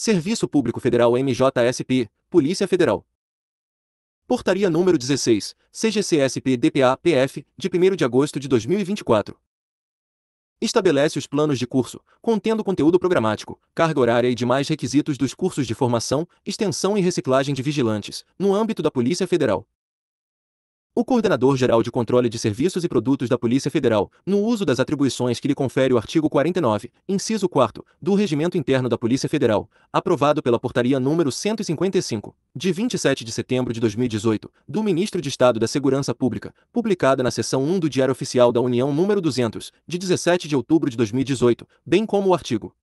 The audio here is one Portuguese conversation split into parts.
Serviço Público Federal MJSP, Polícia Federal. Portaria número 16, CGCSP-DPA-PF, de 1 de agosto de 2024. Estabelece os planos de curso, contendo conteúdo programático, carga horária e demais requisitos dos cursos de formação, extensão e reciclagem de vigilantes, no âmbito da Polícia Federal o Coordenador-Geral de Controle de Serviços e Produtos da Polícia Federal, no uso das atribuições que lhe confere o artigo 49, inciso 4, do Regimento Interno da Polícia Federal, aprovado pela Portaria número 155, de 27 de setembro de 2018, do Ministro de Estado da Segurança Pública, publicada na seção 1 do Diário Oficial da União número 200, de 17 de outubro de 2018, bem como o artigo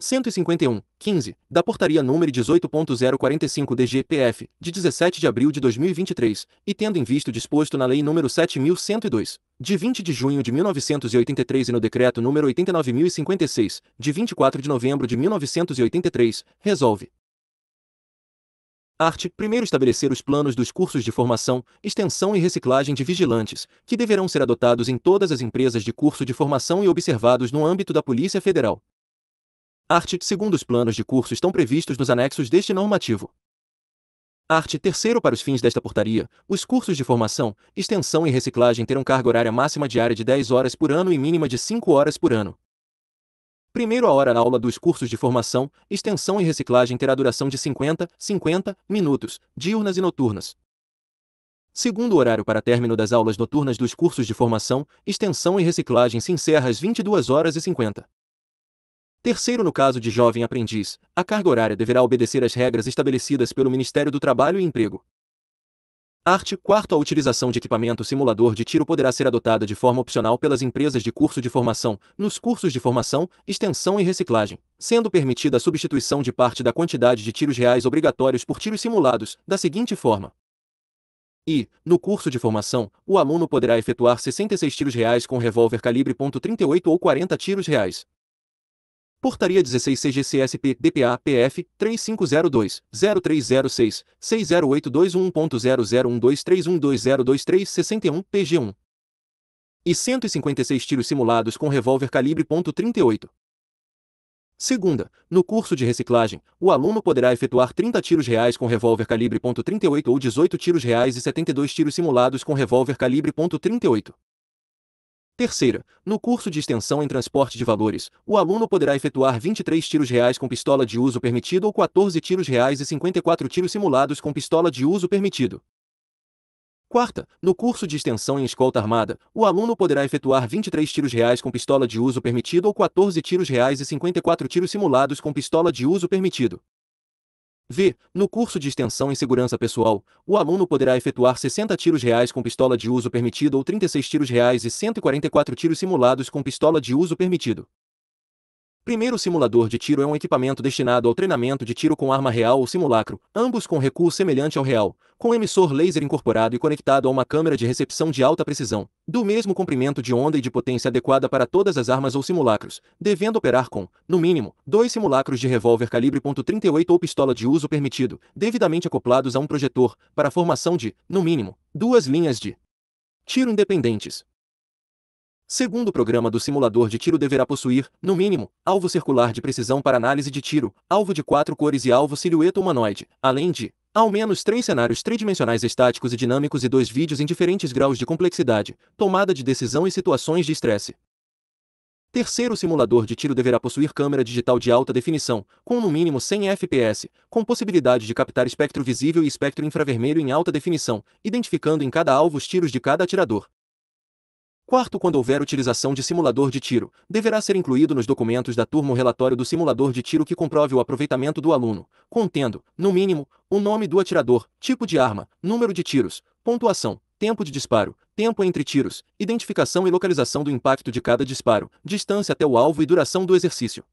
151, 15, da Portaria Número 18.045 DGPF, de 17 de abril de 2023, e tendo em visto disposto na Lei Número 7.102, de 20 de junho de 1983 e no Decreto Número 89.056, de 24 de novembro de 1983, resolve. Arte. Primeiro estabelecer os planos dos cursos de formação, extensão e reciclagem de vigilantes, que deverão ser adotados em todas as empresas de curso de formação e observados no âmbito da Polícia Federal. Arte 2 Os planos de curso estão previstos nos anexos deste normativo. Arte 3 Para os fins desta portaria, os cursos de formação, extensão e reciclagem terão carga horária máxima diária de 10 horas por ano e mínima de 5 horas por ano. Primeiro a hora na aula dos cursos de formação, extensão e reciclagem terá duração de 50, 50 minutos, diurnas e noturnas. Segundo horário para término das aulas noturnas dos cursos de formação, extensão e reciclagem se encerra às 22 horas e 50. Terceiro, no caso de jovem aprendiz, a carga horária deverá obedecer às regras estabelecidas pelo Ministério do Trabalho e Emprego. Art. 4. A utilização de equipamento simulador de tiro poderá ser adotada de forma opcional pelas empresas de curso de formação, nos cursos de formação, extensão e reciclagem, sendo permitida a substituição de parte da quantidade de tiros reais obrigatórios por tiros simulados, da seguinte forma. E, no curso de formação, o aluno poderá efetuar 66 tiros reais com revólver calibre .38 ou 40 tiros reais, Portaria 16 CGCSP DPA PF 3502 0306 61 PG1 e 156 tiros simulados com revólver calibre .38. Segunda, no curso de reciclagem, o aluno poderá efetuar 30 tiros reais com revólver calibre .38 ou 18 tiros reais e 72 tiros simulados com revólver calibre .38. Terceira, no curso de extensão em transporte de valores, o aluno poderá efetuar 23 tiros reais com pistola de uso permitido ou 14 tiros reais e 54 tiros simulados com pistola de uso permitido. Quarta, no curso de extensão em escolta armada, o aluno poderá efetuar 23 tiros reais com pistola de uso permitido ou 14 tiros reais e 54 tiros simulados com pistola de uso permitido. V. No curso de extensão em segurança pessoal, o aluno poderá efetuar 60 tiros reais com pistola de uso permitido ou 36 tiros reais e 144 tiros simulados com pistola de uso permitido. Primeiro simulador de tiro é um equipamento destinado ao treinamento de tiro com arma real ou simulacro, ambos com recurso semelhante ao real, com emissor laser incorporado e conectado a uma câmera de recepção de alta precisão, do mesmo comprimento de onda e de potência adequada para todas as armas ou simulacros, devendo operar com, no mínimo, dois simulacros de revólver calibre .38 ou pistola de uso permitido, devidamente acoplados a um projetor, para formação de, no mínimo, duas linhas de tiro independentes, Segundo o programa do simulador de tiro deverá possuir, no mínimo, alvo circular de precisão para análise de tiro, alvo de quatro cores e alvo silhueta humanoide, além de, ao menos três cenários tridimensionais estáticos e dinâmicos e dois vídeos em diferentes graus de complexidade, tomada de decisão e situações de estresse. Terceiro simulador de tiro deverá possuir câmera digital de alta definição, com no mínimo 100 FPS, com possibilidade de captar espectro visível e espectro infravermelho em alta definição, identificando em cada alvo os tiros de cada atirador. Quarto, quando houver utilização de simulador de tiro, deverá ser incluído nos documentos da turma o relatório do simulador de tiro que comprove o aproveitamento do aluno, contendo, no mínimo, o nome do atirador, tipo de arma, número de tiros, pontuação, tempo de disparo, tempo entre tiros, identificação e localização do impacto de cada disparo, distância até o alvo e duração do exercício.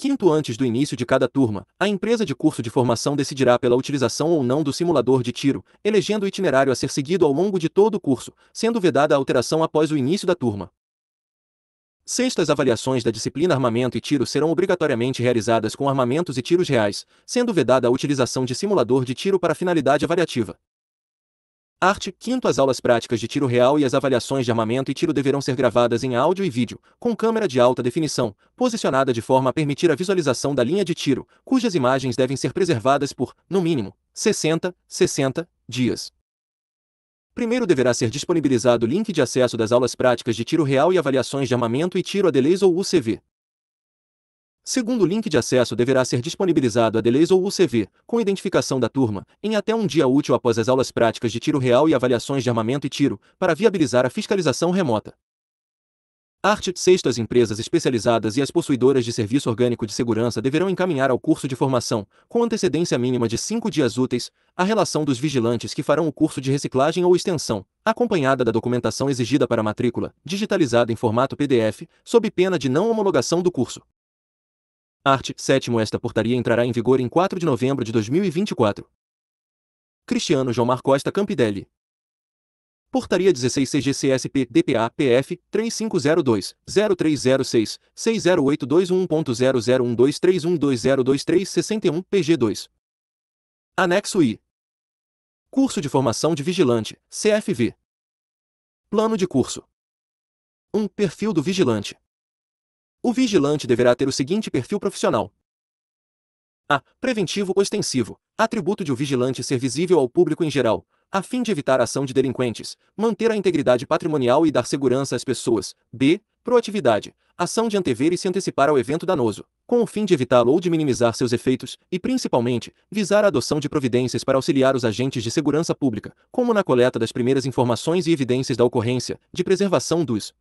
Quinto antes do início de cada turma, a empresa de curso de formação decidirá pela utilização ou não do simulador de tiro, elegendo o itinerário a ser seguido ao longo de todo o curso, sendo vedada a alteração após o início da turma. Sextas avaliações da disciplina armamento e tiro serão obrigatoriamente realizadas com armamentos e tiros reais, sendo vedada a utilização de simulador de tiro para finalidade avaliativa. Arte. Quinto, as aulas práticas de tiro real e as avaliações de armamento e tiro deverão ser gravadas em áudio e vídeo, com câmera de alta definição, posicionada de forma a permitir a visualização da linha de tiro, cujas imagens devem ser preservadas por, no mínimo, 60, 60 dias. Primeiro deverá ser disponibilizado o link de acesso das aulas práticas de tiro real e avaliações de armamento e tiro a Deleuze ou UCV, Segundo link de acesso deverá ser disponibilizado a Deleuze ou UCV, com identificação da turma, em até um dia útil após as aulas práticas de tiro real e avaliações de armamento e tiro, para viabilizar a fiscalização remota. Arte 6 as empresas especializadas e as possuidoras de serviço orgânico de segurança deverão encaminhar ao curso de formação, com antecedência mínima de cinco dias úteis, a relação dos vigilantes que farão o curso de reciclagem ou extensão, acompanhada da documentação exigida para matrícula, digitalizada em formato PDF, sob pena de não homologação do curso. Art. 7. Esta portaria entrará em vigor em 4 de novembro de 2024. Cristiano Jomar Costa Campidelli. Portaria 16 CGCSP DPA PF 3502-0306 60821.0012312023 PG2. Anexo I. Curso de Formação de Vigilante, CFV. Plano de curso. 1. Perfil do vigilante. O vigilante deverá ter o seguinte perfil profissional. A. Preventivo ostensivo. Atributo de o vigilante ser visível ao público em geral, a fim de evitar a ação de delinquentes, manter a integridade patrimonial e dar segurança às pessoas. B. Proatividade. Ação de antever e se antecipar ao evento danoso, com o fim de evitá-lo ou de minimizar seus efeitos, e principalmente, visar a adoção de providências para auxiliar os agentes de segurança pública, como na coleta das primeiras informações e evidências da ocorrência, de preservação dos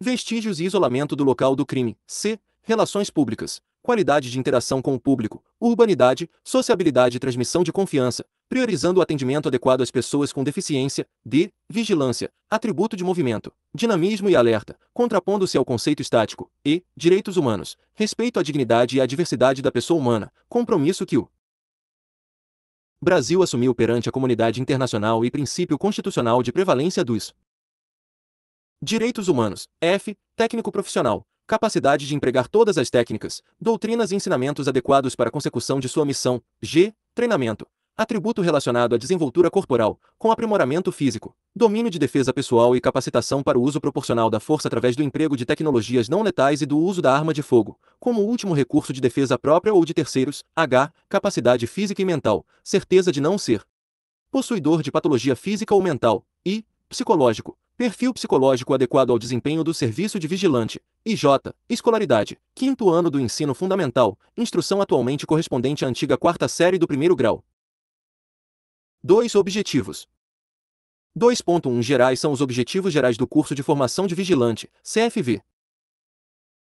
vestígios e isolamento do local do crime. C. Relações públicas, qualidade de interação com o público, urbanidade, sociabilidade e transmissão de confiança, priorizando o atendimento adequado às pessoas com deficiência, D. Vigilância, atributo de movimento, dinamismo e alerta, contrapondo-se ao conceito estático, E. Direitos humanos, respeito à dignidade e à diversidade da pessoa humana, compromisso que o Brasil assumiu perante a comunidade internacional e princípio constitucional de prevalência dos Direitos Humanos, F, técnico profissional, capacidade de empregar todas as técnicas, doutrinas e ensinamentos adequados para a consecução de sua missão, G, treinamento, atributo relacionado à desenvoltura corporal, com aprimoramento físico, domínio de defesa pessoal e capacitação para o uso proporcional da força através do emprego de tecnologias não letais e do uso da arma de fogo, como último recurso de defesa própria ou de terceiros, H, capacidade física e mental, certeza de não ser possuidor de patologia física ou mental, I, psicológico, Perfil psicológico adequado ao desempenho do serviço de vigilante. IJ. Escolaridade. Quinto ano do ensino fundamental. Instrução atualmente correspondente à antiga quarta série do primeiro grau. Dois Objetivos. 2.1 Gerais são os objetivos gerais do curso de formação de vigilante, CFV.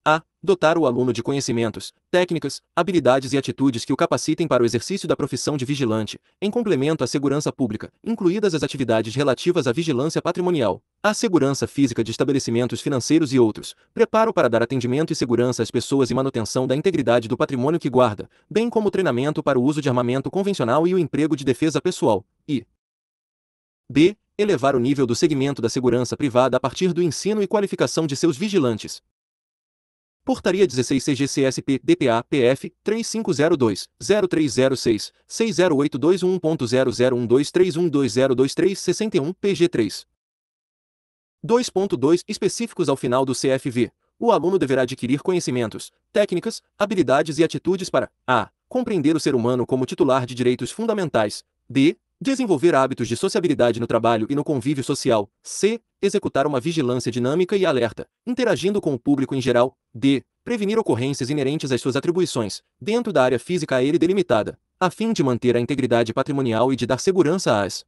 A. Dotar o aluno de conhecimentos, técnicas, habilidades e atitudes que o capacitem para o exercício da profissão de vigilante, em complemento à segurança pública, incluídas as atividades relativas à vigilância patrimonial, à segurança física de estabelecimentos financeiros e outros, preparo para dar atendimento e segurança às pessoas e manutenção da integridade do patrimônio que guarda, bem como treinamento para o uso de armamento convencional e o emprego de defesa pessoal, e B. Elevar o nível do segmento da segurança privada a partir do ensino e qualificação de seus vigilantes, Portaria 16 CGCSP DPA PF 3502-0306-60821.0012312023 PG3. 2.2 Específicos ao final do CFV. O aluno deverá adquirir conhecimentos, técnicas, habilidades e atitudes para a. Compreender o ser humano como titular de direitos fundamentais. b. Desenvolver hábitos de sociabilidade no trabalho e no convívio social. C. Executar uma vigilância dinâmica e alerta, interagindo com o público em geral. D. Prevenir ocorrências inerentes às suas atribuições, dentro da área física a ele delimitada, a fim de manter a integridade patrimonial e de dar segurança às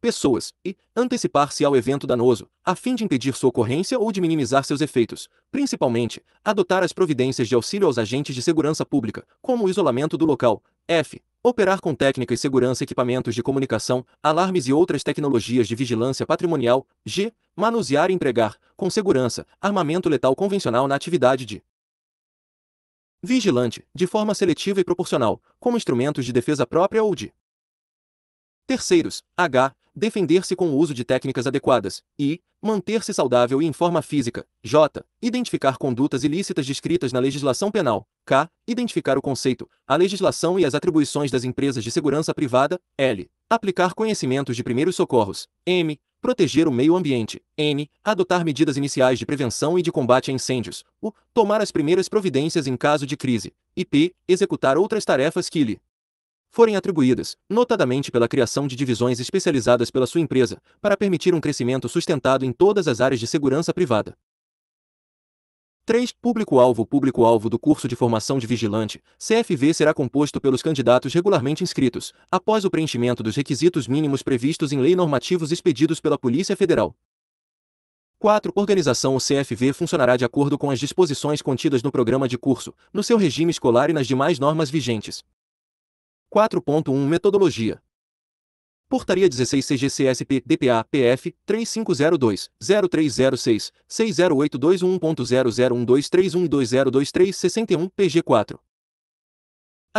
pessoas, e antecipar-se ao evento danoso, a fim de impedir sua ocorrência ou de minimizar seus efeitos, principalmente, adotar as providências de auxílio aos agentes de segurança pública, como o isolamento do local. F Operar com técnicas segurança equipamentos de comunicação, alarmes e outras tecnologias de vigilância patrimonial. G. Manusear e empregar, com segurança, armamento letal convencional na atividade de vigilante, de forma seletiva e proporcional, como instrumentos de defesa própria ou de Terceiros, H. Defender-se com o uso de técnicas adequadas. I. Manter-se saudável e em forma física. J. Identificar condutas ilícitas descritas na legislação penal. K. Identificar o conceito, a legislação e as atribuições das empresas de segurança privada. L. Aplicar conhecimentos de primeiros socorros. M. Proteger o meio ambiente. N. Adotar medidas iniciais de prevenção e de combate a incêndios. U. Tomar as primeiras providências em caso de crise. E P. Executar outras tarefas que lhe forem atribuídas, notadamente pela criação de divisões especializadas pela sua empresa, para permitir um crescimento sustentado em todas as áreas de segurança privada. 3. Público-alvo Público-alvo do curso de formação de vigilante, CFV será composto pelos candidatos regularmente inscritos, após o preenchimento dos requisitos mínimos previstos em lei normativos expedidos pela Polícia Federal. 4. Organização O CFV funcionará de acordo com as disposições contidas no programa de curso, no seu regime escolar e nas demais normas vigentes. 4.1 Metodologia Portaria 16 CGCSP DPA PF 3502 0306 60821.001231202361 PG4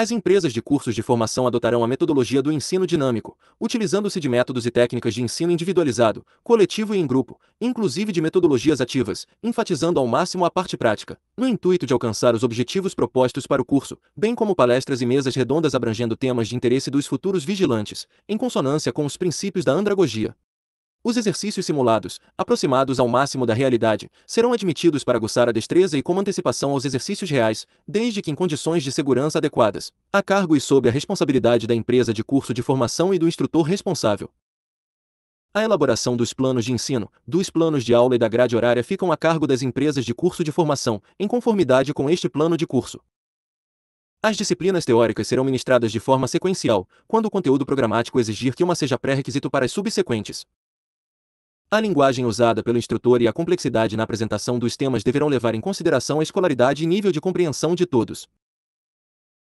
as empresas de cursos de formação adotarão a metodologia do ensino dinâmico, utilizando-se de métodos e técnicas de ensino individualizado, coletivo e em grupo, inclusive de metodologias ativas, enfatizando ao máximo a parte prática, no intuito de alcançar os objetivos propostos para o curso, bem como palestras e mesas redondas abrangendo temas de interesse dos futuros vigilantes, em consonância com os princípios da andragogia. Os exercícios simulados, aproximados ao máximo da realidade, serão admitidos para aguçar a destreza e como antecipação aos exercícios reais, desde que em condições de segurança adequadas, a cargo e sob a responsabilidade da empresa de curso de formação e do instrutor responsável. A elaboração dos planos de ensino, dos planos de aula e da grade horária ficam a cargo das empresas de curso de formação, em conformidade com este plano de curso. As disciplinas teóricas serão ministradas de forma sequencial, quando o conteúdo programático exigir que uma seja pré-requisito para as subsequentes. A linguagem usada pelo instrutor e a complexidade na apresentação dos temas deverão levar em consideração a escolaridade e nível de compreensão de todos.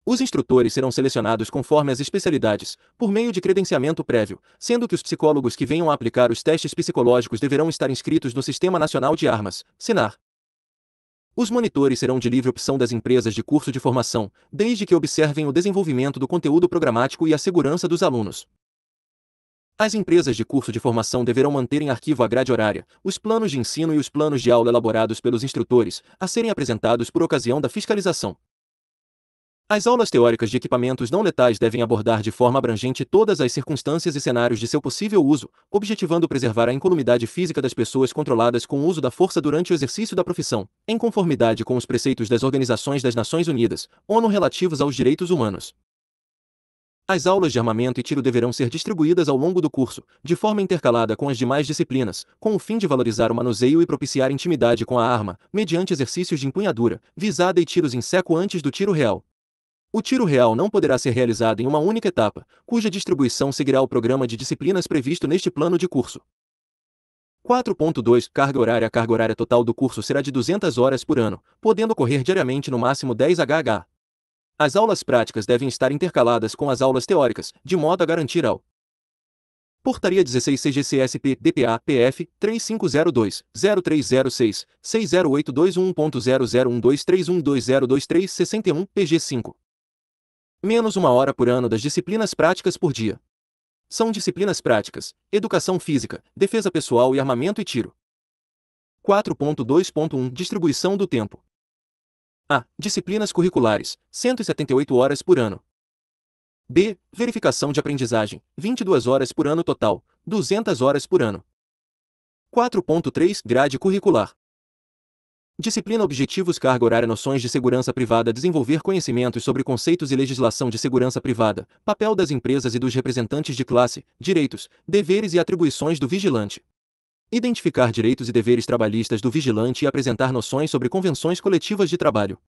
Os instrutores serão selecionados conforme as especialidades, por meio de credenciamento prévio, sendo que os psicólogos que venham a aplicar os testes psicológicos deverão estar inscritos no Sistema Nacional de Armas, SINAR. Os monitores serão de livre opção das empresas de curso de formação, desde que observem o desenvolvimento do conteúdo programático e a segurança dos alunos. As empresas de curso de formação deverão manter em arquivo a grade horária, os planos de ensino e os planos de aula elaborados pelos instrutores, a serem apresentados por ocasião da fiscalização. As aulas teóricas de equipamentos não letais devem abordar de forma abrangente todas as circunstâncias e cenários de seu possível uso, objetivando preservar a incolumidade física das pessoas controladas com o uso da força durante o exercício da profissão, em conformidade com os preceitos das Organizações das Nações Unidas, ONU relativos aos direitos humanos. As aulas de armamento e tiro deverão ser distribuídas ao longo do curso, de forma intercalada com as demais disciplinas, com o fim de valorizar o manuseio e propiciar intimidade com a arma, mediante exercícios de empunhadura, visada e tiros em seco antes do tiro real. O tiro real não poderá ser realizado em uma única etapa, cuja distribuição seguirá o programa de disciplinas previsto neste plano de curso. 4.2 Carga horária A carga horária total do curso será de 200 horas por ano, podendo ocorrer diariamente no máximo 10 HH. As aulas práticas devem estar intercaladas com as aulas teóricas, de modo a garantir ao Portaria 16 CGCSP DPA PF 3502-0306 60821.001231202361 PG5. Menos uma hora por ano das disciplinas práticas por dia. São disciplinas práticas: Educação Física, Defesa Pessoal e Armamento e Tiro. 4.2.1 Distribuição do tempo. A. Disciplinas curriculares, 178 horas por ano. B. Verificação de aprendizagem, 22 horas por ano total, 200 horas por ano. 4.3 Grade curricular. Disciplina Objetivos Carga Horária Noções de Segurança Privada Desenvolver conhecimentos sobre conceitos e legislação de segurança privada, papel das empresas e dos representantes de classe, direitos, deveres e atribuições do vigilante. Identificar direitos e deveres trabalhistas do vigilante e apresentar noções sobre convenções coletivas de trabalho.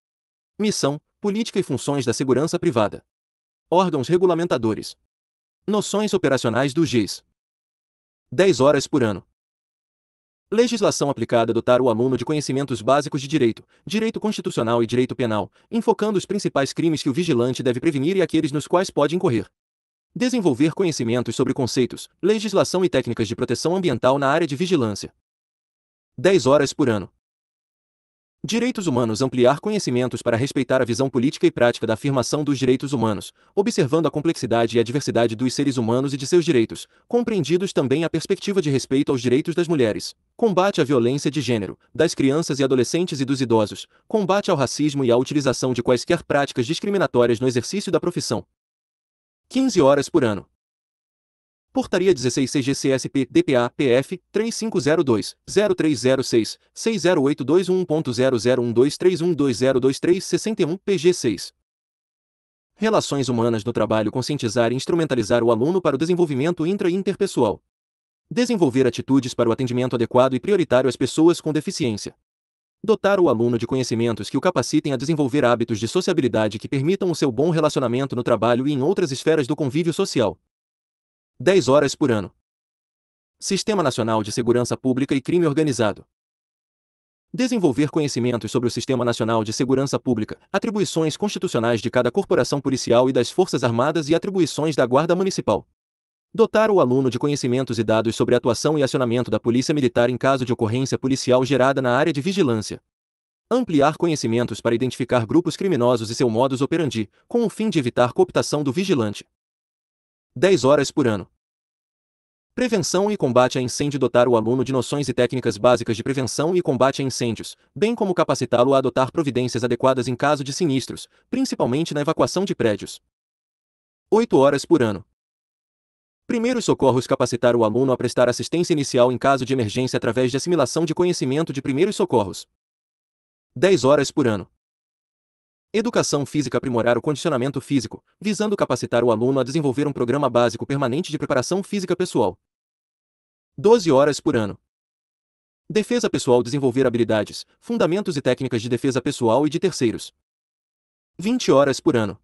Missão, política e funções da segurança privada. Órgãos regulamentadores. Noções operacionais do GIS. 10 horas por ano. Legislação aplicada dotar o aluno de conhecimentos básicos de direito, direito constitucional e direito penal, enfocando os principais crimes que o vigilante deve prevenir e aqueles nos quais pode incorrer. Desenvolver conhecimentos sobre conceitos, legislação e técnicas de proteção ambiental na área de vigilância. 10 horas por ano. Direitos humanos ampliar conhecimentos para respeitar a visão política e prática da afirmação dos direitos humanos, observando a complexidade e a diversidade dos seres humanos e de seus direitos, compreendidos também a perspectiva de respeito aos direitos das mulheres, combate à violência de gênero, das crianças e adolescentes e dos idosos, combate ao racismo e à utilização de quaisquer práticas discriminatórias no exercício da profissão, 15 horas por ano. Portaria 16 CGCSP DPA PF 3502-0306 60821.001231202361 PG6. Relações humanas no trabalho conscientizar e instrumentalizar o aluno para o desenvolvimento intra e interpessoal. Desenvolver atitudes para o atendimento adequado e prioritário às pessoas com deficiência. Dotar o aluno de conhecimentos que o capacitem a desenvolver hábitos de sociabilidade que permitam o seu bom relacionamento no trabalho e em outras esferas do convívio social. 10 horas por ano. Sistema Nacional de Segurança Pública e Crime Organizado. Desenvolver conhecimentos sobre o Sistema Nacional de Segurança Pública, atribuições constitucionais de cada corporação policial e das Forças Armadas e atribuições da Guarda Municipal. Dotar o aluno de conhecimentos e dados sobre atuação e acionamento da Polícia Militar em caso de ocorrência policial gerada na área de vigilância. Ampliar conhecimentos para identificar grupos criminosos e seu modus operandi, com o fim de evitar cooptação do vigilante. 10 horas por ano. Prevenção e combate a incêndio dotar o aluno de noções e técnicas básicas de prevenção e combate a incêndios, bem como capacitá-lo a adotar providências adequadas em caso de sinistros, principalmente na evacuação de prédios. 8 horas por ano. Primeiros socorros capacitar o aluno a prestar assistência inicial em caso de emergência através de assimilação de conhecimento de primeiros socorros. 10 horas por ano. Educação física aprimorar o condicionamento físico, visando capacitar o aluno a desenvolver um programa básico permanente de preparação física pessoal. 12 horas por ano. Defesa pessoal desenvolver habilidades, fundamentos e técnicas de defesa pessoal e de terceiros. 20 horas por ano.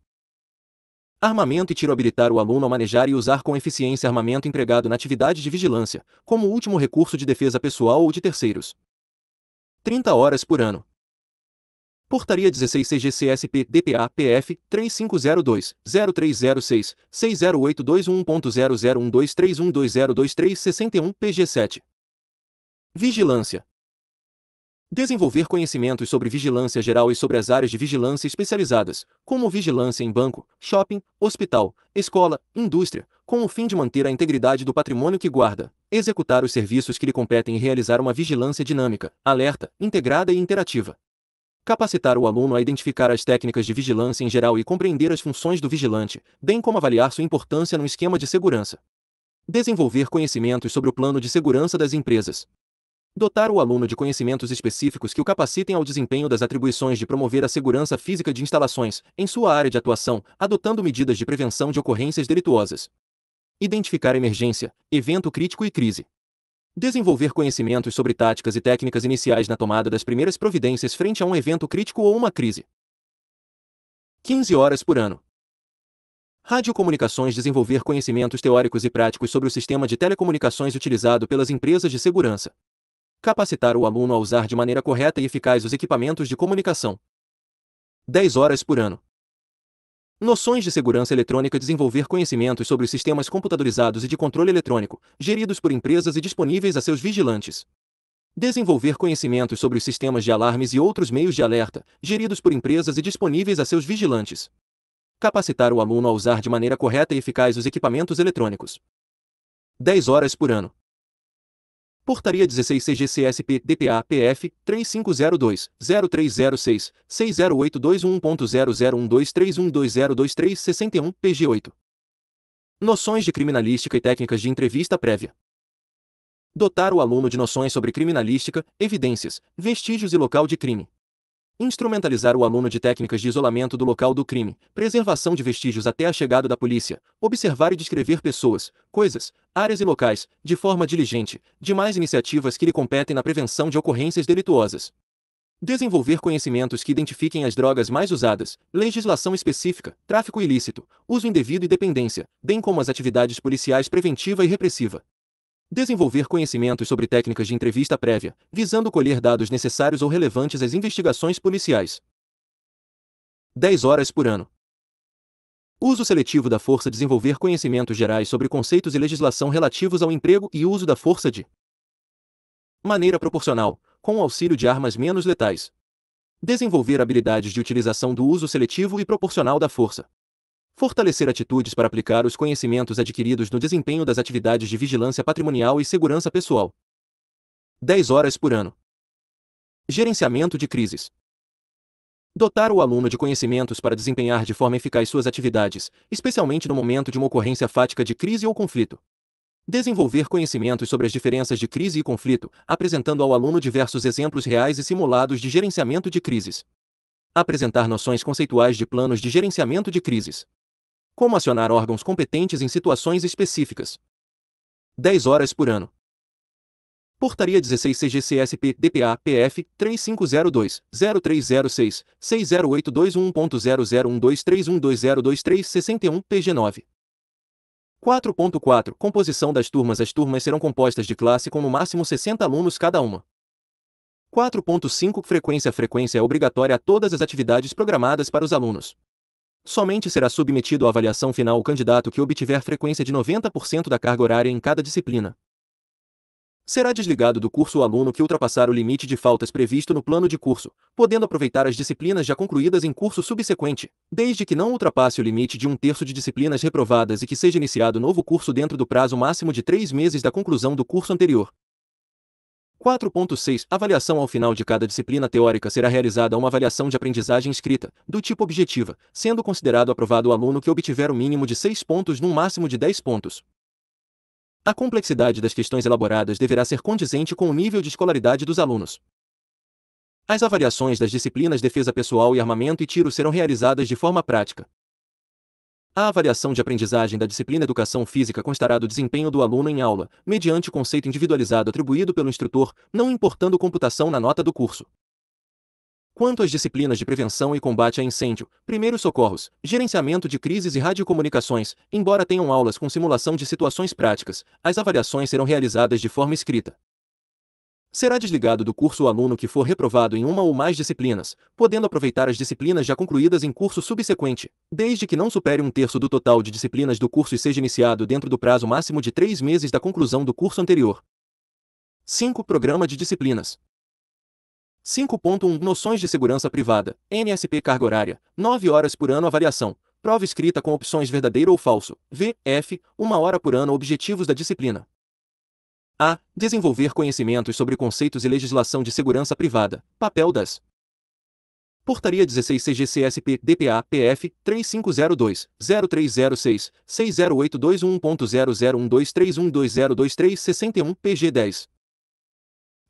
Armamento e tiro habilitar o aluno a manejar e usar com eficiência armamento empregado na atividade de vigilância, como último recurso de defesa pessoal ou de terceiros. 30 horas por ano. Portaria 16 CGCSP DPA PF 3502-0306 61 PG7. Vigilância. Desenvolver conhecimentos sobre vigilância geral e sobre as áreas de vigilância especializadas, como vigilância em banco, shopping, hospital, escola, indústria, com o fim de manter a integridade do patrimônio que guarda, executar os serviços que lhe competem e realizar uma vigilância dinâmica, alerta, integrada e interativa. Capacitar o aluno a identificar as técnicas de vigilância em geral e compreender as funções do vigilante, bem como avaliar sua importância no esquema de segurança. Desenvolver conhecimentos sobre o plano de segurança das empresas, Dotar o aluno de conhecimentos específicos que o capacitem ao desempenho das atribuições de promover a segurança física de instalações, em sua área de atuação, adotando medidas de prevenção de ocorrências delituosas. Identificar emergência, evento crítico e crise. Desenvolver conhecimentos sobre táticas e técnicas iniciais na tomada das primeiras providências frente a um evento crítico ou uma crise. 15 horas por ano. Radiocomunicações desenvolver conhecimentos teóricos e práticos sobre o sistema de telecomunicações utilizado pelas empresas de segurança. Capacitar o aluno a usar de maneira correta e eficaz os equipamentos de comunicação. 10 horas por ano. Noções de segurança eletrônica desenvolver conhecimentos sobre os sistemas computadorizados e de controle eletrônico, geridos por empresas e disponíveis a seus vigilantes. Desenvolver conhecimentos sobre os sistemas de alarmes e outros meios de alerta, geridos por empresas e disponíveis a seus vigilantes. Capacitar o aluno a usar de maneira correta e eficaz os equipamentos eletrônicos. 10 horas por ano. Portaria 16 CGCSP DPA PF 3502-0306-60821.0012312023261 PG8. Noções de criminalística e técnicas de entrevista prévia. Dotar o aluno de noções sobre criminalística, evidências, vestígios e local de crime, Instrumentalizar o aluno de técnicas de isolamento do local do crime, preservação de vestígios até a chegada da polícia, observar e descrever pessoas, coisas, áreas e locais, de forma diligente, demais iniciativas que lhe competem na prevenção de ocorrências delituosas. Desenvolver conhecimentos que identifiquem as drogas mais usadas, legislação específica, tráfico ilícito, uso indevido e dependência, bem como as atividades policiais preventiva e repressiva. Desenvolver conhecimentos sobre técnicas de entrevista prévia, visando colher dados necessários ou relevantes às investigações policiais. 10 horas por ano. Uso seletivo da força desenvolver conhecimentos gerais sobre conceitos e legislação relativos ao emprego e uso da força de maneira proporcional, com o auxílio de armas menos letais. Desenvolver habilidades de utilização do uso seletivo e proporcional da força. Fortalecer atitudes para aplicar os conhecimentos adquiridos no desempenho das atividades de vigilância patrimonial e segurança pessoal. 10 horas por ano. Gerenciamento de crises. Dotar o aluno de conhecimentos para desempenhar de forma eficaz suas atividades, especialmente no momento de uma ocorrência fática de crise ou conflito. Desenvolver conhecimentos sobre as diferenças de crise e conflito, apresentando ao aluno diversos exemplos reais e simulados de gerenciamento de crises. Apresentar noções conceituais de planos de gerenciamento de crises. Como acionar órgãos competentes em situações específicas. 10 horas por ano. Portaria 16 CGCSP DPA PF 3502-0306 60821.001231202361 PG9. 4.4 Composição das turmas As turmas serão compostas de classe com no máximo 60 alunos cada uma. 4.5 Frequência Frequência é obrigatória a todas as atividades programadas para os alunos. Somente será submetido à avaliação final o candidato que obtiver frequência de 90% da carga horária em cada disciplina. Será desligado do curso o aluno que ultrapassar o limite de faltas previsto no plano de curso, podendo aproveitar as disciplinas já concluídas em curso subsequente, desde que não ultrapasse o limite de um terço de disciplinas reprovadas e que seja iniciado novo curso dentro do prazo máximo de três meses da conclusão do curso anterior. 4.6 Avaliação Ao final de cada disciplina teórica será realizada uma avaliação de aprendizagem escrita, do tipo objetiva, sendo considerado aprovado o aluno que obtiver o mínimo de 6 pontos num máximo de 10 pontos. A complexidade das questões elaboradas deverá ser condizente com o nível de escolaridade dos alunos. As avaliações das disciplinas defesa pessoal e armamento e tiro serão realizadas de forma prática. A avaliação de aprendizagem da disciplina Educação Física constará do desempenho do aluno em aula, mediante o conceito individualizado atribuído pelo instrutor, não importando computação na nota do curso. Quanto às disciplinas de prevenção e combate a incêndio, primeiros socorros, gerenciamento de crises e radiocomunicações, embora tenham aulas com simulação de situações práticas, as avaliações serão realizadas de forma escrita. Será desligado do curso o aluno que for reprovado em uma ou mais disciplinas, podendo aproveitar as disciplinas já concluídas em curso subsequente, desde que não supere um terço do total de disciplinas do curso e seja iniciado dentro do prazo máximo de três meses da conclusão do curso anterior. 5. Programa de disciplinas. 5.1 Noções de Segurança Privada, NSP Carga Horária, 9 horas por ano avaliação, prova escrita com opções verdadeiro ou falso, V, F, 1 hora por ano objetivos da disciplina. A. Desenvolver conhecimentos sobre conceitos e legislação de segurança privada. Papel das Portaria 16 CGCSP DPA PF 3502-0306 60821.0012312023661 PG 10.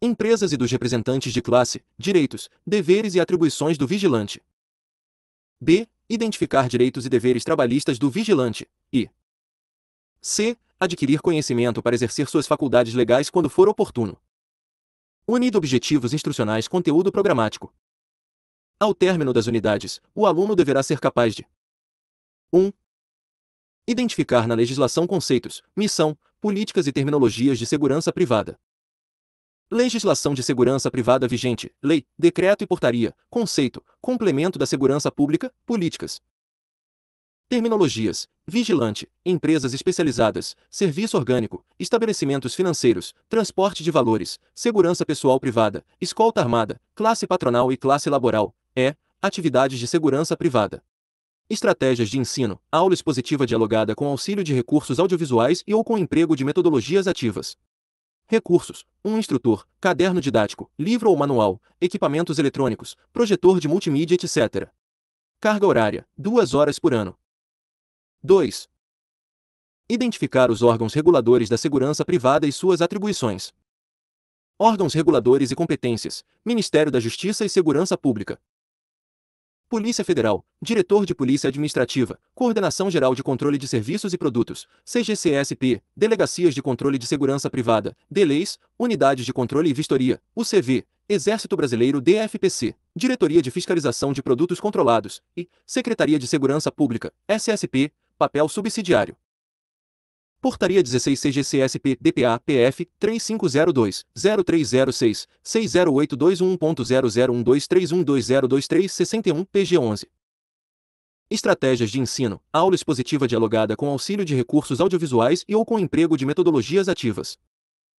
Empresas e dos representantes de classe, direitos, deveres e atribuições do vigilante. B. Identificar direitos e deveres trabalhistas do vigilante. E. C adquirir conhecimento para exercer suas faculdades legais quando for oportuno. Unido objetivos instrucionais conteúdo programático. Ao término das unidades, o aluno deverá ser capaz de 1. Identificar na legislação conceitos, missão, políticas e terminologias de segurança privada. Legislação de segurança privada vigente, lei, decreto e portaria, conceito, complemento da segurança pública, políticas, Terminologias: vigilante, empresas especializadas, serviço orgânico, estabelecimentos financeiros, transporte de valores, segurança pessoal privada, escolta armada, classe patronal e classe laboral, é, atividades de segurança privada. Estratégias de ensino: aula expositiva dialogada com auxílio de recursos audiovisuais e ou com emprego de metodologias ativas. Recursos: um instrutor, caderno didático, livro ou manual, equipamentos eletrônicos, projetor de multimídia, etc. Carga horária: 2 horas por ano. 2. Identificar os órgãos reguladores da segurança privada e suas atribuições. Órgãos reguladores e competências: Ministério da Justiça e Segurança Pública. Polícia Federal, Diretor de Polícia Administrativa, Coordenação Geral de Controle de Serviços e Produtos, CGCSP, Delegacias de Controle de Segurança Privada, DELEIS, Unidades de Controle e Vistoria, UCV, Exército Brasileiro DFPC, Diretoria de Fiscalização de Produtos Controlados e Secretaria de Segurança Pública, SSP, papel subsidiário. Portaria 16 CGCSP DPA PF 3502-0306-608221.0012312023661 PG 11. Estratégias de ensino, aula expositiva dialogada com auxílio de recursos audiovisuais e ou com emprego de metodologias ativas.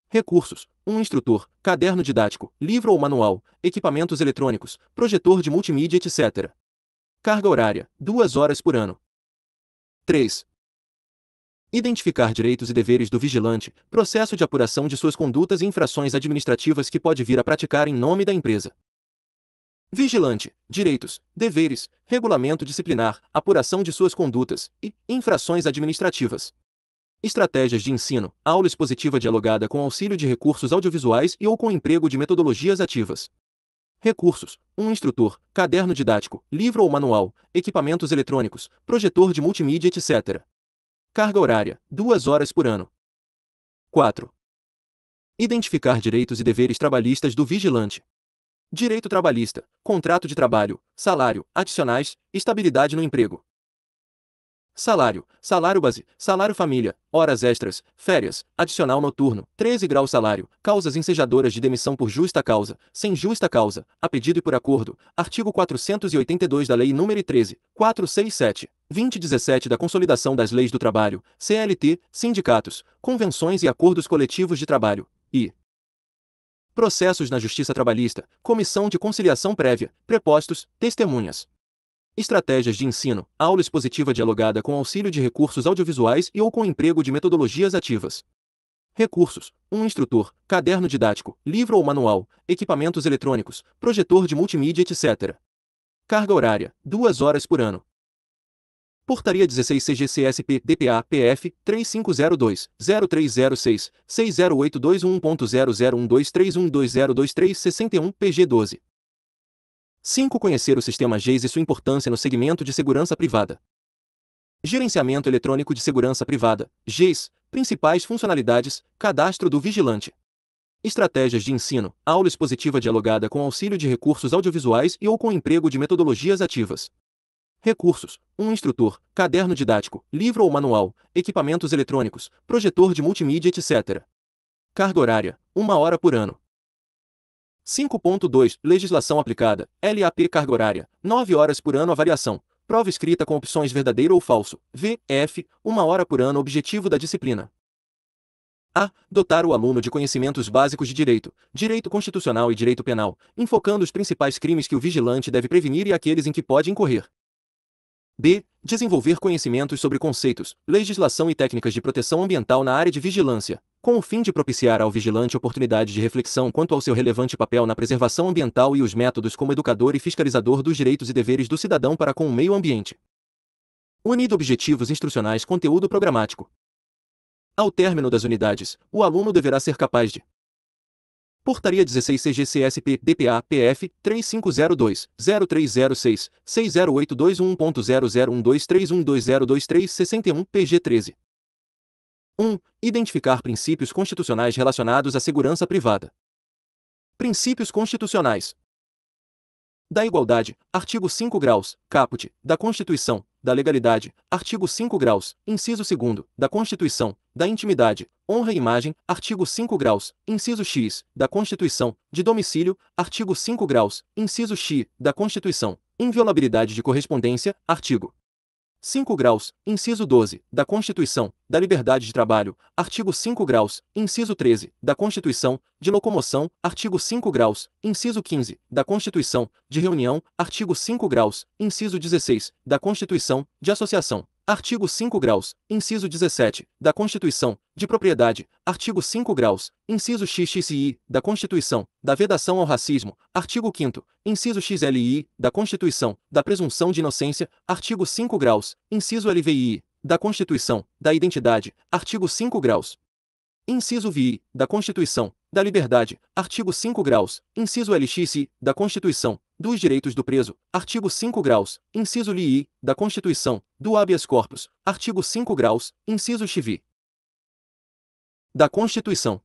Recursos: um instrutor, caderno didático, livro ou manual, equipamentos eletrônicos, projetor de multimídia, etc. Carga horária: 2 horas por ano, 3. Identificar direitos e deveres do vigilante, processo de apuração de suas condutas e infrações administrativas que pode vir a praticar em nome da empresa. Vigilante, direitos, deveres, regulamento disciplinar, apuração de suas condutas e infrações administrativas. Estratégias de ensino, aula expositiva dialogada com auxílio de recursos audiovisuais e ou com emprego de metodologias ativas. Recursos: um instrutor, caderno didático, livro ou manual, equipamentos eletrônicos, projetor de multimídia, etc. Carga horária: 2 horas por ano. 4. Identificar direitos e deveres trabalhistas do vigilante. Direito trabalhista, contrato de trabalho, salário, adicionais, estabilidade no emprego, Salário, salário base, salário família, horas extras, férias, adicional noturno, 13 graus salário, causas ensejadoras de demissão por justa causa, sem justa causa, a pedido e por acordo, artigo 482 da Lei nº 13, 467, 2017 da Consolidação das Leis do Trabalho, CLT, sindicatos, convenções e acordos coletivos de trabalho, e processos na Justiça Trabalhista, Comissão de Conciliação Prévia, Prepostos, Testemunhas estratégias de ensino, aula expositiva dialogada com auxílio de recursos audiovisuais e ou com emprego de metodologias ativas. Recursos: um instrutor, caderno didático, livro ou manual, equipamentos eletrônicos, projetor de multimídia, etc. Carga horária: duas horas por ano. Portaria 16 CGCSP DPA PF 3502-0306-608211.00123120231 PG12. 5. Conhecer o sistema GES e sua importância no segmento de segurança privada. Gerenciamento eletrônico de segurança privada, GES, principais funcionalidades, cadastro do vigilante. Estratégias de ensino, aula expositiva dialogada com auxílio de recursos audiovisuais e ou com emprego de metodologias ativas. Recursos: um instrutor, caderno didático, livro ou manual, equipamentos eletrônicos, projetor de multimídia, etc. Carga horária: uma hora por ano, 5.2 Legislação aplicada. LAP carga horária. 9 horas por ano a variação. Prova escrita com opções verdadeiro ou falso. V. F. 1 hora por ano objetivo da disciplina. A. Dotar o aluno de conhecimentos básicos de direito, direito constitucional e direito penal, enfocando os principais crimes que o vigilante deve prevenir e aqueles em que pode incorrer. B. Desenvolver conhecimentos sobre conceitos, legislação e técnicas de proteção ambiental na área de vigilância, com o fim de propiciar ao vigilante oportunidade de reflexão quanto ao seu relevante papel na preservação ambiental e os métodos como educador e fiscalizador dos direitos e deveres do cidadão para com o meio ambiente. Unido objetivos instrucionais conteúdo programático. Ao término das unidades, o aluno deverá ser capaz de Portaria 16 CGCSP DPA PF 3502-0306-60821.001231202023-61 PG 13. 1. Identificar princípios constitucionais relacionados à segurança privada. Princípios constitucionais da igualdade, artigo 5 graus, caput, da Constituição, da legalidade, artigo 5 graus, inciso 2 da Constituição, da intimidade, honra e imagem, artigo 5 graus, inciso X, da Constituição, de domicílio, artigo 5 graus, inciso X, da Constituição, inviolabilidade de correspondência, artigo 5 graus, inciso 12, da Constituição, da liberdade de trabalho, artigo 5 graus, inciso 13, da Constituição, de locomoção, artigo 5 graus, inciso 15, da Constituição, de reunião, artigo 5 graus, inciso 16, da Constituição, de associação, Artigo 5 graus, inciso 17, da Constituição, de propriedade, artigo 5 graus, inciso XXI, da Constituição, da vedação ao racismo, artigo 5 inciso XLI, da Constituição, da presunção de inocência, artigo 5 graus, inciso LVI, da Constituição, da identidade, artigo 5 graus. Inciso VI, da Constituição, da liberdade, artigo 5 graus, inciso LXI, da Constituição, dos direitos do preso, artigo 5 graus, inciso li, da Constituição, do habeas corpus, artigo 5 graus, inciso xivi. da Constituição.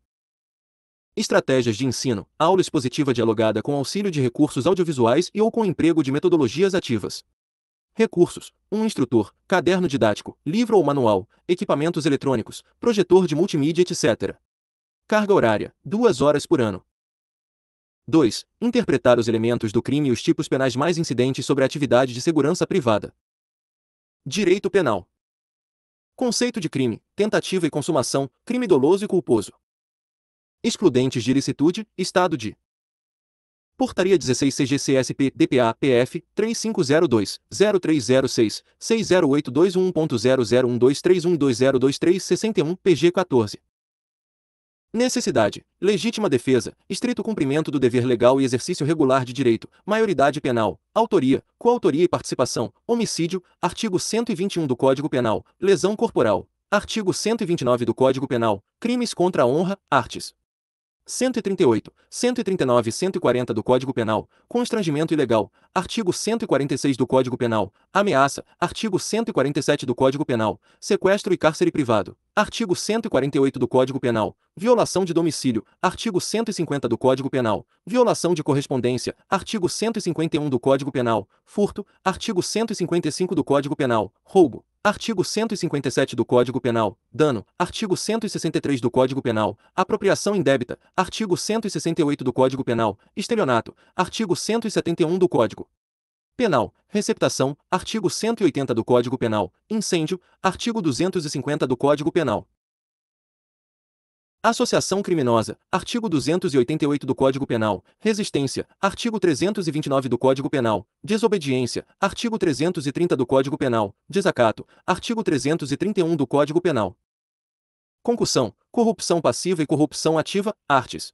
Estratégias de ensino, aula expositiva dialogada com auxílio de recursos audiovisuais e ou com emprego de metodologias ativas. Recursos: um instrutor, caderno didático, livro ou manual, equipamentos eletrônicos, projetor de multimídia, etc. Carga horária: 2 horas por ano, 2. Interpretar os elementos do crime e os tipos penais mais incidentes sobre a atividade de segurança privada. Direito Penal. Conceito de crime, tentativa e consumação, crime doloso e culposo. Excludentes de ilicitude, estado de. Portaria 16 CGCSP DPA PF 3502 0306 61 PG 14. Necessidade, legítima defesa, estrito cumprimento do dever legal e exercício regular de direito, maioridade penal, autoria, coautoria e participação, homicídio, artigo 121 do Código Penal, lesão corporal, artigo 129 do Código Penal, crimes contra a honra, artes, 138, 139 e 140 do Código Penal, constrangimento ilegal, artigo 146 do Código Penal, ameaça, artigo 147 do Código Penal, sequestro e cárcere privado, artigo 148 do Código Penal, violação de domicílio, artigo 150 do Código Penal, violação de correspondência, artigo 151 do Código Penal, furto, artigo 155 do Código Penal, roubo. Artigo 157 do Código Penal, dano. Artigo 163 do Código Penal, apropriação indébita. Artigo 168 do Código Penal, estelionato. Artigo 171 do Código Penal, receptação. Artigo 180 do Código Penal, incêndio. Artigo 250 do Código Penal. Associação criminosa, artigo 288 do Código Penal. Resistência, artigo 329 do Código Penal. Desobediência, artigo 330 do Código Penal. Desacato, artigo 331 do Código Penal. Concussão, corrupção passiva e corrupção ativa, artes.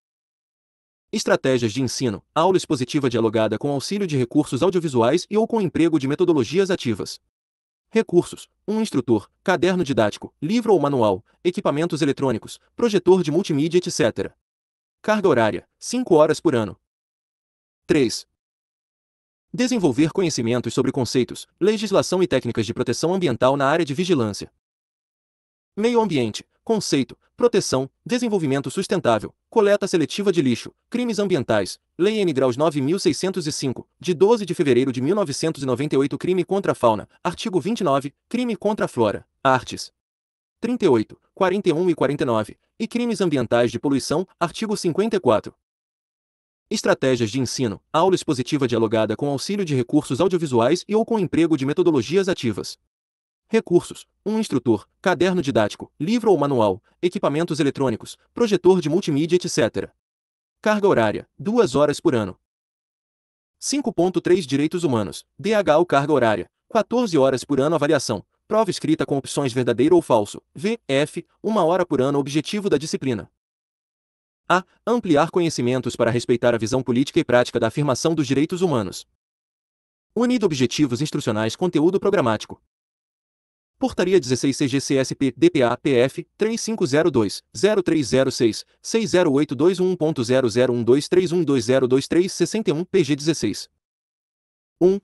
Estratégias de ensino, aula expositiva dialogada com auxílio de recursos audiovisuais e ou com emprego de metodologias ativas. Recursos: um instrutor, caderno didático, livro ou manual, equipamentos eletrônicos, projetor de multimídia, etc. Carga horária: 5 horas por ano. 3. Desenvolver conhecimentos sobre conceitos, legislação e técnicas de proteção ambiental na área de vigilância. Meio ambiente: conceito, proteção, desenvolvimento sustentável, coleta seletiva de lixo, crimes ambientais, Lei N. Graus 9605, de 12 de fevereiro de 1998 Crime contra a fauna, artigo 29, crime contra a flora, artes 38, 41 e 49, e crimes ambientais de poluição, artigo 54. Estratégias de ensino, aula expositiva dialogada com auxílio de recursos audiovisuais e ou com emprego de metodologias ativas. Recursos: um instrutor, caderno didático, livro ou manual, equipamentos eletrônicos, projetor de multimídia, etc. Carga horária: 2 horas por ano. 5.3 Direitos Humanos, DHO Carga horária, 14 horas por ano avaliação, prova escrita com opções verdadeiro ou falso, V, F, 1 hora por ano objetivo da disciplina. A. Ampliar conhecimentos para respeitar a visão política e prática da afirmação dos direitos humanos. Unido objetivos instrucionais conteúdo programático. Portaria 16 CGCSP DPA PF 3502-0306-60821.001231202312023-61 PG 16. 1.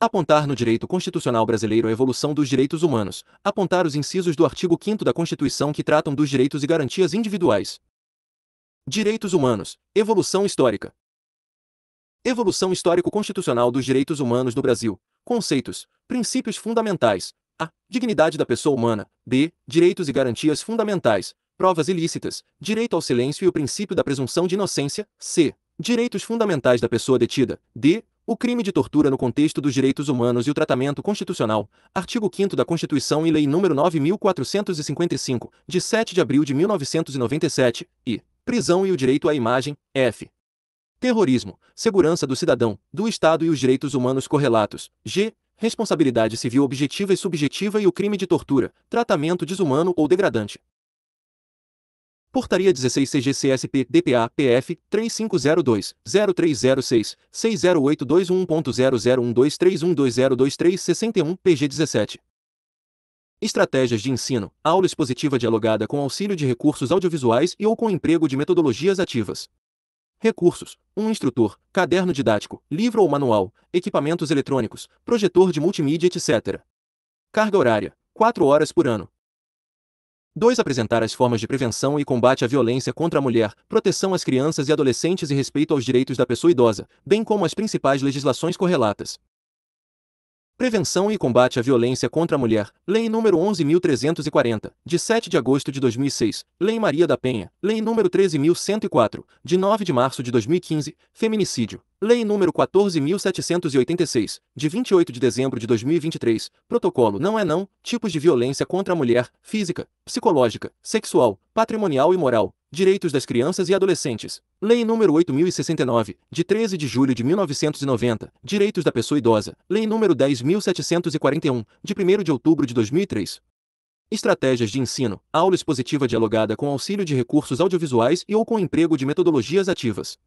Apontar no direito constitucional brasileiro a evolução dos direitos humanos. Apontar os incisos do artigo 5 da Constituição que tratam dos direitos e garantias individuais. Direitos humanos. Evolução histórica. Evolução histórico-constitucional dos direitos humanos no Brasil. Conceitos, princípios fundamentais, a dignidade da pessoa humana, b direitos e garantias fundamentais, provas ilícitas, direito ao silêncio e o princípio da presunção de inocência, c direitos fundamentais da pessoa detida, d o crime de tortura no contexto dos direitos humanos e o tratamento constitucional, artigo 5 da Constituição e Lei nº 9455, de 7 de abril de 1997, e prisão e o direito à imagem, f terrorismo, segurança do cidadão, do Estado e os direitos humanos correlatos. G responsabilidade civil objetiva e subjetiva e o crime de tortura, tratamento desumano ou degradante. Portaria 16 CGCSP DPA PF 3502 0306 60821.0012312023 PG 17. Estratégias de ensino, aula expositiva dialogada com auxílio de recursos audiovisuais e ou com emprego de metodologias ativas. Recursos: um instrutor, caderno didático, livro ou manual, equipamentos eletrônicos, projetor de multimídia, etc. Carga horária: 4 horas por ano. 2. Apresentar as formas de prevenção e combate à violência contra a mulher, proteção às crianças e adolescentes e respeito aos direitos da pessoa idosa, bem como as principais legislações correlatas. Prevenção e Combate à Violência contra a Mulher, Lei nº 11.340, de 7 de agosto de 2006, Lei Maria da Penha, Lei nº 13.104, de 9 de março de 2015, Feminicídio, Lei nº 14.786, de 28 de dezembro de 2023, Protocolo não é não, tipos de violência contra a mulher, física, psicológica, sexual, patrimonial e moral, direitos das crianças e adolescentes. Lei nº 8.069, de 13 de julho de 1990, direitos da pessoa idosa. Lei nº 10.741, de 1 de outubro de 2003. Estratégias de ensino, aula expositiva dialogada com auxílio de recursos audiovisuais e ou com emprego de metodologias ativas.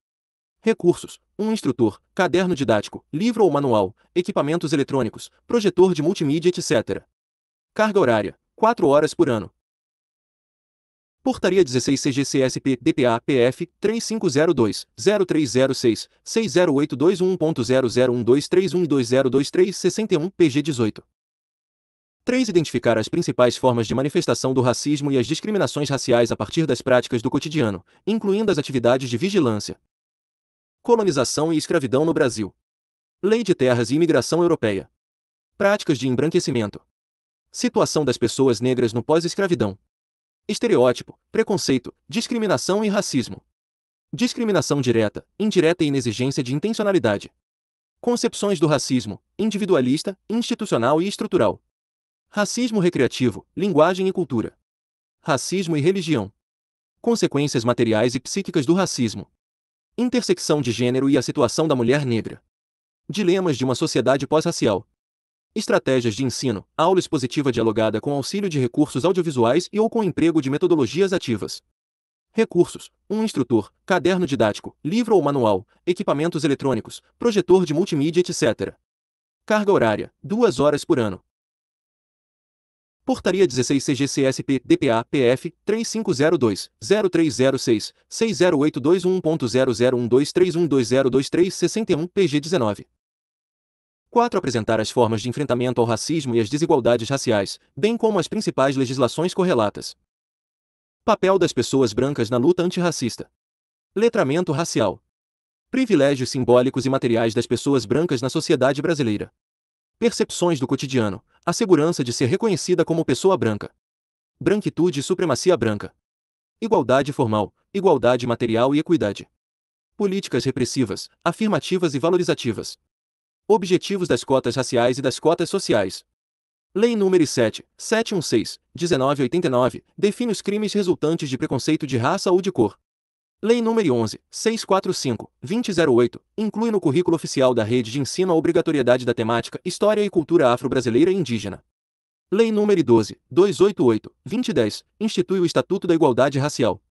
Recursos: um instrutor, caderno didático, livro ou manual, equipamentos eletrônicos, projetor de multimídia, etc. Carga horária: 4 horas por ano. Portaria 16 CGCSP DPA PF 3502-0306 60821.0012312023 PG 18. 3. Identificar as principais formas de manifestação do racismo e as discriminações raciais a partir das práticas do cotidiano, incluindo as atividades de vigilância, colonização e escravidão no Brasil. Lei de terras e imigração europeia. Práticas de embranquecimento. Situação das pessoas negras no pós-escravidão. Estereótipo, preconceito, discriminação e racismo. Discriminação direta, indireta e inexigência de intencionalidade. Concepções do racismo, individualista, institucional e estrutural. Racismo recreativo, linguagem e cultura. Racismo e religião. Consequências materiais e psíquicas do racismo intersecção de gênero e a situação da mulher negra. Dilemas de uma sociedade pós-racial. Estratégias de ensino, aula expositiva dialogada com auxílio de recursos audiovisuais e ou com emprego de metodologias ativas. Recursos: um instrutor, caderno didático, livro ou manual, equipamentos eletrônicos, projetor de multimídia, etc. Carga horária: duas horas por ano. Portaria 16 CGCSP DPA PF 3502-0306 60821.0012312023 PG19. 4. Apresentar as formas de enfrentamento ao racismo e às desigualdades raciais, bem como as principais legislações correlatas. Papel das pessoas brancas na luta antirracista. Letramento racial. Privilégios simbólicos e materiais das pessoas brancas na sociedade brasileira. Percepções do cotidiano. A segurança de ser reconhecida como pessoa branca. Branquitude e supremacia branca. Igualdade formal, igualdade material e equidade. Políticas repressivas, afirmativas e valorizativas. Objetivos das cotas raciais e das cotas sociais. Lei nº 7, 716, 1989, define os crimes resultantes de preconceito de raça ou de cor. Lei nº 11.645, 2008, inclui no currículo oficial da rede de ensino a obrigatoriedade da temática História e Cultura Afro-Brasileira e Indígena. Lei nº 12, 288, 2010, institui o Estatuto da Igualdade Racial.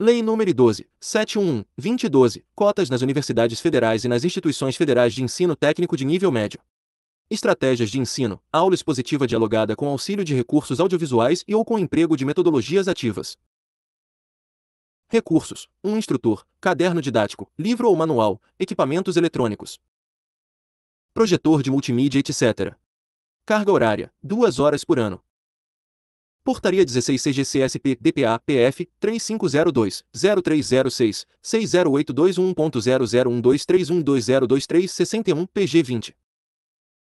Lei nº 12, 711, 2012, cotas nas universidades federais e nas instituições federais de ensino técnico de nível médio. Estratégias de ensino, aula expositiva dialogada com auxílio de recursos audiovisuais e ou com emprego de metodologias ativas. Recursos: um instrutor, caderno didático, livro ou manual, equipamentos eletrônicos, projetor de multimídia, etc. Carga horária: 2 horas por ano. Portaria 16 CGCSP DPA PF 3502-0306 61 PG 20.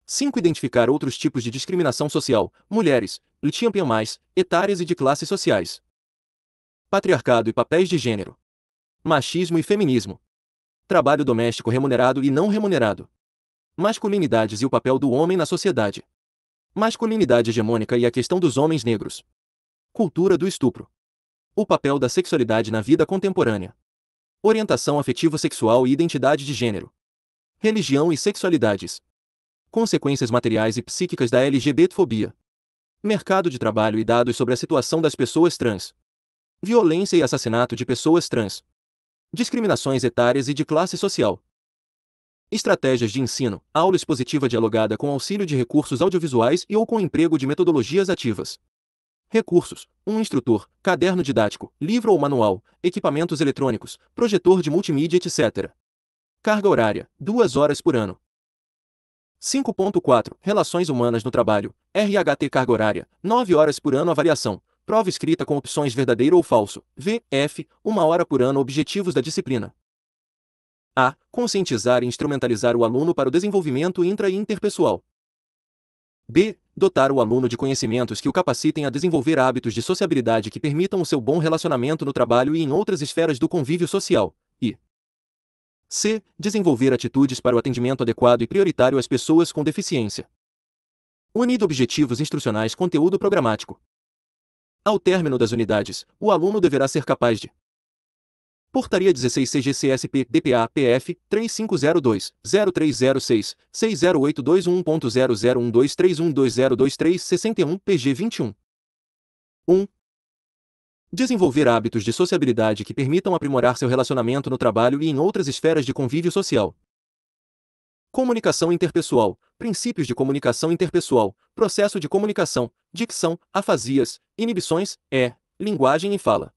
5. Identificar outros tipos de discriminação social, mulheres, litíampia mais, etárias e de classes sociais patriarcado e papéis de gênero, machismo e feminismo, trabalho doméstico remunerado e não remunerado, masculinidades e o papel do homem na sociedade, masculinidade hegemônica e a questão dos homens negros, cultura do estupro, o papel da sexualidade na vida contemporânea, orientação afetiva sexual e identidade de gênero, religião e sexualidades, consequências materiais e psíquicas da LGBTfobia, mercado de trabalho e dados sobre a situação das pessoas trans violência e assassinato de pessoas trans, discriminações etárias e de classe social, estratégias de ensino, aula expositiva dialogada com auxílio de recursos audiovisuais e ou com emprego de metodologias ativas. Recursos: um instrutor, caderno didático, livro ou manual, equipamentos eletrônicos, projetor de multimídia, etc. Carga horária: duas horas por ano. 5.4 Relações humanas no trabalho. RHT carga horária: 9 horas por ano avaliação. Prova escrita com opções verdadeiro ou falso. V. F. Uma hora por ano. Objetivos da disciplina. A. Conscientizar e instrumentalizar o aluno para o desenvolvimento intra e interpessoal. B. Dotar o aluno de conhecimentos que o capacitem a desenvolver hábitos de sociabilidade que permitam o seu bom relacionamento no trabalho e em outras esferas do convívio social. E. C. Desenvolver atitudes para o atendimento adequado e prioritário às pessoas com deficiência. Unido objetivos instrucionais conteúdo programático. Ao término das unidades, o aluno deverá ser capaz de Portaria 16 CGCSP DPA PF 3502-0306 60821.001231202361 PG 21. 1. Desenvolver hábitos de sociabilidade que permitam aprimorar seu relacionamento no trabalho e em outras esferas de convívio social. Comunicação interpessoal, princípios de comunicação interpessoal, processo de comunicação, dicção, afasias, inibições, é, linguagem e fala.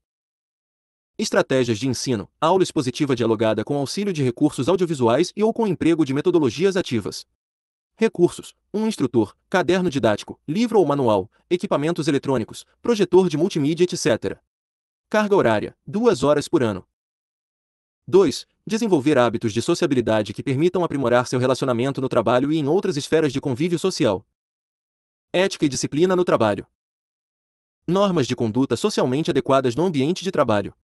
Estratégias de ensino, aula expositiva dialogada com auxílio de recursos audiovisuais e ou com emprego de metodologias ativas. Recursos: um instrutor, caderno didático, livro ou manual, equipamentos eletrônicos, projetor de multimídia, etc. Carga horária: duas horas por ano. 2. Desenvolver hábitos de sociabilidade que permitam aprimorar seu relacionamento no trabalho e em outras esferas de convívio social ética e disciplina no trabalho. Normas de conduta socialmente adequadas no ambiente de trabalho.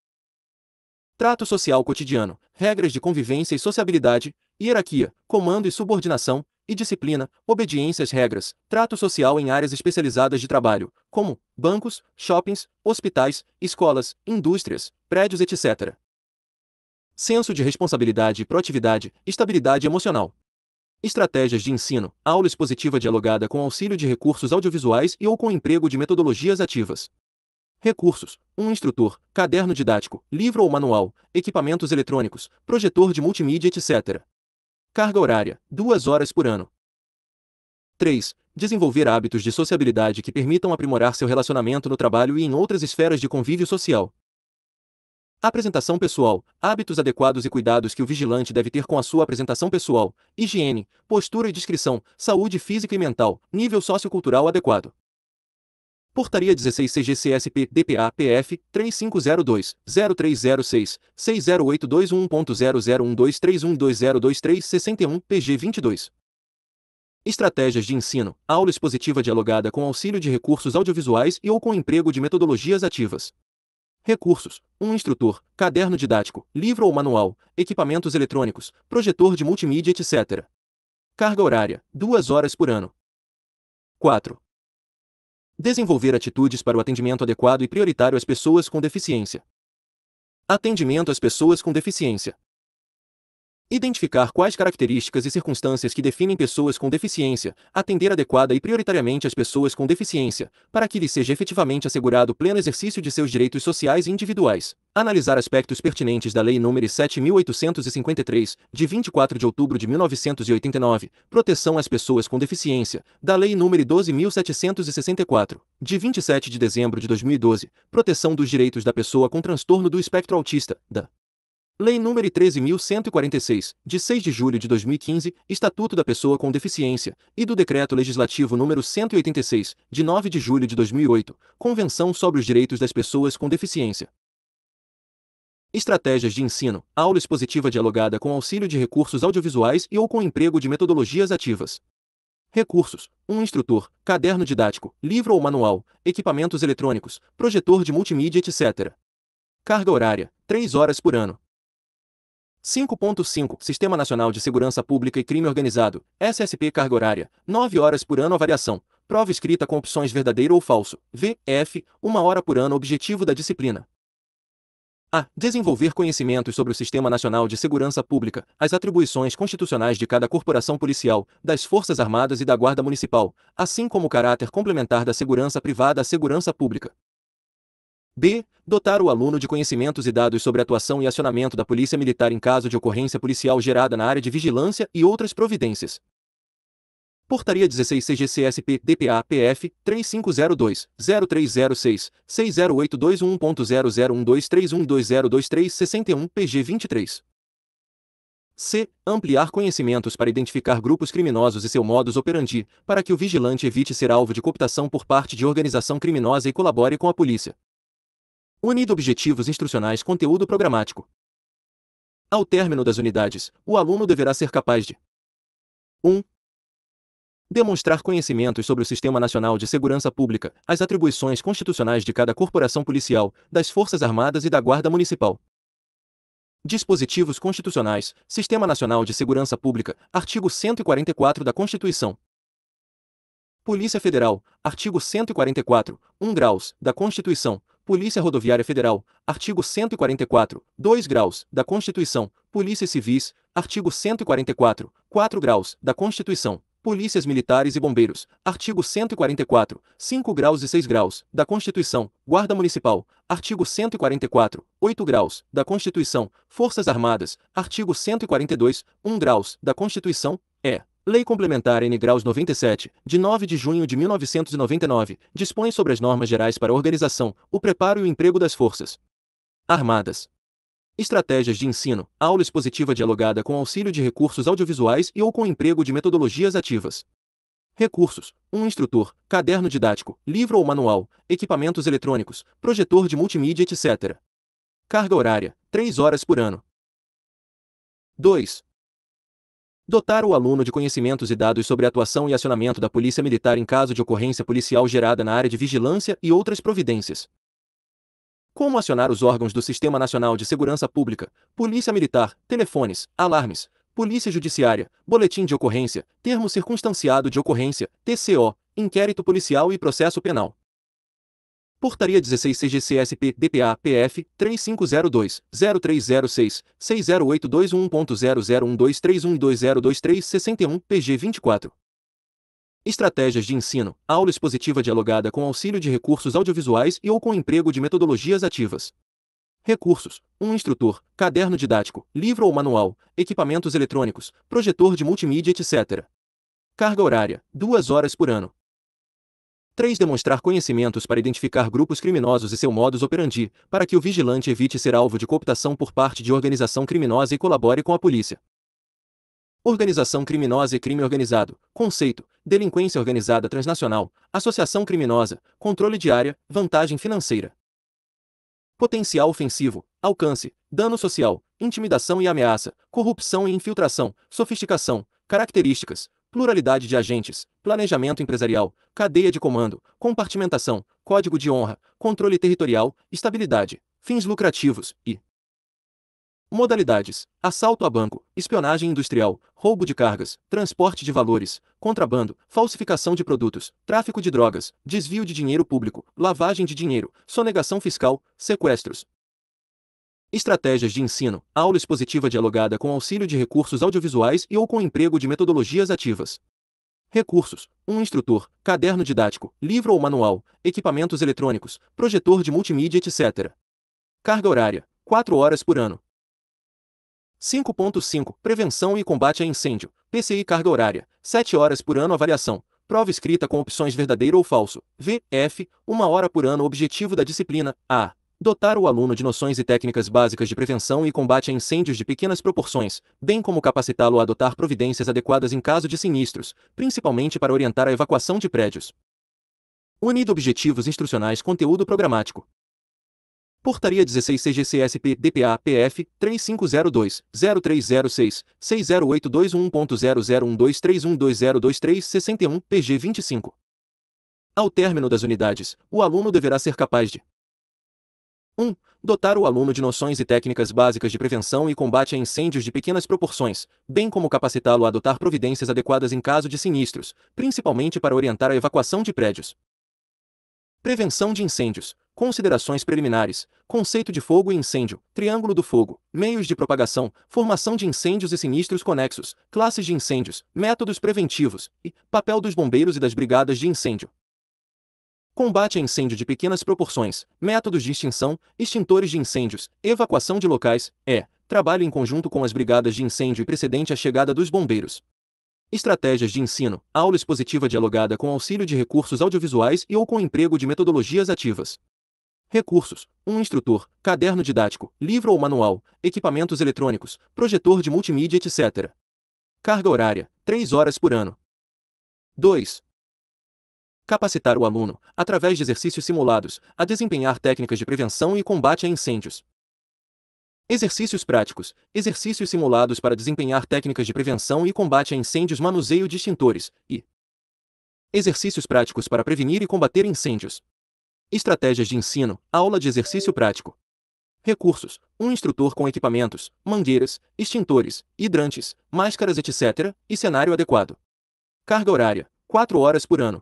Trato social cotidiano, regras de convivência e sociabilidade, hierarquia, comando e subordinação, e disciplina, obediência às regras, trato social em áreas especializadas de trabalho, como bancos, shoppings, hospitais, escolas, indústrias, prédios, etc. Senso de responsabilidade e proatividade, estabilidade emocional, Estratégias de ensino, aula expositiva dialogada com auxílio de recursos audiovisuais e ou com emprego de metodologias ativas. Recursos: um instrutor, caderno didático, livro ou manual, equipamentos eletrônicos, projetor de multimídia, etc. Carga horária: duas horas por ano. 3. Desenvolver hábitos de sociabilidade que permitam aprimorar seu relacionamento no trabalho e em outras esferas de convívio social. Apresentação pessoal: hábitos adequados e cuidados que o vigilante deve ter com a sua apresentação pessoal, higiene, postura e descrição, saúde física e mental, nível sociocultural adequado. Portaria 16 CGCSP DPA-PF 3502-0306 60821.00123120231 PG 22. Estratégias de ensino, aula expositiva dialogada com auxílio de recursos audiovisuais e ou com emprego de metodologias ativas. Recursos: um instrutor, caderno didático, livro ou manual, equipamentos eletrônicos, projetor de multimídia, etc. Carga horária: 2 horas por ano. 4. Desenvolver atitudes para o atendimento adequado e prioritário às pessoas com deficiência. Atendimento às pessoas com deficiência. Identificar quais características e circunstâncias que definem pessoas com deficiência, atender adequada e prioritariamente as pessoas com deficiência, para que lhes seja efetivamente assegurado pleno exercício de seus direitos sociais e individuais. Analisar aspectos pertinentes da Lei nº 7.853, de 24 de outubro de 1989, Proteção às Pessoas com Deficiência, da Lei nº 12.764, de 27 de dezembro de 2012, Proteção dos Direitos da Pessoa com Transtorno do Espectro Autista, da Lei nº 13.146, de 6 de julho de 2015, Estatuto da Pessoa com Deficiência, e do Decreto Legislativo nº 186, de 9 de julho de 2008, Convenção sobre os Direitos das Pessoas com Deficiência. Estratégias de ensino, aula expositiva dialogada com auxílio de recursos audiovisuais e ou com emprego de metodologias ativas. Recursos: um instrutor, caderno didático, livro ou manual, equipamentos eletrônicos, projetor de multimídia, etc. Carga horária: 3 horas por ano. 5.5 Sistema Nacional de Segurança Pública e Crime Organizado, SSP Carga Horária, 9 horas por ano avaliação, prova escrita com opções verdadeiro ou falso, VF, 1 hora por ano objetivo da disciplina. A. Desenvolver conhecimentos sobre o Sistema Nacional de Segurança Pública, as atribuições constitucionais de cada corporação policial, das Forças Armadas e da Guarda Municipal, assim como o caráter complementar da segurança privada à segurança pública. B. Dotar o aluno de conhecimentos e dados sobre atuação e acionamento da Polícia Militar em caso de ocorrência policial gerada na área de vigilância e outras providências. Portaria 16 CGCSP DPA PF 3502-0306 60821.001231202361 PG 23. C. Ampliar conhecimentos para identificar grupos criminosos e seu modus operandi, para que o vigilante evite ser alvo de cooptação por parte de organização criminosa e colabore com a polícia. Unido objetivos instrucionais conteúdo programático. Ao término das unidades, o aluno deverá ser capaz de 1. demonstrar conhecimentos sobre o Sistema Nacional de Segurança Pública, as atribuições constitucionais de cada corporação policial, das Forças Armadas e da Guarda Municipal. Dispositivos constitucionais, Sistema Nacional de Segurança Pública, artigo 144 da Constituição. Polícia Federal, artigo 144, 1 graus, da Constituição, Polícia Rodoviária Federal, artigo 144, 2 graus, da Constituição, Polícias Civis, artigo 144, 4 graus, da Constituição, Polícias Militares e Bombeiros, artigo 144, 5 graus e 6 graus, da Constituição, Guarda Municipal, artigo 144, 8 graus, da Constituição, Forças Armadas, artigo 142, 1 graus, da Constituição, é. Lei Complementar N. Graus 97, de 9 de junho de 1999, dispõe sobre as normas gerais para a organização, o preparo e o emprego das forças armadas. Estratégias de ensino, aula expositiva dialogada com auxílio de recursos audiovisuais e ou com emprego de metodologias ativas. Recursos: um instrutor, caderno didático, livro ou manual, equipamentos eletrônicos, projetor de multimídia, etc. Carga horária: 3 horas por ano. 2. Dotar o aluno de conhecimentos e dados sobre a atuação e acionamento da Polícia Militar em caso de ocorrência policial gerada na área de vigilância e outras providências. Como acionar os órgãos do Sistema Nacional de Segurança Pública, Polícia Militar, telefones, alarmes, Polícia Judiciária, Boletim de Ocorrência, Termo Circunstanciado de Ocorrência, TCO, Inquérito Policial e Processo Penal. Portaria 16 CGCSP DPA PF 3502 0306 60821.001231202361 61 PG 24. Estratégias de ensino, aula expositiva dialogada com auxílio de recursos audiovisuais e ou com emprego de metodologias ativas. Recursos: um instrutor, caderno didático, livro ou manual, equipamentos eletrônicos, projetor de multimídia, etc. Carga horária: 2 horas por ano, 3. Demonstrar conhecimentos para identificar grupos criminosos e seu modus operandi, para que o vigilante evite ser alvo de cooptação por parte de organização criminosa e colabore com a polícia. Organização criminosa e crime organizado. Conceito: delinquência organizada transnacional, associação criminosa, controle diária vantagem financeira. Potencial ofensivo, alcance, dano social, intimidação e ameaça, corrupção e infiltração, sofisticação, características, pluralidade de agentes, planejamento empresarial, cadeia de comando, compartimentação, código de honra, controle territorial, estabilidade, fins lucrativos e modalidades: assalto a banco, espionagem industrial, roubo de cargas, transporte de valores, contrabando, falsificação de produtos, tráfico de drogas, desvio de dinheiro público, lavagem de dinheiro, sonegação fiscal, sequestros, Estratégias de ensino, aula expositiva dialogada com auxílio de recursos audiovisuais e ou com emprego de metodologias ativas. Recursos: um instrutor, caderno didático, livro ou manual, equipamentos eletrônicos, projetor de multimídia, etc. Carga horária: 4 horas por ano. 5.5 Prevenção e combate a incêndio. PCI carga horária: 7 horas por ano avaliação. Prova escrita com opções verdadeiro ou falso. V, F, 1 hora por ano objetivo da disciplina. A. Dotar o aluno de noções e técnicas básicas de prevenção e combate a incêndios de pequenas proporções, bem como capacitá-lo a adotar providências adequadas em caso de sinistros, principalmente para orientar a evacuação de prédios. Unido objetivos instrucionais conteúdo programático. Portaria 16 CGCSP DPA PF 3502-0306 60821.0012312023-61 PG 25. Ao término das unidades, o aluno deverá ser capaz de 1. Dotar o aluno de noções e técnicas básicas de prevenção e combate a incêndios de pequenas proporções, bem como capacitá-lo a adotar providências adequadas em caso de sinistros, principalmente para orientar a evacuação de prédios. Prevenção de incêndios. Considerações preliminares. Conceito de fogo e incêndio. Triângulo do fogo. Meios de propagação. Formação de incêndios e sinistros conexos. Classes de incêndios. Métodos preventivos. E papel dos bombeiros e das brigadas de incêndio combate a incêndio de pequenas proporções, métodos de extinção, extintores de incêndios, evacuação de locais, é, trabalho em conjunto com as brigadas de incêndio e precedente à chegada dos bombeiros. Estratégias de ensino, aula expositiva dialogada com auxílio de recursos audiovisuais e ou com emprego de metodologias ativas. Recursos: um instrutor, caderno didático, livro ou manual, equipamentos eletrônicos, projetor de multimídia, etc. Carga horária: 3 horas por ano. 2. Capacitar o aluno, através de exercícios simulados, a desempenhar técnicas de prevenção e combate a incêndios. Exercícios práticos. Exercícios simulados para desempenhar técnicas de prevenção e combate a incêndios, manuseio de extintores e exercícios práticos para prevenir e combater incêndios. Estratégias de ensino, aula de exercício prático. Recursos: um instrutor com equipamentos, mangueiras, extintores, hidrantes, máscaras, etc., e cenário adequado. Carga horária: 4 horas por ano.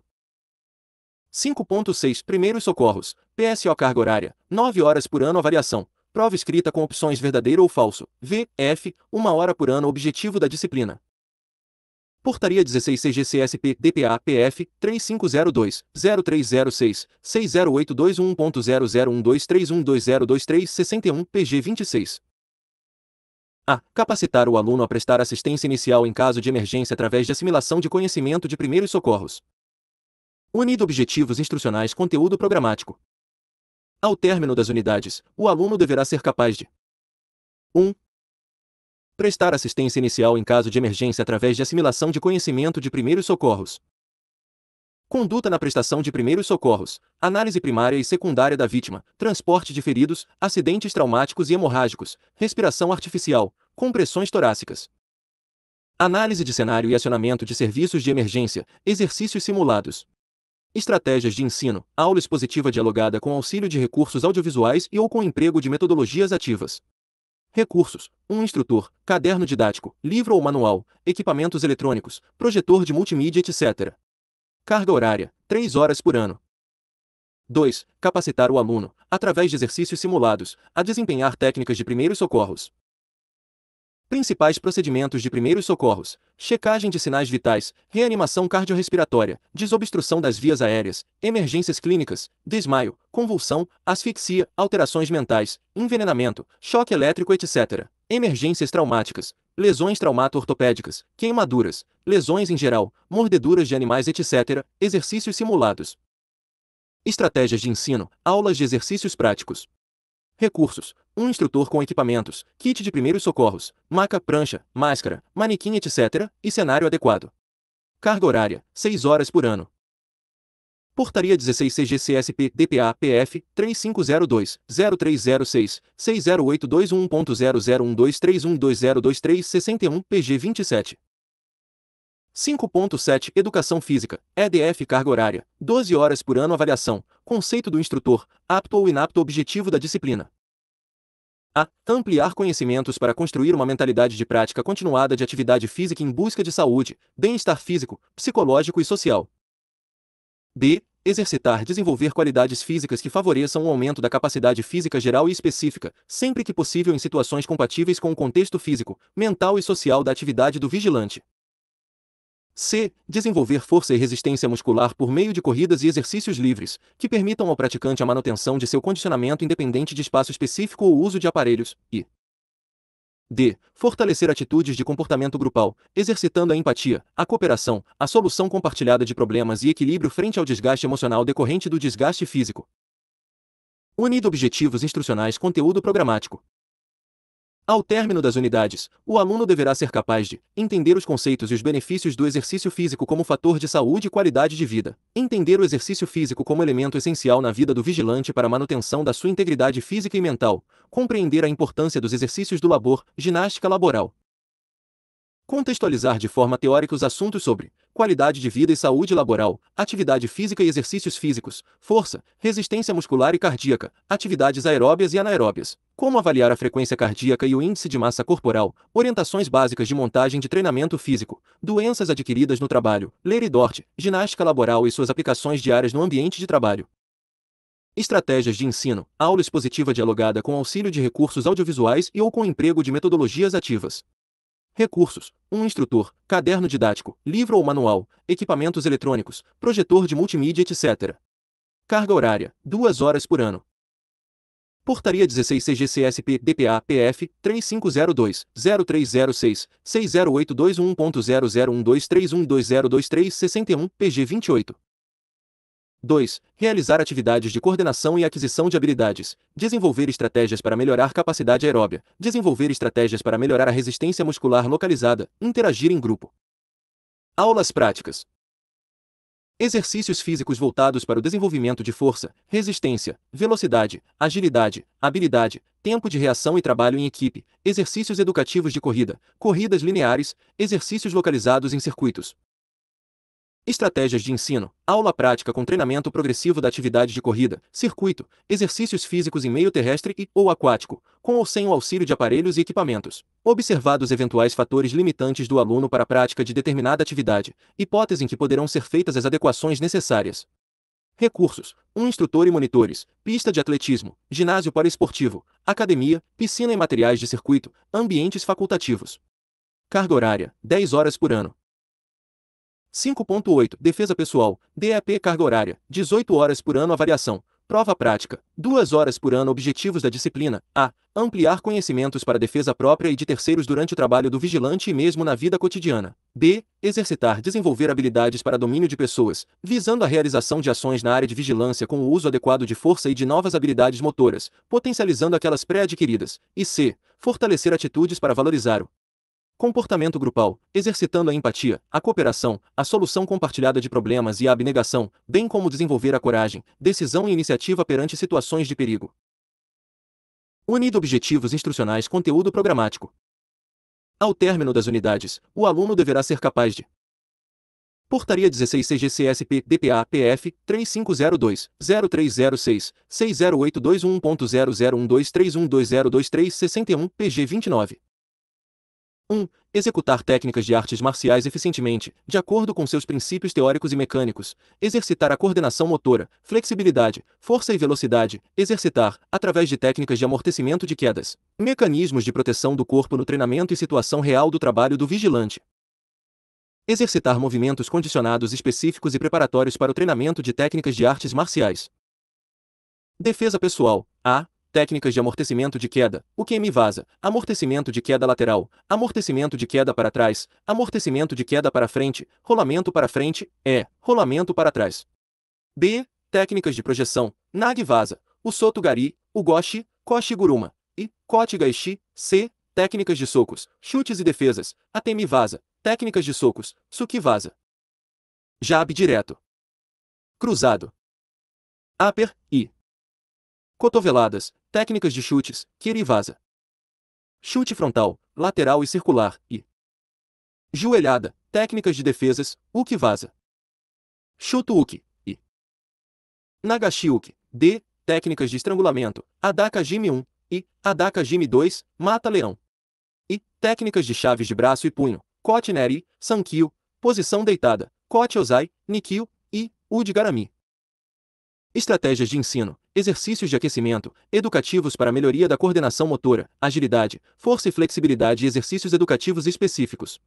5.6 Primeiros socorros. PSO carga horária. 9 horas por ano a variação. Prova escrita com opções verdadeiro ou falso. V, F, 1 hora por ano objetivo da disciplina. Portaria 16 CGCSP DPA PF 3502 0306 C61 PG 26. A. Capacitar o aluno a prestar assistência inicial em caso de emergência através de assimilação de conhecimento de primeiros socorros. Unido objetivos instrucionais conteúdo programático. Ao término das unidades, o aluno deverá ser capaz de 1. Prestar assistência inicial em caso de emergência através de assimilação de conhecimento de primeiros socorros. Conduta na prestação de primeiros socorros, análise primária e secundária da vítima, transporte de feridos, acidentes traumáticos e hemorrágicos, respiração artificial, compressões torácicas. Análise de cenário e acionamento de serviços de emergência, exercícios simulados estratégias de ensino, aula expositiva dialogada com auxílio de recursos audiovisuais e ou com emprego de metodologias ativas. Recursos: um instrutor, caderno didático, livro ou manual, equipamentos eletrônicos, projetor de multimídia, etc. Carga horária: 3 horas por ano. 2. Capacitar o aluno, através de exercícios simulados, a desempenhar técnicas de primeiros socorros. Principais procedimentos de primeiros socorros: checagem de sinais vitais, reanimação cardiorrespiratória, desobstrução das vias aéreas, emergências clínicas, desmaio, convulsão, asfixia, alterações mentais, envenenamento, choque elétrico, etc. Emergências traumáticas, lesões traumato-ortopédicas, queimaduras, lesões em geral, mordeduras de animais, etc. Exercícios simulados. Estratégias de ensino, aulas de exercícios práticos. Recursos: um instrutor com equipamentos, kit de primeiros socorros, maca, prancha, máscara, manequim, etc., e cenário adequado. Carga horária: 6 horas por ano. Portaria 16 CGCSP DPA PF 3502-0306 608211.00123120231 61 PG 27. 5.7 Educação Física, EDF Carga Horária, 12 horas por ano Avaliação, Conceito do Instrutor, apto ou inapto Objetivo da disciplina. A. Ampliar conhecimentos para construir uma mentalidade de prática continuada de atividade física em busca de saúde, bem-estar físico, psicológico e social. B. Exercitar desenvolver qualidades físicas que favoreçam o aumento da capacidade física geral e específica, sempre que possível em situações compatíveis com o contexto físico, mental e social da atividade do vigilante. C. Desenvolver força e resistência muscular por meio de corridas e exercícios livres, que permitam ao praticante a manutenção de seu condicionamento independente de espaço específico ou uso de aparelhos. E. D. Fortalecer atitudes de comportamento grupal, exercitando a empatia, a cooperação, a solução compartilhada de problemas e equilíbrio frente ao desgaste emocional decorrente do desgaste físico. Unido objetivos instrucionais conteúdo programático. Ao término das unidades, o aluno deverá ser capaz de entender os conceitos e os benefícios do exercício físico como fator de saúde e qualidade de vida, entender o exercício físico como elemento essencial na vida do vigilante para a manutenção da sua integridade física e mental, compreender a importância dos exercícios do labor, ginástica laboral, contextualizar de forma teórica os assuntos sobre qualidade de vida e saúde laboral, atividade física e exercícios físicos, força, resistência muscular e cardíaca, atividades aeróbias e anaeróbias, como avaliar a frequência cardíaca e o índice de massa corporal, orientações básicas de montagem de treinamento físico, doenças adquiridas no trabalho, ler e DORT, ginástica laboral e suas aplicações diárias no ambiente de trabalho. Estratégias de ensino, aula expositiva dialogada com auxílio de recursos audiovisuais e ou com emprego de metodologias ativas. Recursos: um instrutor, caderno didático, livro ou manual, equipamentos eletrônicos, projetor de multimídia, etc. Carga horária: duas horas por ano. Portaria 16 CGCSP DPA PF 3502-0306-608211.001231202312023-61 PG 28. 2. Realizar atividades de coordenação e aquisição de habilidades. Desenvolver estratégias para melhorar capacidade aeróbia. Desenvolver estratégias para melhorar a resistência muscular localizada. Interagir em grupo. Aulas práticas. Exercícios físicos voltados para o desenvolvimento de força, resistência, velocidade, agilidade, habilidade, tempo de reação e trabalho em equipe, exercícios educativos de corrida, corridas lineares, exercícios localizados em circuitos estratégias de ensino, aula prática com treinamento progressivo da atividade de corrida, circuito, exercícios físicos em meio terrestre e ou aquático, com ou sem o auxílio de aparelhos e equipamentos. Observados eventuais fatores limitantes do aluno para a prática de determinada atividade, hipótese em que poderão ser feitas as adequações necessárias. Recursos: um instrutor e monitores, pista de atletismo, ginásio para esportivo academia, piscina e materiais de circuito, ambientes facultativos. Carga horária: 10 horas por ano. 5.8 Defesa pessoal, DEP carga horária, 18 horas por ano a variação. Prova prática, 2 horas por ano objetivos da disciplina. A. Ampliar conhecimentos para defesa própria e de terceiros durante o trabalho do vigilante e mesmo na vida cotidiana. B. Exercitar desenvolver habilidades para domínio de pessoas, visando a realização de ações na área de vigilância com o uso adequado de força e de novas habilidades motoras, potencializando aquelas pré-adquiridas. E C. Fortalecer atitudes para valorizar o Comportamento grupal, exercitando a empatia, a cooperação, a solução compartilhada de problemas e a abnegação, bem como desenvolver a coragem, decisão e iniciativa perante situações de perigo. Unido objetivos instrucionais conteúdo programático. Ao término das unidades, o aluno deverá ser capaz de Portaria 16 CGCSP DPA PF 3502-0306 61 PG 29 1. executar técnicas de artes marciais eficientemente, de acordo com seus princípios teóricos e mecânicos. Exercitar a coordenação motora, flexibilidade, força e velocidade. Exercitar, através de técnicas de amortecimento de quedas, mecanismos de proteção do corpo no treinamento e situação real do trabalho do vigilante. Exercitar movimentos condicionados específicos e preparatórios para o treinamento de técnicas de artes marciais. Defesa pessoal. A técnicas de amortecimento de queda, o kemi vaza, amortecimento de queda lateral, amortecimento de queda para trás, amortecimento de queda para frente, rolamento para frente, é, rolamento para trás. B. Técnicas de projeção, Nag vaza, o Soto Gari, o Goshi, Koshi Guruma, e Kote Gaishi, C. Técnicas de socos, chutes e defesas, Atemi vaza, técnicas de socos, Suki vaza. Jab direto. Cruzado. Upper, I, cotoveladas, técnicas de chutes, Kiri e vaza. Chute frontal, lateral e circular, e joelhada, técnicas de defesas, uki vaza. Chuto uki, e nagashi uki, D, técnicas de estrangulamento, adaka jimi 1 e adaka jimi 2, mata leão. E técnicas de chaves de braço e punho, kote neri, sankyo, posição deitada, kote ozai, nikyo e udigarami estratégias de ensino, exercícios de aquecimento, educativos para melhoria da coordenação motora, agilidade, força e flexibilidade e exercícios educativos específicos.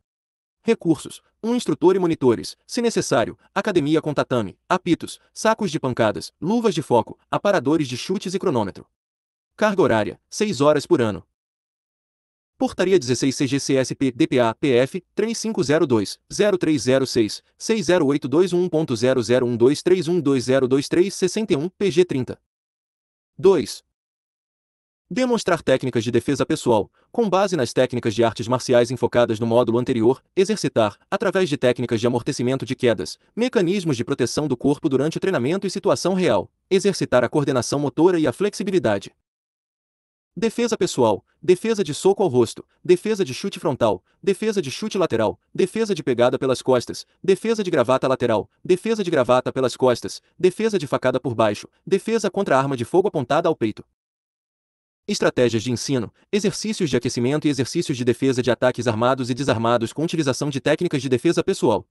Recursos: um instrutor e monitores, se necessário, academia com tatame, apitos, sacos de pancadas, luvas de foco, aparadores de chutes e cronômetro. Carga horária: 6 horas por ano, Portaria 16 CGCSP DPA PF 3502-0306 60821.001231202361 PG30. 2. Demonstrar técnicas de defesa pessoal, com base nas técnicas de artes marciais enfocadas no módulo anterior, exercitar, através de técnicas de amortecimento de quedas, mecanismos de proteção do corpo durante o treinamento e situação real, exercitar a coordenação motora e a flexibilidade. Defesa pessoal, defesa de soco ao rosto, defesa de chute frontal, defesa de chute lateral, defesa de pegada pelas costas, defesa de gravata lateral, defesa de gravata pelas costas, defesa de facada por baixo, defesa contra arma de fogo apontada ao peito. Estratégias de ensino, exercícios de aquecimento e exercícios de defesa de ataques armados e desarmados com utilização de técnicas de defesa pessoal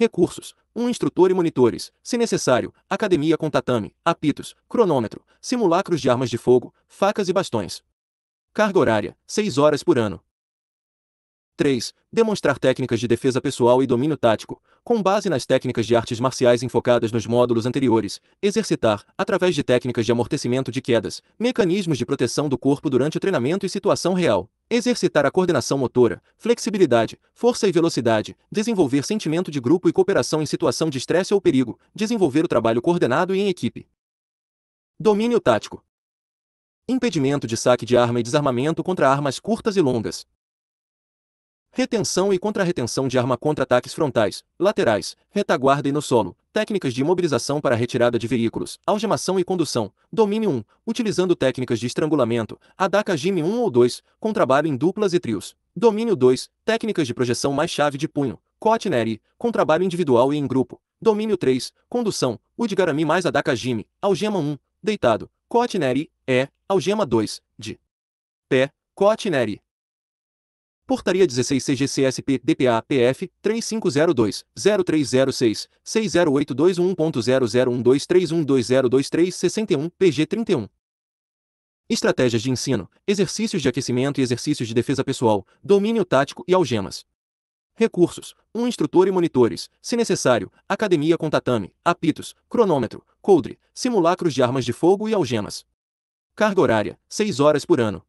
recursos, um instrutor e monitores, se necessário, academia com tatame, apitos, cronômetro, simulacros de armas de fogo, facas e bastões. Carga horária, 6 horas por ano. 3. Demonstrar técnicas de defesa pessoal e domínio tático, com base nas técnicas de artes marciais enfocadas nos módulos anteriores, exercitar, através de técnicas de amortecimento de quedas, mecanismos de proteção do corpo durante o treinamento e situação real, Exercitar a coordenação motora, flexibilidade, força e velocidade, desenvolver sentimento de grupo e cooperação em situação de estresse ou perigo, desenvolver o trabalho coordenado e em equipe. Domínio tático. Impedimento de saque de arma e desarmamento contra armas curtas e longas. Retenção e contra-retenção de arma contra ataques frontais, laterais, retaguarda e no solo. Técnicas de imobilização para retirada de veículos, algemação e condução. Domínio 1. Utilizando técnicas de estrangulamento, Adaka 1 ou 2, com trabalho em duplas e trios. Domínio 2. Técnicas de projeção mais chave de punho, Cotineri, com trabalho individual e em grupo. Domínio 3. Condução, Udgarami mais Adaka algema 1, deitado. Cotineri, é, algema 2, de pé. Cotineri, Portaria 16 CGCSP DPA PF 3502-0306 60821.001231202361 PG 31. Estratégias de ensino, exercícios de aquecimento e exercícios de defesa pessoal, domínio tático e algemas. Recursos: um instrutor e monitores, se necessário, academia com tatame, apitos, cronômetro, coldre, simulacros de armas de fogo e algemas. Carga horária: 6 horas por ano.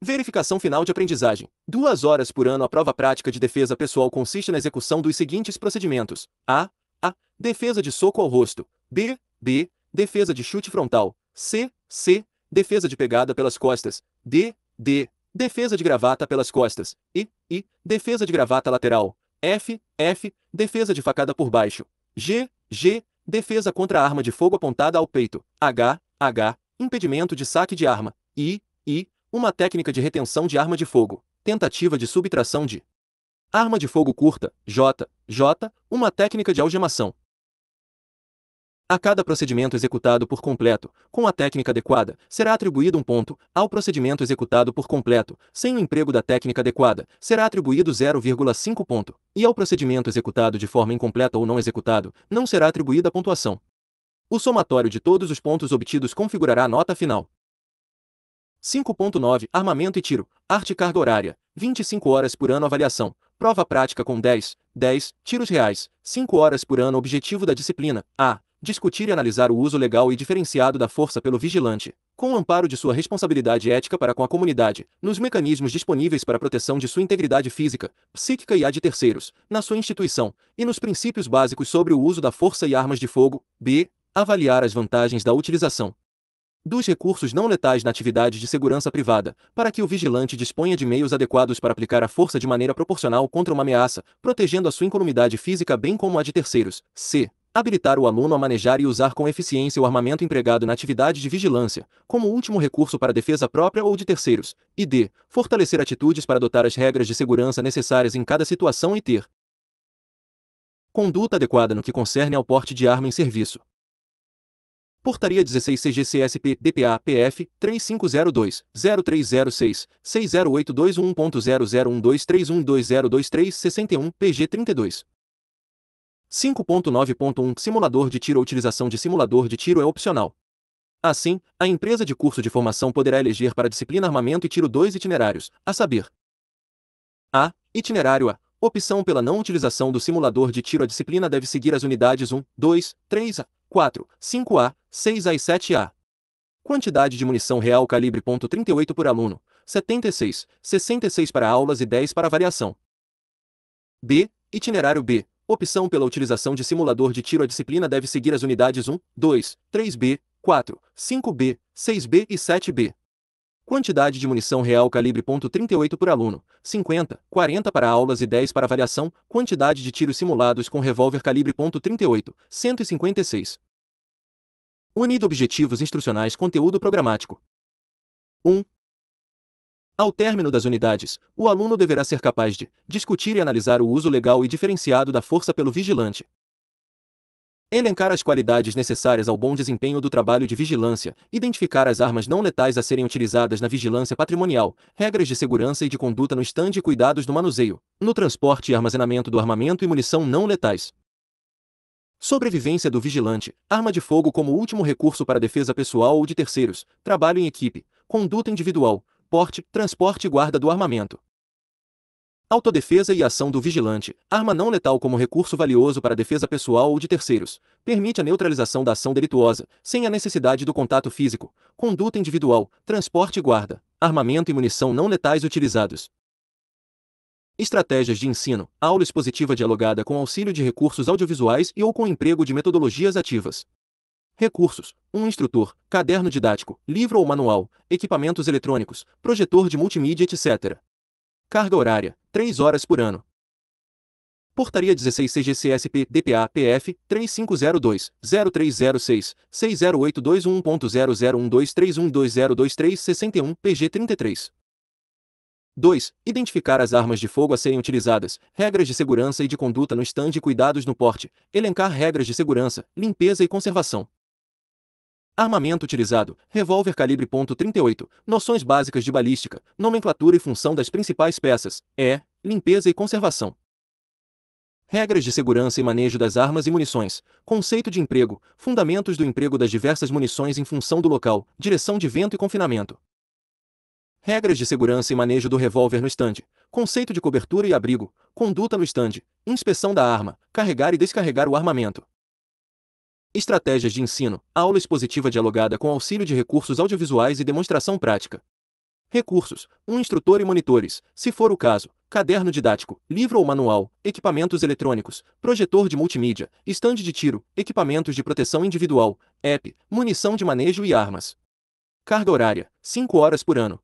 Verificação final de aprendizagem. Duas horas por ano a prova prática de defesa pessoal consiste na execução dos seguintes procedimentos. A. A. Defesa de soco ao rosto. B. B. Defesa de chute frontal. C. C. Defesa de pegada pelas costas. D. D. Defesa de gravata pelas costas. E. I. Defesa de gravata lateral. F. F. Defesa de facada por baixo. G. G. Defesa contra arma de fogo apontada ao peito. H. H. Impedimento de saque de arma. I. I uma técnica de retenção de arma de fogo, tentativa de subtração de arma de fogo curta, J, J, uma técnica de algemação. A cada procedimento executado por completo, com a técnica adequada, será atribuído um ponto, ao procedimento executado por completo, sem o emprego da técnica adequada, será atribuído 0,5 ponto, e ao procedimento executado de forma incompleta ou não executado, não será atribuída pontuação. O somatório de todos os pontos obtidos configurará a nota final. 5.9 Armamento e tiro. Arte carga horária. 25 horas por ano avaliação. Prova prática com 10, 10 tiros reais. 5 horas por ano objetivo da disciplina. A. Discutir e analisar o uso legal e diferenciado da força pelo vigilante, com o amparo de sua responsabilidade ética para com a comunidade, nos mecanismos disponíveis para a proteção de sua integridade física, psíquica e a de terceiros, na sua instituição, e nos princípios básicos sobre o uso da força e armas de fogo. B. Avaliar as vantagens da utilização, dos recursos não letais na atividade de segurança privada, para que o vigilante disponha de meios adequados para aplicar a força de maneira proporcional contra uma ameaça, protegendo a sua incolumidade física bem como a de terceiros. C. Habilitar o aluno a manejar e usar com eficiência o armamento empregado na atividade de vigilância, como último recurso para defesa própria ou de terceiros. E D. Fortalecer atitudes para adotar as regras de segurança necessárias em cada situação e ter conduta adequada no que concerne ao porte de arma em serviço, Portaria 16 CGCSP DPA PF 3502-0306 61 PG 32. 5.9.1 Simulador de tiro A utilização de simulador de tiro é opcional. Assim, a empresa de curso de formação poderá eleger para a disciplina armamento e tiro dois itinerários, a saber: A. Itinerário A Opção pela não utilização do simulador de tiro. A disciplina deve seguir as unidades 1, 2, 3A, 4, 5A, 6A e 7A. Quantidade de munição real calibre .38 por aluno, 76, 66 para aulas e 10 para variação. B. Itinerário B. Opção pela utilização de simulador de tiro. A disciplina deve seguir as unidades 1, 2, 3B, 4, 5B, 6B e 7B. Quantidade de munição real calibre .38 por aluno, 50, 40 para aulas e 10 para avaliação. Quantidade de tiros simulados com revólver calibre .38, 156. Unido objetivos instrucionais conteúdo programático. 1. Ao término das unidades, o aluno deverá ser capaz de discutir e analisar o uso legal e diferenciado da força pelo vigilante, Elencar as qualidades necessárias ao bom desempenho do trabalho de vigilância, identificar as armas não letais a serem utilizadas na vigilância patrimonial, regras de segurança e de conduta no estande e cuidados no manuseio, no transporte e armazenamento do armamento e munição não letais. Sobrevivência do vigilante, arma de fogo como último recurso para defesa pessoal ou de terceiros, trabalho em equipe, conduta individual, porte, transporte e guarda do armamento. Autodefesa e ação do vigilante. Arma não letal como recurso valioso para defesa pessoal ou de terceiros. Permite a neutralização da ação delituosa, sem a necessidade do contato físico, conduta individual, transporte e guarda. Armamento e munição não letais utilizados. Estratégias de ensino. Aula expositiva dialogada com auxílio de recursos audiovisuais e ou com emprego de metodologias ativas. Recursos: um instrutor, caderno didático, livro ou manual, equipamentos eletrônicos, projetor de multimídia, etc. Carga horária, 3 horas por ano. Portaria 16 CGCSP DPA PF 3502-0306 60821.001231202361 PG 33. 2. Identificar as armas de fogo a serem utilizadas, regras de segurança e de conduta no estande e cuidados no porte, elencar regras de segurança, limpeza e conservação, Armamento utilizado: revólver calibre .38, noções básicas de balística, nomenclatura e função das principais peças, é, limpeza e conservação. Regras de segurança e manejo das armas e munições, conceito de emprego, fundamentos do emprego das diversas munições em função do local, direção de vento e confinamento. Regras de segurança e manejo do revólver no estande, conceito de cobertura e abrigo, conduta no estande, inspeção da arma, carregar e descarregar o armamento. Estratégias de ensino, aula expositiva dialogada com auxílio de recursos audiovisuais e demonstração prática. Recursos: um instrutor e monitores, se for o caso, caderno didático, livro ou manual, equipamentos eletrônicos, projetor de multimídia, estande de tiro, equipamentos de proteção individual, app, munição de manejo e armas. Carga horária: 5 horas por ano,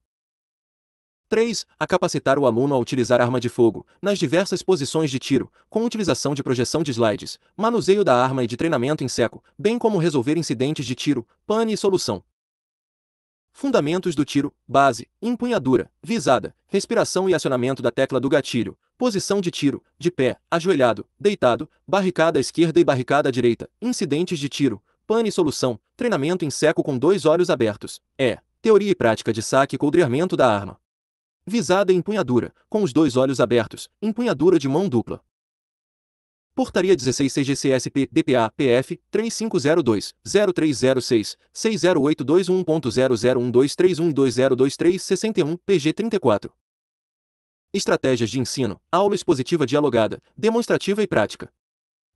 3. A capacitar o aluno a utilizar arma de fogo, nas diversas posições de tiro, com utilização de projeção de slides, manuseio da arma e de treinamento em seco, bem como resolver incidentes de tiro, pane e solução. Fundamentos do tiro, base, empunhadura, visada, respiração e acionamento da tecla do gatilho, posição de tiro, de pé, ajoelhado, deitado, barricada esquerda e barricada direita, incidentes de tiro, pane e solução, treinamento em seco com dois olhos abertos, é, teoria e prática de saque e coldreamento da arma visada e empunhadura, com os dois olhos abertos, empunhadura de mão dupla. Portaria 16 CGCSP DPA PF 3502-0306 60821.00123120231 PG 34. Estratégias de ensino, aula expositiva dialogada, demonstrativa e prática.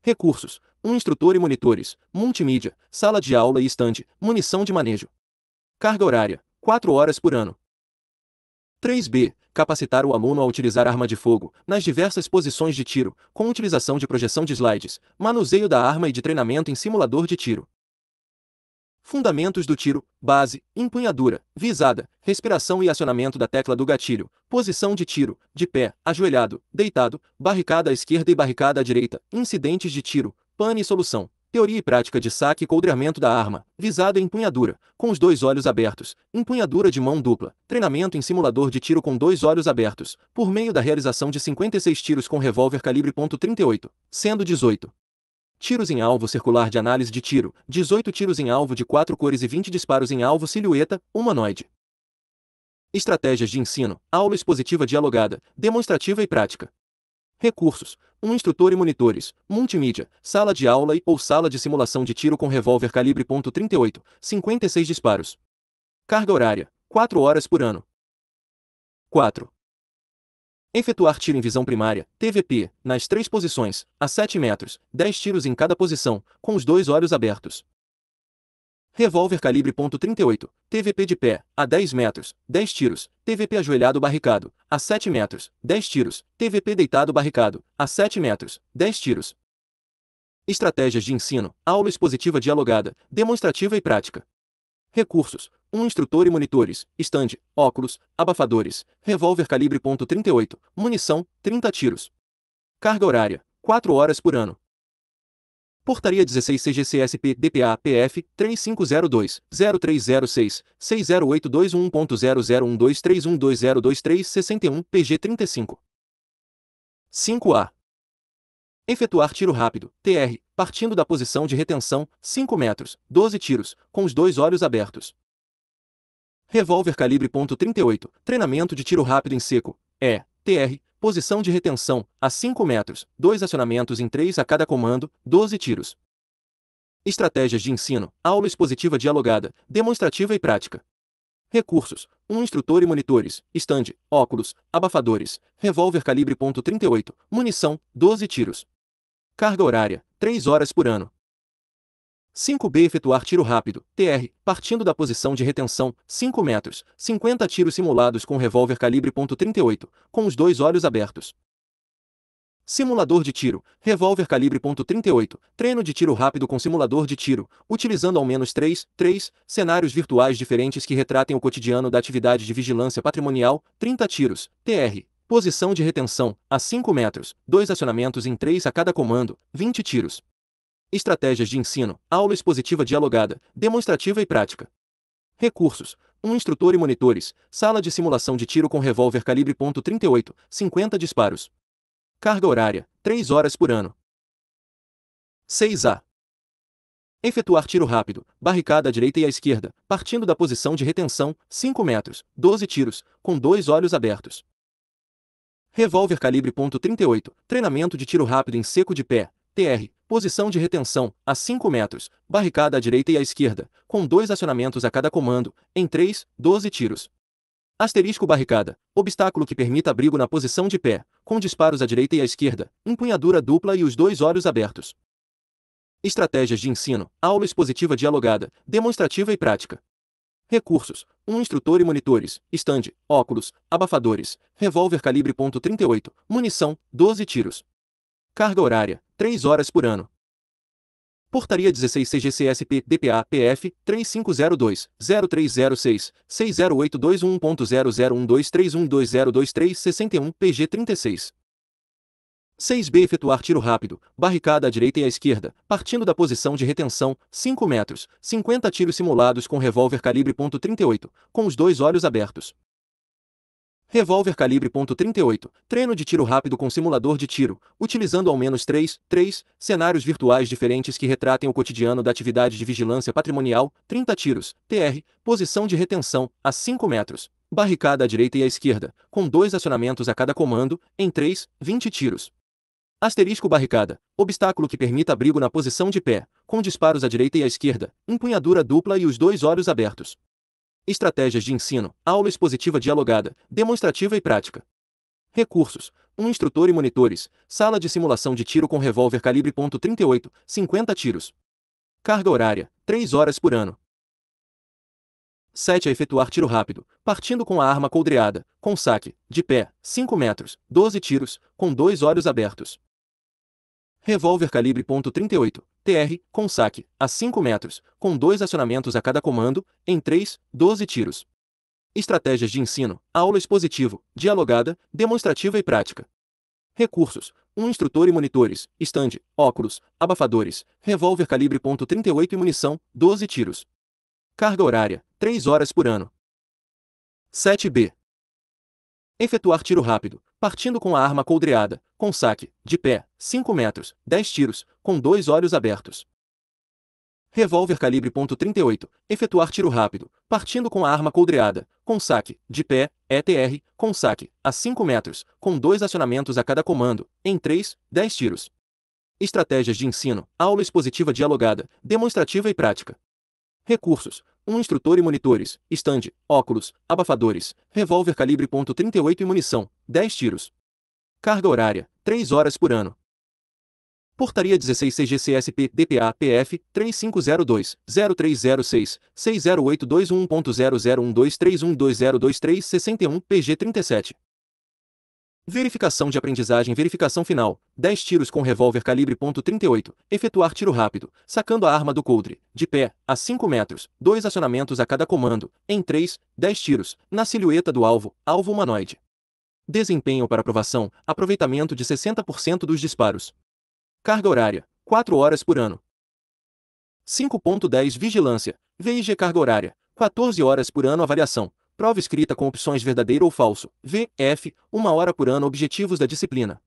Recursos: um instrutor e monitores, multimídia, sala de aula e estande, munição de manejo. Carga horária: 4 horas por ano. 3b. Capacitar o aluno a utilizar arma de fogo, nas diversas posições de tiro, com utilização de projeção de slides, manuseio da arma e de treinamento em simulador de tiro. Fundamentos do tiro, base, empunhadura, visada, respiração e acionamento da tecla do gatilho, posição de tiro, de pé, ajoelhado, deitado, barricada à esquerda e barricada à direita, incidentes de tiro, pane e solução, Teoria e prática de saque e coldreamento da arma, visada em empunhadura, com os dois olhos abertos, empunhadura de mão dupla, treinamento em simulador de tiro com dois olhos abertos, por meio da realização de 56 tiros com revólver calibre .38, sendo 18 tiros em alvo circular de análise de tiro, 18 tiros em alvo de quatro cores e 20 disparos em alvo silhueta, humanoide. Estratégias de ensino, aula expositiva dialogada, demonstrativa e prática. Recursos: um instrutor e monitores, multimídia, sala de aula e ou sala de simulação de tiro com revólver calibre .38, 56 disparos. Carga horária: 4 horas por ano. 4. Efetuar tiro em visão primária, TVP, nas três posições, a 7 metros, 10 tiros em cada posição, com os dois olhos abertos. Revólver calibre .38, TVP de pé, a 10 metros, 10 tiros, TVP ajoelhado barricado, a 7 metros, 10 tiros, TVP deitado barricado, a 7 metros, 10 tiros. Estratégias de ensino, aula expositiva dialogada, demonstrativa e prática. Recursos: um instrutor e monitores, stand, óculos, abafadores, revólver calibre .38, munição, 30 tiros. Carga horária: 4 horas por ano, Portaria 16 CGCSP DPA PF 3502 0306 60821.001231202361 61 PG 35. 5A. Efetuar tiro rápido, TR, partindo da posição de retenção, 5 metros, 12 tiros, com os dois olhos abertos. Revólver calibre .38, treinamento de tiro rápido em seco, (E TR, Posição de retenção, a 5 metros, 2 acionamentos em 3 a cada comando, 12 tiros. Estratégias de ensino, aula expositiva dialogada, demonstrativa e prática. Recursos: um instrutor e monitores, estande, óculos, abafadores, revólver calibre .38, munição, 12 tiros. Carga horária: 3 horas por ano, 5B Efetuar tiro rápido, TR, partindo da posição de retenção, 5 metros, 50 tiros simulados com revólver calibre .38, com os dois olhos abertos. Simulador de tiro, revólver calibre .38, treino de tiro rápido com simulador de tiro, utilizando ao menos 3, 3 cenários virtuais diferentes que retratem o cotidiano da atividade de vigilância patrimonial, 30 tiros, TR, posição de retenção, a 5 metros, 2 acionamentos em 3 a cada comando, 20 tiros. Estratégias de ensino, aula expositiva dialogada, demonstrativa e prática. Recursos: um instrutor e monitores, sala de simulação de tiro com revólver calibre .38, 50 disparos. Carga horária: 3 horas por ano. 6A. Efetuar tiro rápido, barricada à direita e à esquerda, partindo da posição de retenção, 5 metros, 12 tiros, com dois olhos abertos. Revólver calibre .38, treinamento de tiro rápido em seco de pé, TR, Posição de retenção, a 5 metros, barricada à direita e à esquerda, com dois acionamentos a cada comando, em 3, 12 tiros. Asterisco barricada, obstáculo que permita abrigo na posição de pé, com disparos à direita e à esquerda, empunhadura dupla e os dois olhos abertos. Estratégias de ensino, aula expositiva dialogada, demonstrativa e prática. Recursos: um instrutor e monitores, estande, óculos, abafadores, revólver calibre .38, munição, 12 tiros. Carga horária: 3 horas por ano. Portaria 16 CGCSP DPA PF 3502-0306-608221.00123120231 PG 36. 6B Efetuar tiro rápido, barricada à direita e à esquerda, partindo da posição de retenção, 5 metros, 50 tiros simulados com revólver calibre .38, com os dois olhos abertos. Revólver calibre .38, treino de tiro rápido com simulador de tiro, utilizando ao menos 3, 3 cenários virtuais diferentes que retratem o cotidiano da atividade de vigilância patrimonial, 30 tiros, TR, posição de retenção, a 5 metros, barricada à direita e à esquerda, com dois acionamentos a cada comando, em 3, 20 tiros. Asterisco barricada, obstáculo que permita abrigo na posição de pé, com disparos à direita e à esquerda, empunhadura dupla e os dois olhos abertos estratégias de ensino, aula expositiva dialogada, demonstrativa e prática. Recursos: um instrutor e monitores, sala de simulação de tiro com revólver calibre .38, 50 tiros. Carga horária: 3 horas por ano. 7. A efetuar tiro rápido, partindo com a arma coldreada, com saque, de pé, 5 metros, 12 tiros, com dois olhos abertos. Revólver calibre .38, TR, com saque, a 5 metros, com dois acionamentos a cada comando, em 3, 12 tiros. Estratégias de ensino, aula expositivo, dialogada, demonstrativa e prática. Recursos: um instrutor e monitores, estande, óculos, abafadores, revólver calibre .38 e munição, 12 tiros. Carga horária: 3 horas por ano. 7b. Efetuar tiro rápido, partindo com a arma coldreada, com saque, de pé, 5 metros, 10 tiros, com dois olhos abertos. Revólver calibre .38, efetuar tiro rápido, partindo com a arma coldreada, com saque, de pé, ETR, com saque, a 5 metros, com dois acionamentos a cada comando, em 3, 10 tiros. Estratégias de ensino, aula expositiva dialogada, demonstrativa e prática. Recursos: um instrutor e monitores, stand, óculos, abafadores, revólver calibre .38 e munição, 10 tiros. Carga horária: 3 horas por ano. Portaria 16 CGCSP DPA PF 3502-0306 61 PG 37. Verificação de aprendizagem Verificação final. 10 tiros com revólver calibre .38. Efetuar tiro rápido, sacando a arma do coldre, de pé, a 5 metros, 2 acionamentos a cada comando, em 3, 10 tiros, na silhueta do alvo, alvo humanoide. Desempenho para aprovação, aproveitamento de 60% dos disparos. Carga horária, 4 horas por ano. 5.10 Vigilância, VIG Carga horária, 14 horas por ano Avaliação, Prova escrita com opções verdadeiro ou falso. V. F. Uma hora por ano. Objetivos da disciplina.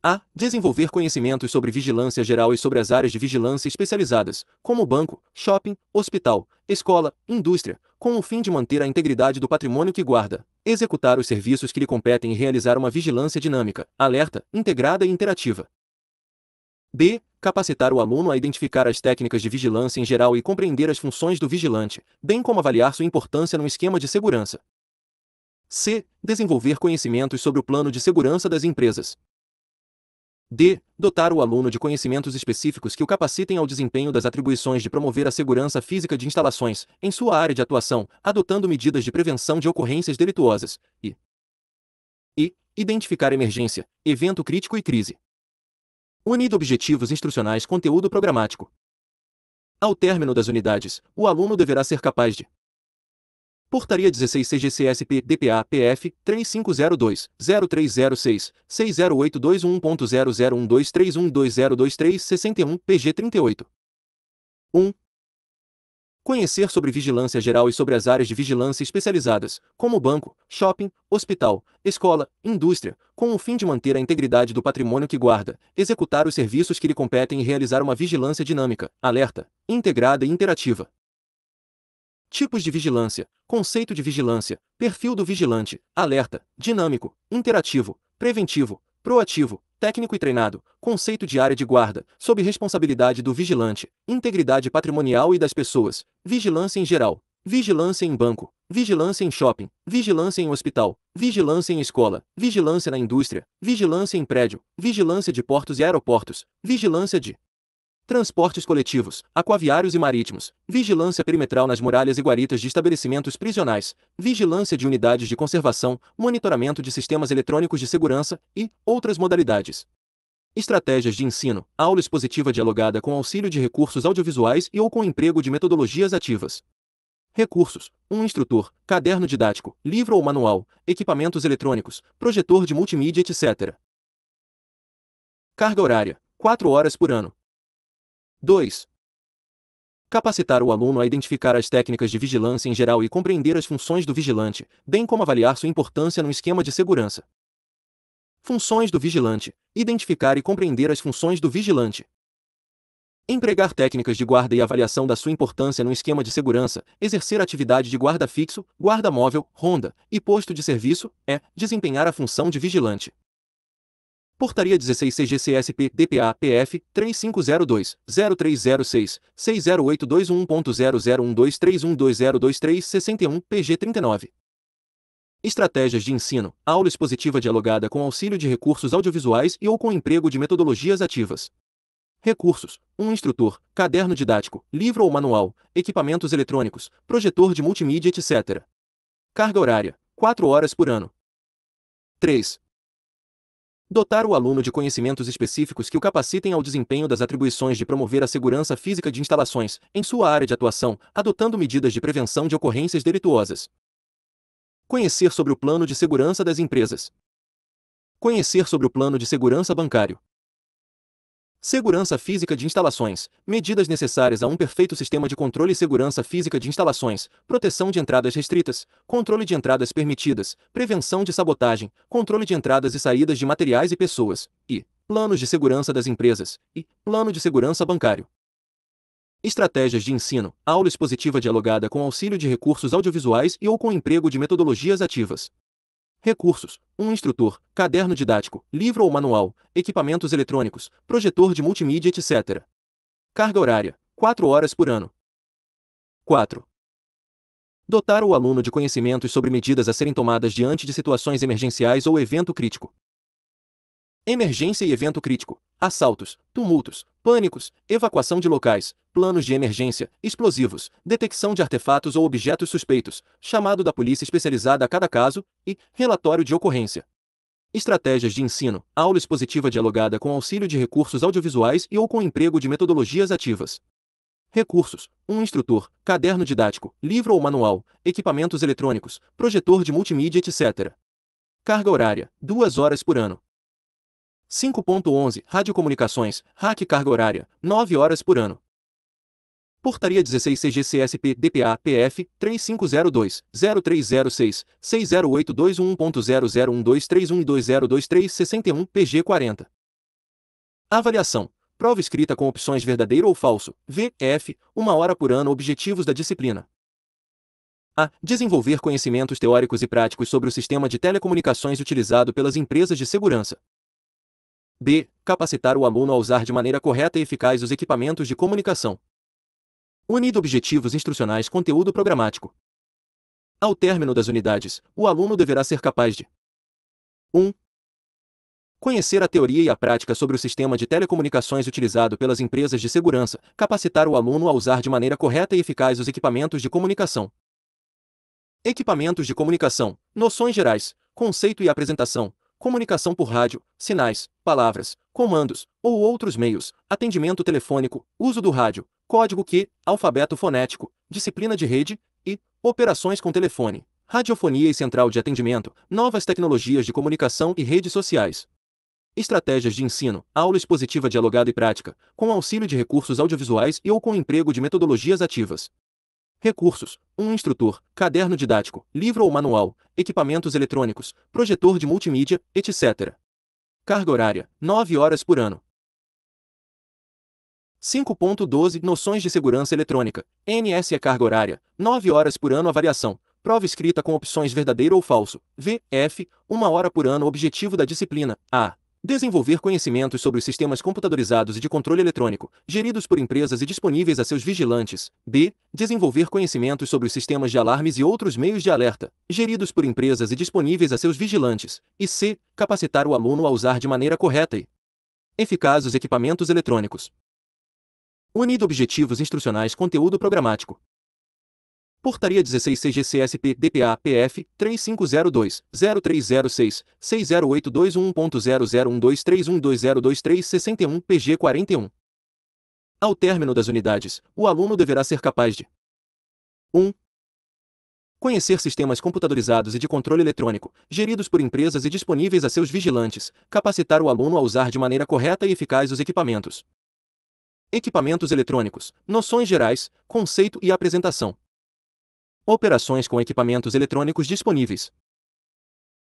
A. Desenvolver conhecimentos sobre vigilância geral e sobre as áreas de vigilância especializadas, como banco, shopping, hospital, escola, indústria, com o fim de manter a integridade do patrimônio que guarda, executar os serviços que lhe competem e realizar uma vigilância dinâmica, alerta, integrada e interativa. B. Capacitar o aluno a identificar as técnicas de vigilância em geral e compreender as funções do vigilante, bem como avaliar sua importância no esquema de segurança. C. Desenvolver conhecimentos sobre o plano de segurança das empresas. D. Dotar o aluno de conhecimentos específicos que o capacitem ao desempenho das atribuições de promover a segurança física de instalações, em sua área de atuação, adotando medidas de prevenção de ocorrências delituosas. E. E. Identificar emergência, evento crítico e crise. Unido objetivos instrucionais conteúdo programático. Ao término das unidades, o aluno deverá ser capaz de Portaria 16 CGCSP DPA PF 3502-0306 60821.0012312023661 PG 38. 1. Conhecer sobre vigilância geral e sobre as áreas de vigilância especializadas, como banco, shopping, hospital, escola, indústria, com o fim de manter a integridade do patrimônio que guarda, executar os serviços que lhe competem e realizar uma vigilância dinâmica, alerta, integrada e interativa. Tipos de vigilância, conceito de vigilância, perfil do vigilante, alerta, dinâmico, interativo, preventivo, proativo, técnico e treinado, conceito de área de guarda, sob responsabilidade do vigilante, integridade patrimonial e das pessoas, vigilância em geral, vigilância em banco, vigilância em shopping, vigilância em hospital, vigilância em escola, vigilância na indústria, vigilância em prédio, vigilância de portos e aeroportos, vigilância de transportes coletivos, aquaviários e marítimos, vigilância perimetral nas muralhas e guaritas de estabelecimentos prisionais, vigilância de unidades de conservação, monitoramento de sistemas eletrônicos de segurança e outras modalidades. Estratégias de ensino, aula expositiva dialogada com auxílio de recursos audiovisuais e ou com emprego de metodologias ativas. Recursos: um instrutor, caderno didático, livro ou manual, equipamentos eletrônicos, projetor de multimídia, etc. Carga horária: 4 horas por ano, 2. Capacitar o aluno a identificar as técnicas de vigilância em geral e compreender as funções do vigilante, bem como avaliar sua importância no esquema de segurança. Funções do vigilante: identificar e compreender as funções do vigilante. Empregar técnicas de guarda e avaliação da sua importância no esquema de segurança, exercer atividade de guarda fixo, guarda móvel, ronda e posto de serviço é desempenhar a função de vigilante. Portaria 16 CGCSP DPA PF 3502-030630821.0012312023-61 PG 39. Estratégias de ensino, aula expositiva dialogada com auxílio de recursos audiovisuais e ou com emprego de metodologias ativas. Recursos: um instrutor, caderno didático, livro ou manual, equipamentos eletrônicos, projetor de multimídia, etc. Carga horária: 4 horas por ano. 3. Dotar o aluno de conhecimentos específicos que o capacitem ao desempenho das atribuições de promover a segurança física de instalações, em sua área de atuação, adotando medidas de prevenção de ocorrências delituosas. Conhecer sobre o plano de segurança das empresas. Conhecer sobre o plano de segurança bancário. Segurança física de instalações. Medidas necessárias a um perfeito sistema de controle e segurança física de instalações, proteção de entradas restritas, controle de entradas permitidas, prevenção de sabotagem, controle de entradas e saídas de materiais e pessoas, e planos de segurança das empresas, e plano de segurança bancário. Estratégias de ensino, aula expositiva dialogada com auxílio de recursos audiovisuais e ou com emprego de metodologias ativas. Recursos: um instrutor, caderno didático, livro ou manual, equipamentos eletrônicos, projetor de multimídia, etc. Carga horária: 4 horas por ano. 4. Dotar o aluno de conhecimentos sobre medidas a serem tomadas diante de situações emergenciais ou evento crítico. Emergência e evento crítico: assaltos, tumultos, pânicos, evacuação de locais, planos de emergência, explosivos, detecção de artefatos ou objetos suspeitos, chamado da polícia especializada a cada caso e relatório de ocorrência. Estratégias de ensino, aula expositiva dialogada com auxílio de recursos audiovisuais e ou com emprego de metodologias ativas. Recursos: um instrutor, caderno didático, livro ou manual, equipamentos eletrônicos, projetor de multimídia, etc. Carga horária: 2 horas por ano, 5.11 Radiocomunicações, RAC carga horária, 9 horas por ano. Portaria 16 CGCSP DPA PF 3502-0306, 60821.00123120231 PG 40. Avaliação. Prova escrita com opções verdadeiro ou falso, VF, uma hora por ano objetivos da disciplina. A. Desenvolver conhecimentos teóricos e práticos sobre o sistema de telecomunicações utilizado pelas empresas de segurança. B. Capacitar o aluno a usar de maneira correta e eficaz os equipamentos de comunicação. Unido objetivos instrucionais conteúdo programático. Ao término das unidades, o aluno deverá ser capaz de 1. Um, Conhecer a teoria e a prática sobre o sistema de telecomunicações utilizado pelas empresas de segurança, capacitar o aluno a usar de maneira correta e eficaz os equipamentos de comunicação. Equipamentos de comunicação, noções gerais, conceito e apresentação, comunicação por rádio, sinais, palavras, comandos ou outros meios, atendimento telefônico, uso do rádio, código Q, alfabeto fonético, disciplina de rede e operações com telefone, radiofonia e central de atendimento, novas tecnologias de comunicação e redes sociais. Estratégias de ensino, aula expositiva dialogada e prática, com auxílio de recursos audiovisuais e ou com emprego de metodologias ativas, Recursos: um instrutor, caderno didático, livro ou manual, equipamentos eletrônicos, projetor de multimídia, etc. Carga horária: 9 horas por ano. 5.12 Noções de segurança eletrônica. NS é carga horária, 9 horas por ano a variação. Prova escrita com opções verdadeiro ou falso. V, F, 1 hora por ano objetivo da disciplina. A. Desenvolver conhecimentos sobre os sistemas computadorizados e de controle eletrônico, geridos por empresas e disponíveis a seus vigilantes. B. Desenvolver conhecimentos sobre os sistemas de alarmes e outros meios de alerta, geridos por empresas e disponíveis a seus vigilantes. E C. Capacitar o aluno a usar de maneira correta e eficaz os equipamentos eletrônicos. Unido objetivos instrucionais conteúdo programático. Portaria 16 CGCSP DPA PF 3502-0306 60821.0012312023 PG 41. Ao término das unidades, o aluno deverá ser capaz de 1. Conhecer sistemas computadorizados e de controle eletrônico, geridos por empresas e disponíveis a seus vigilantes, capacitar o aluno a usar de maneira correta e eficaz os equipamentos. Equipamentos eletrônicos, noções gerais, conceito e apresentação. Operações com equipamentos eletrônicos disponíveis.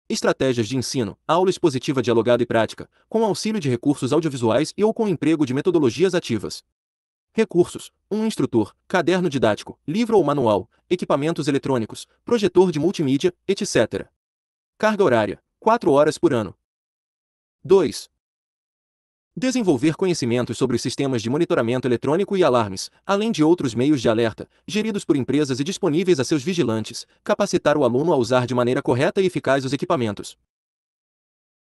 Estratégias de ensino, aula expositiva dialogada e prática, com auxílio de recursos audiovisuais e ou com emprego de metodologias ativas. Recursos: um instrutor, caderno didático, livro ou manual, equipamentos eletrônicos, projetor de multimídia, etc. Carga horária: 4 horas por ano. 2 desenvolver conhecimentos sobre os sistemas de monitoramento eletrônico e alarmes, além de outros meios de alerta, geridos por empresas e disponíveis a seus vigilantes, capacitar o aluno a usar de maneira correta e eficaz os equipamentos.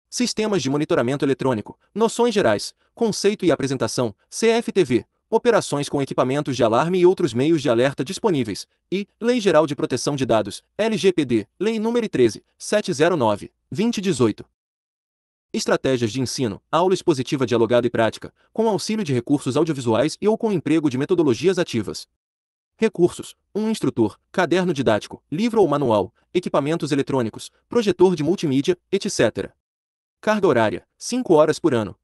Sistemas de monitoramento eletrônico, noções gerais, conceito e apresentação, CFTV, operações com equipamentos de alarme e outros meios de alerta disponíveis, e Lei Geral de Proteção de Dados, LGPD, Lei nº 13, 709, 2018. Estratégias de ensino, aula expositiva dialogada e prática, com auxílio de recursos audiovisuais e ou com emprego de metodologias ativas. Recursos: um instrutor, caderno didático, livro ou manual, equipamentos eletrônicos, projetor de multimídia, etc. Carga horária: 5 horas por ano.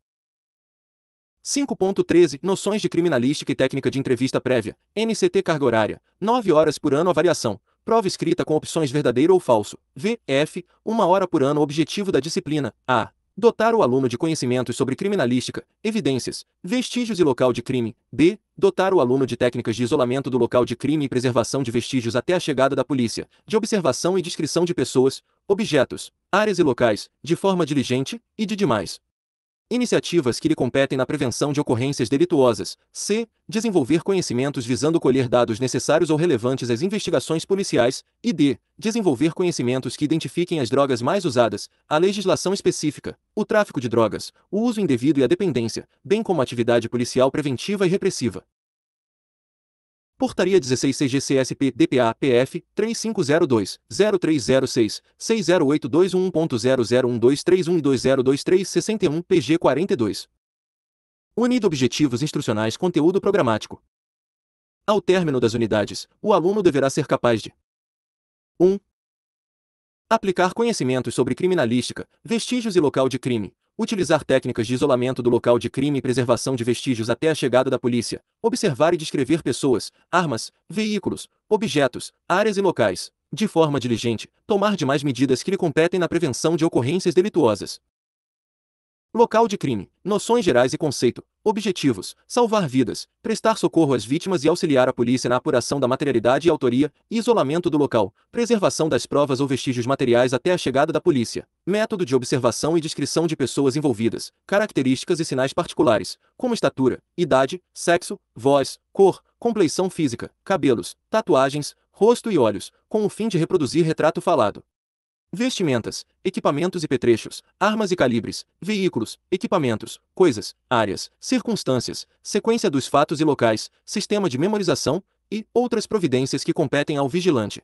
5.13 Noções de criminalística e técnica de entrevista prévia. NCT carga horária: 9 horas por ano avaliação. Prova escrita com opções verdadeiro ou falso. V, F, 1 hora por ano objetivo da disciplina. A. Dotar o aluno de conhecimentos sobre criminalística, evidências, vestígios e local de crime. b, Dotar o aluno de técnicas de isolamento do local de crime e preservação de vestígios até a chegada da polícia, de observação e descrição de pessoas, objetos, áreas e locais, de forma diligente, e de demais. Iniciativas que lhe competem na prevenção de ocorrências delituosas. C. Desenvolver conhecimentos visando colher dados necessários ou relevantes às investigações policiais. E D. Desenvolver conhecimentos que identifiquem as drogas mais usadas, a legislação específica, o tráfico de drogas, o uso indevido e a dependência, bem como a atividade policial preventiva e repressiva. Portaria 16 CGCSP DPA PF 3502-0306-60821.0012312320231 PG 42. Unido Objetivos Instrucionais Conteúdo Programático. Ao término das unidades, o aluno deverá ser capaz de 1. Aplicar conhecimentos sobre criminalística, vestígios e local de crime, utilizar técnicas de isolamento do local de crime e preservação de vestígios até a chegada da polícia, observar e descrever pessoas, armas, veículos, objetos, áreas e locais, de forma diligente, tomar demais medidas que lhe competem na prevenção de ocorrências delituosas, Local de crime, noções gerais e conceito, objetivos, salvar vidas, prestar socorro às vítimas e auxiliar a polícia na apuração da materialidade e autoria, isolamento do local, preservação das provas ou vestígios materiais até a chegada da polícia, método de observação e descrição de pessoas envolvidas, características e sinais particulares, como estatura, idade, sexo, voz, cor, complexão física, cabelos, tatuagens, rosto e olhos, com o fim de reproduzir retrato falado vestimentas, equipamentos e petrechos, armas e calibres, veículos, equipamentos, coisas, áreas, circunstâncias, sequência dos fatos e locais, sistema de memorização e outras providências que competem ao vigilante.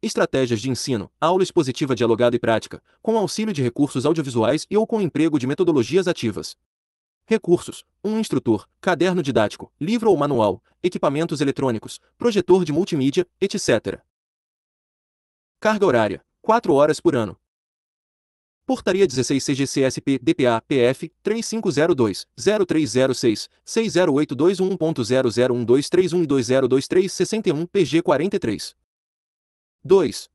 Estratégias de ensino, aula expositiva dialogada e prática, com auxílio de recursos audiovisuais e ou com emprego de metodologias ativas. Recursos: um instrutor, caderno didático, livro ou manual, equipamentos eletrônicos, projetor de multimídia, etc. Carga horária: 4 horas por ano. Portaria 16 CGCSP DPA PF 3502-0306-608221.00123120231 PG 43. 2.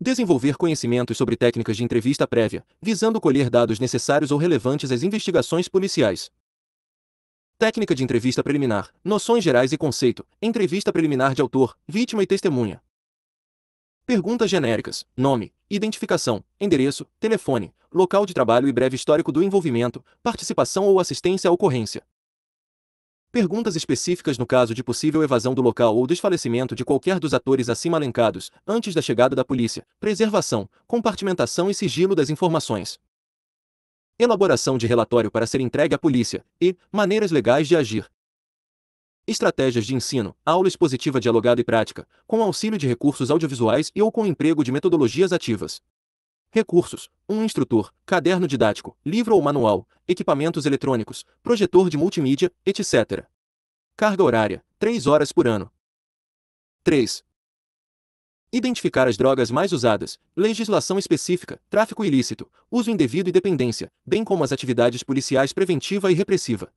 Desenvolver conhecimentos sobre técnicas de entrevista prévia, visando colher dados necessários ou relevantes às investigações policiais. Técnica de entrevista preliminar, noções gerais e conceito, entrevista preliminar de autor, vítima e testemunha. Perguntas genéricas, nome, identificação, endereço, telefone, local de trabalho e breve histórico do envolvimento, participação ou assistência à ocorrência. Perguntas específicas no caso de possível evasão do local ou desfalecimento de qualquer dos atores acima alencados, antes da chegada da polícia, preservação, compartimentação e sigilo das informações. Elaboração de relatório para ser entregue à polícia e maneiras legais de agir estratégias de ensino, aula expositiva dialogada e prática, com auxílio de recursos audiovisuais e ou com emprego de metodologias ativas. Recursos: um instrutor, caderno didático, livro ou manual, equipamentos eletrônicos, projetor de multimídia, etc. Carga horária: 3 horas por ano. 3. Identificar as drogas mais usadas, legislação específica, tráfico ilícito, uso indevido e dependência, bem como as atividades policiais preventiva e repressiva.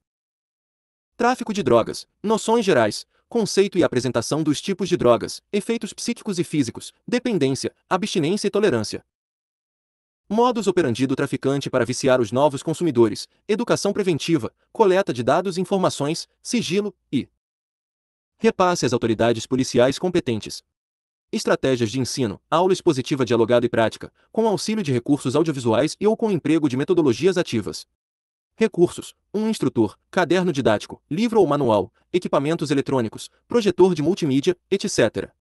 Tráfico de drogas, noções gerais, conceito e apresentação dos tipos de drogas, efeitos psíquicos e físicos, dependência, abstinência e tolerância. Modus operandi do traficante para viciar os novos consumidores, educação preventiva, coleta de dados e informações, sigilo e repasse às autoridades policiais competentes. Estratégias de ensino, aula expositiva dialogada e prática, com auxílio de recursos audiovisuais e ou com emprego de metodologias ativas. Recursos: um instrutor, caderno didático, livro ou manual, equipamentos eletrônicos, projetor de multimídia, etc.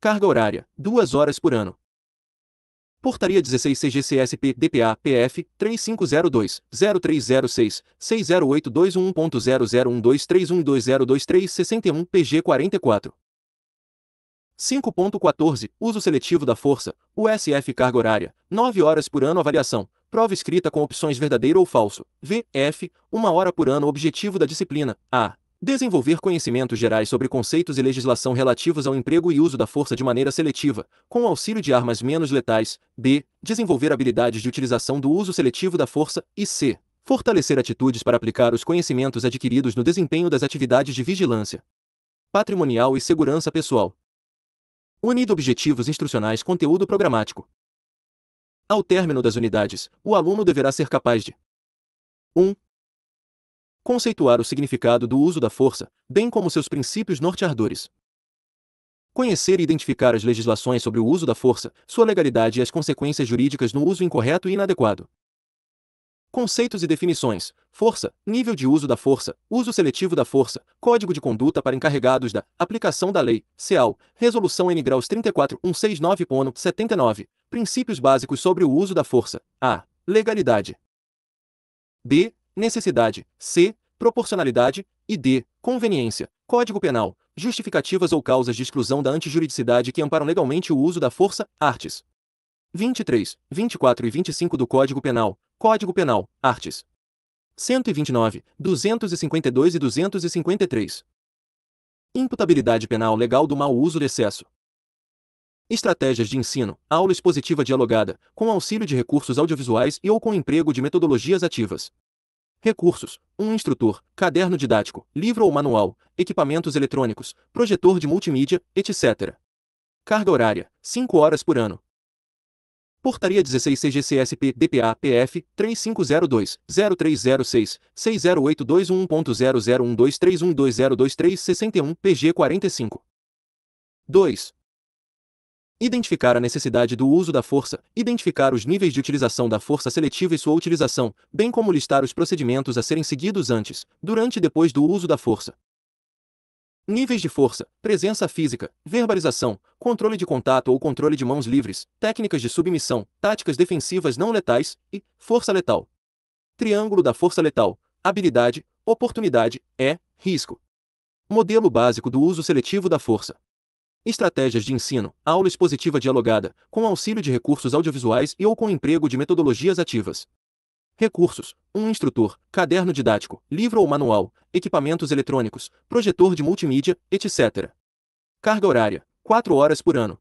Carga horária: 2 horas por ano. Portaria 16 CGCSP DPA PF 3502-0306 60821.00123120231 PG 44. 5.14 Uso seletivo da força, USF carga horária, 9 horas por ano avaliação, Prova escrita com opções verdadeiro ou falso. V. F. Uma hora por ano. Objetivo da disciplina. A. Desenvolver conhecimentos gerais sobre conceitos e legislação relativos ao emprego e uso da força de maneira seletiva, com o auxílio de armas menos letais. B. Desenvolver habilidades de utilização do uso seletivo da força. E C. Fortalecer atitudes para aplicar os conhecimentos adquiridos no desempenho das atividades de vigilância patrimonial e segurança pessoal. Unido objetivos instrucionais conteúdo programático. Ao término das unidades, o aluno deverá ser capaz de 1. Um, conceituar o significado do uso da força, bem como seus princípios norteadores. Conhecer e identificar as legislações sobre o uso da força, sua legalidade e as consequências jurídicas no uso incorreto e inadequado. Conceitos e definições: força, nível de uso da força, uso seletivo da força, código de conduta para encarregados da aplicação da lei, CEAL, Resolução N. 34169 79, Princípios básicos sobre o uso da força. A. Legalidade. B. Necessidade. C. Proporcionalidade. E D. Conveniência. Código Penal. Justificativas ou causas de exclusão da antijuridicidade que amparam legalmente o uso da força, artes. 23, 24 e 25 do Código Penal. Código Penal, artes. 129, 252 e 253. Imputabilidade penal legal do mau uso de excesso. Estratégias de ensino, aula expositiva dialogada, com auxílio de recursos audiovisuais e ou com emprego de metodologias ativas. Recursos: um instrutor, caderno didático, livro ou manual, equipamentos eletrônicos, projetor de multimídia, etc. Carga horária: 5 horas por ano. Portaria 16 CGCSP DPA PF 3502-0306 60821.0012312023661 PG 45. 2. Identificar a necessidade do uso da força, identificar os níveis de utilização da força seletiva e sua utilização, bem como listar os procedimentos a serem seguidos antes, durante e depois do uso da força. Níveis de força, presença física, verbalização, controle de contato ou controle de mãos livres, técnicas de submissão, táticas defensivas não letais e força letal. Triângulo da força letal, habilidade, oportunidade, é, risco. Modelo básico do uso seletivo da força. Estratégias de ensino, aula expositiva dialogada, com auxílio de recursos audiovisuais e ou com emprego de metodologias ativas. Recursos: um instrutor, caderno didático, livro ou manual, equipamentos eletrônicos, projetor de multimídia, etc. Carga horária: 4 horas por ano.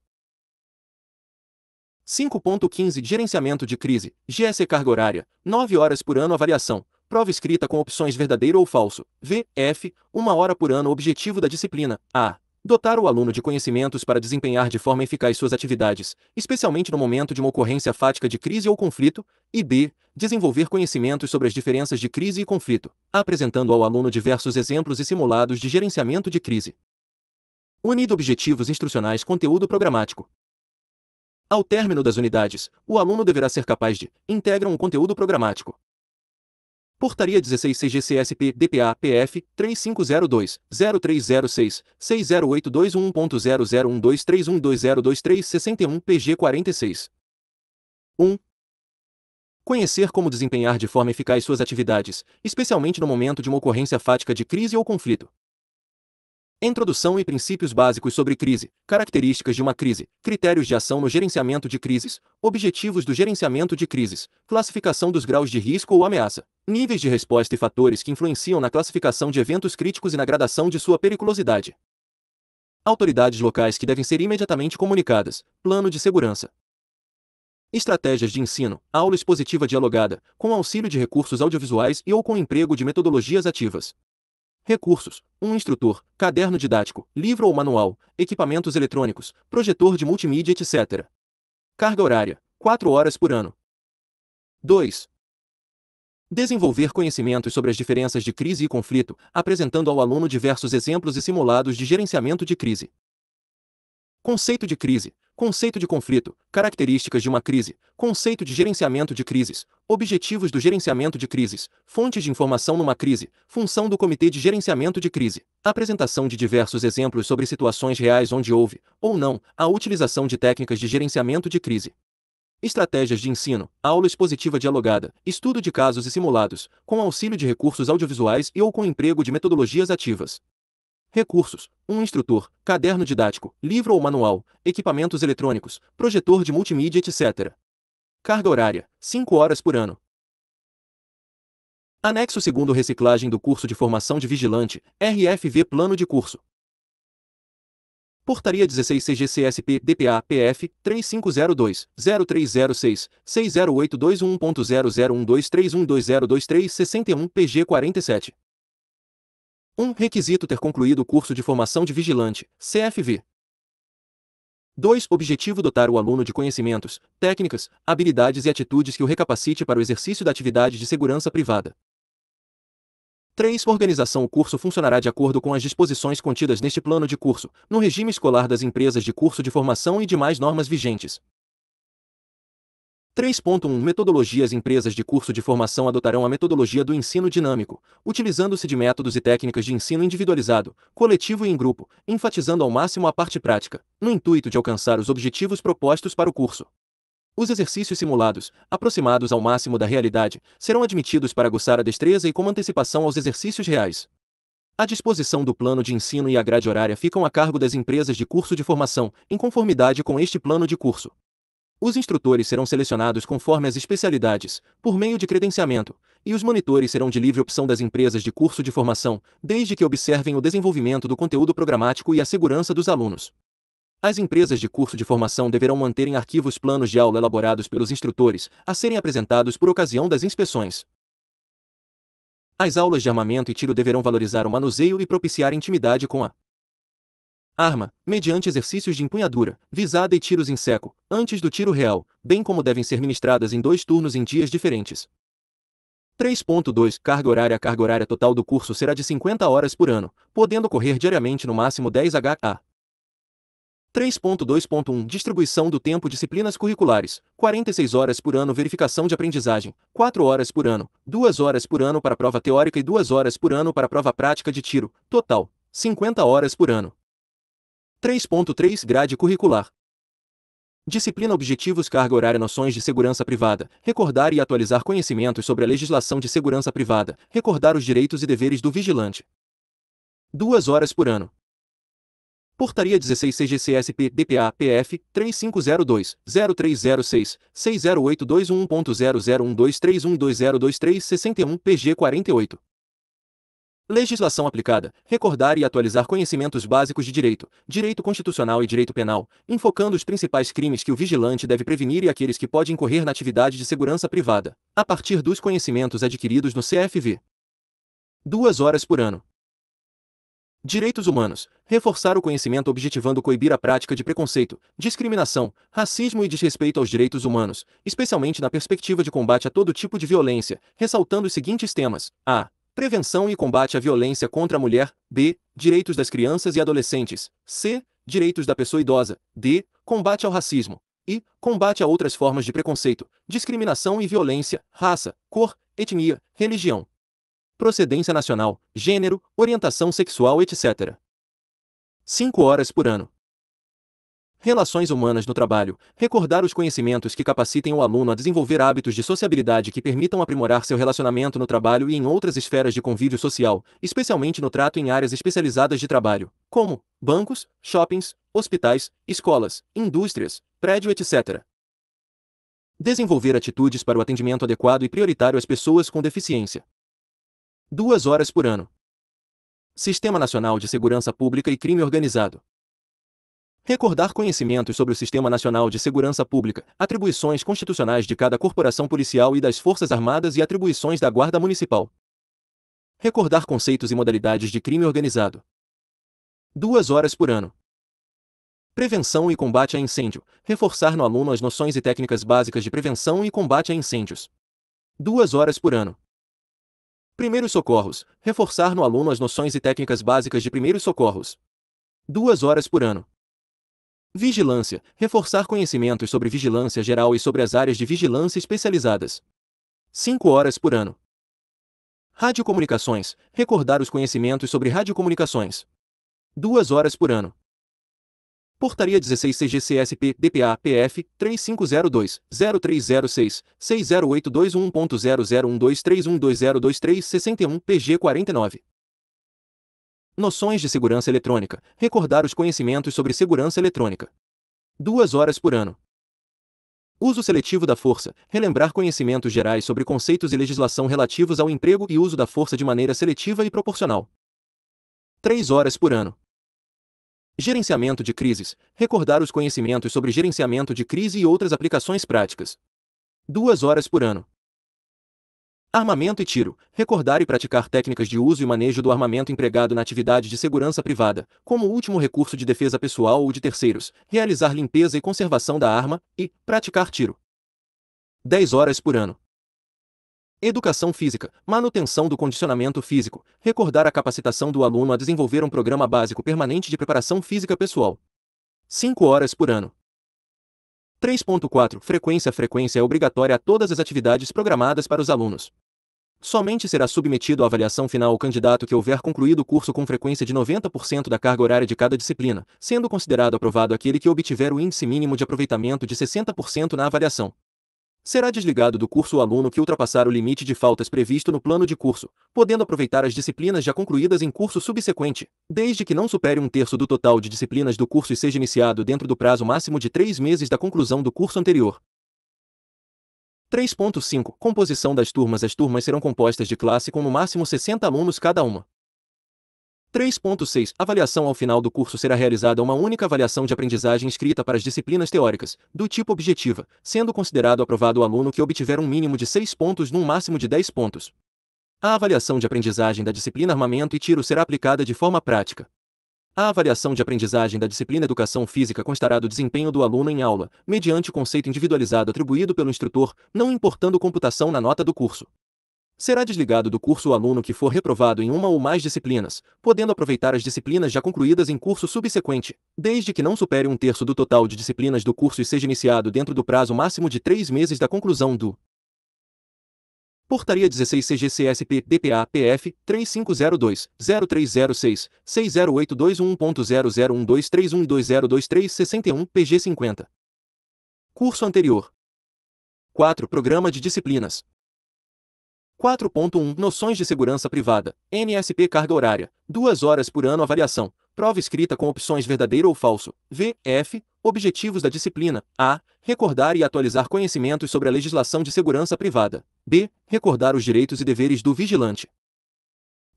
5.15 Gerenciamento de crise, GS carga horária, 9 horas por ano avaliação, prova escrita com opções verdadeiro ou falso, V, F, 1 hora por ano objetivo da disciplina, A. Dotar o aluno de conhecimentos para desempenhar de forma eficaz suas atividades, especialmente no momento de uma ocorrência fática de crise ou conflito, e b. Desenvolver conhecimentos sobre as diferenças de crise e conflito, apresentando ao aluno diversos exemplos e simulados de gerenciamento de crise. Unido objetivos instrucionais conteúdo programático. Ao término das unidades, o aluno deverá ser capaz de integrar um conteúdo programático, Portaria 16 CGCSP DPA PF 3502 0306 60821.00123120231 PG 46. 1. Conhecer como desempenhar de forma eficaz suas atividades, especialmente no momento de uma ocorrência fática de crise ou conflito. Introdução e princípios básicos sobre crise, características de uma crise, critérios de ação no gerenciamento de crises, objetivos do gerenciamento de crises, classificação dos graus de risco ou ameaça, níveis de resposta e fatores que influenciam na classificação de eventos críticos e na gradação de sua periculosidade. Autoridades locais que devem ser imediatamente comunicadas, plano de segurança. Estratégias de ensino, aula expositiva dialogada, com auxílio de recursos audiovisuais e ou com emprego de metodologias ativas. Recursos: um instrutor, caderno didático, livro ou manual, equipamentos eletrônicos, projetor de multimídia, etc. Carga horária: 4 horas por ano. 2. Desenvolver conhecimentos sobre as diferenças de crise e conflito, apresentando ao aluno diversos exemplos e simulados de gerenciamento de crise. Conceito de crise: conceito de conflito, características de uma crise, conceito de gerenciamento de crises, objetivos do gerenciamento de crises, fontes de informação numa crise, função do Comitê de Gerenciamento de Crise, apresentação de diversos exemplos sobre situações reais onde houve, ou não, a utilização de técnicas de gerenciamento de crise. Estratégias de ensino, aula expositiva dialogada, estudo de casos e simulados, com auxílio de recursos audiovisuais e ou com emprego de metodologias ativas. Recursos: um instrutor, caderno didático, livro ou manual, equipamentos eletrônicos, projetor de multimídia, etc. Carga horária: 5 horas por ano. Anexo 2 Reciclagem do curso de formação de vigilante, RFV Plano de curso. Portaria 16 CGCSP DPA PF 3502-0306 608211.00123120231 61 PG 47 1. Requisito ter concluído o curso de formação de vigilante, CFV. 2. Objetivo dotar o aluno de conhecimentos, técnicas, habilidades e atitudes que o recapacite para o exercício da atividade de segurança privada. 3. Organização O curso funcionará de acordo com as disposições contidas neste plano de curso, no regime escolar das empresas de curso de formação e demais normas vigentes. 3.1 Metodologias Empresas de curso de formação adotarão a metodologia do ensino dinâmico, utilizando-se de métodos e técnicas de ensino individualizado, coletivo e em grupo, enfatizando ao máximo a parte prática, no intuito de alcançar os objetivos propostos para o curso. Os exercícios simulados, aproximados ao máximo da realidade, serão admitidos para aguçar a destreza e como antecipação aos exercícios reais. A disposição do plano de ensino e a grade horária ficam a cargo das empresas de curso de formação, em conformidade com este plano de curso. Os instrutores serão selecionados conforme as especialidades, por meio de credenciamento, e os monitores serão de livre opção das empresas de curso de formação, desde que observem o desenvolvimento do conteúdo programático e a segurança dos alunos. As empresas de curso de formação deverão manter em arquivos planos de aula elaborados pelos instrutores, a serem apresentados por ocasião das inspeções. As aulas de armamento e tiro deverão valorizar o manuseio e propiciar intimidade com a arma, mediante exercícios de empunhadura, visada e tiros em seco, antes do tiro real, bem como devem ser ministradas em dois turnos em dias diferentes. 3.2 Carga horária A carga horária total do curso será de 50 horas por ano, podendo correr diariamente no máximo 10 HA. 3.2.1 Distribuição do tempo Disciplinas curriculares, 46 horas por ano Verificação de aprendizagem, 4 horas por ano, 2 horas por ano para prova teórica e 2 horas por ano para prova prática de tiro, total, 50 horas por ano. 3.3 Grade curricular. Disciplina Objetivos Carga Horária Noções de Segurança Privada. Recordar e atualizar conhecimentos sobre a legislação de segurança privada. Recordar os direitos e deveres do vigilante. Duas horas por ano. Portaria 16 CGCSP DPA PF 3502-0306-608211.00123120231-61 PG 48. Legislação aplicada, recordar e atualizar conhecimentos básicos de direito, direito constitucional e direito penal, enfocando os principais crimes que o vigilante deve prevenir e aqueles que pode incorrer na atividade de segurança privada, a partir dos conhecimentos adquiridos no CFV. Duas horas por ano. Direitos humanos, reforçar o conhecimento objetivando coibir a prática de preconceito, discriminação, racismo e desrespeito aos direitos humanos, especialmente na perspectiva de combate a todo tipo de violência, ressaltando os seguintes temas: a Prevenção e combate à violência contra a mulher. B. Direitos das crianças e adolescentes. C. Direitos da pessoa idosa. D. Combate ao racismo. E. Combate a outras formas de preconceito, discriminação e violência, raça, cor, etnia, religião. Procedência nacional, gênero, orientação sexual, etc. 5 horas por ano. Relações humanas no trabalho. Recordar os conhecimentos que capacitem o aluno a desenvolver hábitos de sociabilidade que permitam aprimorar seu relacionamento no trabalho e em outras esferas de convívio social, especialmente no trato em áreas especializadas de trabalho, como bancos, shoppings, hospitais, escolas, indústrias, prédio, etc. Desenvolver atitudes para o atendimento adequado e prioritário às pessoas com deficiência. Duas horas por ano. Sistema Nacional de Segurança Pública e Crime Organizado. Recordar conhecimentos sobre o Sistema Nacional de Segurança Pública, atribuições constitucionais de cada corporação policial e das Forças Armadas e atribuições da Guarda Municipal. Recordar conceitos e modalidades de crime organizado. Duas horas por ano. Prevenção e combate a incêndio. Reforçar no aluno as noções e técnicas básicas de prevenção e combate a incêndios. Duas horas por ano. Primeiros socorros. Reforçar no aluno as noções e técnicas básicas de primeiros socorros. Duas horas por ano. Vigilância reforçar conhecimentos sobre vigilância geral e sobre as áreas de vigilância especializadas. 5 horas por ano. Radiocomunicações recordar os conhecimentos sobre radiocomunicações. 2 horas por ano. Portaria 16 CGCSP DPA PF 3502-0306-608221.001231202312023-61 PG 49. Noções de segurança eletrônica. Recordar os conhecimentos sobre segurança eletrônica. Duas horas por ano. Uso seletivo da força. Relembrar conhecimentos gerais sobre conceitos e legislação relativos ao emprego e uso da força de maneira seletiva e proporcional. Três horas por ano. Gerenciamento de crises. Recordar os conhecimentos sobre gerenciamento de crise e outras aplicações práticas. Duas horas por ano. Armamento e tiro. Recordar e praticar técnicas de uso e manejo do armamento empregado na atividade de segurança privada, como último recurso de defesa pessoal ou de terceiros, realizar limpeza e conservação da arma e praticar tiro. 10 horas por ano. Educação física, manutenção do condicionamento físico, recordar a capacitação do aluno a desenvolver um programa básico permanente de preparação física pessoal. 5 horas por ano. 3.4 Frequência Frequência é obrigatória a todas as atividades programadas para os alunos. Somente será submetido à avaliação final o candidato que houver concluído o curso com frequência de 90% da carga horária de cada disciplina, sendo considerado aprovado aquele que obtiver o índice mínimo de aproveitamento de 60% na avaliação será desligado do curso o aluno que ultrapassar o limite de faltas previsto no plano de curso, podendo aproveitar as disciplinas já concluídas em curso subsequente, desde que não supere um terço do total de disciplinas do curso e seja iniciado dentro do prazo máximo de três meses da conclusão do curso anterior. 3.5 Composição das turmas As turmas serão compostas de classe com no máximo 60 alunos cada uma. 3.6 Avaliação Ao final do curso será realizada uma única avaliação de aprendizagem escrita para as disciplinas teóricas, do tipo objetiva, sendo considerado aprovado o aluno que obtiver um mínimo de 6 pontos num máximo de 10 pontos. A avaliação de aprendizagem da disciplina Armamento e Tiro será aplicada de forma prática. A avaliação de aprendizagem da disciplina Educação Física constará do desempenho do aluno em aula, mediante o conceito individualizado atribuído pelo instrutor, não importando computação na nota do curso. Será desligado do curso o aluno que for reprovado em uma ou mais disciplinas, podendo aproveitar as disciplinas já concluídas em curso subsequente, desde que não supere um terço do total de disciplinas do curso e seja iniciado dentro do prazo máximo de três meses da conclusão do Portaria 16 CGCSP DPA PF 3502-0306 60821.00123120231 PG 50. Curso anterior. 4. Programa de disciplinas. 4.1 Noções de segurança privada. NSP carga horária. 2 horas por ano avaliação. Prova escrita com opções verdadeiro ou falso. V. F. Objetivos da disciplina. A. Recordar e atualizar conhecimentos sobre a legislação de segurança privada. B. Recordar os direitos e deveres do vigilante.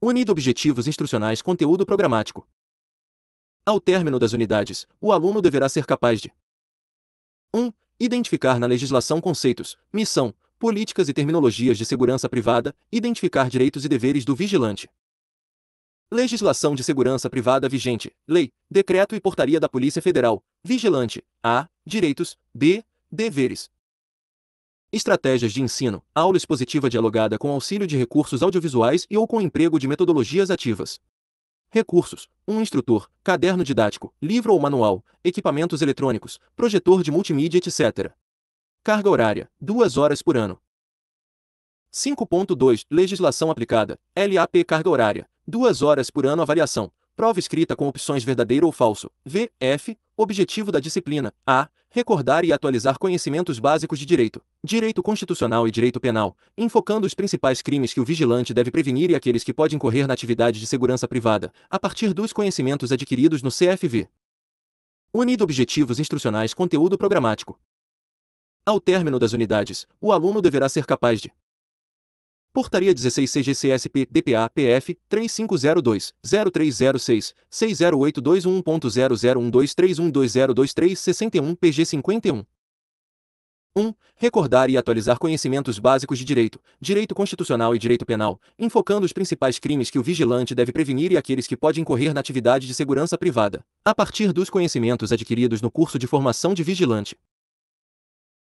Unido objetivos instrucionais conteúdo programático. Ao término das unidades, o aluno deverá ser capaz de 1. Identificar na legislação conceitos, missão, políticas e terminologias de segurança privada, identificar direitos e deveres do vigilante. Legislação de segurança privada vigente, lei, decreto e portaria da Polícia Federal, vigilante, a, direitos, b, deveres. Estratégias de ensino, aula expositiva dialogada com auxílio de recursos audiovisuais e ou com emprego de metodologias ativas. Recursos: um instrutor, caderno didático, livro ou manual, equipamentos eletrônicos, projetor de multimídia, etc. Carga horária, 2 horas por ano. 5.2 Legislação aplicada, LAP Carga horária, 2 horas por ano avaliação, prova escrita com opções verdadeiro ou falso, V, F, objetivo da disciplina, A, recordar e atualizar conhecimentos básicos de direito, direito constitucional e direito penal, enfocando os principais crimes que o vigilante deve prevenir e aqueles que podem correr na atividade de segurança privada, a partir dos conhecimentos adquiridos no CFV. Unido objetivos instrucionais conteúdo programático. Ao término das unidades, o aluno deverá ser capaz de Portaria 16 CGCSP DPA PF 3502-0306 60821.0012312023 PG 51 1. Recordar e atualizar conhecimentos básicos de direito, direito constitucional e direito penal, enfocando os principais crimes que o vigilante deve prevenir e aqueles que pode incorrer na atividade de segurança privada, a partir dos conhecimentos adquiridos no curso de formação de vigilante.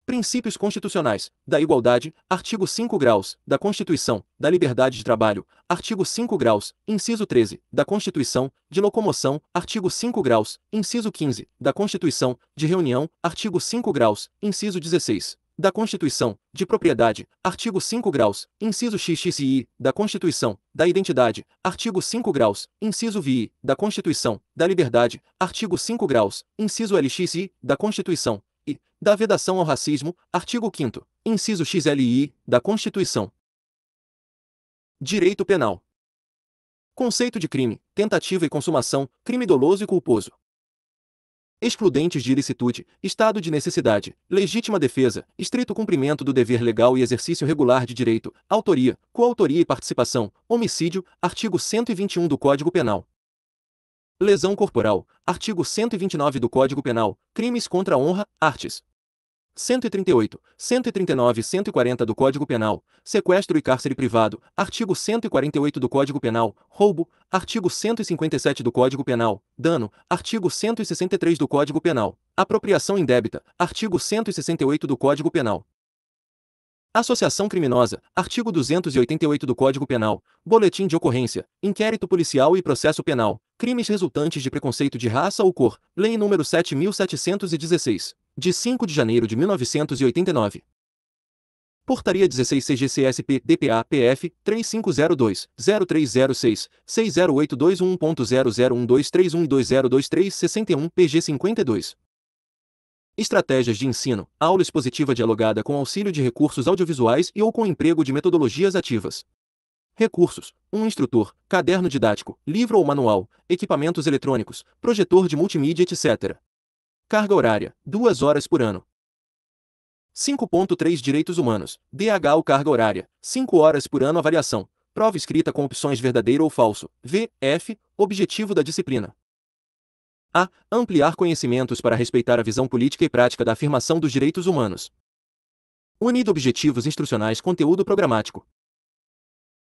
Princípios constitucionais, da igualdade, artigo 5 graus, da Constituição, da liberdade de trabalho, artigo 5 graus, inciso 13, da Constituição, de locomoção, artigo 5 graus, inciso 15, da Constituição, de reunião, artigo 5 graus, inciso 16, da Constituição, de propriedade, artigo 5 graus, inciso XXI, da Constituição, da identidade, artigo 5 graus, inciso VI, da Constituição, da liberdade, artigo 5 graus, inciso LXI, da Constituição, da vedação ao racismo, artigo 5 inciso XLI, da Constituição. Direito Penal. Conceito de crime, tentativa e consumação, crime doloso e culposo. Excludentes de ilicitude, estado de necessidade, legítima defesa, estrito cumprimento do dever legal e exercício regular de direito, autoria, coautoria e participação, homicídio, artigo 121 do Código Penal. Lesão corporal, artigo 129 do Código Penal, crimes contra a honra, artes, 138, 139 e 140 do Código Penal, sequestro e cárcere privado, artigo 148 do Código Penal, roubo, artigo 157 do Código Penal, dano, artigo 163 do Código Penal, apropriação indébita, artigo 168 do Código Penal. Associação criminosa, artigo 288 do Código Penal, boletim de ocorrência, inquérito policial e processo penal, crimes resultantes de preconceito de raça ou cor, lei número 7716 de 5 de janeiro de 1989. Portaria 16 CGCSP DPA PF 3502-0306-60821.0012312023261 PG 52. Estratégias de ensino, aula expositiva dialogada com auxílio de recursos audiovisuais e ou com emprego de metodologias ativas. Recursos: um instrutor, caderno didático, livro ou manual, equipamentos eletrônicos, projetor de multimídia, etc. Carga horária, 2 horas por ano. 5.3 Direitos Humanos, DH ou carga horária, 5 horas por ano avaliação. prova escrita com opções verdadeiro ou falso, V, F, objetivo da disciplina. A. Ampliar conhecimentos para respeitar a visão política e prática da afirmação dos direitos humanos. Unido objetivos instrucionais conteúdo programático,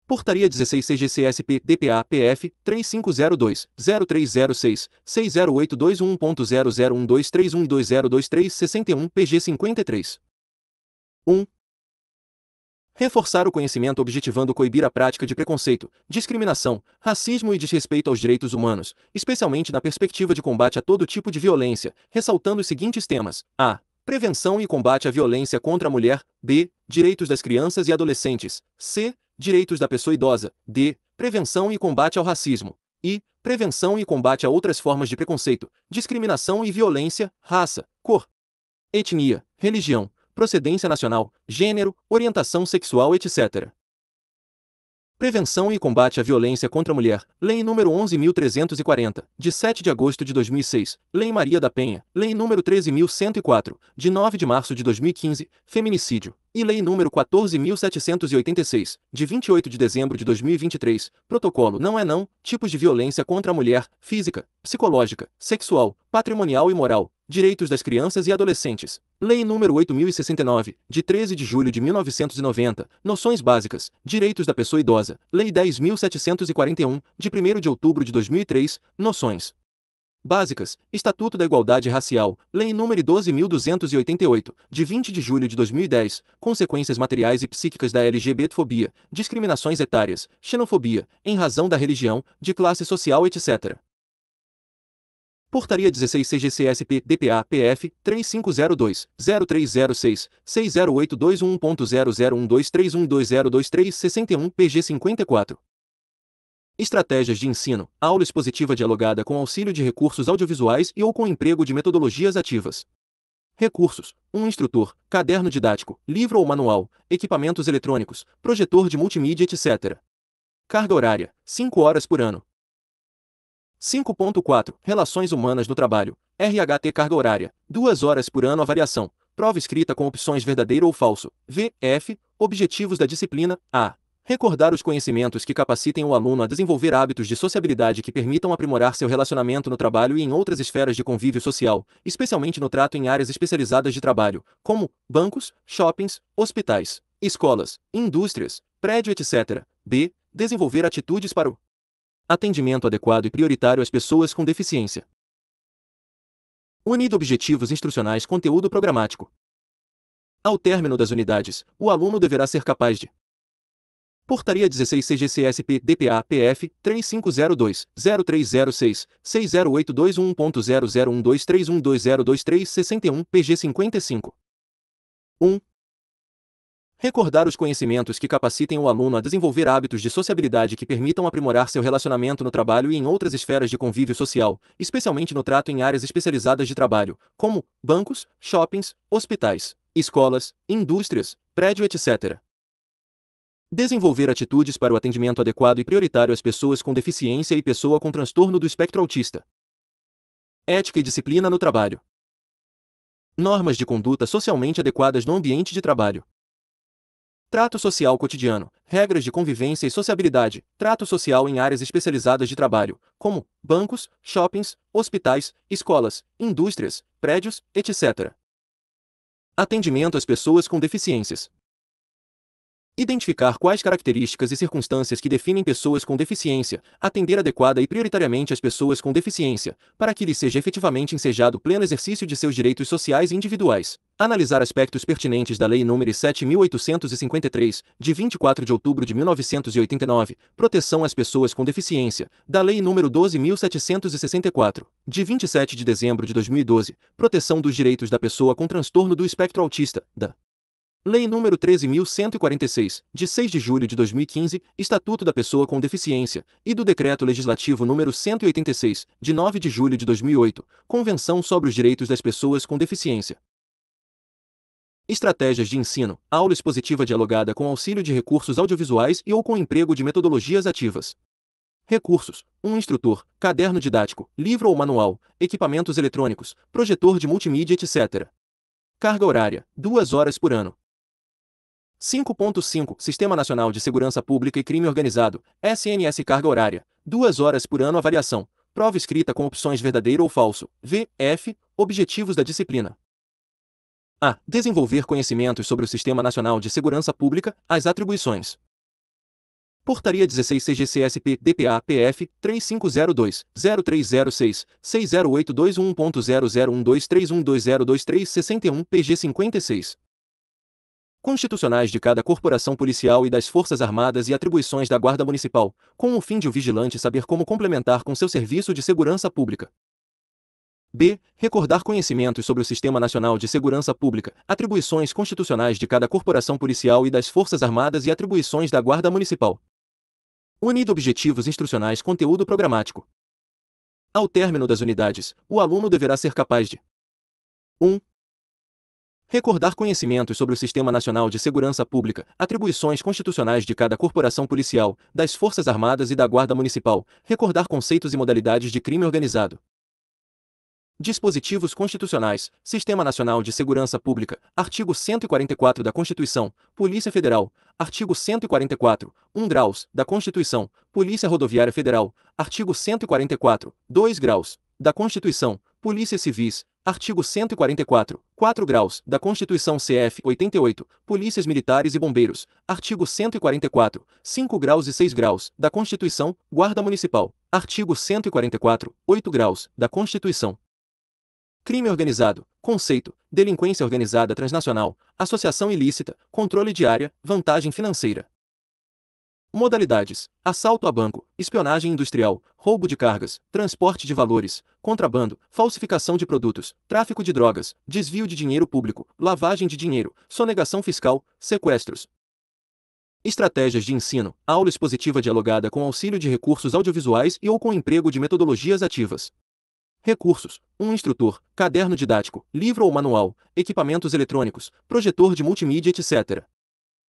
Portaria 16 CGCSP DPA PF 3502 0306 61 PG 53. 1. Reforçar o conhecimento objetivando coibir a prática de preconceito, discriminação, racismo e desrespeito aos direitos humanos, especialmente na perspectiva de combate a todo tipo de violência, ressaltando os seguintes temas: a. Prevenção e combate à violência contra a mulher, b. Direitos das crianças e adolescentes, c. Direitos da pessoa idosa. D. Prevenção e combate ao racismo. I. Prevenção e combate a outras formas de preconceito, discriminação e violência, raça, cor, etnia, religião, procedência nacional, gênero, orientação sexual, etc. Prevenção e combate à violência contra a mulher. Lei nº 11.340, de 7 de agosto de 2006. Lei Maria da Penha. Lei nº 13.104, de 9 de março de 2015. Feminicídio e Lei nº 14.786, de 28 de dezembro de 2023, Protocolo não é não, tipos de violência contra a mulher, física, psicológica, sexual, patrimonial e moral, direitos das crianças e adolescentes. Lei nº 8069, de 13 de julho de 1990, noções básicas, direitos da pessoa idosa. Lei 10.741, de 1 de outubro de 2003, noções. Básicas, Estatuto da Igualdade Racial, Lei nº 12.288, de 20 de julho de 2010, Consequências materiais e psíquicas da LGBTfobia, discriminações etárias, xenofobia, em razão da religião, de classe social etc. Portaria 16 CGCSP DPA PF 3502-0306 608211.00123120231 61 PG 54 Estratégias de ensino, aula expositiva dialogada com auxílio de recursos audiovisuais e ou com emprego de metodologias ativas. Recursos: um instrutor, caderno didático, livro ou manual, equipamentos eletrônicos, projetor de multimídia, etc. Carga horária: 5 horas por ano. 5.4 Relações humanas no trabalho. RHT carga horária: 2 horas por ano a variação. Prova escrita com opções verdadeiro ou falso. V, F, objetivos da disciplina: A, Recordar os conhecimentos que capacitem o aluno a desenvolver hábitos de sociabilidade que permitam aprimorar seu relacionamento no trabalho e em outras esferas de convívio social, especialmente no trato em áreas especializadas de trabalho, como bancos, shoppings, hospitais, escolas, indústrias, prédio, etc. B. Desenvolver atitudes para o atendimento adequado e prioritário às pessoas com deficiência. Unido objetivos instrucionais conteúdo programático. Ao término das unidades, o aluno deverá ser capaz de Portaria 16 CGCSP DPA PF 3502-0306-60821.00123120231 PG 55. 1. Recordar os conhecimentos que capacitem o aluno a desenvolver hábitos de sociabilidade que permitam aprimorar seu relacionamento no trabalho e em outras esferas de convívio social, especialmente no trato em áreas especializadas de trabalho, como bancos, shoppings, hospitais, escolas, indústrias, prédio, etc. Desenvolver atitudes para o atendimento adequado e prioritário às pessoas com deficiência e pessoa com transtorno do espectro autista. Ética e disciplina no trabalho. Normas de conduta socialmente adequadas no ambiente de trabalho. Trato social cotidiano, regras de convivência e sociabilidade, trato social em áreas especializadas de trabalho, como bancos, shoppings, hospitais, escolas, indústrias, prédios, etc. Atendimento às pessoas com deficiências. Identificar quais características e circunstâncias que definem pessoas com deficiência, atender adequada e prioritariamente as pessoas com deficiência, para que lhes seja efetivamente ensejado pleno exercício de seus direitos sociais e individuais. Analisar aspectos pertinentes da Lei nº 7.853, de 24 de outubro de 1989, Proteção às Pessoas com Deficiência, da Lei nº 12.764, de 27 de dezembro de 2012, Proteção dos Direitos da Pessoa com Transtorno do Espectro Autista, da Lei nº 13.146, de 6 de julho de 2015, Estatuto da Pessoa com Deficiência, e do Decreto Legislativo nº 186, de 9 de julho de 2008, Convenção sobre os Direitos das Pessoas com Deficiência. Estratégias de ensino, aula expositiva dialogada com auxílio de recursos audiovisuais e ou com emprego de metodologias ativas. Recursos: um instrutor, caderno didático, livro ou manual, equipamentos eletrônicos, projetor de multimídia, etc. Carga horária: 2 horas por ano. 5.5 Sistema Nacional de Segurança Pública e Crime Organizado, SNS Carga Horária, 2 horas por ano Avaliação, prova escrita com opções verdadeiro ou falso, V, F, Objetivos da disciplina. A. Desenvolver conhecimentos sobre o Sistema Nacional de Segurança Pública, as atribuições. Portaria 16 CGCSP DPA PF 3502-0306 61 PG 56 constitucionais de cada corporação policial e das Forças Armadas e atribuições da Guarda Municipal, com o fim de o vigilante saber como complementar com seu serviço de segurança pública. B. Recordar conhecimentos sobre o Sistema Nacional de Segurança Pública, atribuições constitucionais de cada corporação policial e das Forças Armadas e atribuições da Guarda Municipal. Unido objetivos instrucionais conteúdo programático. Ao término das unidades, o aluno deverá ser capaz de 1. Recordar conhecimentos sobre o Sistema Nacional de Segurança Pública, atribuições constitucionais de cada corporação policial, das Forças Armadas e da Guarda Municipal, recordar conceitos e modalidades de crime organizado. Dispositivos constitucionais, Sistema Nacional de Segurança Pública, artigo 144 da Constituição, Polícia Federal, artigo 144, 1 graus, da Constituição, Polícia Rodoviária Federal, artigo 144, 2 graus, da Constituição, Polícias Civis, Artigo 144, 4 graus, da Constituição CF 88, Polícias Militares e Bombeiros. Artigo 144, 5 graus e 6 graus, da Constituição, Guarda Municipal. Artigo 144, 8 graus, da Constituição. Crime organizado, conceito, delinquência organizada transnacional, associação ilícita, controle de área, vantagem financeira. Modalidades: assalto a banco, espionagem industrial, roubo de cargas, transporte de valores, contrabando, falsificação de produtos, tráfico de drogas, desvio de dinheiro público, lavagem de dinheiro, sonegação fiscal, sequestros. Estratégias de ensino: aula expositiva dialogada com auxílio de recursos audiovisuais e ou com emprego de metodologias ativas. Recursos: um instrutor, caderno didático, livro ou manual, equipamentos eletrônicos, projetor de multimídia, etc.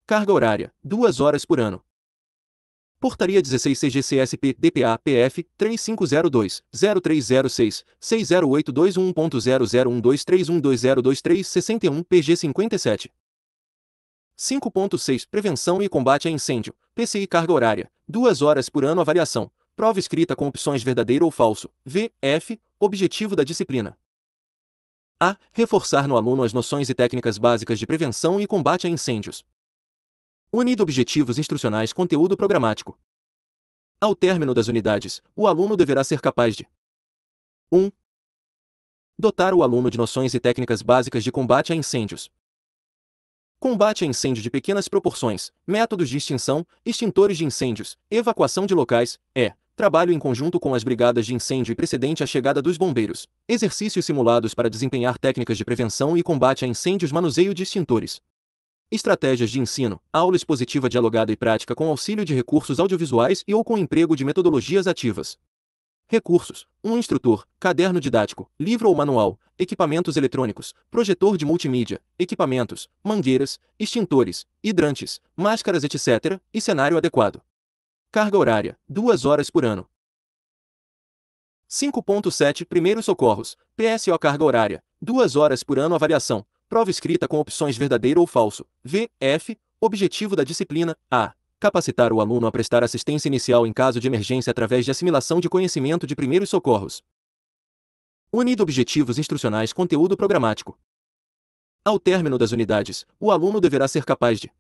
Carga horária: 2 horas por ano. Portaria 16 CGCSP DPA PF 3502 0306 61 PG 57. 5.6 Prevenção e combate a incêndio. PCI carga horária. 2 horas por ano avaliação. Prova escrita com opções verdadeiro ou falso. V, F, objetivo da disciplina. A. Reforçar no aluno as noções e técnicas básicas de prevenção e combate a incêndios. Unido objetivos instrucionais conteúdo programático. Ao término das unidades, o aluno deverá ser capaz de 1. Um, dotar o aluno de noções e técnicas básicas de combate a incêndios. Combate a incêndio de pequenas proporções, métodos de extinção, extintores de incêndios, evacuação de locais, é, trabalho em conjunto com as brigadas de incêndio e precedente à chegada dos bombeiros, exercícios simulados para desempenhar técnicas de prevenção e combate a incêndios, manuseio de extintores, Estratégias de ensino, aula expositiva dialogada e prática com auxílio de recursos audiovisuais e ou com emprego de metodologias ativas. Recursos: um instrutor, caderno didático, livro ou manual, equipamentos eletrônicos, projetor de multimídia, equipamentos, mangueiras, extintores, hidrantes, máscaras, etc., e cenário adequado. Carga horária: 2 horas por ano. 5.7 Primeiros socorros, PSO carga horária, 2 horas por ano a variação, Prova escrita com opções verdadeiro ou falso. V. F. Objetivo da disciplina. A. Capacitar o aluno a prestar assistência inicial em caso de emergência através de assimilação de conhecimento de primeiros socorros. Unido objetivos instrucionais conteúdo programático. Ao término das unidades, o aluno deverá ser capaz de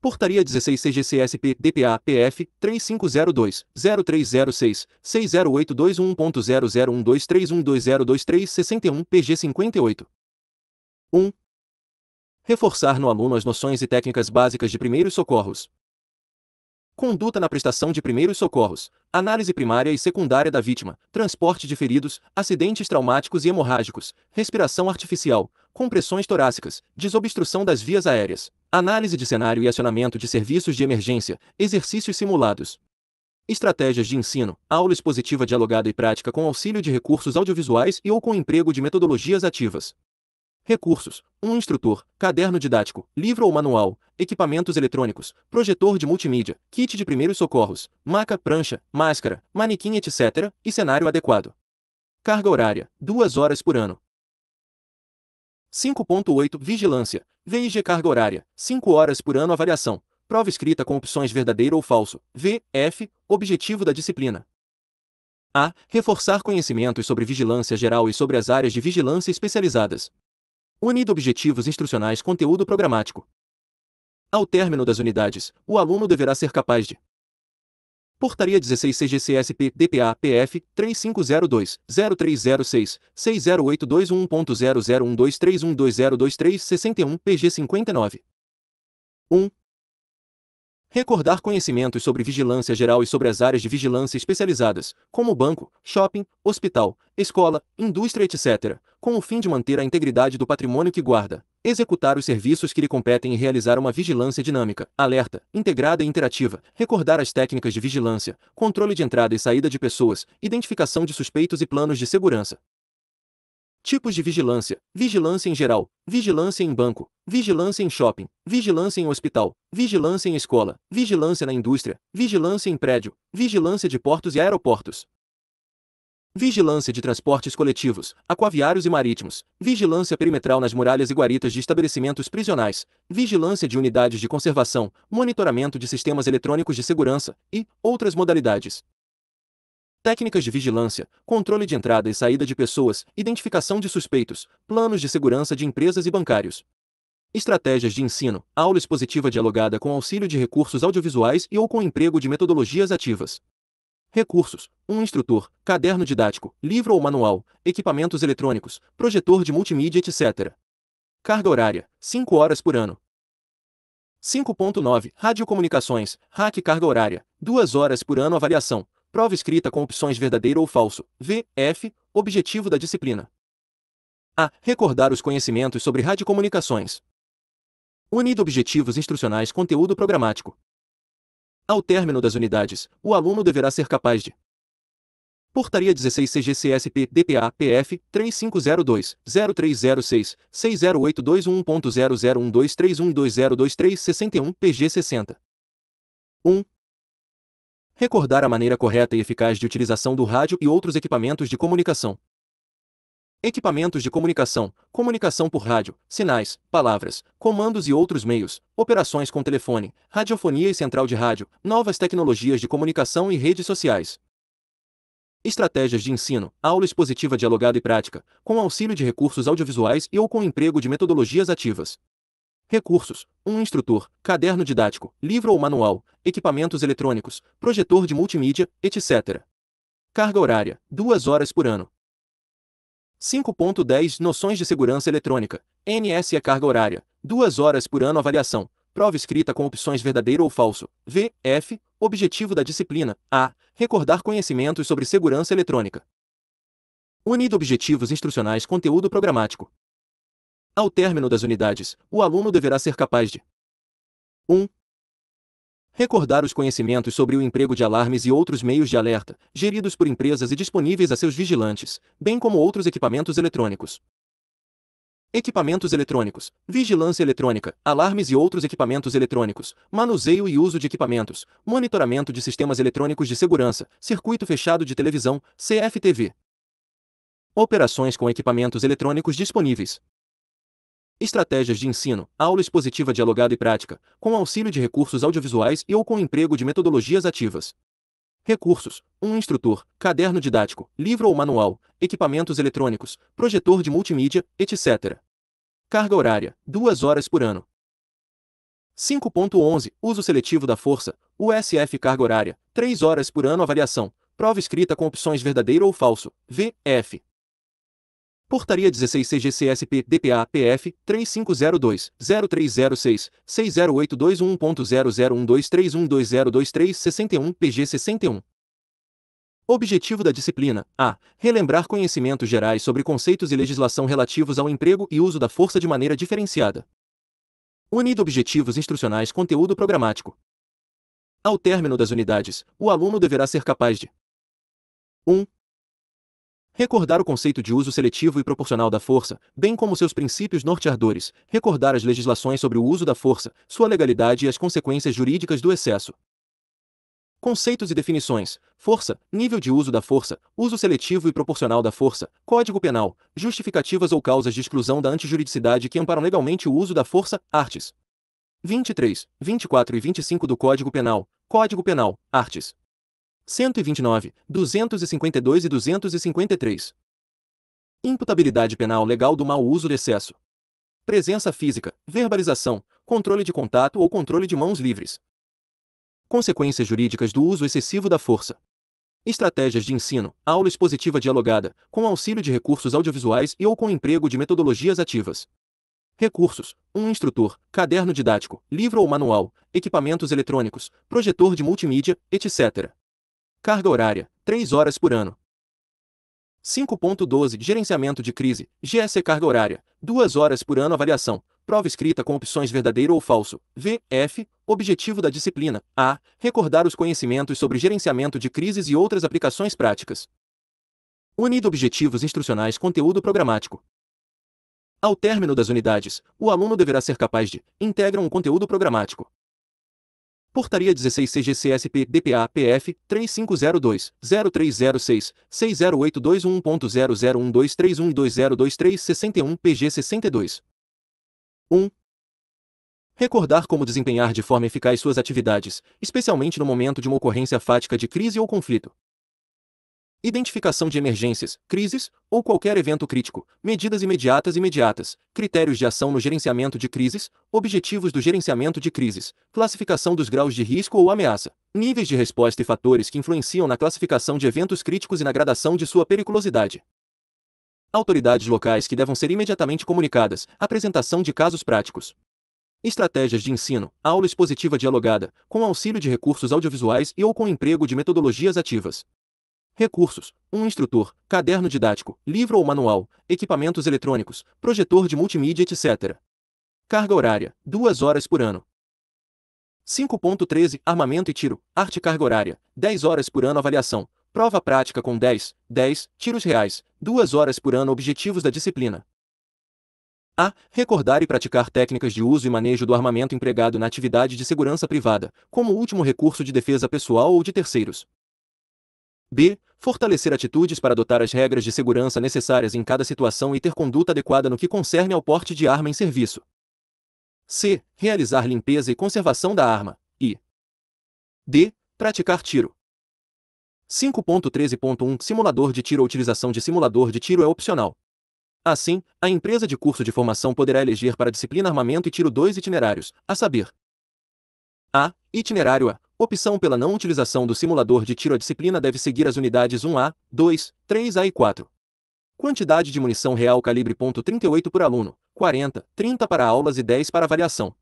Portaria 16 CGCSP DPA PF 3502-0306 608211.0012312023661 PG 58 1. Reforçar no aluno as noções e técnicas básicas de primeiros socorros. Conduta na prestação de primeiros socorros, análise primária e secundária da vítima, transporte de feridos, acidentes traumáticos e hemorrágicos, respiração artificial, compressões torácicas, desobstrução das vias aéreas, análise de cenário e acionamento de serviços de emergência, exercícios simulados. Estratégias de ensino, aula expositiva dialogada e prática com auxílio de recursos audiovisuais e ou com emprego de metodologias ativas. Recursos: um instrutor, caderno didático, livro ou manual, equipamentos eletrônicos, projetor de multimídia, kit de primeiros socorros, maca, prancha, máscara, manequim, etc., e cenário adequado. Carga horária: 2 horas por ano. 5.8 Vigilância. VIG carga horária, 5 horas por ano avaliação. Prova escrita com opções verdadeiro ou falso. V, F, objetivo da disciplina. A. Reforçar conhecimentos sobre vigilância geral e sobre as áreas de vigilância especializadas. Unido objetivos instrucionais conteúdo programático. Ao término das unidades, o aluno deverá ser capaz de Portaria 16 CGCSP DPA PF 3502-0306 60821.0012312023661 PG 59 1. Recordar conhecimentos sobre vigilância geral e sobre as áreas de vigilância especializadas, como banco, shopping, hospital, escola, indústria, etc., com o fim de manter a integridade do patrimônio que guarda, executar os serviços que lhe competem e realizar uma vigilância dinâmica, alerta, integrada e interativa, recordar as técnicas de vigilância, controle de entrada e saída de pessoas, identificação de suspeitos e planos de segurança. Tipos de vigilância: vigilância em geral, vigilância em banco, vigilância em shopping, vigilância em hospital, vigilância em escola, vigilância na indústria, vigilância em prédio, vigilância de portos e aeroportos. Vigilância de transportes coletivos, aquaviários e marítimos, vigilância perimetral nas muralhas e guaritas de estabelecimentos prisionais, vigilância de unidades de conservação, monitoramento de sistemas eletrônicos de segurança e outras modalidades técnicas de vigilância, controle de entrada e saída de pessoas, identificação de suspeitos, planos de segurança de empresas e bancários. Estratégias de ensino, aula expositiva dialogada com auxílio de recursos audiovisuais e ou com emprego de metodologias ativas. Recursos: um instrutor, caderno didático, livro ou manual, equipamentos eletrônicos, projetor de multimídia, etc. Carga horária: 5 horas por ano. 5.9 Radiocomunicações, hack carga horária, 2 horas por ano avaliação, Prova escrita com opções verdadeiro ou falso. V. F. Objetivo da disciplina. A. Recordar os conhecimentos sobre radiocomunicações. Unido objetivos instrucionais conteúdo programático. Ao término das unidades, o aluno deverá ser capaz de Portaria 16 CGCSP DPA PF 3502-0306 60821.0012312023661 PG 60. 1. Recordar a maneira correta e eficaz de utilização do rádio e outros equipamentos de comunicação. Equipamentos de comunicação, comunicação por rádio, sinais, palavras, comandos e outros meios, operações com telefone, radiofonia e central de rádio, novas tecnologias de comunicação e redes sociais. Estratégias de ensino, aula expositiva dialogada e prática, com auxílio de recursos audiovisuais e ou com emprego de metodologias ativas. Recursos: um instrutor, caderno didático, livro ou manual, equipamentos eletrônicos, projetor de multimídia, etc. Carga horária: 2 horas por ano. 5.10 Noções de segurança eletrônica. NS é carga horária, 2 horas por ano avaliação. Prova escrita com opções verdadeiro ou falso. V, F, objetivo da disciplina. A, recordar conhecimentos sobre segurança eletrônica. Unido objetivos instrucionais conteúdo programático. Ao término das unidades, o aluno deverá ser capaz de 1. Um, recordar os conhecimentos sobre o emprego de alarmes e outros meios de alerta, geridos por empresas e disponíveis a seus vigilantes, bem como outros equipamentos eletrônicos. Equipamentos eletrônicos, vigilância eletrônica, alarmes e outros equipamentos eletrônicos, manuseio e uso de equipamentos, monitoramento de sistemas eletrônicos de segurança, circuito fechado de televisão, CFTV. Operações com equipamentos eletrônicos disponíveis. Estratégias de ensino, aula expositiva dialogada e prática, com auxílio de recursos audiovisuais e ou com emprego de metodologias ativas. Recursos: um instrutor, caderno didático, livro ou manual, equipamentos eletrônicos, projetor de multimídia, etc. Carga horária: 2 horas por ano. 5.11 Uso seletivo da força, USF carga horária, 3 horas por ano avaliação, prova escrita com opções verdadeiro ou falso, VF. Portaria 16 CGCSP DPA PF 3502-0306-60821.0012312023-61 PG 61. Objetivo da disciplina: a. Relembrar conhecimentos gerais sobre conceitos e legislação relativos ao emprego e uso da força de maneira diferenciada. Unido objetivos instrucionais conteúdo programático. Ao término das unidades, o aluno deverá ser capaz de 1. Recordar o conceito de uso seletivo e proporcional da força, bem como seus princípios norteadores, recordar as legislações sobre o uso da força, sua legalidade e as consequências jurídicas do excesso. Conceitos e definições: força, nível de uso da força, uso seletivo e proporcional da força, Código Penal, justificativas ou causas de exclusão da antijuridicidade que amparam legalmente o uso da força, artes. 23, 24 e 25 do Código Penal, Código Penal, artes. 129, 252 e 253. Imputabilidade penal legal do mau uso de excesso. Presença física, verbalização, controle de contato ou controle de mãos livres. Consequências jurídicas do uso excessivo da força. Estratégias de ensino, aula expositiva dialogada, com auxílio de recursos audiovisuais e ou com emprego de metodologias ativas. Recursos: um instrutor, caderno didático, livro ou manual, equipamentos eletrônicos, projetor de multimídia, etc. Carga horária, 3 horas por ano. 5.12 Gerenciamento de crise, GS carga horária, 2 horas por ano avaliação, prova escrita com opções verdadeiro ou falso, V, F, objetivo da disciplina, A, recordar os conhecimentos sobre gerenciamento de crises e outras aplicações práticas. Unido objetivos instrucionais conteúdo programático. Ao término das unidades, o aluno deverá ser capaz de integra um conteúdo programático. Portaria 16 CGCSP DPA PF 3502-0306-60821.001231202312023-61 PG 62. 1. Recordar como desempenhar de forma eficaz suas atividades, especialmente no momento de uma ocorrência fática de crise ou conflito identificação de emergências, crises ou qualquer evento crítico, medidas imediatas imediatas, critérios de ação no gerenciamento de crises, objetivos do gerenciamento de crises, classificação dos graus de risco ou ameaça, níveis de resposta e fatores que influenciam na classificação de eventos críticos e na gradação de sua periculosidade. Autoridades locais que devam ser imediatamente comunicadas, apresentação de casos práticos. Estratégias de ensino, aula expositiva dialogada, com auxílio de recursos audiovisuais e ou com emprego de metodologias ativas. Recursos: um instrutor, caderno didático, livro ou manual, equipamentos eletrônicos, projetor de multimídia, etc. Carga horária: 2 horas por ano. 5.13 Armamento e tiro, arte carga horária, 10 horas por ano avaliação, prova prática com 10, 10 tiros reais, 2 horas por ano objetivos da disciplina. A. Recordar e praticar técnicas de uso e manejo do armamento empregado na atividade de segurança privada, como último recurso de defesa pessoal ou de terceiros. B. Fortalecer atitudes para adotar as regras de segurança necessárias em cada situação e ter conduta adequada no que concerne ao porte de arma em serviço. C. Realizar limpeza e conservação da arma. E. D. Praticar tiro. 5.13.1 Simulador de tiro A utilização de simulador de tiro é opcional. Assim, a empresa de curso de formação poderá eleger para disciplina armamento e tiro dois itinerários, a saber: A. Itinerário A. Opção pela não utilização do simulador de tiro à disciplina deve seguir as unidades 1A, 2, 3A e 4. Quantidade de munição real calibre .38 por aluno, 40, 30 para aulas e 10 para avaliação.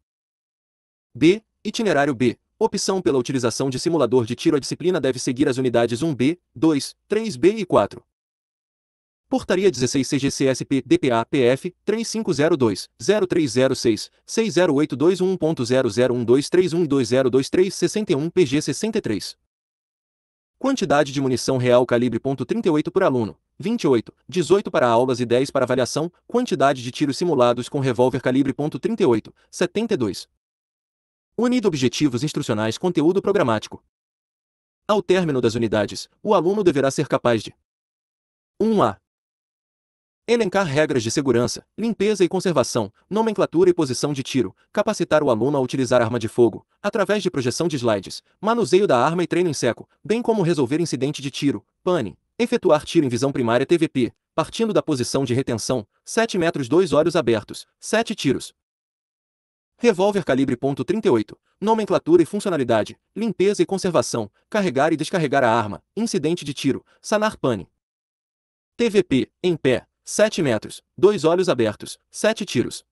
B. Itinerário B. Opção pela utilização de simulador de tiro à disciplina deve seguir as unidades 1B, 2, 3B e 4. Portaria 16 CGCSP DPA PF 3502 0306 60821.0012312023661 PG 63. Quantidade de munição real calibre .38 por aluno, 28, 18 para aulas e 10 para avaliação, quantidade de tiros simulados com revólver calibre .38, 72. Unido objetivos instrucionais conteúdo programático. Ao término das unidades, o aluno deverá ser capaz de 1A. Elencar regras de segurança, limpeza e conservação, nomenclatura e posição de tiro, capacitar o aluno a utilizar arma de fogo, através de projeção de slides, manuseio da arma e treino em seco, bem como resolver incidente de tiro, pane, efetuar tiro em visão primária TVP, partindo da posição de retenção, 7 metros 2 olhos abertos, 7 tiros. Revólver calibre .38, nomenclatura e funcionalidade, limpeza e conservação, carregar e descarregar a arma, incidente de tiro, sanar pane. TVP, em pé, 7 metros, 2 olhos abertos, 7 tiros.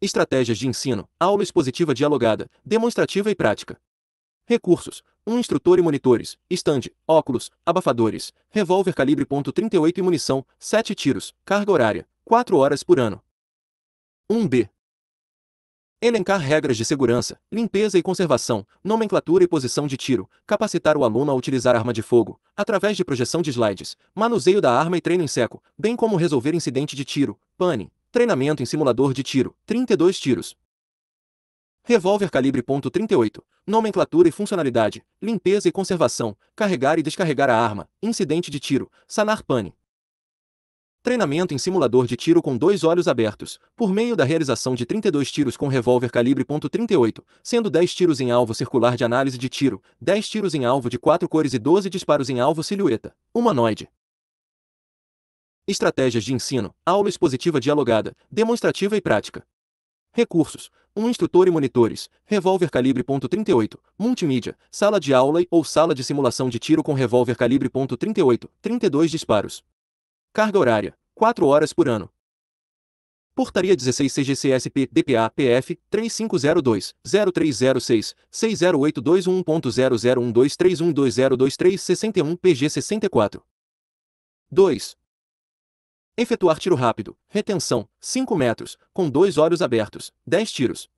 Estratégias de ensino, aula expositiva dialogada, demonstrativa e prática. Recursos: um instrutor e monitores, stand, óculos, abafadores, revólver calibre .38 e munição, 7 tiros, carga horária, 4 horas por ano. 1B. Elencar regras de segurança, limpeza e conservação, nomenclatura e posição de tiro, capacitar o aluno a utilizar arma de fogo, através de projeção de slides, manuseio da arma e treino em seco, bem como resolver incidente de tiro, pane, treinamento em simulador de tiro, 32 tiros. Revólver calibre .38, nomenclatura e funcionalidade, limpeza e conservação, carregar e descarregar a arma, incidente de tiro, sanar pane, Treinamento em simulador de tiro com dois olhos abertos, por meio da realização de 32 tiros com revólver calibre .38, sendo 10 tiros em alvo circular de análise de tiro, 10 tiros em alvo de quatro cores e 12 disparos em alvo silhueta, humanoide. Estratégias de ensino, aula expositiva dialogada, demonstrativa e prática. Recursos: um instrutor e monitores, revólver calibre .38, multimídia, sala de aula e ou sala de simulação de tiro com revólver calibre .38, 32 disparos, Carga horária, 4 horas por ano. Portaria 16 CGCSP DPA PF 3502 0306 60821001231202312023 PG 64. 2. Efetuar tiro rápido, retenção, 5 metros, com dois olhos abertos, 10 tiros.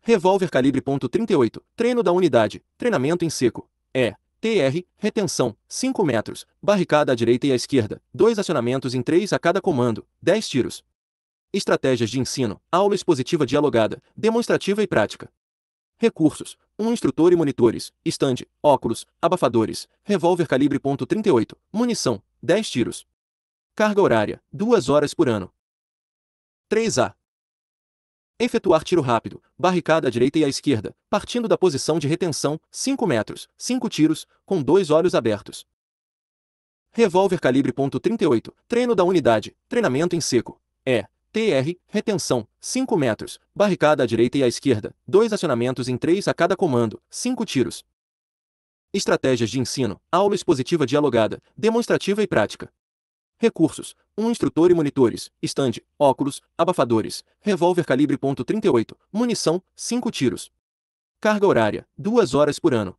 Revólver calibre .38, treino da unidade, treinamento em seco. É, TR, retenção, 5 metros, barricada à direita e à esquerda, dois acionamentos em 3 a cada comando, 10 tiros. Estratégias de ensino, aula expositiva dialogada, demonstrativa e prática. Recursos: um instrutor e monitores, estande, óculos, abafadores, revólver calibre .38, munição, 10 tiros. Carga horária: 2 horas por ano. 3A. Efetuar tiro rápido, barricada à direita e à esquerda, partindo da posição de retenção, 5 metros, 5 tiros, com dois olhos abertos. Revólver calibre .38, treino da unidade, treinamento em seco. É, TR, retenção, 5 metros, barricada à direita e à esquerda, dois acionamentos em 3 a cada comando, 5 tiros. Estratégias de ensino, aula expositiva dialogada, demonstrativa e prática. Recursos: um instrutor e monitores, estande, óculos, abafadores, revólver calibre .38, munição, 5 tiros. Carga horária: 2 horas por ano.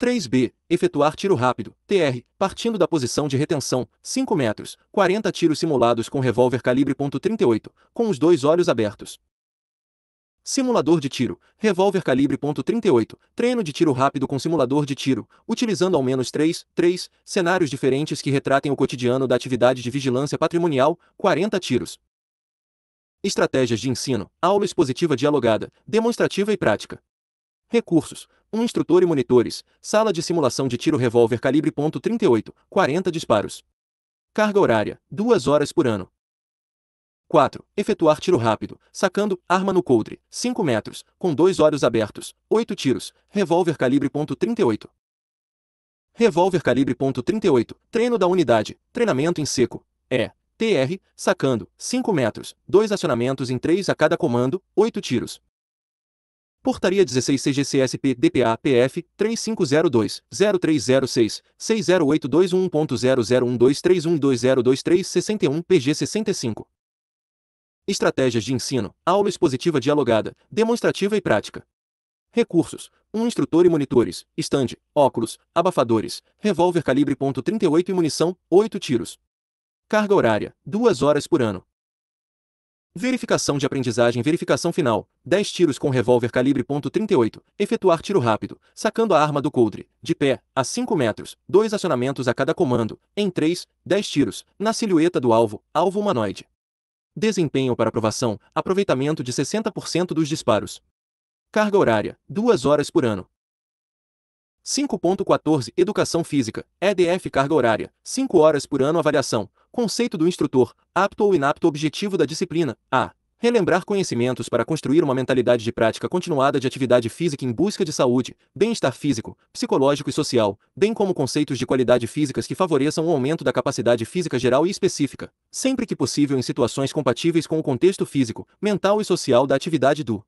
3B. Efetuar tiro rápido, TR, partindo da posição de retenção, 5 metros, 40 tiros simulados com revólver calibre .38, com os dois olhos abertos. Simulador de tiro. Revólver calibre .38. Treino de tiro rápido com simulador de tiro, utilizando ao menos 3, 3 cenários diferentes que retratem o cotidiano da atividade de vigilância patrimonial, 40 tiros. Estratégias de ensino. Aula expositiva dialogada, demonstrativa e prática. Recursos. Um instrutor e monitores. Sala de simulação de tiro revólver calibre .38, 40 disparos. Carga horária, 2 horas por ano. 4. Efetuar tiro rápido, sacando, arma no coldre, 5 metros, com dois olhos abertos, 8 tiros, revólver calibre .38. Revólver calibre .38, treino da unidade, treinamento em seco, é, TR, sacando, 5 metros, 2 acionamentos em 3 a cada comando, 8 tiros. Portaria 16 CGCSP DPA PF 3502-0306-608211.001231202312023-61 PG 65. Estratégias de ensino, aula expositiva dialogada, demonstrativa e prática. Recursos: um instrutor e monitores, estande, óculos, abafadores, revólver calibre .38 e munição, 8 tiros. Carga horária: 2 horas por ano. Verificação de aprendizagem Verificação final: 10 tiros com revólver calibre .38, efetuar tiro rápido, sacando a arma do coldre, de pé, a 5 metros, 2 acionamentos a cada comando, em 3, 10 tiros, na silhueta do alvo, alvo humanoide. Desempenho para aprovação, aproveitamento de 60% dos disparos. Carga horária, 2 horas por ano. 5.14 Educação Física, EDF Carga Horária, 5 horas por ano Avaliação, Conceito do instrutor, apto ou inapto Objetivo da disciplina, A. Relembrar conhecimentos para construir uma mentalidade de prática continuada de atividade física em busca de saúde, bem-estar físico, psicológico e social, bem como conceitos de qualidade físicas que favoreçam o aumento da capacidade física geral e específica, sempre que possível em situações compatíveis com o contexto físico, mental e social da atividade do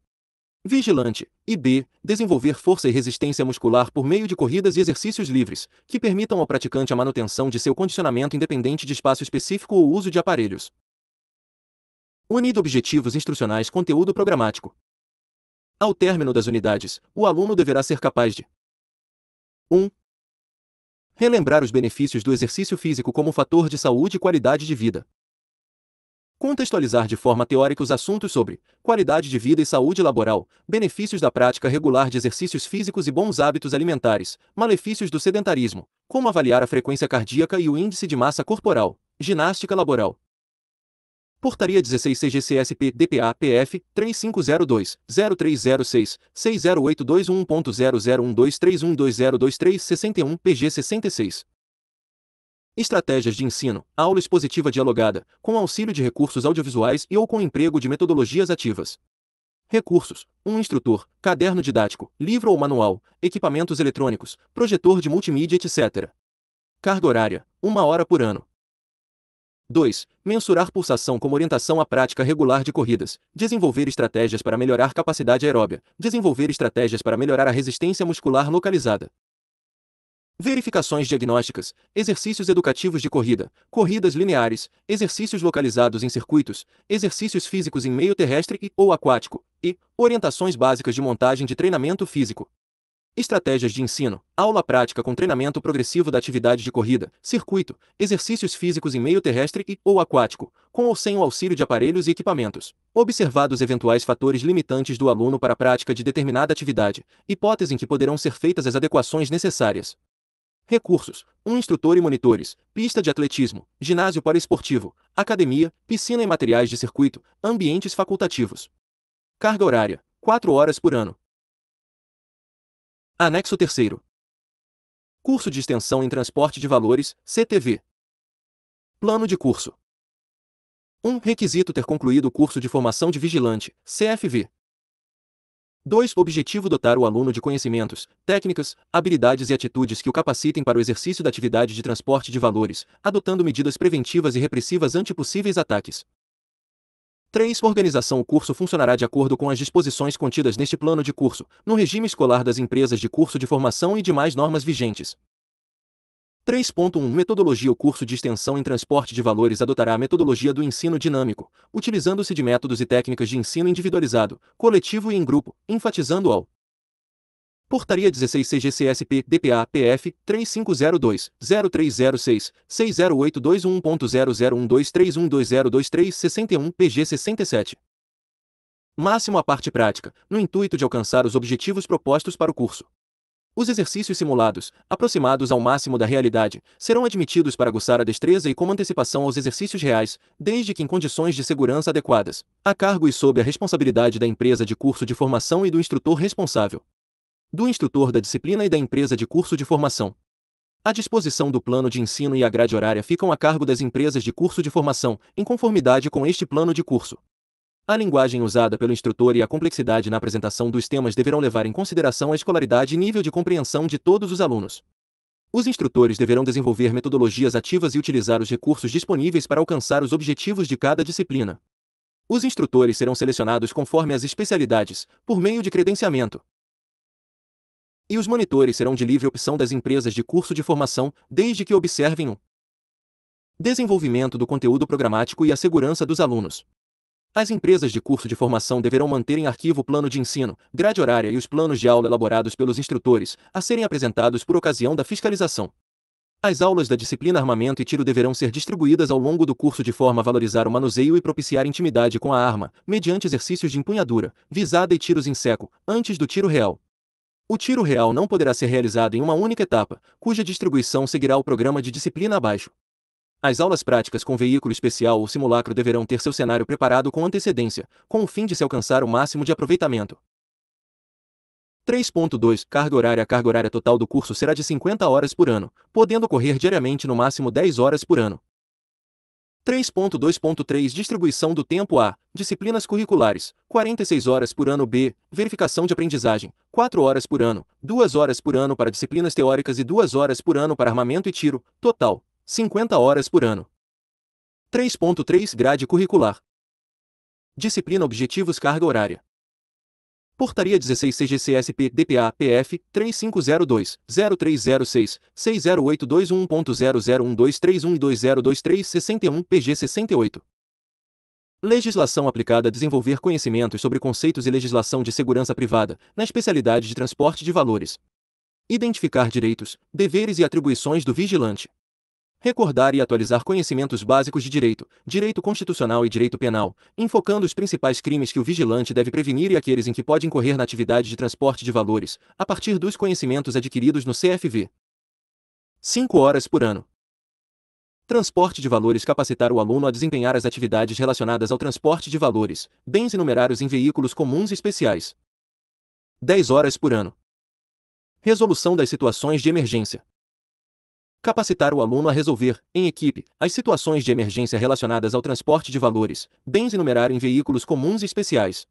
vigilante, e b. desenvolver força e resistência muscular por meio de corridas e exercícios livres, que permitam ao praticante a manutenção de seu condicionamento independente de espaço específico ou uso de aparelhos. Unido objetivos instrucionais conteúdo programático. Ao término das unidades, o aluno deverá ser capaz de 1. Relembrar os benefícios do exercício físico como fator de saúde e qualidade de vida. Contextualizar de forma teórica os assuntos sobre qualidade de vida e saúde laboral, benefícios da prática regular de exercícios físicos e bons hábitos alimentares, malefícios do sedentarismo, como avaliar a frequência cardíaca e o índice de massa corporal, ginástica laboral, Portaria 16 CGCSP DPA PF 3502 0306 60821.001231202361 61 PG 66. Estratégias de ensino, aula expositiva dialogada, com auxílio de recursos audiovisuais e ou com emprego de metodologias ativas. Recursos: um instrutor, caderno didático, livro ou manual, equipamentos eletrônicos, projetor de multimídia, etc. Carga horária: uma hora por ano, 2. Mensurar pulsação como orientação à prática regular de corridas. Desenvolver estratégias para melhorar capacidade aeróbia. Desenvolver estratégias para melhorar a resistência muscular localizada. Verificações diagnósticas, exercícios educativos de corrida, corridas lineares, exercícios localizados em circuitos, exercícios físicos em meio terrestre e ou aquático, e orientações básicas de montagem de treinamento físico estratégias de ensino, aula prática com treinamento progressivo da atividade de corrida, circuito, exercícios físicos em meio terrestre e ou aquático, com ou sem o auxílio de aparelhos e equipamentos. Observados eventuais fatores limitantes do aluno para a prática de determinada atividade, hipótese em que poderão ser feitas as adequações necessárias. Recursos: um instrutor e monitores, pista de atletismo, ginásio para esportivo academia, piscina e materiais de circuito, ambientes facultativos. Carga horária: 4 horas por ano, Anexo 3 Curso de Extensão em Transporte de Valores, CTV. Plano de curso. 1. Um, requisito ter concluído o curso de formação de vigilante, CFV. 2. Objetivo dotar o aluno de conhecimentos, técnicas, habilidades e atitudes que o capacitem para o exercício da atividade de transporte de valores, adotando medidas preventivas e repressivas ante possíveis ataques. 3. Organização O curso funcionará de acordo com as disposições contidas neste plano de curso, no regime escolar das empresas de curso de formação e demais normas vigentes. 3.1 Metodologia O curso de extensão em transporte de valores adotará a metodologia do ensino dinâmico, utilizando-se de métodos e técnicas de ensino individualizado, coletivo e em grupo, enfatizando ao Portaria 16 CGCSP, DPA, PF, 3502-0306, 60821.001231202361, PG 67. Máximo a parte prática, no intuito de alcançar os objetivos propostos para o curso. Os exercícios simulados, aproximados ao máximo da realidade, serão admitidos para aguçar a destreza e como antecipação aos exercícios reais, desde que em condições de segurança adequadas, a cargo e sob a responsabilidade da empresa de curso de formação e do instrutor responsável do instrutor da disciplina e da empresa de curso de formação. A disposição do plano de ensino e a grade horária ficam a cargo das empresas de curso de formação, em conformidade com este plano de curso. A linguagem usada pelo instrutor e a complexidade na apresentação dos temas deverão levar em consideração a escolaridade e nível de compreensão de todos os alunos. Os instrutores deverão desenvolver metodologias ativas e utilizar os recursos disponíveis para alcançar os objetivos de cada disciplina. Os instrutores serão selecionados conforme as especialidades, por meio de credenciamento. E os monitores serão de livre opção das empresas de curso de formação, desde que observem o desenvolvimento do conteúdo programático e a segurança dos alunos. As empresas de curso de formação deverão manter em arquivo o plano de ensino, grade horária e os planos de aula elaborados pelos instrutores, a serem apresentados por ocasião da fiscalização. As aulas da disciplina armamento e tiro deverão ser distribuídas ao longo do curso de forma a valorizar o manuseio e propiciar intimidade com a arma, mediante exercícios de empunhadura, visada e tiros em seco, antes do tiro real. O tiro real não poderá ser realizado em uma única etapa, cuja distribuição seguirá o programa de disciplina abaixo. As aulas práticas com veículo especial ou simulacro deverão ter seu cenário preparado com antecedência, com o fim de se alcançar o máximo de aproveitamento. 3.2 Carga horária A carga horária total do curso será de 50 horas por ano, podendo ocorrer diariamente no máximo 10 horas por ano. 3.2.3 Distribuição do tempo A. Disciplinas curriculares, 46 horas por ano B. Verificação de aprendizagem, 4 horas por ano, 2 horas por ano para disciplinas teóricas e 2 horas por ano para armamento e tiro, total, 50 horas por ano. 3.3 Grade curricular. Disciplina Objetivos Carga Horária. Portaria 16 CGCSP DPA PF 3502 0306 60821001231202361 e PG 68. Legislação aplicada a desenvolver conhecimentos sobre conceitos e legislação de segurança privada, na especialidade de transporte de valores. Identificar direitos, deveres e atribuições do vigilante recordar e atualizar conhecimentos básicos de direito, direito constitucional e direito penal, enfocando os principais crimes que o vigilante deve prevenir e aqueles em que pode incorrer na atividade de transporte de valores, a partir dos conhecimentos adquiridos no CFV. 5 horas por ano. Transporte de valores capacitar o aluno a desempenhar as atividades relacionadas ao transporte de valores, bens e numerários em veículos comuns e especiais. 10 horas por ano. Resolução das situações de emergência. Capacitar o aluno a resolver, em equipe, as situações de emergência relacionadas ao transporte de valores, bens e numerar em veículos comuns e especiais.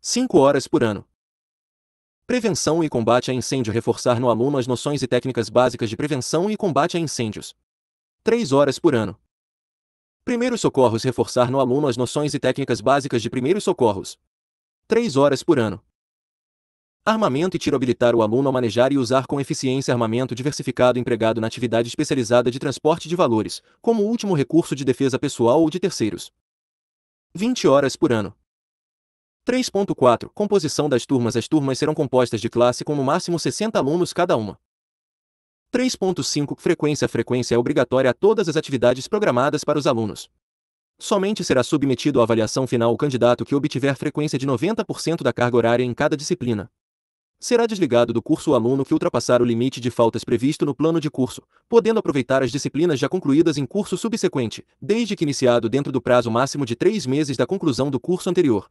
5 horas por ano. Prevenção e combate a incêndio reforçar no aluno as noções e técnicas básicas de prevenção e combate a incêndios. 3 horas por ano. Primeiros socorros reforçar no aluno as noções e técnicas básicas de primeiros socorros. 3 horas por ano. Armamento e tiro habilitar o aluno a manejar e usar com eficiência armamento diversificado empregado na atividade especializada de transporte de valores, como último recurso de defesa pessoal ou de terceiros. 20 horas por ano. 3.4 Composição das turmas As turmas serão compostas de classe com no máximo 60 alunos cada uma. 3.5 Frequência Frequência é obrigatória a todas as atividades programadas para os alunos. Somente será submetido à avaliação final o candidato que obtiver frequência de 90% da carga horária em cada disciplina. Será desligado do curso o aluno que ultrapassar o limite de faltas previsto no plano de curso, podendo aproveitar as disciplinas já concluídas em curso subsequente, desde que iniciado dentro do prazo máximo de três meses da conclusão do curso anterior.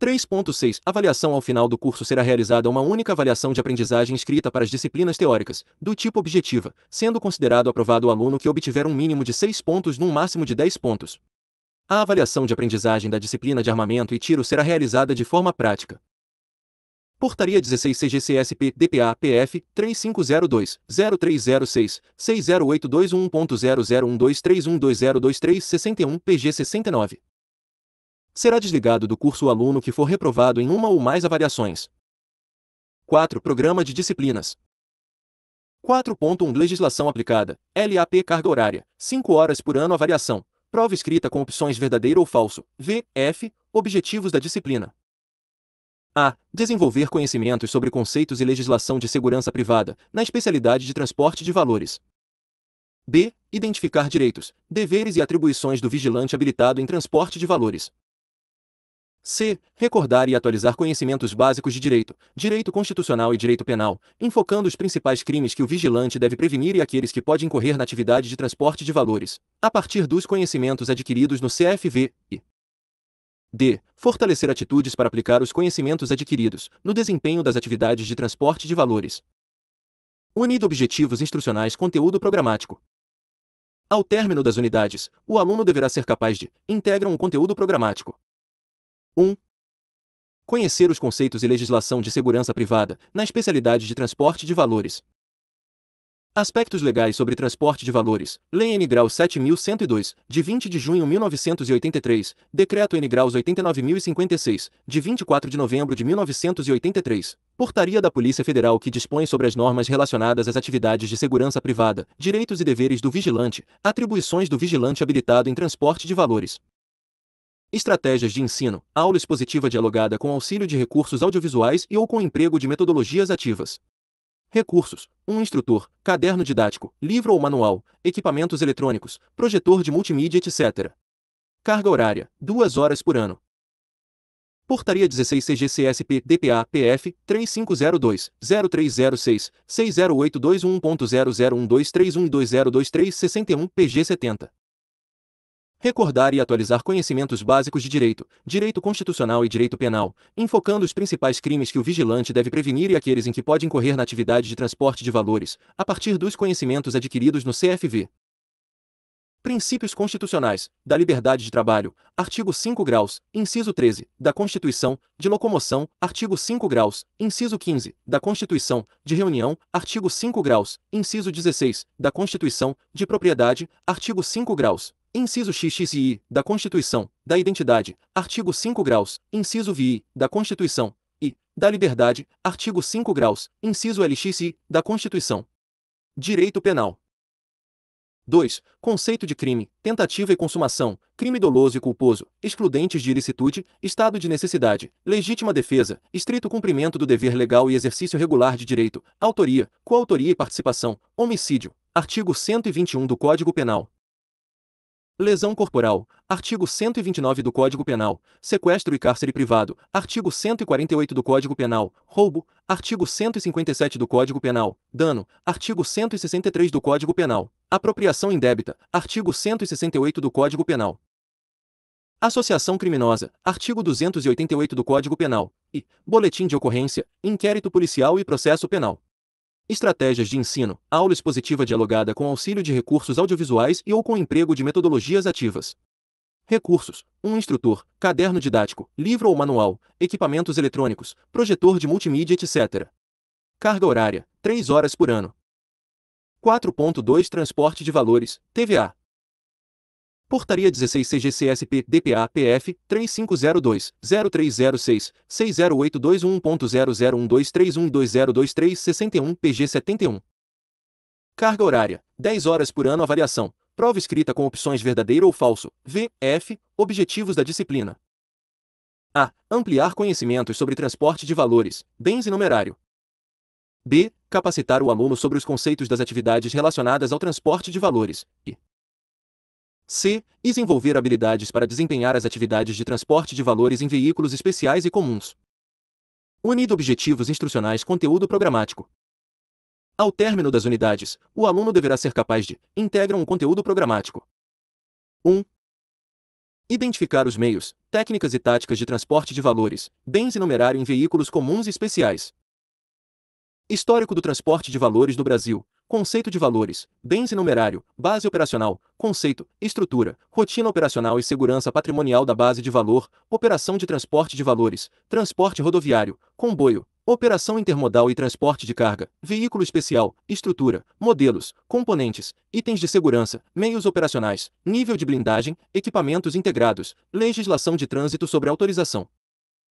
3.6 Avaliação ao final do curso será realizada uma única avaliação de aprendizagem escrita para as disciplinas teóricas, do tipo objetiva, sendo considerado aprovado o aluno que obtiver um mínimo de 6 pontos num máximo de 10 pontos. A avaliação de aprendizagem da disciplina de armamento e tiro será realizada de forma prática. Portaria 16 CGCSP DPA PF 3502-0306-60821.0012312202361 PG 69. Será desligado do curso o aluno que for reprovado em uma ou mais avaliações. 4. Programa de disciplinas. 4.1 Legislação aplicada. LAP carga horária. 5 horas por ano avaliação. Prova escrita com opções verdadeiro ou falso. V. F. Objetivos da disciplina. A. Desenvolver conhecimentos sobre conceitos e legislação de segurança privada, na especialidade de transporte de valores. B. Identificar direitos, deveres e atribuições do vigilante habilitado em transporte de valores. C. Recordar e atualizar conhecimentos básicos de direito, direito constitucional e direito penal, enfocando os principais crimes que o vigilante deve prevenir e aqueles que pode incorrer na atividade de transporte de valores, a partir dos conhecimentos adquiridos no CFV. E. D. Fortalecer atitudes para aplicar os conhecimentos adquiridos no desempenho das atividades de transporte de valores. Unido objetivos instrucionais conteúdo programático. Ao término das unidades, o aluno deverá ser capaz de integrar um conteúdo programático. 1. Um, conhecer os conceitos e legislação de segurança privada na especialidade de transporte de valores. Aspectos legais sobre transporte de valores. Lei N. 7102, de 20 de junho de 1983, Decreto N. 89056, de 24 de novembro de 1983, Portaria da Polícia Federal que dispõe sobre as normas relacionadas às atividades de segurança privada, direitos e deveres do vigilante, atribuições do vigilante habilitado em transporte de valores. Estratégias de ensino, aula expositiva dialogada com auxílio de recursos audiovisuais e ou com emprego de metodologias ativas. Recursos: um instrutor, caderno didático, livro ou manual, equipamentos eletrônicos, projetor de multimídia, etc. Carga horária: duas horas por ano. Portaria 16 CGCSP DPA PF 3502-0306 608211.0012312023661 PG 70 recordar e atualizar conhecimentos básicos de direito, direito constitucional e direito penal, enfocando os principais crimes que o vigilante deve prevenir e aqueles em que pode incorrer na atividade de transporte de valores, a partir dos conhecimentos adquiridos no CFV. Princípios Constitucionais, da Liberdade de Trabalho, artigo 5 graus, inciso 13, da Constituição, de Locomoção, artigo 5 graus, inciso 15, da Constituição, de Reunião, artigo 5 graus, inciso 16, da Constituição, de Propriedade, artigo 5 graus, inciso XXI da Constituição, da Identidade, artigo 5 graus, inciso VI, da Constituição, e, da Liberdade, artigo 5 graus, inciso LXI da Constituição. Direito Penal. 2. Conceito de crime, tentativa e consumação, crime doloso e culposo, excludentes de ilicitude, estado de necessidade, legítima defesa, estrito cumprimento do dever legal e exercício regular de direito, autoria, coautoria e participação, homicídio. Artigo 121 do Código Penal. Lesão corporal, artigo 129 do Código Penal. Sequestro e cárcere privado, artigo 148 do Código Penal. Roubo, artigo 157 do Código Penal. Dano, artigo 163 do Código Penal. Apropriação indébita, artigo 168 do Código Penal. Associação criminosa, artigo 288 do Código Penal. E boletim de ocorrência, inquérito policial e processo penal. Estratégias de ensino, aula expositiva dialogada com auxílio de recursos audiovisuais e ou com emprego de metodologias ativas. Recursos: um instrutor, caderno didático, livro ou manual, equipamentos eletrônicos, projetor de multimídia, etc. Carga horária: 3 horas por ano. 4.2 Transporte de valores, TVA, Portaria 16 CGCSP DPA PF 3502-0306 60821.001231202361 PG 71. Carga horária: 10 horas por ano. Avaliação: prova escrita com opções verdadeiro ou falso. V, F, objetivos da disciplina. A. Ampliar conhecimentos sobre transporte de valores, bens e numerário. B. Capacitar o aluno sobre os conceitos das atividades relacionadas ao transporte de valores. E C. Desenvolver habilidades para desempenhar as atividades de transporte de valores em veículos especiais e comuns. Unido objetivos instrucionais conteúdo programático. Ao término das unidades, o aluno deverá ser capaz de integram um conteúdo programático. 1. identificar os meios, técnicas e táticas de transporte de valores, bens e numerário em veículos comuns e especiais. Histórico do transporte de valores no Brasil, conceito de valores, bens e numerário, base operacional, conceito, estrutura, rotina operacional e segurança patrimonial da base de valor, operação de transporte de valores, transporte rodoviário, comboio, operação intermodal e transporte de carga, veículo especial, estrutura, modelos, componentes, itens de segurança, meios operacionais, nível de blindagem, equipamentos integrados, legislação de trânsito sobre autorização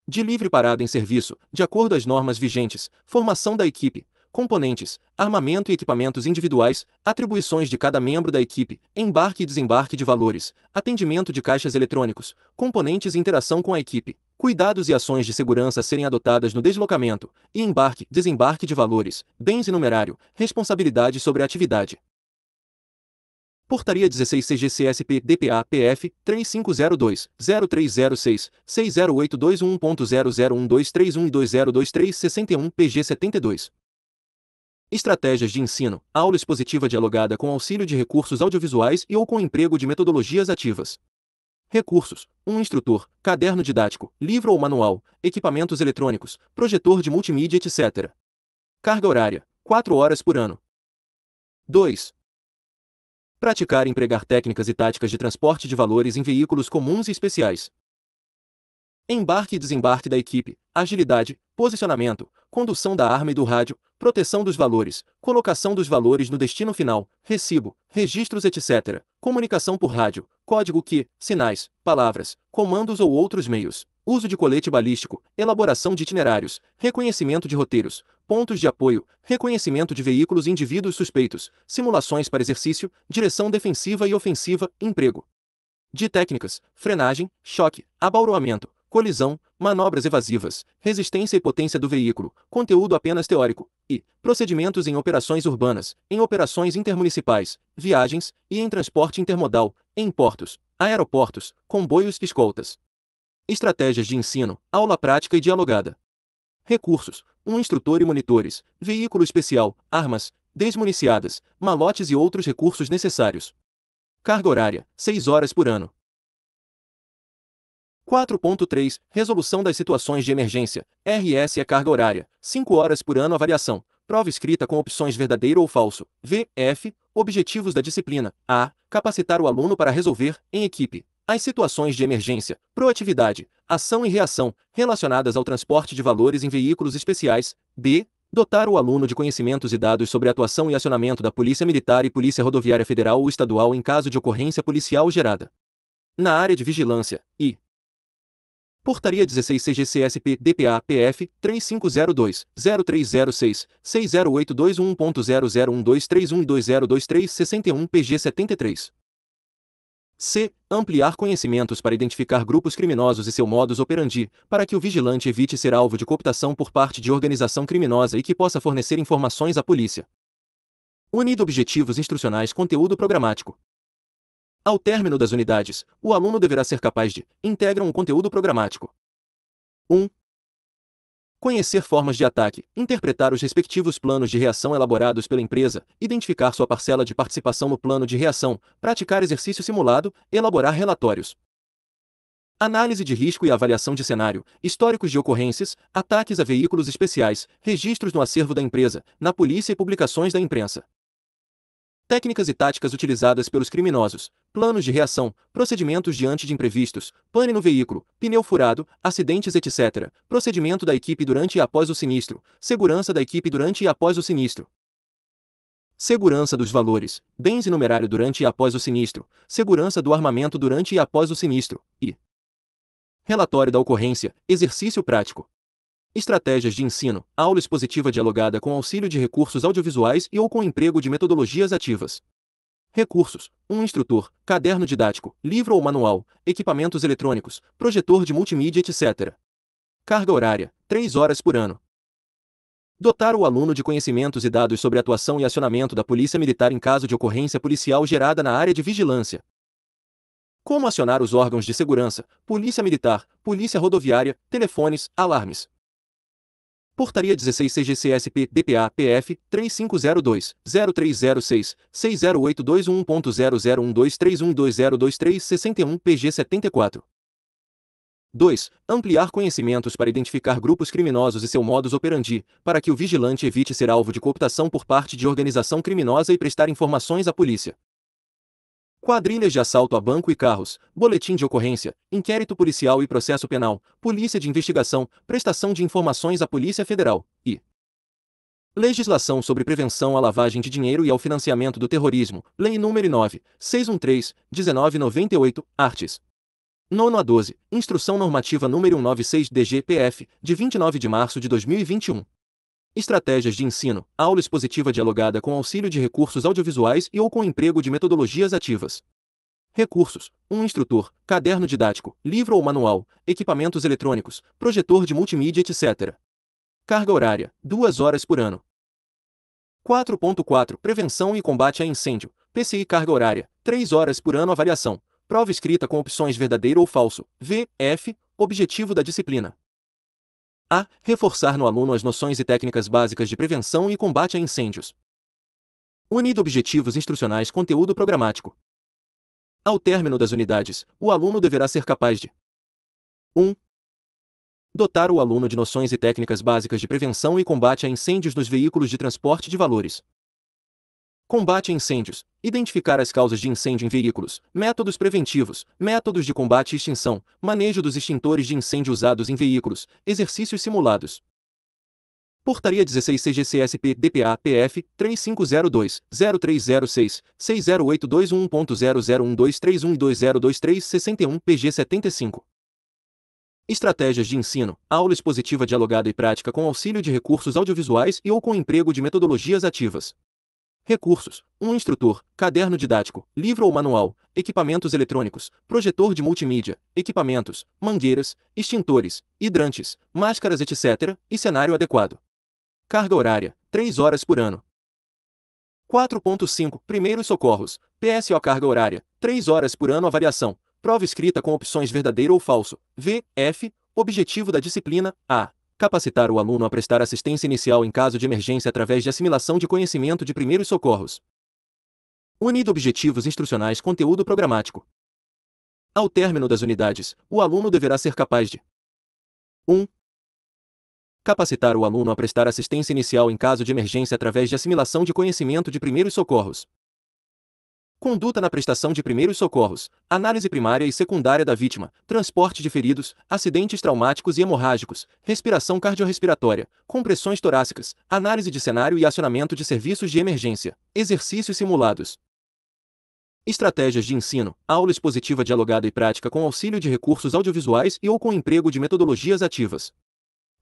de livre parada em serviço, de acordo às normas vigentes, formação da equipe, componentes, armamento e equipamentos individuais, atribuições de cada membro da equipe, embarque e desembarque de valores, atendimento de caixas eletrônicos, componentes e interação com a equipe, cuidados e ações de segurança a serem adotadas no deslocamento, e embarque, desembarque de valores, bens e numerário, responsabilidade sobre a atividade. Portaria 16 CGCSP DPA PF 3502-0306 60821.001231231 e 2023 61 PG 72 estratégias de ensino, aula expositiva dialogada com auxílio de recursos audiovisuais e ou com emprego de metodologias ativas. Recursos: um instrutor, caderno didático, livro ou manual, equipamentos eletrônicos, projetor de multimídia, etc. Carga horária: 4 horas por ano. 2. Praticar e empregar técnicas e táticas de transporte de valores em veículos comuns e especiais. Embarque e desembarque da equipe, agilidade, posicionamento, condução da arma e do rádio, proteção dos valores, colocação dos valores no destino final, recibo, registros, etc., comunicação por rádio, código que, sinais, palavras, comandos ou outros meios, uso de colete balístico, elaboração de itinerários, reconhecimento de roteiros, pontos de apoio, reconhecimento de veículos e indivíduos suspeitos, simulações para exercício, direção defensiva e ofensiva, emprego de técnicas, frenagem, choque, abauroamento, colisão, manobras evasivas, resistência e potência do veículo, conteúdo apenas teórico, e procedimentos em operações urbanas, em operações intermunicipais, viagens e em transporte intermodal, em portos, aeroportos, comboios e escoltas. Estratégias de ensino, aula prática e dialogada. Recursos: um instrutor e monitores, veículo especial, armas, desmuniciadas, malotes e outros recursos necessários. Carga horária: 6 horas por ano. 4.3 Resolução das situações de emergência. RS é carga horária, 5 horas por ano a variação. Prova escrita com opções verdadeiro ou falso. V, F, Objetivos da disciplina. A. Capacitar o aluno para resolver, em equipe, as situações de emergência, proatividade, ação e reação, relacionadas ao transporte de valores em veículos especiais. B. Dotar o aluno de conhecimentos e dados sobre atuação e acionamento da Polícia Militar e Polícia Rodoviária Federal ou Estadual em caso de ocorrência policial gerada. Na área de vigilância, e Portaria 16 CGCSP DPA PF 3502 0306 60821.001231202361 61 PG 73. C. Ampliar conhecimentos para identificar grupos criminosos e seu modus operandi, para que o vigilante evite ser alvo de cooptação por parte de organização criminosa e que possa fornecer informações à polícia. Unido Objetivos Instrucionais Conteúdo Programático ao término das unidades, o aluno deverá ser capaz de integram um conteúdo programático. 1. Conhecer formas de ataque, interpretar os respectivos planos de reação elaborados pela empresa, identificar sua parcela de participação no plano de reação, praticar exercício simulado, elaborar relatórios. Análise de risco e avaliação de cenário, históricos de ocorrências, ataques a veículos especiais, registros no acervo da empresa, na polícia e publicações da imprensa técnicas e táticas utilizadas pelos criminosos, planos de reação, procedimentos diante de imprevistos, pane no veículo, pneu furado, acidentes, etc., procedimento da equipe durante e após o sinistro, segurança da equipe durante e após o sinistro. Segurança dos valores, bens e numerário durante e após o sinistro, segurança do armamento durante e após o sinistro, e Relatório da ocorrência, exercício prático, Estratégias de ensino, aula expositiva dialogada com auxílio de recursos audiovisuais e ou com emprego de metodologias ativas. Recursos: um instrutor, caderno didático, livro ou manual, equipamentos eletrônicos, projetor de multimídia, etc. Carga horária: 3 horas por ano. Dotar o aluno de conhecimentos e dados sobre atuação e acionamento da Polícia Militar em caso de ocorrência policial gerada na área de vigilância. Como acionar os órgãos de segurança, Polícia Militar, Polícia Rodoviária, telefones, alarmes. Portaria 16 CGCSP DPA PF 3502-0306-608211.00123120231 PG 74. 2. Ampliar conhecimentos para identificar grupos criminosos e seu modus operandi, para que o vigilante evite ser alvo de cooptação por parte de organização criminosa e prestar informações à polícia. Quadrilhas de assalto a banco e carros, boletim de ocorrência, inquérito policial e processo penal, polícia de investigação, prestação de informações à Polícia Federal e Legislação sobre prevenção à lavagem de dinheiro e ao financiamento do terrorismo, Lei nº 9, 613, 1998, Artes. 9 a 12, Instrução Normativa nº 196 DGPF, de 29 de março de 2021. Estratégias de ensino, aula expositiva dialogada com auxílio de recursos audiovisuais e ou com emprego de metodologias ativas. Recursos: um instrutor, caderno didático, livro ou manual, equipamentos eletrônicos, projetor de multimídia, etc. Carga horária: 2 horas por ano. 4.4 Prevenção e combate a incêndio. PCI carga horária: 3 horas por ano avaliação. Prova escrita com opções verdadeiro ou falso. V, F, objetivo da disciplina. A. Reforçar no aluno as noções e técnicas básicas de prevenção e combate a incêndios. Unido objetivos instrucionais conteúdo programático. Ao término das unidades, o aluno deverá ser capaz de 1. dotar o aluno de noções e técnicas básicas de prevenção e combate a incêndios nos veículos de transporte de valores. Combate a incêndios. Identificar as causas de incêndio em veículos, métodos preventivos, métodos de combate e extinção, manejo dos extintores de incêndio usados em veículos, exercícios simulados. Portaria 16 CGCSP DPA PF 3502-0306 60821.00123120236 61 PG 75. Estratégias de ensino, aula expositiva dialogada e prática com auxílio de recursos audiovisuais e ou com emprego de metodologias ativas. Recursos: um instrutor, caderno didático, livro ou manual, equipamentos eletrônicos, projetor de multimídia, equipamentos, mangueiras, extintores, hidrantes, máscaras, etc., e cenário adequado. Carga horária: 3 horas por ano. 4.5 Primeiros socorros. PSO carga horária: 3 horas por ano a variação. Prova escrita com opções verdadeiro ou falso. V, F, objetivo da disciplina: A. Capacitar o aluno a prestar assistência inicial em caso de emergência através de assimilação de conhecimento de primeiros socorros. Unido objetivos instrucionais conteúdo programático. Ao término das unidades, o aluno deverá ser capaz de 1. Um, capacitar o aluno a prestar assistência inicial em caso de emergência através de assimilação de conhecimento de primeiros socorros conduta na prestação de primeiros socorros, análise primária e secundária da vítima, transporte de feridos, acidentes traumáticos e hemorrágicos, respiração cardiorrespiratória, compressões torácicas, análise de cenário e acionamento de serviços de emergência, exercícios simulados. Estratégias de ensino, aula expositiva dialogada e prática com auxílio de recursos audiovisuais e ou com emprego de metodologias ativas.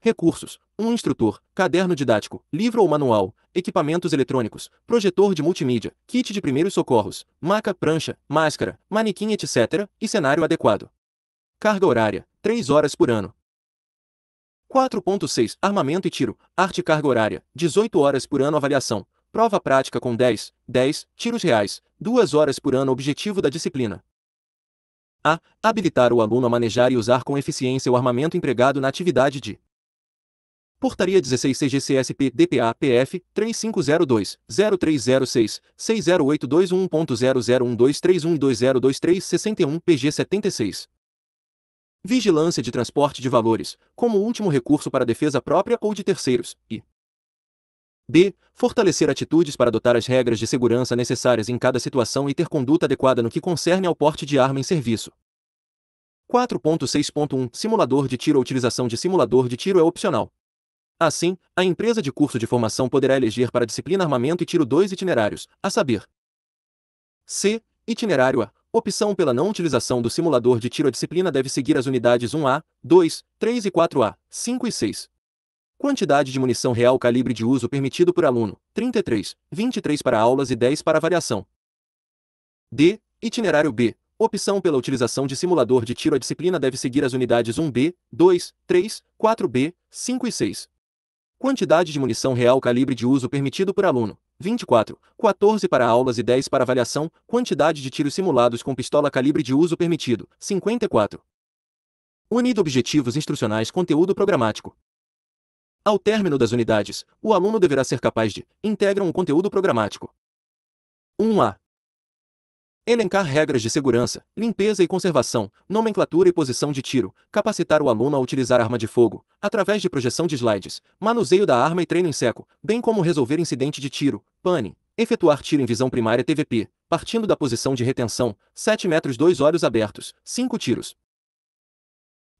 Recursos: um instrutor, caderno didático, livro ou manual, equipamentos eletrônicos, projetor de multimídia, kit de primeiros socorros, maca, prancha, máscara, manequim, etc., e cenário adequado. Carga horária: 3 horas por ano. 4.6 Armamento e tiro, arte carga horária, 18 horas por ano avaliação, prova prática com 10, 10 tiros reais, 2 horas por ano objetivo da disciplina. A. Habilitar o aluno a manejar e usar com eficiência o armamento empregado na atividade de Portaria 16 CGCSP DPA PF 3502-0306-60821.001231232023661 PG 76. Vigilância de transporte de valores, como último recurso para defesa própria ou de terceiros, e B. Fortalecer atitudes para adotar as regras de segurança necessárias em cada situação e ter conduta adequada no que concerne ao porte de arma em serviço. 4.6.1 Simulador de tiro A utilização de simulador de tiro é opcional. Assim, a empresa de curso de formação poderá eleger para disciplina armamento e tiro dois itinerários, a saber: C. Itinerário A. Opção pela não utilização do simulador de tiro a disciplina deve seguir as unidades 1A, 2, 3 e 4A, 5 e 6. Quantidade de munição real calibre de uso permitido por aluno: 33, 23 para aulas e 10 para avaliação. D. Itinerário B. Opção pela utilização de simulador de tiro a disciplina deve seguir as unidades 1B, 2, 3, 4B, 5 e 6. Quantidade de munição real calibre de uso permitido por aluno, 24, 14 para aulas e 10 para avaliação, quantidade de tiros simulados com pistola calibre de uso permitido, 54. Unido objetivos instrucionais conteúdo programático. Ao término das unidades, o aluno deverá ser capaz de integra um conteúdo programático. 1A. Elencar regras de segurança, limpeza e conservação, nomenclatura e posição de tiro, capacitar o aluno a utilizar arma de fogo, através de projeção de slides, manuseio da arma e treino em seco, bem como resolver incidente de tiro, pane, efetuar tiro em visão primária TVP, partindo da posição de retenção, 7 metros 2 olhos abertos, 5 tiros.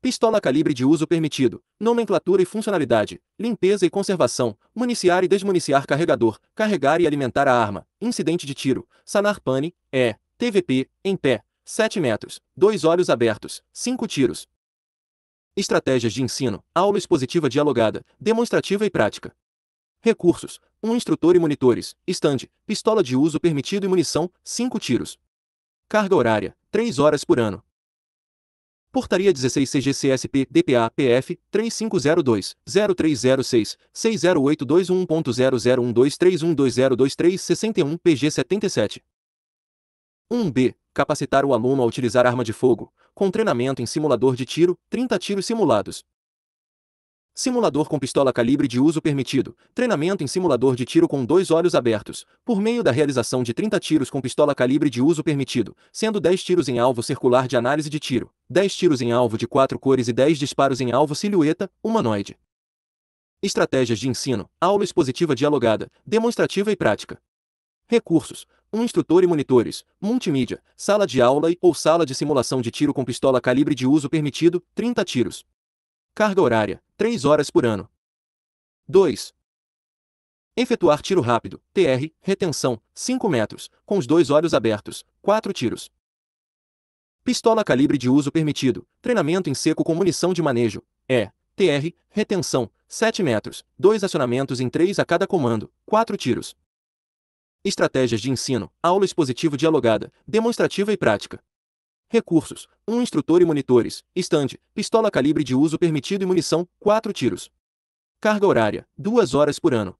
Pistola calibre de uso permitido, nomenclatura e funcionalidade, limpeza e conservação, municiar e desmuniciar carregador, carregar e alimentar a arma, incidente de tiro, sanar pane, é, TVP, em pé, 7 metros, dois olhos abertos, cinco tiros. Estratégias de ensino, aula expositiva dialogada, demonstrativa e prática. Recursos: um instrutor e monitores, estande, pistola de uso permitido e munição, 5 tiros. Carga horária: 3 horas por ano. Portaria 16 CGCSP DPA PF 3502-0306 61 PG 77. 1B. Capacitar o aluno a utilizar arma de fogo, com treinamento em simulador de tiro, 30 tiros simulados. Simulador com pistola calibre de uso permitido. Treinamento em simulador de tiro com dois olhos abertos, por meio da realização de 30 tiros com pistola calibre de uso permitido, sendo 10 tiros em alvo circular de análise de tiro, 10 tiros em alvo de quatro cores e 10 disparos em alvo silhueta, humanoide. Estratégias de ensino, aula expositiva dialogada, demonstrativa e prática. Recursos: um instrutor e monitores, multimídia, sala de aula e ou sala de simulação de tiro com pistola calibre de uso permitido, 30 tiros. Carga horária, 3 horas por ano. 2. Efetuar tiro rápido, TR, retenção, 5 metros, com os dois olhos abertos, 4 tiros. Pistola calibre de uso permitido, treinamento em seco com munição de manejo, E, TR, retenção, 7 metros, 2 acionamentos em 3 a cada comando, 4 tiros. Estratégias de ensino, aula expositiva dialogada, demonstrativa e prática. Recursos: um instrutor e monitores, estande, pistola calibre de uso permitido e munição, 4 tiros. Carga horária: 2 horas por ano.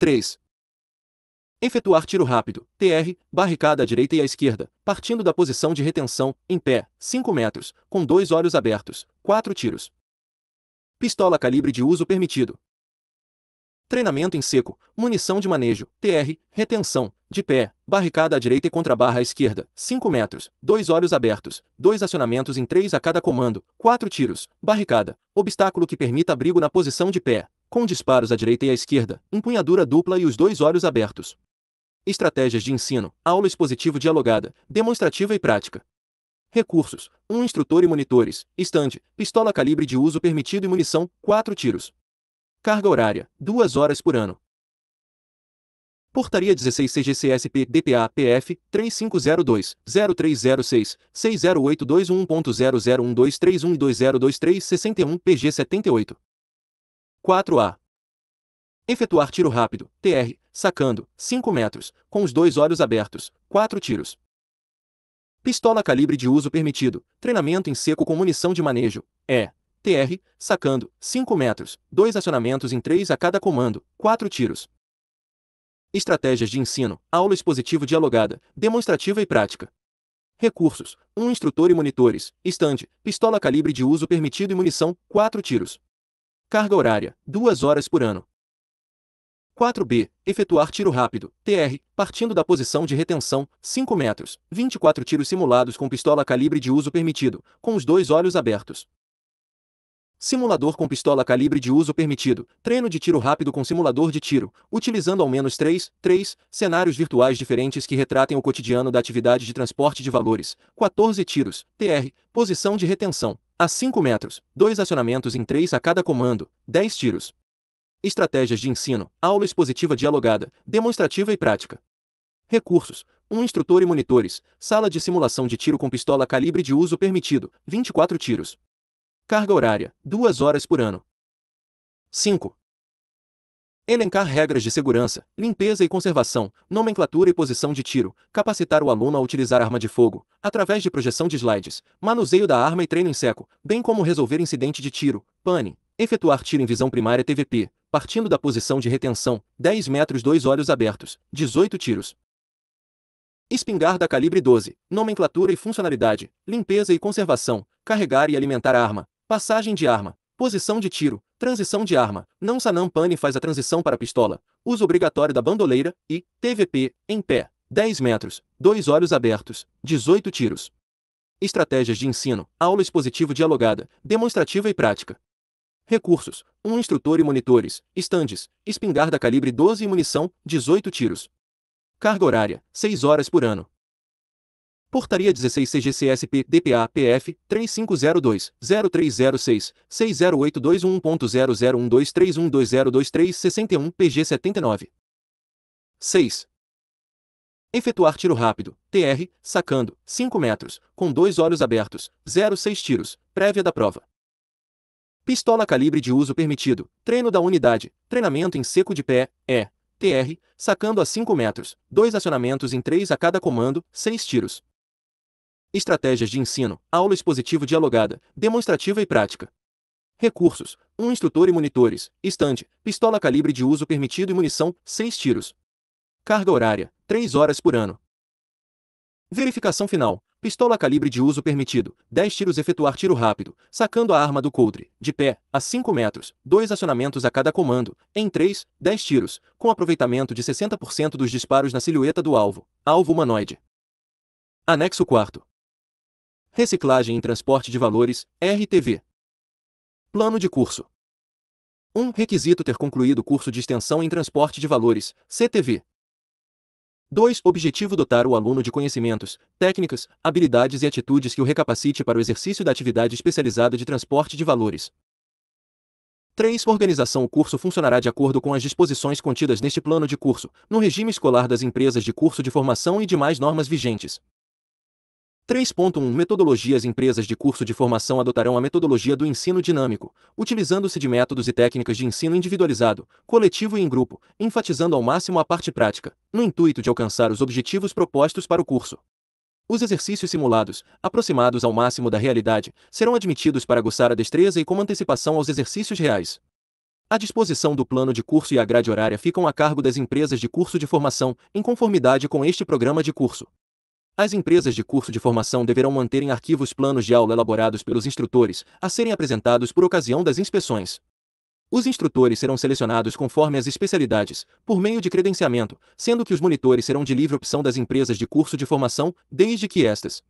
3. Efetuar tiro rápido, TR, barricada à direita e à esquerda, partindo da posição de retenção, em pé, 5 metros, com dois olhos abertos, 4 tiros. Pistola calibre de uso permitido, treinamento em seco, munição de manejo, TR, retenção, de pé, barricada à direita e contra barra à esquerda, 5 metros, dois olhos abertos, dois acionamentos em três a cada comando, quatro tiros, barricada, obstáculo que permita abrigo na posição de pé, com disparos à direita e à esquerda, empunhadura dupla e os dois olhos abertos. Estratégias de ensino, aula expositivo dialogada, demonstrativa e prática. Recursos: um instrutor e monitores, estande, pistola calibre de uso permitido e munição, 4 tiros, Carga horária, 2 horas por ano. Portaria 16 CGCSP DPA PF 3502 0306 60821.001231202361 PG 78. 4A. Efetuar tiro rápido, TR, sacando, 5 metros, com os dois olhos abertos, 4 tiros. Pistola calibre de uso permitido, treinamento em seco com munição de manejo, é TR, sacando, 5 metros, 2 acionamentos em 3 a cada comando, 4 tiros. Estratégias de ensino, aula expositivo dialogada, demonstrativa e prática. Recursos: um instrutor e monitores, estande, pistola calibre de uso permitido e munição, 4 tiros. Carga horária: 2 horas por ano. 4B. Efetuar tiro rápido, TR, partindo da posição de retenção, 5 metros, 24 tiros simulados com pistola calibre de uso permitido, com os dois olhos abertos. Simulador com pistola calibre de uso permitido. Treino de tiro rápido com simulador de tiro, utilizando ao menos 3, 3 cenários virtuais diferentes que retratem o cotidiano da atividade de transporte de valores. 14 tiros, TR, posição de retenção, a 5 metros, 2 acionamentos em 3 a cada comando, 10 tiros. Estratégias de ensino, aula expositiva dialogada, demonstrativa e prática. Recursos: um instrutor e monitores, sala de simulação de tiro com pistola calibre de uso permitido, 24 tiros. Carga horária, 2 horas por ano. 5. Elencar regras de segurança, limpeza e conservação, nomenclatura e posição de tiro, capacitar o aluno a utilizar arma de fogo, através de projeção de slides, manuseio da arma e treino em seco, bem como resolver incidente de tiro, pane, efetuar tiro em visão primária TVP, partindo da posição de retenção, 10 metros, dois olhos abertos, 18 tiros. Espingarda calibre 12, nomenclatura e funcionalidade, limpeza e conservação, carregar e alimentar arma, Passagem de arma. Posição de tiro. Transição de arma. Não Sanam Pane faz a transição para pistola. Uso obrigatório da bandoleira e TVP em pé. 10 metros, dois olhos abertos, 18 tiros. Estratégias de ensino, aula expositivo dialogada, demonstrativa e prática. Recursos: um instrutor e monitores, estandes, espingarda calibre 12 e munição, 18 tiros. Carga horária: 6 horas por ano. Portaria 16 CGCSP DPA PF 3502-0306-60821.00123120231 PG 79. 6. Efetuar tiro rápido, TR, sacando, 5 metros, com dois olhos abertos, 06 tiros, prévia da prova. Pistola calibre de uso permitido, treino da unidade, treinamento em seco de pé, E, TR, sacando a 5 metros, dois acionamentos em 3 a cada comando, 6 tiros. Estratégias de ensino, aula expositiva dialogada, demonstrativa e prática. Recursos: um instrutor e monitores, estande, pistola calibre de uso permitido e munição, 6 tiros. Carga horária: 3 horas por ano. Verificação final: pistola calibre de uso permitido, 10 tiros efetuar tiro rápido, sacando a arma do coldre, de pé, a 5 metros, 2 acionamentos a cada comando, em 3, 10 tiros, com aproveitamento de 60% dos disparos na silhueta do alvo, alvo humanoide. Anexo 4. Reciclagem em Transporte de Valores, RTV. Plano de curso. 1. Um, requisito ter concluído o curso de extensão em Transporte de Valores, CTV. 2. Objetivo dotar o aluno de conhecimentos, técnicas, habilidades e atitudes que o recapacite para o exercício da atividade especializada de transporte de valores. 3. Organização O curso funcionará de acordo com as disposições contidas neste plano de curso, no regime escolar das empresas de curso de formação e demais normas vigentes. 3.1 Metodologias Empresas de curso de formação adotarão a metodologia do ensino dinâmico, utilizando-se de métodos e técnicas de ensino individualizado, coletivo e em grupo, enfatizando ao máximo a parte prática, no intuito de alcançar os objetivos propostos para o curso. Os exercícios simulados, aproximados ao máximo da realidade, serão admitidos para aguçar a destreza e como antecipação aos exercícios reais. A disposição do plano de curso e a grade horária ficam a cargo das empresas de curso de formação, em conformidade com este programa de curso. As empresas de curso de formação deverão manter em arquivos planos de aula elaborados pelos instrutores, a serem apresentados por ocasião das inspeções. Os instrutores serão selecionados conforme as especialidades, por meio de credenciamento, sendo que os monitores serão de livre opção das empresas de curso de formação, desde que estas.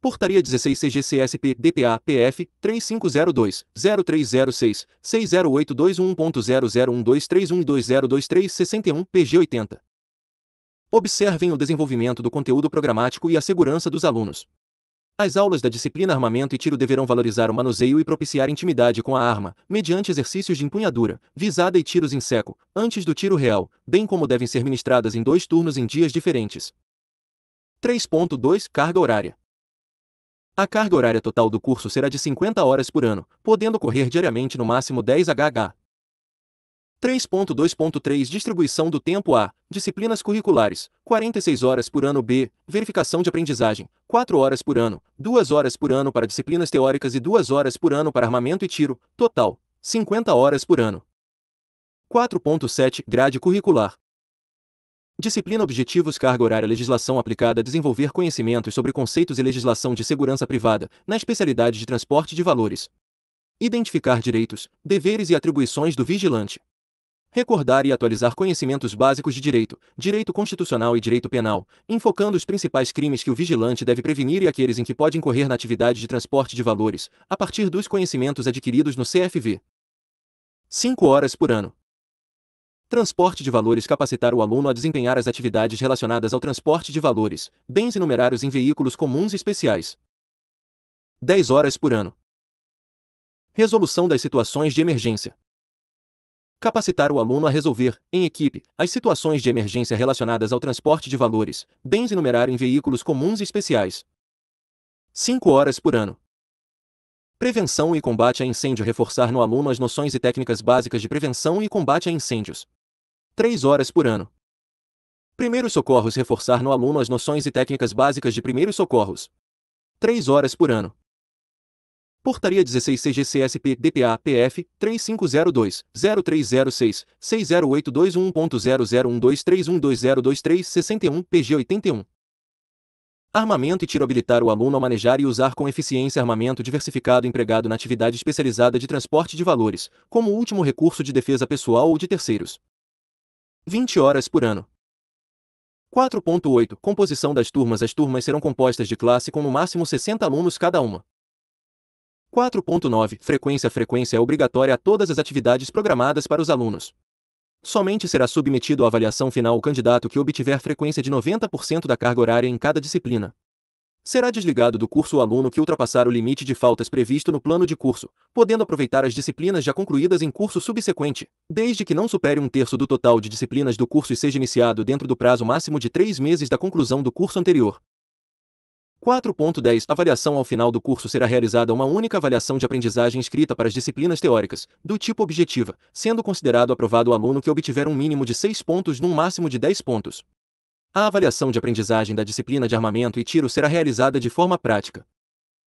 Portaria 16 CGCSP DPA PF 3502 0306 60822100123120231 PG80. Observem o desenvolvimento do conteúdo programático e a segurança dos alunos. As aulas da disciplina Armamento e Tiro deverão valorizar o manuseio e propiciar intimidade com a arma, mediante exercícios de empunhadura, visada e tiros em seco, antes do tiro real, bem como devem ser ministradas em dois turnos em dias diferentes. 3.2 Carga horária. A carga horária total do curso será de 50 horas por ano, podendo ocorrer diariamente no máximo 10 HH, 3.2.3 Distribuição do tempo A. Disciplinas curriculares, 46 horas por ano B. Verificação de aprendizagem, 4 horas por ano, 2 horas por ano para disciplinas teóricas e 2 horas por ano para armamento e tiro, total, 50 horas por ano. 4.7 Grade curricular. Disciplina Objetivos Carga Horária Legislação aplicada desenvolver conhecimentos sobre conceitos e legislação de segurança privada, na especialidade de transporte de valores. Identificar direitos, deveres e atribuições do vigilante. Recordar e atualizar conhecimentos básicos de direito, direito constitucional e direito penal, enfocando os principais crimes que o vigilante deve prevenir e aqueles em que pode incorrer na atividade de transporte de valores, a partir dos conhecimentos adquiridos no CFV. 5 horas por ano. Transporte de valores capacitar o aluno a desempenhar as atividades relacionadas ao transporte de valores, bens e numerários em veículos comuns e especiais. 10 horas por ano. Resolução das situações de emergência. Capacitar o aluno a resolver, em equipe, as situações de emergência relacionadas ao transporte de valores, bens e numerário em veículos comuns e especiais. 5 horas por ano. Prevenção e combate a incêndio reforçar no aluno as noções e técnicas básicas de prevenção e combate a incêndios. 3 horas por ano. Primeiros socorros reforçar no aluno as noções e técnicas básicas de primeiros socorros. 3 horas por ano. Portaria 16 CGCSP DPA PF 3502-0306 60821.0012312023 PG 81. Armamento e tiro habilitar o aluno a manejar e usar com eficiência armamento diversificado empregado na atividade especializada de transporte de valores, como último recurso de defesa pessoal ou de terceiros. 20 horas por ano. 4.8 Composição das turmas As turmas serão compostas de classe com no máximo 60 alunos cada uma. 4.9 Frequência Frequência é obrigatória a todas as atividades programadas para os alunos. Somente será submetido à avaliação final o candidato que obtiver frequência de 90% da carga horária em cada disciplina. Será desligado do curso o aluno que ultrapassar o limite de faltas previsto no plano de curso, podendo aproveitar as disciplinas já concluídas em curso subsequente, desde que não supere um terço do total de disciplinas do curso e seja iniciado dentro do prazo máximo de três meses da conclusão do curso anterior. 4.10 Avaliação Ao final do curso será realizada uma única avaliação de aprendizagem escrita para as disciplinas teóricas, do tipo objetiva, sendo considerado aprovado o aluno que obtiver um mínimo de 6 pontos num máximo de 10 pontos. A avaliação de aprendizagem da disciplina de armamento e tiro será realizada de forma prática.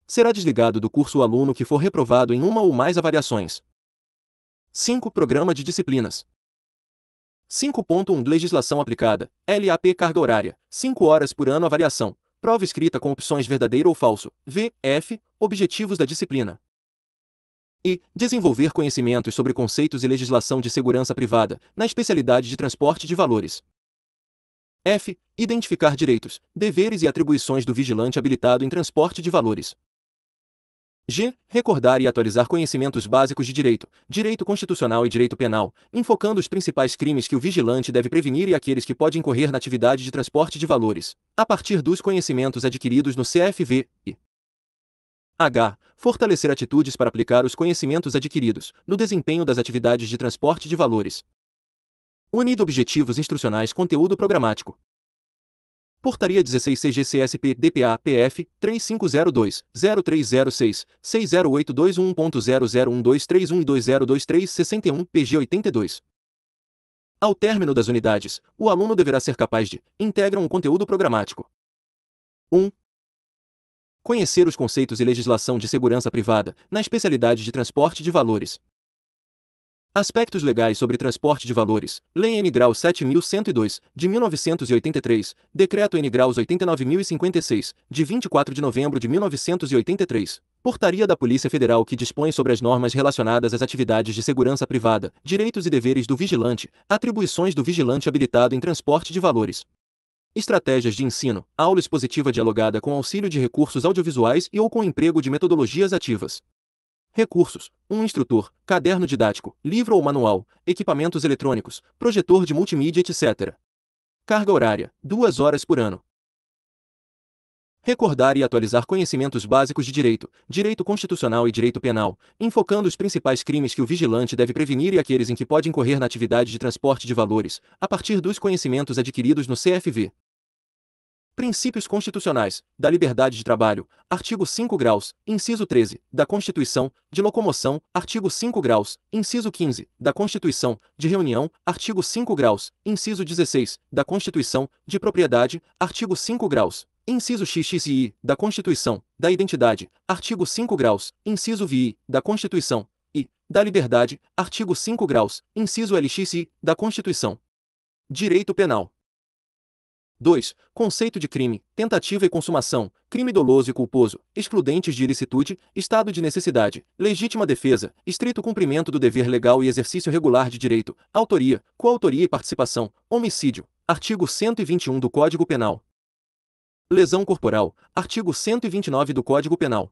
Será desligado do curso o aluno que for reprovado em uma ou mais avaliações. 5. Programa de disciplinas. 5.1 Legislação aplicada, LAP carga horária, 5 horas por ano avaliação, Prova escrita com opções verdadeiro ou falso. V. F. Objetivos da disciplina. E. Desenvolver conhecimentos sobre conceitos e legislação de segurança privada, na especialidade de transporte de valores. F. Identificar direitos, deveres e atribuições do vigilante habilitado em transporte de valores. G. Recordar e atualizar conhecimentos básicos de direito, direito constitucional e direito penal, enfocando os principais crimes que o vigilante deve prevenir e aqueles que pode incorrer na atividade de transporte de valores, a partir dos conhecimentos adquiridos no CFV. E. H. Fortalecer atitudes para aplicar os conhecimentos adquiridos no desempenho das atividades de transporte de valores. Unido objetivos instrucionais, conteúdo programático. Portaria 16 CGCSP DPA PF 3502-0306 61 PG 82. Ao término das unidades, o aluno deverá ser capaz de integrar um conteúdo programático. 1. Conhecer os conceitos e legislação de segurança privada na especialidade de transporte de valores. Aspectos legais sobre transporte de valores. Lei N. Grau 7102, de 1983, Decreto N. Graus 89056, de 24 de novembro de 1983. Portaria da Polícia Federal que dispõe sobre as normas relacionadas às atividades de segurança privada, direitos e deveres do vigilante, atribuições do vigilante habilitado em transporte de valores. Estratégias de ensino, aula expositiva dialogada com auxílio de recursos audiovisuais e ou com emprego de metodologias ativas. Recursos: um instrutor, caderno didático, livro ou manual, equipamentos eletrônicos, projetor de multimídia, etc. Carga horária: duas horas por ano. Recordar e atualizar conhecimentos básicos de direito, direito constitucional e direito penal, enfocando os principais crimes que o vigilante deve prevenir e aqueles em que pode incorrer na atividade de transporte de valores, a partir dos conhecimentos adquiridos no CFV. Princípios Constitucionais, da Liberdade de Trabalho, artigo 5 graus, inciso 13, da Constituição, de Locomoção, artigo 5 graus, inciso 15, da Constituição, de Reunião, artigo 5 graus, inciso 16, da Constituição, de Propriedade, artigo 5 graus, Inciso XXI, da Constituição, da Identidade, artigo 5 graus, inciso VI, da Constituição, e, da Liberdade, artigo 5 graus, inciso LXI, da Constituição. Direito Penal. 2. Conceito de crime, tentativa e consumação, crime doloso e culposo, excludentes de ilicitude, estado de necessidade, legítima defesa, estrito cumprimento do dever legal e exercício regular de direito, autoria, coautoria e participação, homicídio, artigo 121 do Código Penal. Lesão corporal, artigo 129 do Código Penal.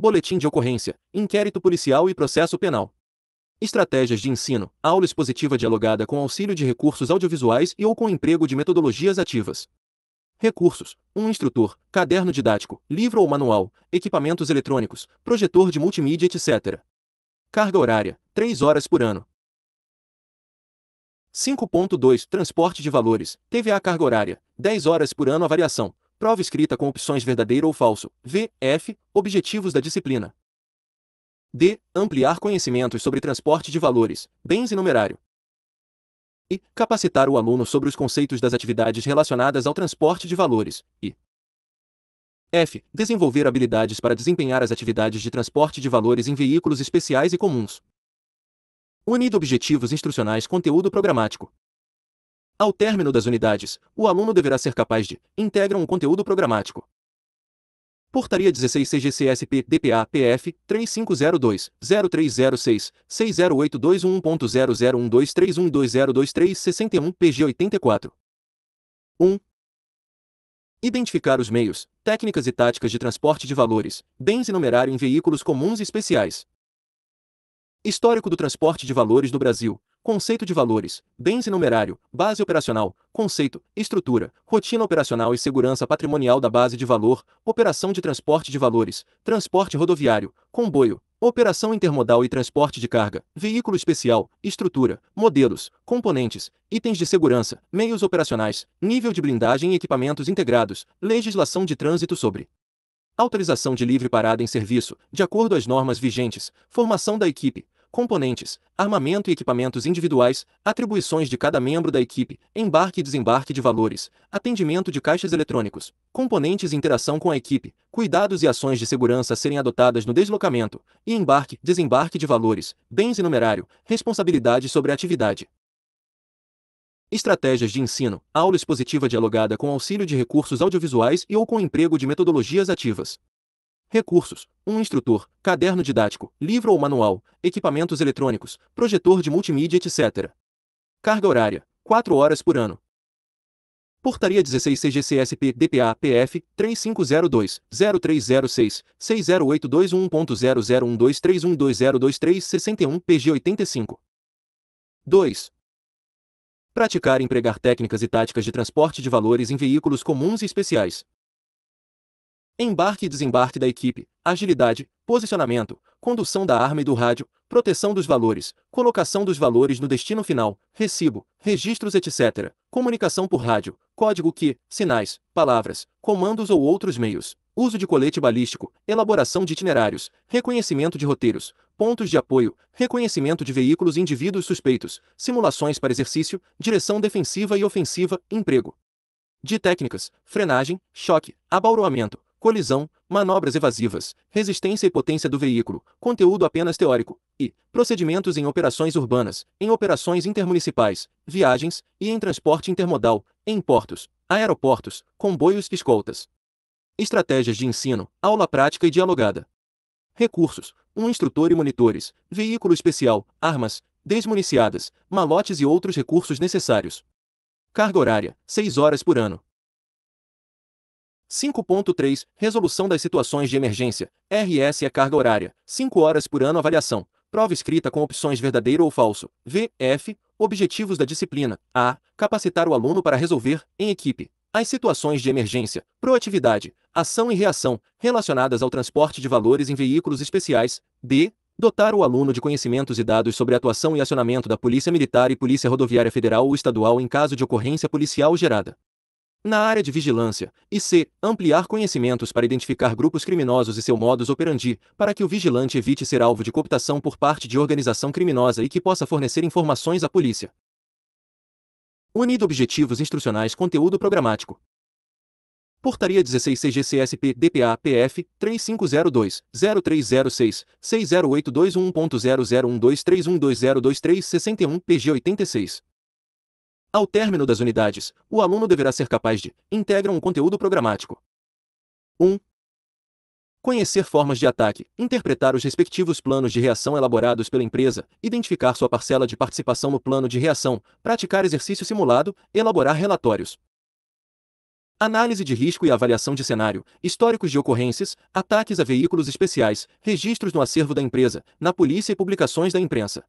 boletim de ocorrência, inquérito policial e processo penal. Estratégias de ensino, aula expositiva dialogada com auxílio de recursos audiovisuais e ou com emprego de metodologias ativas. Recursos: um instrutor, caderno didático, livro ou manual, equipamentos eletrônicos, projetor de multimídia, etc. Carga horária: 3 horas por ano. 5.2 Transporte de valores. TVA carga horária: 10 horas por ano a variação, Prova escrita com opções verdadeiro ou falso. V. F. Objetivos da disciplina. D. Ampliar conhecimentos sobre transporte de valores, bens e numerário. E. Capacitar o aluno sobre os conceitos das atividades relacionadas ao transporte de valores. E. F. Desenvolver habilidades para desempenhar as atividades de transporte de valores em veículos especiais e comuns. Unido objetivos instrucionais conteúdo programático. Ao término das unidades, o aluno deverá ser capaz de integram um conteúdo programático. Portaria 16 CGCSP DPA PF 3502 0306 60821.0012312023 61 PG 84. 1. Identificar os meios, técnicas e táticas de transporte de valores, bens e numerário em veículos comuns e especiais. Histórico do transporte de valores no Brasil, conceito de valores, bens e numerário, base operacional, conceito, estrutura, rotina operacional e segurança patrimonial da base de valor, operação de transporte de valores, transporte rodoviário, comboio, operação intermodal e transporte de carga, veículo especial, estrutura, modelos, componentes, itens de segurança, meios operacionais, nível de blindagem e equipamentos integrados, legislação de trânsito sobre autorização de livre parada em serviço, de acordo às normas vigentes, formação da equipe, componentes, armamento e equipamentos individuais, atribuições de cada membro da equipe, embarque e desembarque de valores, atendimento de caixas eletrônicos, componentes e interação com a equipe, cuidados e ações de segurança a serem adotadas no deslocamento, e embarque, desembarque de valores, bens e numerário, responsabilidade sobre a atividade. Estratégias de ensino, aula expositiva dialogada com auxílio de recursos audiovisuais e ou com emprego de metodologias ativas. Recursos: um instrutor, caderno didático, livro ou manual, equipamentos eletrônicos, projetor de multimídia, etc. Carga horária: 4 horas por ano. Portaria 16 CGCSP DPA PF 3502-0306-60821.001231202312023-61 PG 85. 2. Praticar e empregar técnicas e táticas de transporte de valores em veículos comuns e especiais. Embarque e desembarque da equipe, agilidade, posicionamento, condução da arma e do rádio, proteção dos valores, colocação dos valores no destino final, recibo, registros, etc. Comunicação por rádio, código que, sinais, palavras, comandos ou outros meios, uso de colete balístico, elaboração de itinerários, reconhecimento de roteiros, pontos de apoio, reconhecimento de veículos e indivíduos suspeitos, simulações para exercício, direção defensiva e ofensiva, emprego. De técnicas, frenagem, choque, abauroamento, colisão, manobras evasivas, resistência e potência do veículo, conteúdo apenas teórico, e procedimentos em operações urbanas, em operações intermunicipais, viagens e em transporte intermodal, em portos, aeroportos, comboios e escoltas. Estratégias de ensino, aula prática e dialogada. Recursos: um instrutor e monitores, veículo especial, armas, desmuniciadas, malotes e outros recursos necessários. Carga horária: 6 horas por ano. 5.3 Resolução das situações de emergência. RS é carga horária. 5 horas por ano avaliação. Prova escrita com opções verdadeiro ou falso. VF. Objetivos da disciplina. A. Capacitar o aluno para resolver, em equipe, as situações de emergência, proatividade, ação e reação, relacionadas ao transporte de valores em veículos especiais. B. Dotar o aluno de conhecimentos e dados sobre atuação e acionamento da Polícia Militar e Polícia Rodoviária Federal ou Estadual em caso de ocorrência policial gerada na área de vigilância, e c. ampliar conhecimentos para identificar grupos criminosos e seu modus operandi, para que o vigilante evite ser alvo de cooptação por parte de organização criminosa e que possa fornecer informações à polícia. Unido Objetivos Instrucionais Conteúdo Programático Portaria 16 CGCSP DPA PF 3502-0306 61 PG 86 ao término das unidades, o aluno deverá ser capaz de integrar um conteúdo programático. 1. Conhecer formas de ataque, interpretar os respectivos planos de reação elaborados pela empresa, identificar sua parcela de participação no plano de reação, praticar exercício simulado, elaborar relatórios. Análise de risco e avaliação de cenário, históricos de ocorrências, ataques a veículos especiais, registros no acervo da empresa, na polícia e publicações da imprensa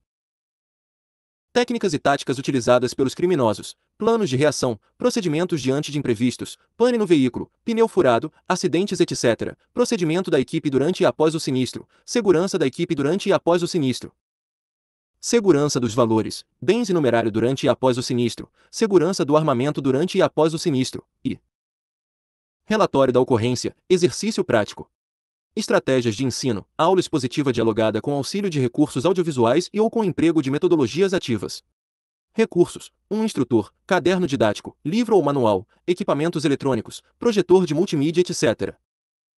técnicas e táticas utilizadas pelos criminosos, planos de reação, procedimentos diante de imprevistos, pane no veículo, pneu furado, acidentes, etc., procedimento da equipe durante e após o sinistro, segurança da equipe durante e após o sinistro. Segurança dos valores, bens e numerário durante e após o sinistro, segurança do armamento durante e após o sinistro, e Relatório da ocorrência, exercício prático. Estratégias de ensino, aula expositiva dialogada com auxílio de recursos audiovisuais e ou com emprego de metodologias ativas. Recursos: um instrutor, caderno didático, livro ou manual, equipamentos eletrônicos, projetor de multimídia, etc.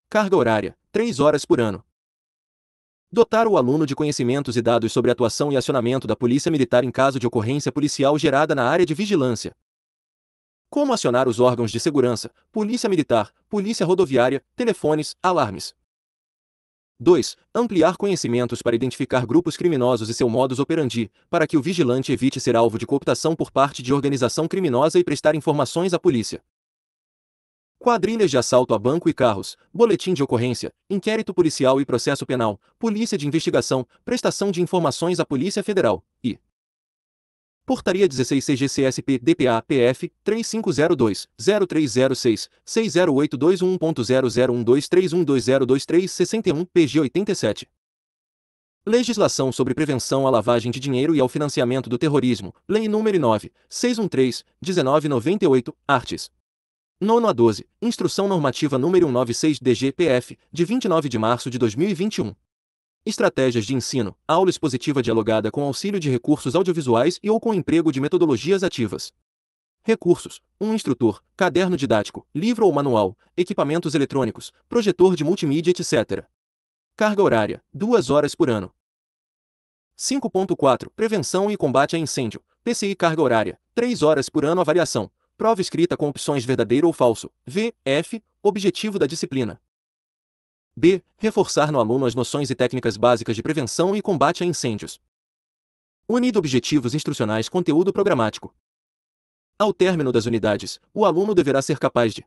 Carga horária: 3 horas por ano. Dotar o aluno de conhecimentos e dados sobre atuação e acionamento da Polícia Militar em caso de ocorrência policial gerada na área de vigilância. Como acionar os órgãos de segurança, Polícia Militar, Polícia Rodoviária, telefones, alarmes. 2. Ampliar conhecimentos para identificar grupos criminosos e seu modus operandi, para que o vigilante evite ser alvo de cooptação por parte de organização criminosa e prestar informações à polícia. Quadrilhas de assalto a banco e carros, boletim de ocorrência, inquérito policial e processo penal, polícia de investigação, prestação de informações à Polícia Federal, Portaria 16 CGCSP DPA PF 3502-0306-60821.001231202312023-61 PG 87. Legislação sobre prevenção à lavagem de dinheiro e ao financiamento do terrorismo. Lei nº 9. 613, 1998, Artes. 9 a 12. Instrução normativa número 196 DGPF, de 29 de março de 2021. Estratégias de ensino, aula expositiva dialogada com auxílio de recursos audiovisuais e ou com emprego de metodologias ativas. Recursos: um instrutor, caderno didático, livro ou manual, equipamentos eletrônicos, projetor de multimídia, etc. Carga horária: duas horas por ano. 5.4 Prevenção e combate a incêndio. PCI carga horária: 3 horas por ano a variação. Prova escrita com opções verdadeiro ou falso. V, F, objetivo da disciplina. B. Reforçar no aluno as noções e técnicas básicas de prevenção e combate a incêndios. Unido objetivos instrucionais conteúdo programático. Ao término das unidades, o aluno deverá ser capaz de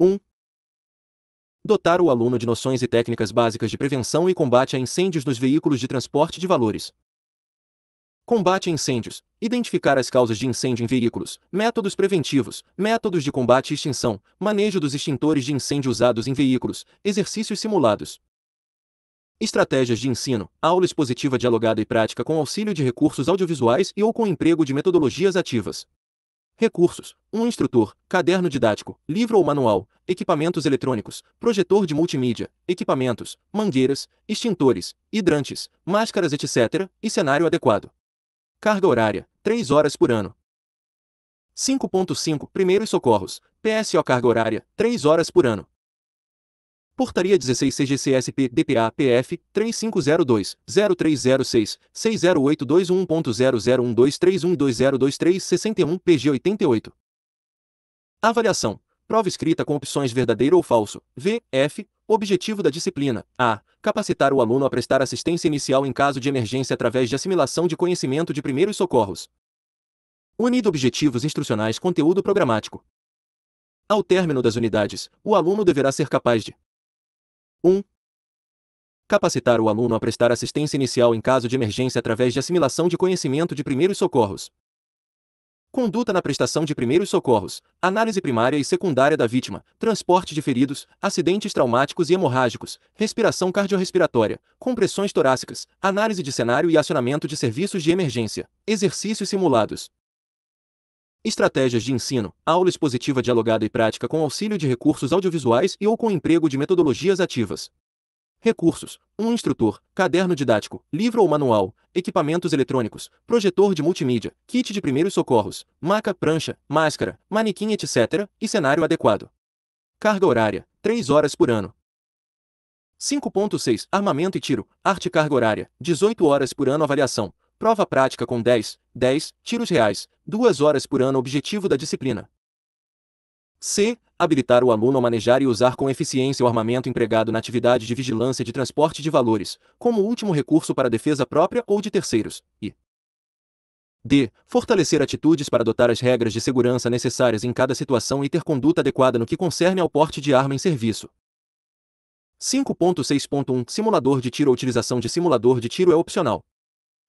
1. Dotar o aluno de noções e técnicas básicas de prevenção e combate a incêndios nos veículos de transporte de valores. Combate a incêndios, identificar as causas de incêndio em veículos, métodos preventivos, métodos de combate e extinção, manejo dos extintores de incêndio usados em veículos, exercícios simulados. Estratégias de ensino, aula expositiva dialogada e prática com auxílio de recursos audiovisuais e ou com emprego de metodologias ativas. Recursos: um instrutor, caderno didático, livro ou manual, equipamentos eletrônicos, projetor de multimídia, equipamentos, mangueiras, extintores, hidrantes, máscaras, etc., e cenário adequado. Carga horária, 3 horas por ano. 5.5 Primeiros Socorros, PSO Carga horária, 3 horas por ano. Portaria 16 CGCSP DPA PF 3502-0306 60821.0012312023661 PG 88. Avaliação. Prova escrita com opções verdadeiro ou falso. V, F, Objetivo da disciplina: a. Capacitar o aluno a prestar assistência inicial em caso de emergência através de assimilação de conhecimento de primeiros socorros. Unido objetivos instrucionais conteúdo programático. Ao término das unidades, o aluno deverá ser capaz de 1. Capacitar o aluno a prestar assistência inicial em caso de emergência através de assimilação de conhecimento de primeiros socorros conduta na prestação de primeiros socorros, análise primária e secundária da vítima, transporte de feridos, acidentes traumáticos e hemorrágicos, respiração cardiorrespiratória, compressões torácicas, análise de cenário e acionamento de serviços de emergência, exercícios simulados. Estratégias de ensino, aula expositiva dialogada e prática com auxílio de recursos audiovisuais e ou com emprego de metodologias ativas. Recursos: um instrutor, caderno didático, livro ou manual, equipamentos eletrônicos, projetor de multimídia, kit de primeiros socorros, maca, prancha, máscara, manequim, etc., e cenário adequado. Carga horária: 3 horas por ano. 5.6 Armamento e tiro, arte carga horária, 18 horas por ano avaliação, prova prática com 10, 10 tiros reais, 2 horas por ano objetivo da disciplina. C. Habilitar o aluno a manejar e usar com eficiência o armamento empregado na atividade de vigilância de transporte de valores, como último recurso para defesa própria ou de terceiros. E. D. Fortalecer atitudes para adotar as regras de segurança necessárias em cada situação e ter conduta adequada no que concerne ao porte de arma em serviço. 5.6.1 Simulador de tiro A utilização de simulador de tiro é opcional.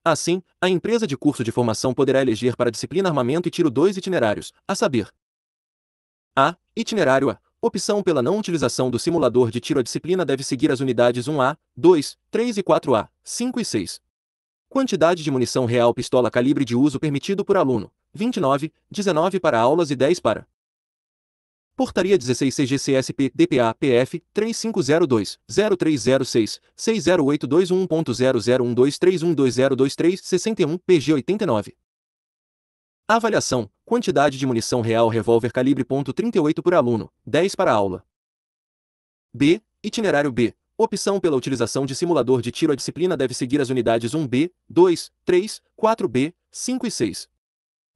Assim, a empresa de curso de formação poderá eleger para disciplina armamento e tiro dois itinerários, a saber, a. Itinerário A. Opção pela não utilização do simulador de tiro. A disciplina deve seguir as unidades 1A, 2, 3 e 4A, 5 e 6. Quantidade de munição real pistola calibre de uso permitido por aluno: 29, 19 para aulas e 10 para. Portaria 16 CGCSP DPA PF 3502-0306-608221.00123120231-61 PG 89. Avaliação: quantidade de munição real revólver calibre .38 por aluno, 10 para aula. B. Itinerário B. Opção pela utilização de simulador de tiro. A disciplina deve seguir as unidades 1B, 2, 3, 4B, 5 e 6.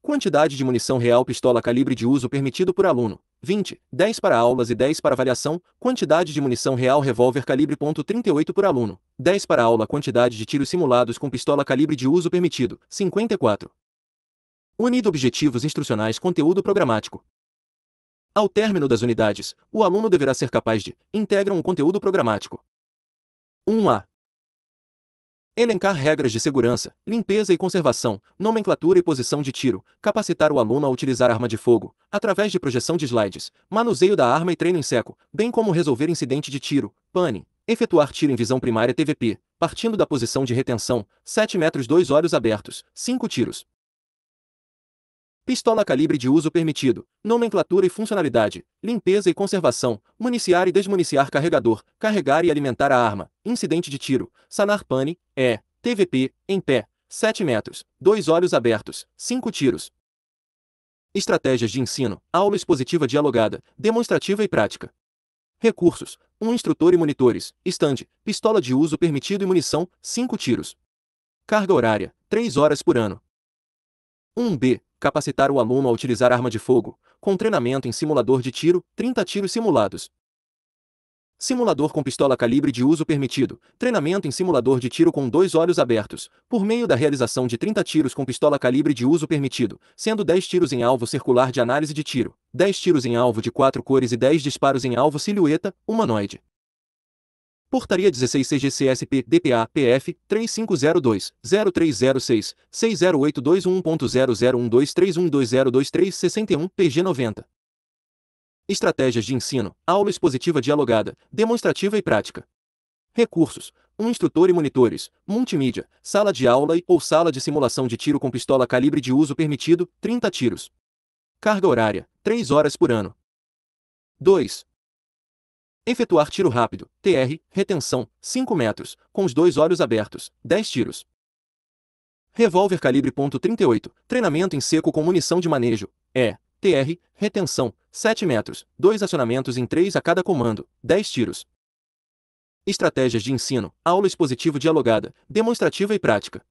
Quantidade de munição real pistola calibre de uso permitido por aluno: 20, 10 para aulas e 10 para avaliação. Quantidade de munição real revólver calibre .38 por aluno: 10 para aula. Quantidade de tiros simulados com pistola calibre de uso permitido: 54. Unido objetivos instrucionais conteúdo programático. Ao término das unidades, o aluno deverá ser capaz de integrar um conteúdo programático. 1A. Elencar regras de segurança, limpeza e conservação, nomenclatura e posição de tiro, capacitar o aluno a utilizar arma de fogo, através de projeção de slides, manuseio da arma e treino em seco, bem como resolver incidente de tiro, pane, efetuar tiro em visão primária TVP, partindo da posição de retenção, 7 metros 2 olhos abertos, 5 tiros, Pistola calibre de uso permitido, nomenclatura e funcionalidade, limpeza e conservação, municiar e desmuniciar carregador, carregar e alimentar a arma, incidente de tiro, sanar pane, é, TVP, em pé, 7 metros, dois olhos abertos, 5 tiros. Estratégias de ensino, aula expositiva dialogada, demonstrativa e prática. Recursos, um instrutor e monitores, estande, pistola de uso permitido e munição, 5 tiros. Carga horária, 3 horas por ano, 1b. Capacitar o aluno a utilizar arma de fogo, com treinamento em simulador de tiro, 30 tiros simulados. Simulador com pistola calibre de uso permitido. Treinamento em simulador de tiro com dois olhos abertos, por meio da realização de 30 tiros com pistola calibre de uso permitido, sendo 10 tiros em alvo circular de análise de tiro, 10 tiros em alvo de quatro cores e 10 disparos em alvo silhueta, humanoide. Portaria 16 CGCSP DPA PF 3502 0306 60821001231202361 PG 90. Estratégias de ensino, aula expositiva dialogada, demonstrativa e prática. Recursos: um instrutor e monitores, multimídia, sala de aula e ou sala de simulação de tiro com pistola calibre de uso permitido, 30 tiros. Carga horária: 3 horas por ano. 2. Efetuar tiro rápido, TR, retenção, 5 metros, com os dois olhos abertos, 10 tiros. Revólver calibre .38, treinamento em seco com munição de manejo, E, TR, retenção, 7 metros, 2 acionamentos em 3 a cada comando, 10 tiros. Estratégias de ensino, aula expositivo dialogada, demonstrativa e prática.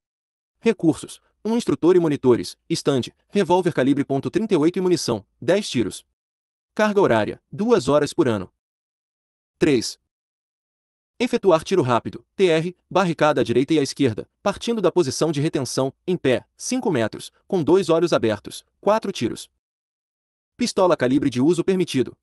Recursos, um instrutor e monitores, estande, revólver calibre .38 e munição, 10 tiros. Carga horária, 2 horas por ano. 3. Efetuar tiro rápido, TR, barricada à direita e à esquerda, partindo da posição de retenção, em pé, 5 metros, com dois olhos abertos, 4 tiros. Pistola calibre de uso permitido.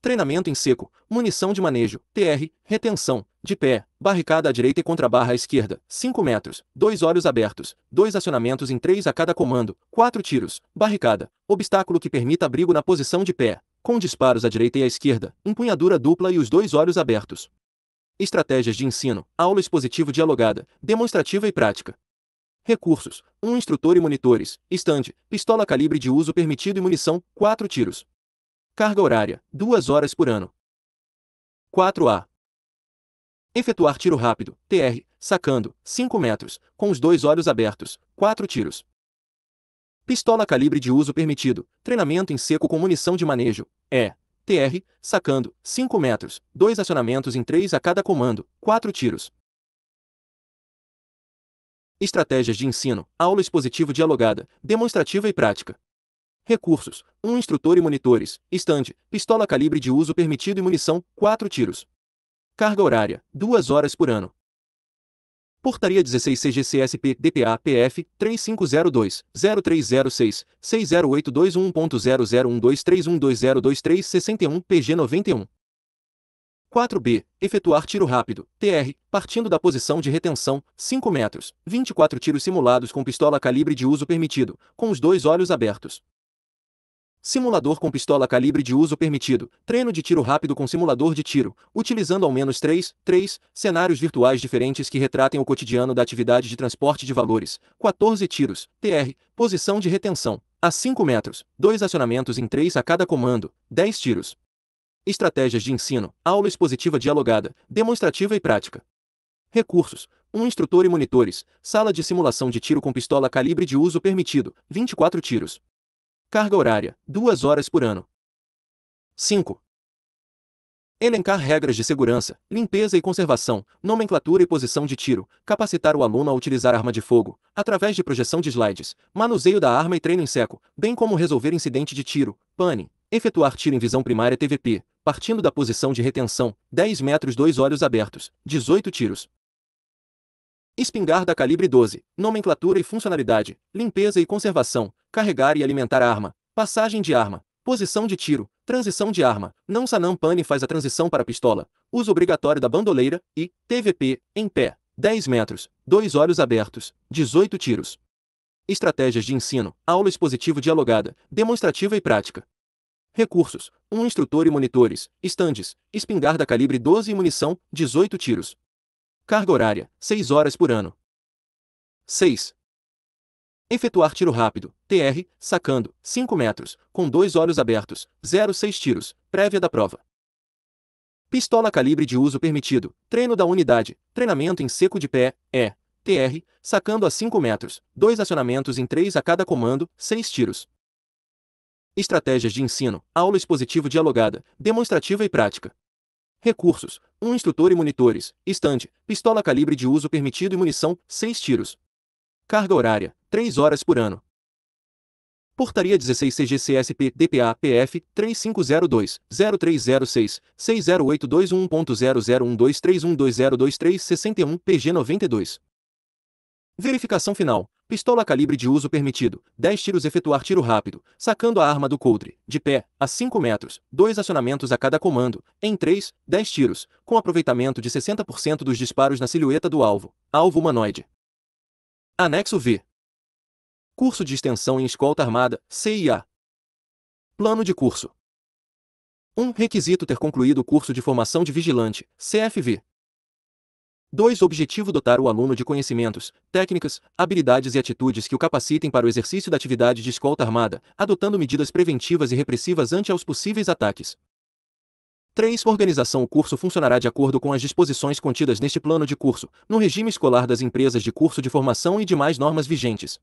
Treinamento em seco, munição de manejo, TR, retenção, de pé, barricada à direita e contra-barra à esquerda, 5 metros, dois olhos abertos, dois acionamentos em 3 a cada comando, 4 tiros, barricada, obstáculo que permita abrigo na posição de pé, com disparos à direita e à esquerda, empunhadura dupla e os dois olhos abertos. Estratégias de ensino, aula expositivo dialogada, demonstrativa e prática. Recursos: um instrutor e monitores, estande, pistola calibre de uso permitido e munição, 4 tiros. Carga horária: 2 horas por ano. 4A. Efetuar tiro rápido, TR, sacando, 5 metros, com os dois olhos abertos, 4 tiros. Pistola calibre de uso permitido. Treinamento em seco com munição de manejo. É. TR, sacando, 5 metros, 2 acionamentos em 3 a cada comando, 4 tiros. Estratégias de ensino, aula expositivo dialogada, demonstrativa e prática. Recursos: um instrutor e monitores, stand, pistola calibre de uso permitido e munição, 4 tiros. Carga horária: 2 horas por ano. Portaria 16 CGCSP DPA PF 3502-0306 60821.001231202361 PG 91. 4b. Efetuar tiro rápido, TR, partindo da posição de retenção, 5 metros, 24 tiros simulados com pistola calibre de uso permitido, com os dois olhos abertos. Simulador com pistola calibre de uso permitido. Treino de tiro rápido com simulador de tiro, utilizando ao menos 3, 3 cenários virtuais diferentes que retratem o cotidiano da atividade de transporte de valores. 14 tiros, TR, posição de retenção, a 5 metros, 2 acionamentos em 3 a cada comando, 10 tiros. Estratégias de ensino, aula expositiva dialogada, demonstrativa e prática. Recursos: um instrutor e monitores, sala de simulação de tiro com pistola calibre de uso permitido, 24 tiros. Carga horária, 2 horas por ano. 5. Elencar regras de segurança, limpeza e conservação, nomenclatura e posição de tiro, capacitar o aluno a utilizar arma de fogo, através de projeção de slides, manuseio da arma e treino em seco, bem como resolver incidente de tiro, pane, efetuar tiro em visão primária TVP, partindo da posição de retenção, 10 metros, dois olhos abertos, 18 tiros. Espingarda calibre 12, nomenclatura e funcionalidade, limpeza e conservação, carregar e alimentar a arma, passagem de arma, posição de tiro, transição de arma, não Sanam Pane faz a transição para pistola, uso obrigatório da bandoleira e TVP, em pé, 10 metros, dois olhos abertos, 18 tiros. Estratégias de ensino, aula expositivo dialogada, demonstrativa e prática. Recursos: um instrutor e monitores, estandes, espingarda calibre 12 e munição, 18 tiros. Carga horária: 6 horas por ano. 6. Efetuar tiro rápido, TR, sacando, 5 metros, com dois olhos abertos, 0,6 tiros, prévia da prova. Pistola calibre de uso permitido, treino da unidade, treinamento em seco de pé, E, TR, sacando a 5 metros, dois acionamentos em 3 a cada comando, 6 tiros. Estratégias de ensino, aula expositivo dialogada, demonstrativa e prática. Recursos: um instrutor e monitores, estande, pistola calibre de uso permitido e munição, 6 tiros, Carga horária, 3 horas por ano. Portaria 16 CGCSP DPA PF 3502-0306-60821.001231202312023-61 PG 92. Verificação final. Pistola calibre de uso permitido. 10 tiros efetuar tiro rápido, sacando a arma do coldre, de pé, a 5 metros, 2 acionamentos a cada comando, em 3, 10 tiros, com aproveitamento de 60% dos disparos na silhueta do alvo, alvo humanoide. Anexo V. Curso de Extensão em Escolta Armada, CIA. Plano de curso. 1. Um, requisito ter concluído o curso de formação de vigilante, CFV. 2. Objetivo dotar o aluno de conhecimentos, técnicas, habilidades e atitudes que o capacitem para o exercício da atividade de escolta armada, adotando medidas preventivas e repressivas ante aos possíveis ataques. 3. Organização O curso funcionará de acordo com as disposições contidas neste plano de curso, no regime escolar das empresas de curso de formação e demais normas vigentes.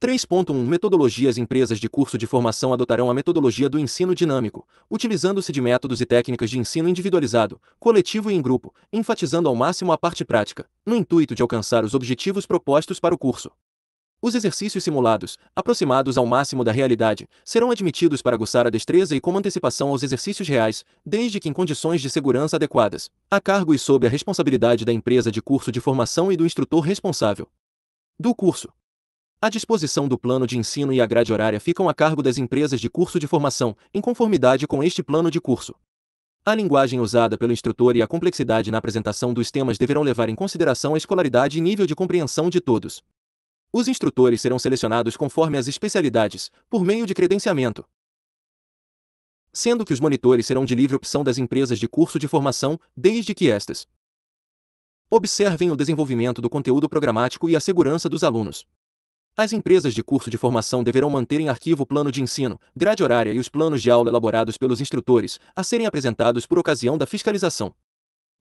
3.1 Metodologia As empresas de curso de formação adotarão a metodologia do ensino dinâmico, utilizando-se de métodos e técnicas de ensino individualizado, coletivo e em grupo, enfatizando ao máximo a parte prática, no intuito de alcançar os objetivos propostos para o curso. Os exercícios simulados, aproximados ao máximo da realidade, serão admitidos para aguçar a destreza e como antecipação aos exercícios reais, desde que em condições de segurança adequadas, a cargo e sob a responsabilidade da empresa de curso de formação e do instrutor responsável do curso. A disposição do plano de ensino e a grade horária ficam a cargo das empresas de curso de formação, em conformidade com este plano de curso. A linguagem usada pelo instrutor e a complexidade na apresentação dos temas deverão levar em consideração a escolaridade e nível de compreensão de todos. Os instrutores serão selecionados conforme as especialidades, por meio de credenciamento. Sendo que os monitores serão de livre opção das empresas de curso de formação, desde que estas observem o desenvolvimento do conteúdo programático e a segurança dos alunos. As empresas de curso de formação deverão manter em arquivo o plano de ensino, grade horária e os planos de aula elaborados pelos instrutores, a serem apresentados por ocasião da fiscalização.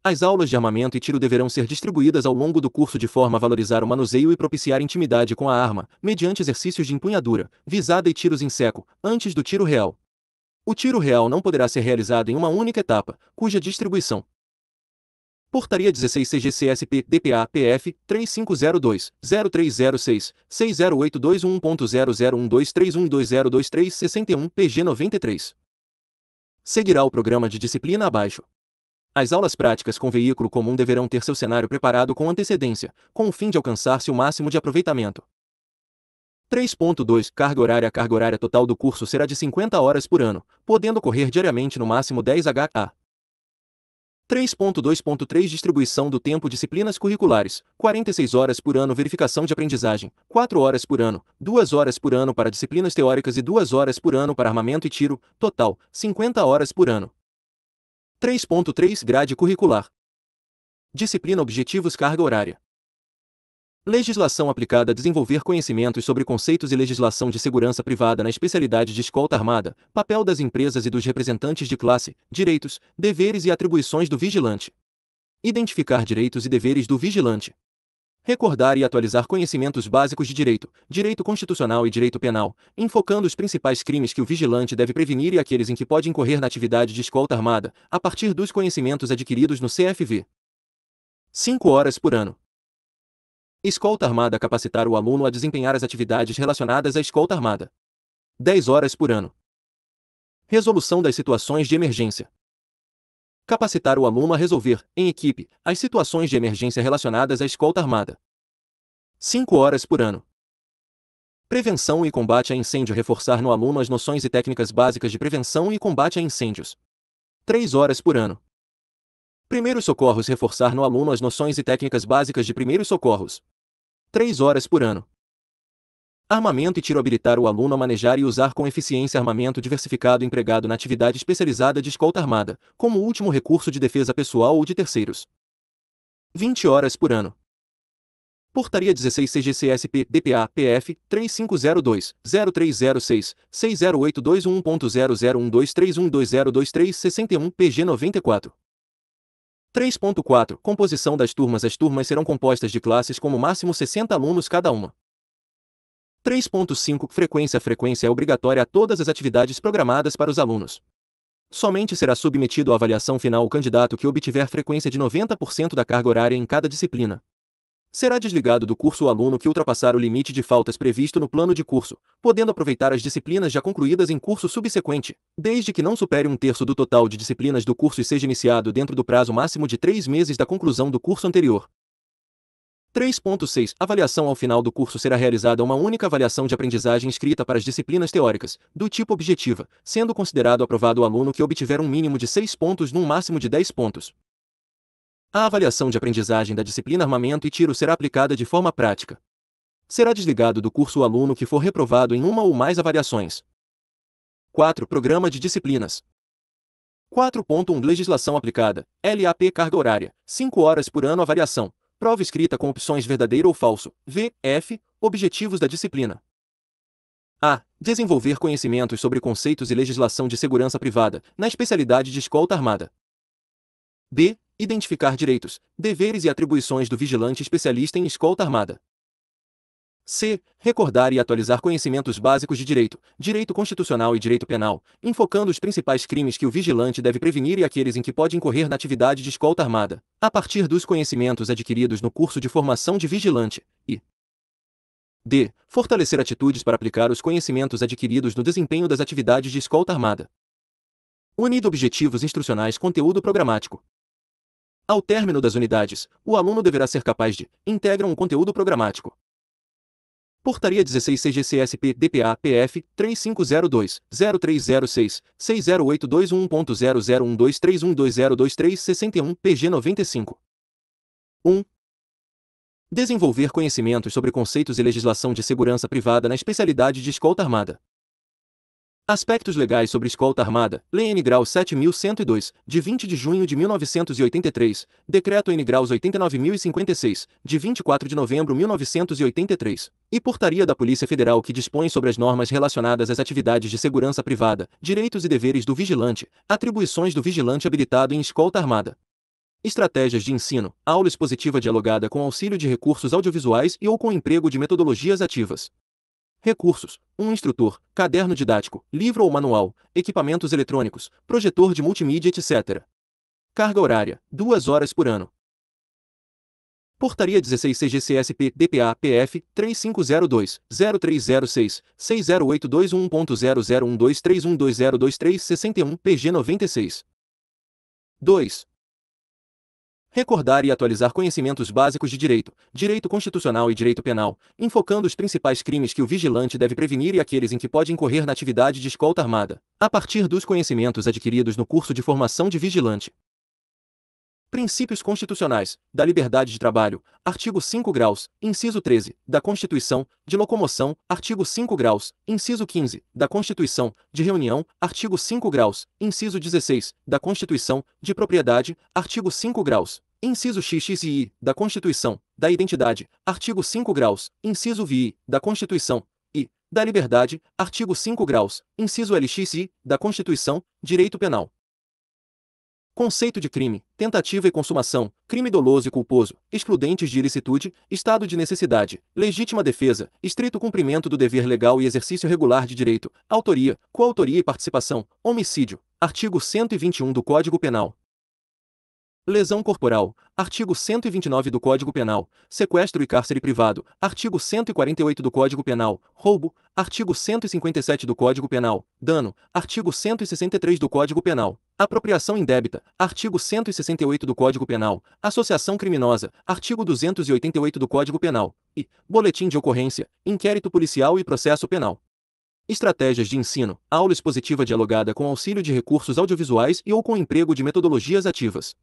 As aulas de armamento e tiro deverão ser distribuídas ao longo do curso de forma a valorizar o manuseio e propiciar intimidade com a arma, mediante exercícios de empunhadura, visada e tiros em seco, antes do tiro real. O tiro real não poderá ser realizado em uma única etapa, cuja distribuição. Portaria 16 CGCSP DPA PF 3502-0306 60821.00123120231202361 PG 93. Seguirá o programa de disciplina abaixo. As aulas práticas com veículo comum deverão ter seu cenário preparado com antecedência, com o fim de alcançar-se o máximo de aproveitamento. 3.2 Carga horária A carga horária total do curso será de 50 horas por ano, podendo ocorrer diariamente no máximo 10 HA. 3.2.3 Distribuição do tempo Disciplinas curriculares, 46 horas por ano Verificação de aprendizagem, 4 horas por ano, 2 horas por ano para disciplinas teóricas e 2 horas por ano para armamento e tiro, total, 50 horas por ano. 3.3 Grade curricular. Disciplina Objetivos Carga Horária. Legislação aplicada a desenvolver conhecimentos sobre conceitos e legislação de segurança privada na especialidade de escolta armada, papel das empresas e dos representantes de classe, direitos, deveres e atribuições do vigilante. Identificar direitos e deveres do vigilante recordar e atualizar conhecimentos básicos de direito, direito constitucional e direito penal, enfocando os principais crimes que o vigilante deve prevenir e aqueles em que pode incorrer na atividade de escolta armada, a partir dos conhecimentos adquiridos no CFV. 5 horas por ano. Escolta armada capacitar o aluno a desempenhar as atividades relacionadas à escolta armada. 10 horas por ano. Resolução das situações de emergência. Capacitar o aluno a resolver, em equipe, as situações de emergência relacionadas à escolta armada. 5 horas por ano. Prevenção e combate a incêndio reforçar no aluno as noções e técnicas básicas de prevenção e combate a incêndios. 3 horas por ano. Primeiros socorros reforçar no aluno as noções e técnicas básicas de primeiros socorros. 3 horas por ano. Armamento e tiro habilitar o aluno a manejar e usar com eficiência armamento diversificado empregado na atividade especializada de escolta armada, como último recurso de defesa pessoal ou de terceiros. 20 horas por ano. Portaria 16 CGCSP DPA PF 3502-0306-608221.001231202312361 PG 94. 3.4 Composição das turmas As turmas serão compostas de classes como máximo 60 alunos cada uma. 3.5 Frequência Frequência é obrigatória a todas as atividades programadas para os alunos. Somente será submetido à avaliação final o candidato que obtiver frequência de 90% da carga horária em cada disciplina. Será desligado do curso o aluno que ultrapassar o limite de faltas previsto no plano de curso, podendo aproveitar as disciplinas já concluídas em curso subsequente, desde que não supere um terço do total de disciplinas do curso e seja iniciado dentro do prazo máximo de três meses da conclusão do curso anterior. 3.6 Avaliação Ao final do curso será realizada uma única avaliação de aprendizagem escrita para as disciplinas teóricas, do tipo objetiva, sendo considerado aprovado o aluno que obtiver um mínimo de 6 pontos num máximo de 10 pontos. A avaliação de aprendizagem da disciplina armamento e tiro será aplicada de forma prática. Será desligado do curso o aluno que for reprovado em uma ou mais avaliações. 4. Programa de disciplinas. 4.1 Legislação aplicada. LAP carga horária. 5 horas por ano avaliação. Prova escrita com opções verdadeiro ou falso. V. F. Objetivos da disciplina. A. Desenvolver conhecimentos sobre conceitos e legislação de segurança privada, na especialidade de escolta armada. B. Identificar direitos, deveres e atribuições do vigilante especialista em escolta armada. C. Recordar e atualizar conhecimentos básicos de direito, direito constitucional e direito penal, enfocando os principais crimes que o vigilante deve prevenir e aqueles em que pode incorrer na atividade de escolta armada, a partir dos conhecimentos adquiridos no curso de formação de vigilante, e D. Fortalecer atitudes para aplicar os conhecimentos adquiridos no desempenho das atividades de escolta armada. Unido objetivos instrucionais conteúdo programático. Ao término das unidades, o aluno deverá ser capaz de integram o conteúdo programático Portaria 16 CGCSP DPA PF 3502 0306 60821.001231202361 61 PG 95. 1. Desenvolver conhecimentos sobre conceitos e legislação de segurança privada na especialidade de escolta armada. Aspectos legais sobre escolta armada. Lei N. Grau 7102, de 20 de junho de 1983. Decreto N. Graus 89056, de 24 de novembro de 1983. E Portaria da Polícia Federal que dispõe sobre as normas relacionadas às atividades de segurança privada, direitos e deveres do vigilante, atribuições do vigilante habilitado em escolta armada. Estratégias de ensino, aula expositiva dialogada com auxílio de recursos audiovisuais e ou com emprego de metodologias ativas. Recursos: um instrutor, caderno didático, livro ou manual, equipamentos eletrônicos, projetor de multimídia, etc. Carga horária: duas horas por ano. Portaria 16 CGCSP DPA PF 3502 0306 61 PG 96. 2 recordar e atualizar conhecimentos básicos de direito, direito constitucional e direito penal, enfocando os principais crimes que o vigilante deve prevenir e aqueles em que pode incorrer na atividade de escolta armada, a partir dos conhecimentos adquiridos no curso de formação de vigilante. Princípios Constitucionais, da Liberdade de Trabalho, artigo 5 graus, inciso 13, da Constituição, de Locomoção, artigo 5 graus, inciso 15, da Constituição, de Reunião, artigo 5 graus, inciso 16, da Constituição, de Propriedade, artigo 5 graus, Inciso XXI da Constituição, da Identidade, artigo 5 graus, inciso VI, da Constituição, e, da Liberdade, artigo 5 graus, inciso LXI da Constituição, Direito Penal. Conceito de crime, tentativa e consumação, crime doloso e culposo, excludentes de ilicitude, estado de necessidade, legítima defesa, estrito cumprimento do dever legal e exercício regular de direito, autoria, coautoria e participação, homicídio, artigo 121 do Código Penal. Lesão corporal, artigo 129 do Código Penal. Sequestro e cárcere privado, artigo 148 do Código Penal. Roubo, artigo 157 do Código Penal. Dano, artigo 163 do Código Penal. Apropriação indébita, artigo 168 do Código Penal. Associação criminosa, artigo 288 do Código Penal. E boletim de ocorrência, inquérito policial e processo penal. Estratégias de ensino, aula expositiva dialogada com auxílio de recursos audiovisuais e ou com emprego de metodologias ativas.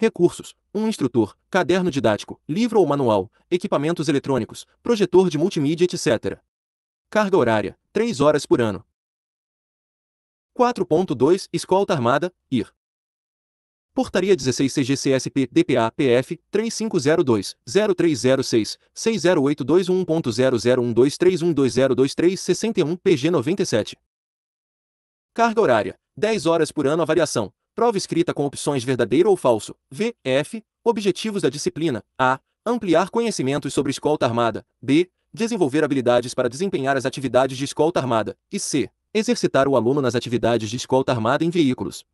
Recursos: um instrutor, caderno didático, livro ou manual, equipamentos eletrônicos, projetor de multimídia, etc. Carga horária: 3 horas por ano. 4.2 Escolta Armada, IR. Portaria 16 CGCSP DPA PF 3502-0306 60821.0012312023 61 PG 97. Carga horária: 10 horas por ano. A variação: Prova escrita com opções verdadeiro ou falso. V. F. Objetivos da disciplina. A. Ampliar conhecimentos sobre escolta armada. B. Desenvolver habilidades para desempenhar as atividades de escolta armada. E C. Exercitar o aluno nas atividades de escolta armada em veículos.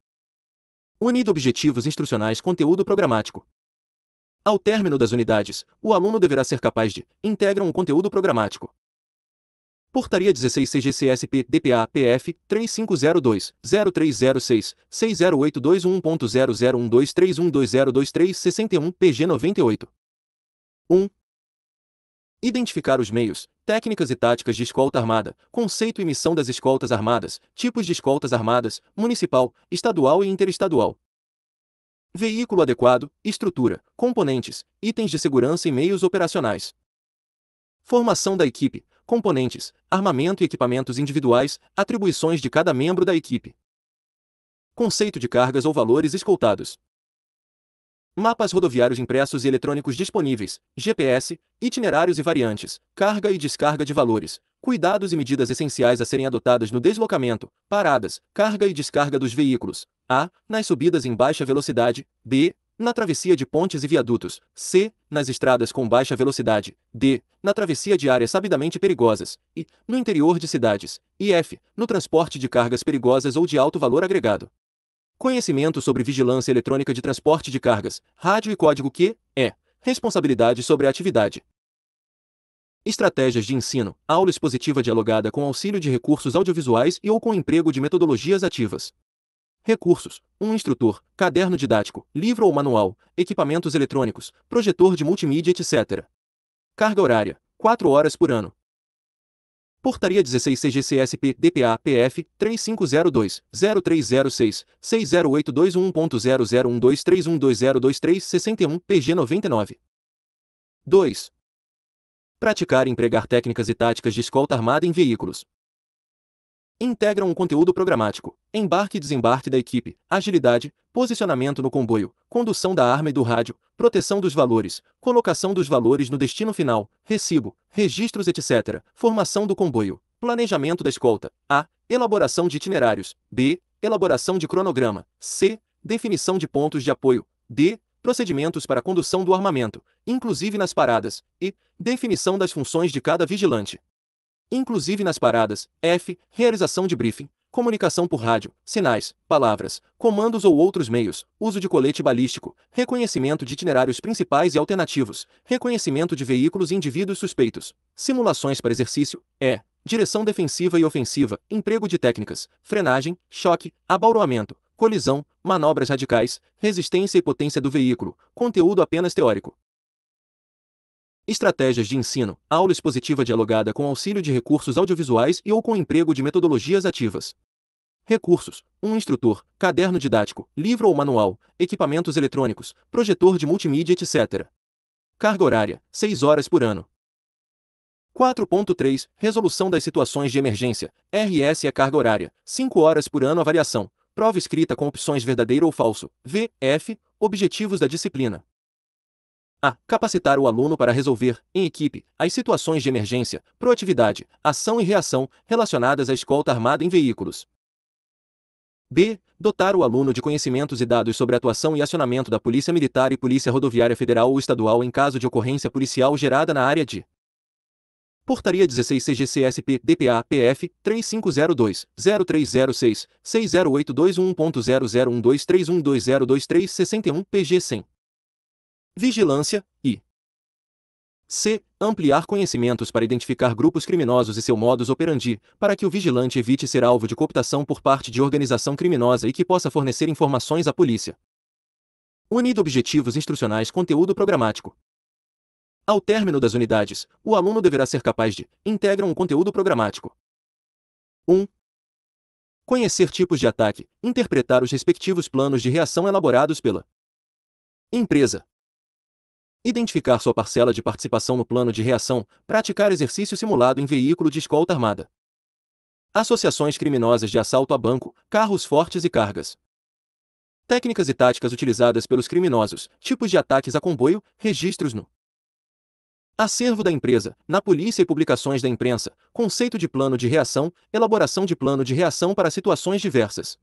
Unido objetivos instrucionais conteúdo programático. Ao término das unidades, o aluno deverá ser capaz de integram um conteúdo programático. Portaria 16 CGCSP DPA PF 3502-0306-60821.001231202312023-61 PG 98. 1. Identificar os meios, técnicas e táticas de escolta armada, conceito e missão das escoltas armadas, tipos de escoltas armadas, municipal, estadual e interestadual. Veículo adequado, estrutura, componentes, itens de segurança e meios operacionais. Formação da equipe, componentes, armamento e equipamentos individuais, atribuições de cada membro da equipe. Conceito de cargas ou valores escoltados. Mapas rodoviários impressos e eletrônicos disponíveis, GPS, itinerários e variantes, carga e descarga de valores, cuidados e medidas essenciais a serem adotadas no deslocamento, paradas, carga e descarga dos veículos, a. Nas subidas em baixa velocidade, b na travessia de pontes e viadutos, c. nas estradas com baixa velocidade, d. na travessia de áreas sabidamente perigosas, e no interior de cidades, e f. no transporte de cargas perigosas ou de alto valor agregado. Conhecimento sobre vigilância eletrônica de transporte de cargas, rádio e código Q, é responsabilidade sobre a atividade. Estratégias de ensino, aula expositiva dialogada com auxílio de recursos audiovisuais e ou com emprego de metodologias ativas. Recursos: um instrutor, caderno didático, livro ou manual, equipamentos eletrônicos, projetor de multimídia, etc. Carga horária: 4 horas por ano. Portaria 16 CGCSP DPA PF 3502-0306 61 PG 99. 2. Praticar e empregar técnicas e táticas de escolta armada em veículos, integram um conteúdo programático, embarque e desembarque da equipe, agilidade, posicionamento no comboio, condução da arma e do rádio, proteção dos valores, colocação dos valores no destino final, recibo, registros, etc., formação do comboio, planejamento da escolta, a. elaboração de itinerários, b. elaboração de cronograma, c. definição de pontos de apoio, d. procedimentos para condução do armamento, inclusive nas paradas, e definição das funções de cada vigilante inclusive nas paradas, F, realização de briefing, comunicação por rádio, sinais, palavras, comandos ou outros meios, uso de colete balístico, reconhecimento de itinerários principais e alternativos, reconhecimento de veículos e indivíduos suspeitos, simulações para exercício, E, direção defensiva e ofensiva, emprego de técnicas, frenagem, choque, abauroamento, colisão, manobras radicais, resistência e potência do veículo, conteúdo apenas teórico. Estratégias de ensino, aula expositiva dialogada com auxílio de recursos audiovisuais e ou com emprego de metodologias ativas. Recursos: um instrutor, caderno didático, livro ou manual, equipamentos eletrônicos, projetor de multimídia, etc. Carga horária: 6 horas por ano. 4.3 Resolução das situações de emergência. RS é carga horária, 5 horas por ano a variação. Prova escrita com opções verdadeiro ou falso. V, F, objetivos da disciplina. A. Capacitar o aluno para resolver, em equipe, as situações de emergência, proatividade, ação e reação relacionadas à escolta armada em veículos. B. Dotar o aluno de conhecimentos e dados sobre a atuação e acionamento da Polícia Militar e Polícia Rodoviária Federal ou Estadual em caso de ocorrência policial gerada na área de Portaria 16 CGCSP DPA PF 3502 0306 61 PG 100 vigilância e c. Ampliar conhecimentos para identificar grupos criminosos e seu modus operandi, para que o vigilante evite ser alvo de cooptação por parte de organização criminosa e que possa fornecer informações à polícia. Unido objetivos instrucionais conteúdo programático. Ao término das unidades, o aluno deverá ser capaz de integram um conteúdo programático. 1. Conhecer tipos de ataque, interpretar os respectivos planos de reação elaborados pela empresa. Identificar sua parcela de participação no plano de reação, praticar exercício simulado em veículo de escolta armada. Associações criminosas de assalto a banco, carros fortes e cargas. Técnicas e táticas utilizadas pelos criminosos, tipos de ataques a comboio, registros no Acervo da empresa, na polícia e publicações da imprensa, conceito de plano de reação, elaboração de plano de reação para situações diversas.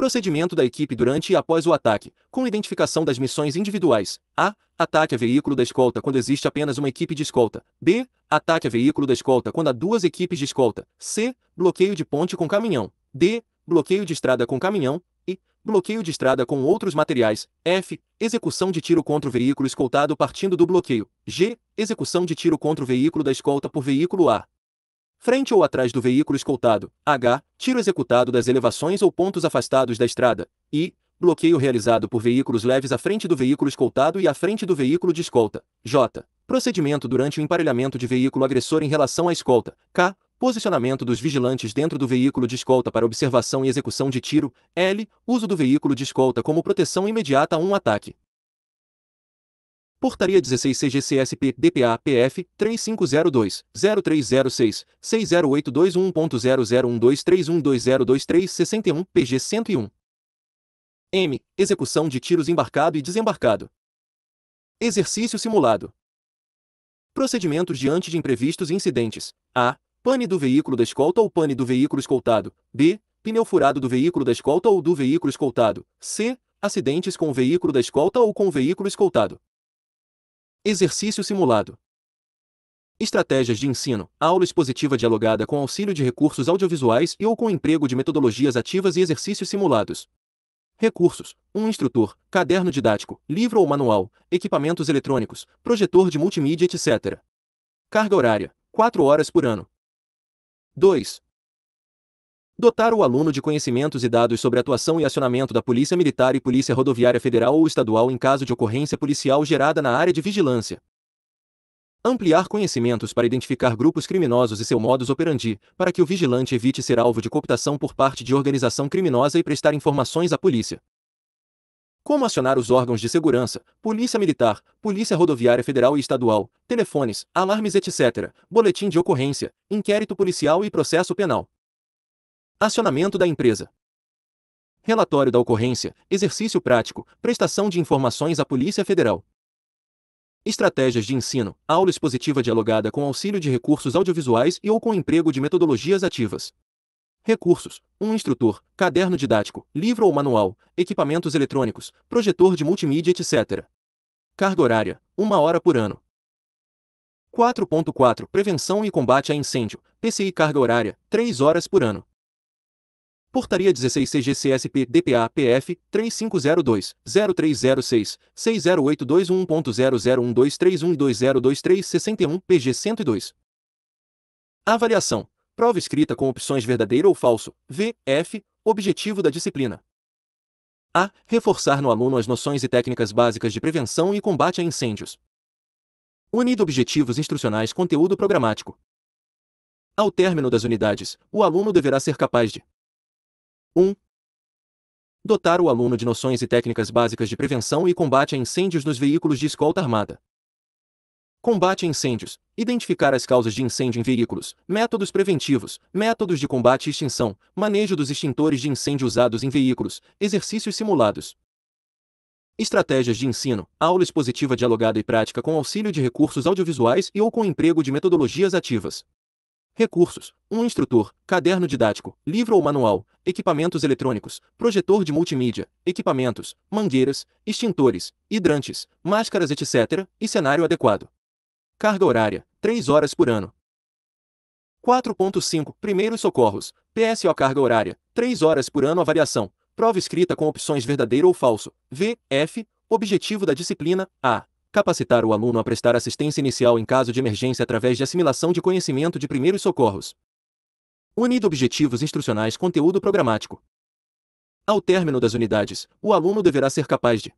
Procedimento da equipe durante e após o ataque, com identificação das missões individuais. A. Ataque a veículo da escolta quando existe apenas uma equipe de escolta. B. Ataque a veículo da escolta quando há duas equipes de escolta. C. Bloqueio de ponte com caminhão. D. Bloqueio de estrada com caminhão. E. Bloqueio de estrada com outros materiais. F. Execução de tiro contra o veículo escoltado partindo do bloqueio. G. Execução de tiro contra o veículo da escolta por veículo A frente ou atrás do veículo escoltado, h. tiro executado das elevações ou pontos afastados da estrada, i. bloqueio realizado por veículos leves à frente do veículo escoltado e à frente do veículo de escolta, j. procedimento durante o emparelhamento de veículo agressor em relação à escolta, k. posicionamento dos vigilantes dentro do veículo de escolta para observação e execução de tiro, l. uso do veículo de escolta como proteção imediata a um ataque. Portaria 16 CGCSP DPA PF 3502-0306-60821.001231202312023-61 PG 101. M. Execução de tiros embarcado e desembarcado. Exercício simulado. Procedimentos diante de imprevistos e incidentes. A. Pane do veículo da escolta ou pane do veículo escoltado. B. Pneu furado do veículo da escolta ou do veículo escoltado. C. Acidentes com o veículo da escolta ou com o veículo escoltado. Exercício simulado. Estratégias de ensino, aula expositiva dialogada com auxílio de recursos audiovisuais e ou com emprego de metodologias ativas e exercícios simulados. Recursos: um instrutor, caderno didático, livro ou manual, equipamentos eletrônicos, projetor de multimídia, etc. Carga horária: 4 horas por ano. 2. Dotar o aluno de conhecimentos e dados sobre atuação e acionamento da Polícia Militar e Polícia Rodoviária Federal ou Estadual em caso de ocorrência policial gerada na área de vigilância. Ampliar conhecimentos para identificar grupos criminosos e seu modus operandi, para que o vigilante evite ser alvo de cooptação por parte de organização criminosa e prestar informações à polícia. Como acionar os órgãos de segurança, Polícia Militar, Polícia Rodoviária Federal e Estadual, telefones, alarmes, etc., boletim de ocorrência, inquérito policial e processo penal. Acionamento da empresa. Relatório da ocorrência, exercício prático, prestação de informações à Polícia Federal. Estratégias de ensino, aula expositiva dialogada com auxílio de recursos audiovisuais e ou com emprego de metodologias ativas. Recursos: um instrutor, caderno didático, livro ou manual, equipamentos eletrônicos, projetor de multimídia, etc. Carga horária: uma hora por ano. 4.4 Prevenção e combate a incêndio, PCI carga horária, 3 horas por ano. Portaria 16 CGCSP DPA PF 3502-0306 60821.0012312023261 PG 102. Avaliação. Prova escrita com opções verdadeiro ou falso. V. F. Objetivo da disciplina. A. Reforçar no aluno as noções e técnicas básicas de prevenção e combate a incêndios. Unido objetivos instrucionais conteúdo programático. Ao término das unidades, o aluno deverá ser capaz de 1. Dotar o aluno de noções e técnicas básicas de prevenção e combate a incêndios nos veículos de escolta armada. Combate a incêndios. Identificar as causas de incêndio em veículos, métodos preventivos, métodos de combate e extinção, manejo dos extintores de incêndio usados em veículos, exercícios simulados. Estratégias de ensino, aula expositiva dialogada e prática com auxílio de recursos audiovisuais e ou com emprego de metodologias ativas. Recursos: um instrutor, caderno didático, livro ou manual, equipamentos eletrônicos, projetor de multimídia, equipamentos, mangueiras, extintores, hidrantes, máscaras, etc., e cenário adequado. Carga horária: 3 horas por ano. 4.5 Primeiros socorros. PSO carga horária: 3 horas por ano Avaliação: variação. Prova escrita com opções verdadeiro ou falso. V, F, objetivo da disciplina: A. Capacitar o aluno a prestar assistência inicial em caso de emergência através de assimilação de conhecimento de primeiros socorros. Unido objetivos instrucionais conteúdo programático. Ao término das unidades, o aluno deverá ser capaz de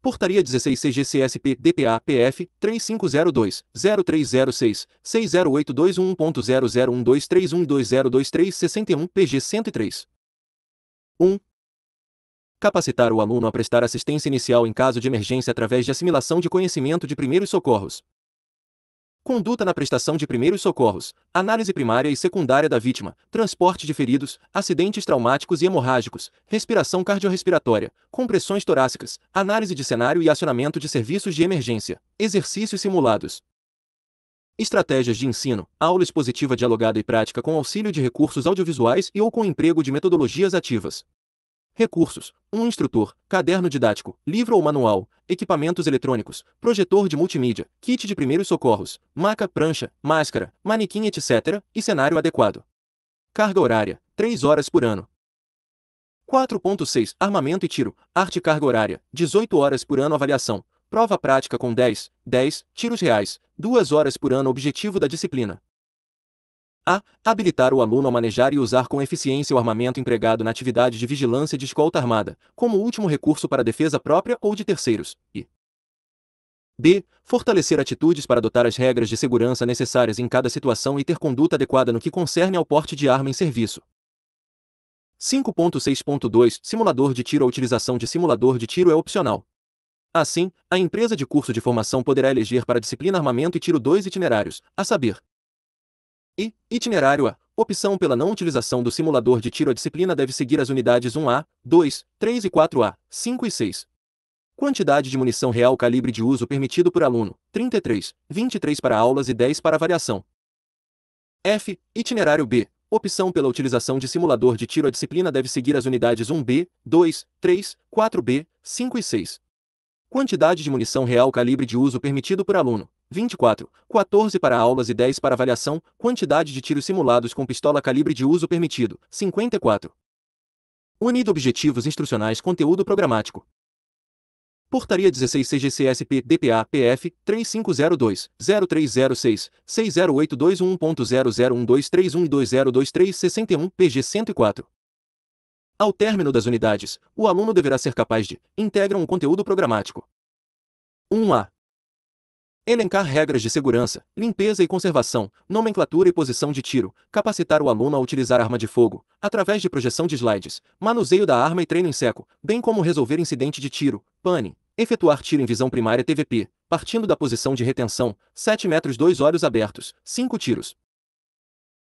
Portaria 16 CGCSP DPA PF 3502-0306 60821.00123120231 PG 103 1. Capacitar o aluno a prestar assistência inicial em caso de emergência através de assimilação de conhecimento de primeiros socorros. Conduta na prestação de primeiros socorros, análise primária e secundária da vítima, transporte de feridos, acidentes traumáticos e hemorrágicos, respiração cardiorrespiratória, compressões torácicas, análise de cenário e acionamento de serviços de emergência, exercícios simulados. Estratégias de ensino, aula expositiva dialogada e prática com auxílio de recursos audiovisuais e ou com emprego de metodologias ativas. Recursos: um instrutor, caderno didático, livro ou manual, equipamentos eletrônicos, projetor de multimídia, kit de primeiros socorros, maca, prancha, máscara, manequim, etc., e cenário adequado. Carga horária: 3 horas por ano. 4.6 Armamento e tiro, arte carga horária, 18 horas por ano avaliação, prova prática com 10, 10 tiros reais, 2 horas por ano objetivo da disciplina. A. Habilitar o aluno a manejar e usar com eficiência o armamento empregado na atividade de vigilância de escolta armada, como último recurso para defesa própria ou de terceiros. E. b, Fortalecer atitudes para adotar as regras de segurança necessárias em cada situação e ter conduta adequada no que concerne ao porte de arma em serviço. 5.6.2 Simulador de tiro A utilização de simulador de tiro é opcional. Assim, a empresa de curso de formação poderá eleger para disciplina armamento e tiro dois itinerários, a saber, e, itinerário A. Opção pela não utilização do simulador de tiro a disciplina deve seguir as unidades 1A, 2, 3 e 4A, 5 e 6. Quantidade de munição real calibre de uso permitido por aluno, 33, 23 para aulas e 10 para avaliação. F. Itinerário B. Opção pela utilização de simulador de tiro a disciplina deve seguir as unidades 1B, 2, 3, 4B, 5 e 6. Quantidade de munição real calibre de uso permitido por aluno, 24, 14 para aulas e 10 para avaliação, quantidade de tiros simulados com pistola calibre de uso permitido, 54. Unido objetivos instrucionais conteúdo programático. Portaria 16 CGCSP DPA PF 3502 0306 60821.001231202361 61 PG 104. Ao término das unidades, o aluno deverá ser capaz de integrar um conteúdo programático. 1A. Elencar regras de segurança, limpeza e conservação, nomenclatura e posição de tiro, capacitar o aluno a utilizar arma de fogo, através de projeção de slides, manuseio da arma e treino em seco, bem como resolver incidente de tiro, pane, efetuar tiro em visão primária TVP, partindo da posição de retenção, 7 metros 2 olhos abertos, 5 tiros.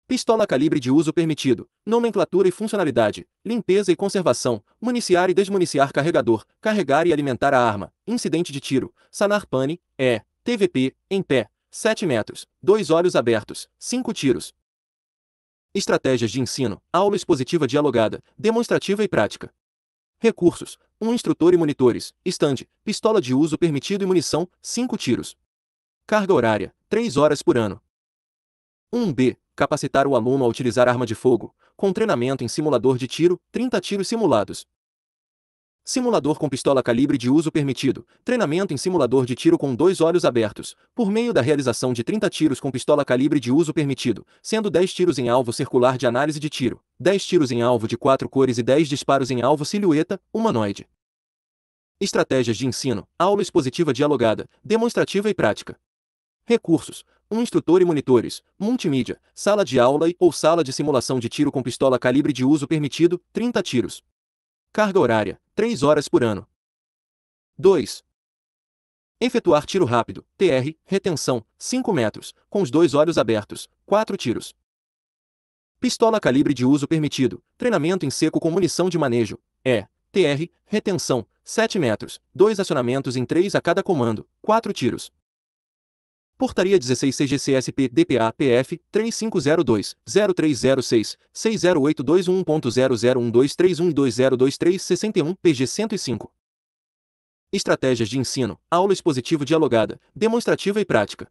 Pistola calibre de uso permitido, nomenclatura e funcionalidade, limpeza e conservação, municiar e desmuniciar carregador, carregar e alimentar a arma, incidente de tiro, sanar pane, é, TVP, em pé, 7 metros, dois olhos abertos, cinco tiros. Estratégias de ensino, aula expositiva dialogada, demonstrativa e prática. Recursos: um instrutor e monitores, estande, pistola de uso permitido e munição, 5 tiros. Carga horária: 3 horas por ano. 1B. Capacitar o aluno a utilizar arma de fogo, com treinamento em simulador de tiro, 30 tiros simulados. Simulador com pistola calibre de uso permitido. Treinamento em simulador de tiro com dois olhos abertos, por meio da realização de 30 tiros com pistola calibre de uso permitido, sendo 10 tiros em alvo circular de análise de tiro, 10 tiros em alvo de quatro cores e 10 disparos em alvo silhueta, humanoide. Estratégias de ensino, aula expositiva dialogada, demonstrativa e prática. Recursos: um instrutor e monitores, multimídia, sala de aula e ou sala de simulação de tiro com pistola calibre de uso permitido, 30 tiros. Carga horária, 3 horas por ano. 2. Efetuar tiro rápido, TR, retenção, 5 metros, com os dois olhos abertos, 4 tiros. Pistola calibre de uso permitido, treinamento em seco com munição de manejo, E, TR, retenção, 7 metros, 2 acionamentos em 3 a cada comando, 4 tiros. Portaria 16 CGCSP DPA PF 3502-0306-60821.001231202312023-61 PG 105. Estratégias de ensino, aula expositivo dialogada, demonstrativa e prática.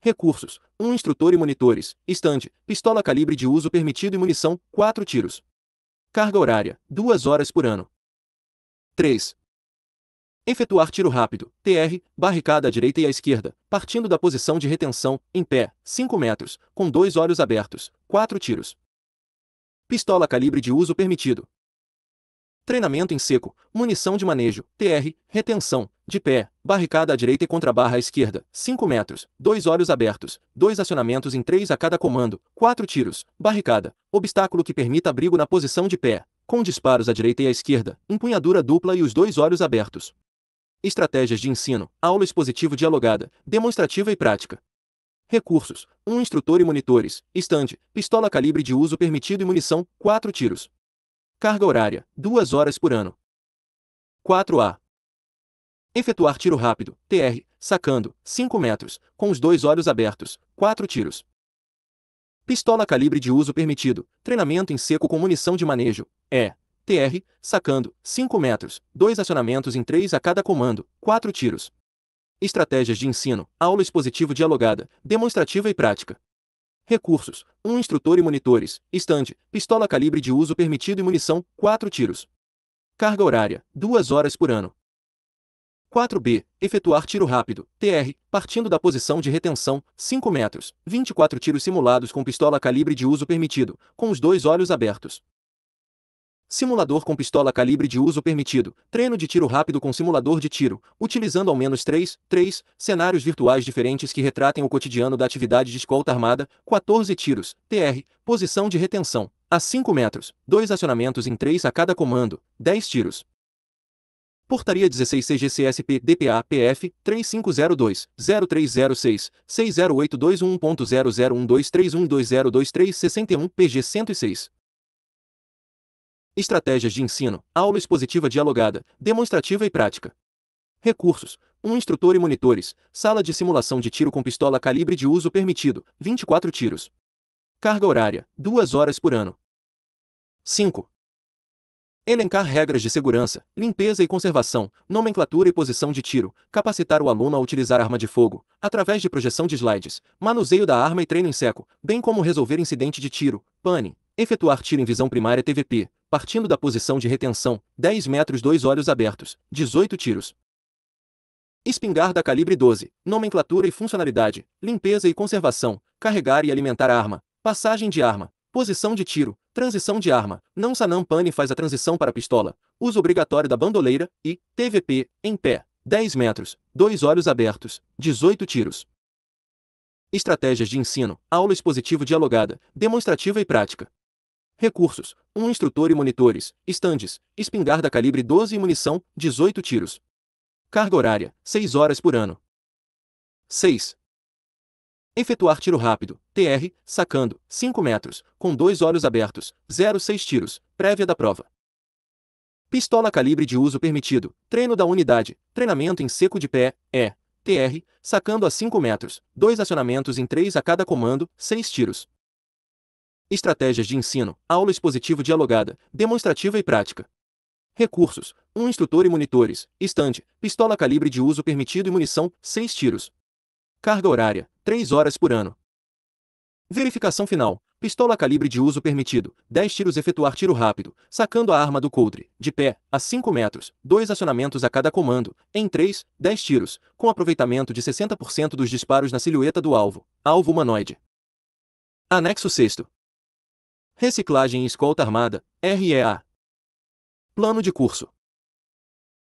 Recursos: um instrutor e monitores, estande, pistola calibre de uso permitido e munição, 4 tiros. Carga horária: 2 horas por ano. 3. Efetuar tiro rápido, TR, barricada à direita e à esquerda, partindo da posição de retenção, em pé, 5 metros, com dois olhos abertos, 4 tiros. Pistola calibre de uso permitido. Treinamento em seco, munição de manejo, TR, retenção, de pé, barricada à direita e contra-barra à esquerda, 5 metros, dois olhos abertos, dois acionamentos em 3 a cada comando, 4 tiros, barricada, obstáculo que permita abrigo na posição de pé, com disparos à direita e à esquerda, empunhadura dupla e os dois olhos abertos. Estratégias de ensino, aula expositivo dialogada, demonstrativa e prática. Recursos: um instrutor e monitores, estande, pistola calibre de uso permitido e munição, 4 tiros. Carga horária: 2 horas por ano. 4A. Efetuar tiro rápido, TR, sacando, 5 metros, com os dois olhos abertos, 4 tiros. Pistola calibre de uso permitido, treinamento em seco com munição de manejo, é, TR, sacando, 5 metros, 2 acionamentos em 3 a cada comando, 4 tiros. Estratégias de ensino, aula expositivo dialogada, demonstrativa e prática. Recursos: um instrutor e monitores, estande, pistola calibre de uso permitido e munição, 4 tiros. Carga horária: 2 horas por ano. 4B. Efetuar tiro rápido, TR, partindo da posição de retenção, 5 metros, 24 tiros simulados com pistola calibre de uso permitido, com os dois olhos abertos. Simulador com pistola calibre de uso permitido. Treino de tiro rápido com simulador de tiro, utilizando ao menos 3, 3 cenários virtuais diferentes que retratem o cotidiano da atividade de escolta armada. 14 tiros, TR, posição de retenção, a 5 metros, 2 acionamentos em 3 a cada comando, 10 tiros. Portaria 16 CGCSP DPA PF 3502-0306 60821001231202361 PG 106 estratégias de ensino, aula expositiva dialogada, demonstrativa e prática. Recursos: um instrutor e monitores, sala de simulação de tiro com pistola calibre de uso permitido, 24 tiros. Carga horária: 2 horas por ano. 5. Elencar regras de segurança, limpeza e conservação, nomenclatura e posição de tiro, capacitar o aluno a utilizar arma de fogo, através de projeção de slides, manuseio da arma e treino em seco, bem como resolver incidente de tiro, pane, efetuar tiro em visão primária TVP, partindo da posição de retenção, 10 metros, dois olhos abertos, 18 tiros. Espingarda calibre 12, nomenclatura e funcionalidade, limpeza e conservação, carregar e alimentar arma, passagem de arma, posição de tiro, transição de arma, não Sanam Pane faz a transição para pistola, uso obrigatório da bandoleira e TVP, em pé, 10 metros, dois olhos abertos, 18 tiros. Estratégias de ensino, aula expositivo dialogada, demonstrativa e prática, Recursos: um instrutor e monitores, estandes, espingarda calibre 12 e munição, 18 tiros. Carga horária: 6 horas por ano. 6. Efetuar tiro rápido, TR, sacando, 5 metros, com dois olhos abertos, 0,6 tiros, prévia da prova. Pistola calibre de uso permitido, treino da unidade, treinamento em seco de pé, E, TR, sacando a 5 metros, dois acionamentos em 3 a cada comando, 6 tiros. Estratégias de ensino, aula expositiva dialogada, demonstrativa e prática. Recursos: um instrutor e monitores, estande, pistola calibre de uso permitido e munição, 6 tiros. Carga horária: 3 horas por ano. Verificação final: pistola calibre de uso permitido, 10 tiros efetuar tiro rápido, sacando a arma do coldre, de pé, a 5 metros, 2 acionamentos a cada comando, em 3, 10 tiros, com aproveitamento de 60% dos disparos na silhueta do alvo, alvo humanoide. Anexo 6 Reciclagem e Escolta Armada, REA. Plano de curso.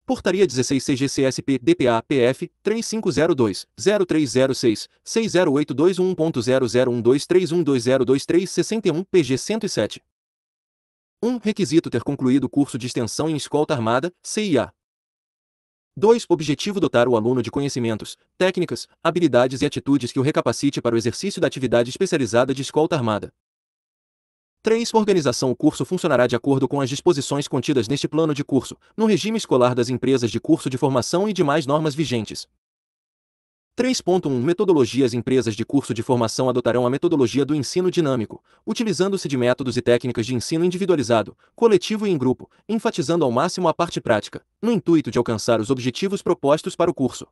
Portaria 16 CGCSP DPA PF 3502 0306 60821.001231202361 61 PG 107. 1. Requisito ter concluído o curso de extensão em Escolta Armada, CIA. 2. Objetivo dotar o aluno de conhecimentos, técnicas, habilidades e atitudes que o recapacite para o exercício da atividade especializada de escolta armada. 3. Organização O curso funcionará de acordo com as disposições contidas neste plano de curso, no regime escolar das empresas de curso de formação e demais normas vigentes. 3.1 Metodologias Empresas de curso de formação adotarão a metodologia do ensino dinâmico, utilizando-se de métodos e técnicas de ensino individualizado, coletivo e em grupo, enfatizando ao máximo a parte prática, no intuito de alcançar os objetivos propostos para o curso.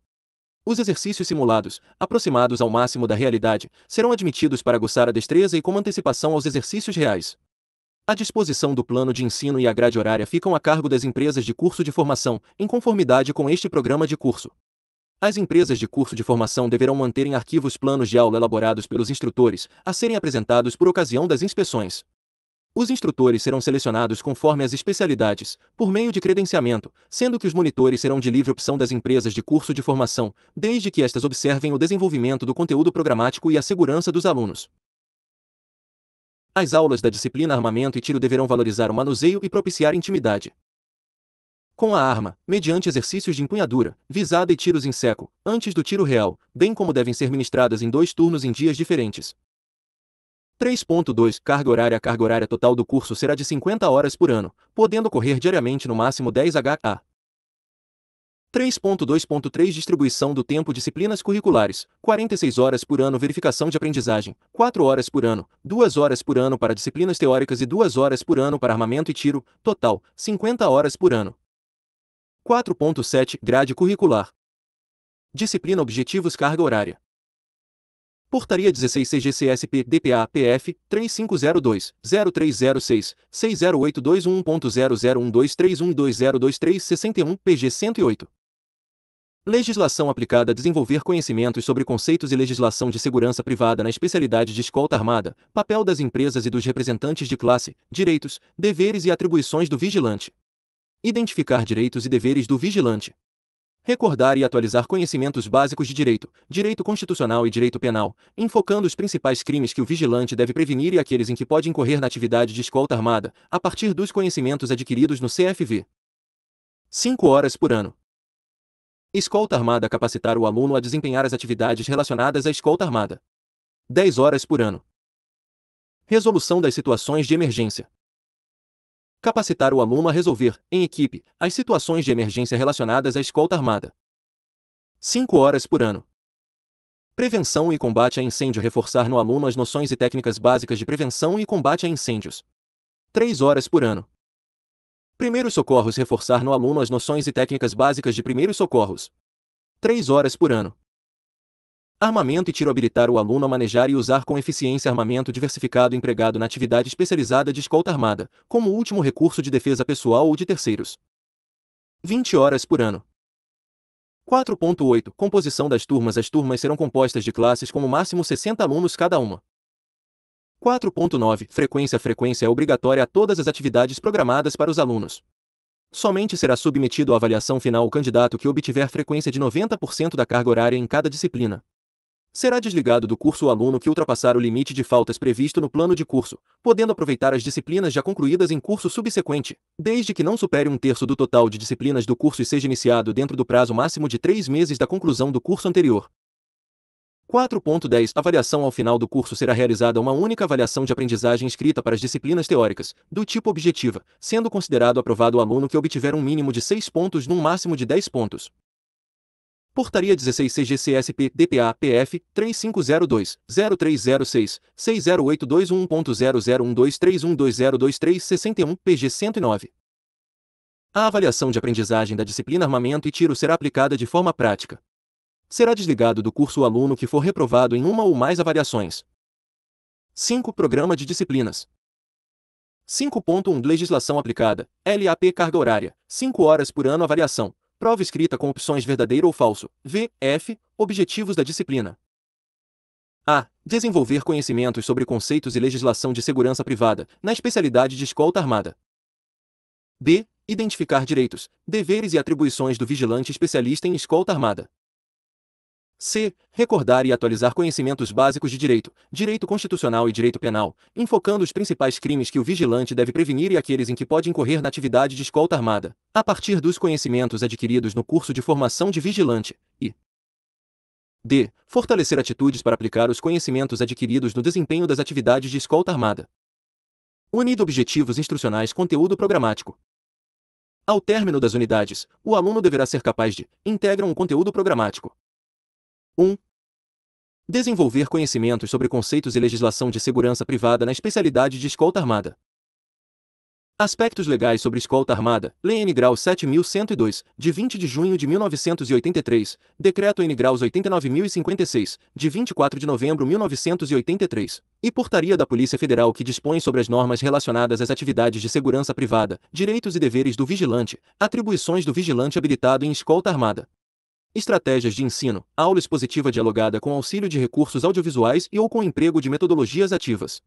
Os exercícios simulados, aproximados ao máximo da realidade, serão admitidos para aguçar a destreza e como antecipação aos exercícios reais. A disposição do plano de ensino e a grade horária ficam a cargo das empresas de curso de formação, em conformidade com este programa de curso. As empresas de curso de formação deverão manter em arquivos planos de aula elaborados pelos instrutores, a serem apresentados por ocasião das inspeções. Os instrutores serão selecionados conforme as especialidades, por meio de credenciamento, sendo que os monitores serão de livre opção das empresas de curso de formação, desde que estas observem o desenvolvimento do conteúdo programático e a segurança dos alunos. As aulas da disciplina armamento e tiro deverão valorizar o manuseio e propiciar intimidade com a arma, mediante exercícios de empunhadura, visada e tiros em seco, antes do tiro real, bem como devem ser ministradas em dois turnos em dias diferentes. 3.2 Carga horária A carga horária total do curso será de 50 horas por ano, podendo correr diariamente no máximo 10 HA. 3.2.3 Distribuição do tempo Disciplinas curriculares, 46 horas por ano Verificação de aprendizagem, 4 horas por ano, 2 horas por ano para disciplinas teóricas e 2 horas por ano para armamento e tiro, total, 50 horas por ano. 4.7 Grade curricular Disciplina Objetivos Carga horária Portaria 16 CGCSP DPA PF 3502-0306-60821.001231232023661 PG 108. Legislação aplicada a desenvolver conhecimentos sobre conceitos e legislação de segurança privada na especialidade de escolta armada, papel das empresas e dos representantes de classe, direitos, deveres e atribuições do vigilante. Identificar direitos e deveres do vigilante recordar e atualizar conhecimentos básicos de direito, direito constitucional e direito penal, enfocando os principais crimes que o vigilante deve prevenir e aqueles em que pode incorrer na atividade de escolta armada, a partir dos conhecimentos adquiridos no CFV. 5 horas por ano. Escolta armada capacitar o aluno a desempenhar as atividades relacionadas à escolta armada. 10 horas por ano. Resolução das situações de emergência. Capacitar o aluno a resolver, em equipe, as situações de emergência relacionadas à escolta armada. 5 horas por ano. Prevenção e combate a incêndio reforçar no aluno as noções e técnicas básicas de prevenção e combate a incêndios. 3 horas por ano. Primeiros socorros reforçar no aluno as noções e técnicas básicas de primeiros socorros. 3 horas por ano. Armamento e tiro habilitar o aluno a manejar e usar com eficiência armamento diversificado empregado na atividade especializada de escolta armada, como último recurso de defesa pessoal ou de terceiros. 20 horas por ano. 4.8 Composição das turmas As turmas serão compostas de classes com o máximo 60 alunos cada uma. 4.9 Frequência Frequência é obrigatória a todas as atividades programadas para os alunos. Somente será submetido à avaliação final o candidato que obtiver frequência de 90% da carga horária em cada disciplina. Será desligado do curso o aluno que ultrapassar o limite de faltas previsto no plano de curso, podendo aproveitar as disciplinas já concluídas em curso subsequente, desde que não supere um terço do total de disciplinas do curso e seja iniciado dentro do prazo máximo de três meses da conclusão do curso anterior. 4.10 Avaliação Ao final do curso será realizada uma única avaliação de aprendizagem escrita para as disciplinas teóricas, do tipo objetiva, sendo considerado aprovado o aluno que obtiver um mínimo de 6 pontos num máximo de 10 pontos. Portaria 16 CGCSP DPA PF 3502 0306 60821.001231202361 61 PG 109. A avaliação de aprendizagem da disciplina armamento e tiro será aplicada de forma prática. Será desligado do curso o aluno que for reprovado em uma ou mais avaliações. 5. Programa de disciplinas. 5.1 Legislação aplicada, LAP carga horária, 5 horas por ano avaliação, Prova escrita com opções verdadeiro ou falso. V. F. Objetivos da disciplina. A. Desenvolver conhecimentos sobre conceitos e legislação de segurança privada, na especialidade de escolta armada. B. Identificar direitos, deveres e atribuições do vigilante especialista em escolta armada. C. Recordar e atualizar conhecimentos básicos de direito, direito constitucional e direito penal, enfocando os principais crimes que o vigilante deve prevenir e aqueles em que pode incorrer na atividade de escolta armada, a partir dos conhecimentos adquiridos no curso de formação de vigilante. E. D. Fortalecer atitudes para aplicar os conhecimentos adquiridos no desempenho das atividades de escolta armada. Unido objetivos instrucionais conteúdo programático. Ao término das unidades, o aluno deverá ser capaz de integrar um conteúdo programático. 1. Desenvolver conhecimentos sobre conceitos e legislação de segurança privada na especialidade de escolta armada. Aspectos legais sobre escolta armada, Lei N. Graus 7102, de 20 de junho de 1983, Decreto N. Graus 89056, de 24 de novembro de 1983, e Portaria da Polícia Federal que dispõe sobre as normas relacionadas às atividades de segurança privada, direitos e deveres do vigilante, atribuições do vigilante habilitado em escolta armada. Estratégias de ensino, aula expositiva dialogada com auxílio de recursos audiovisuais e ou com emprego de metodologias ativas.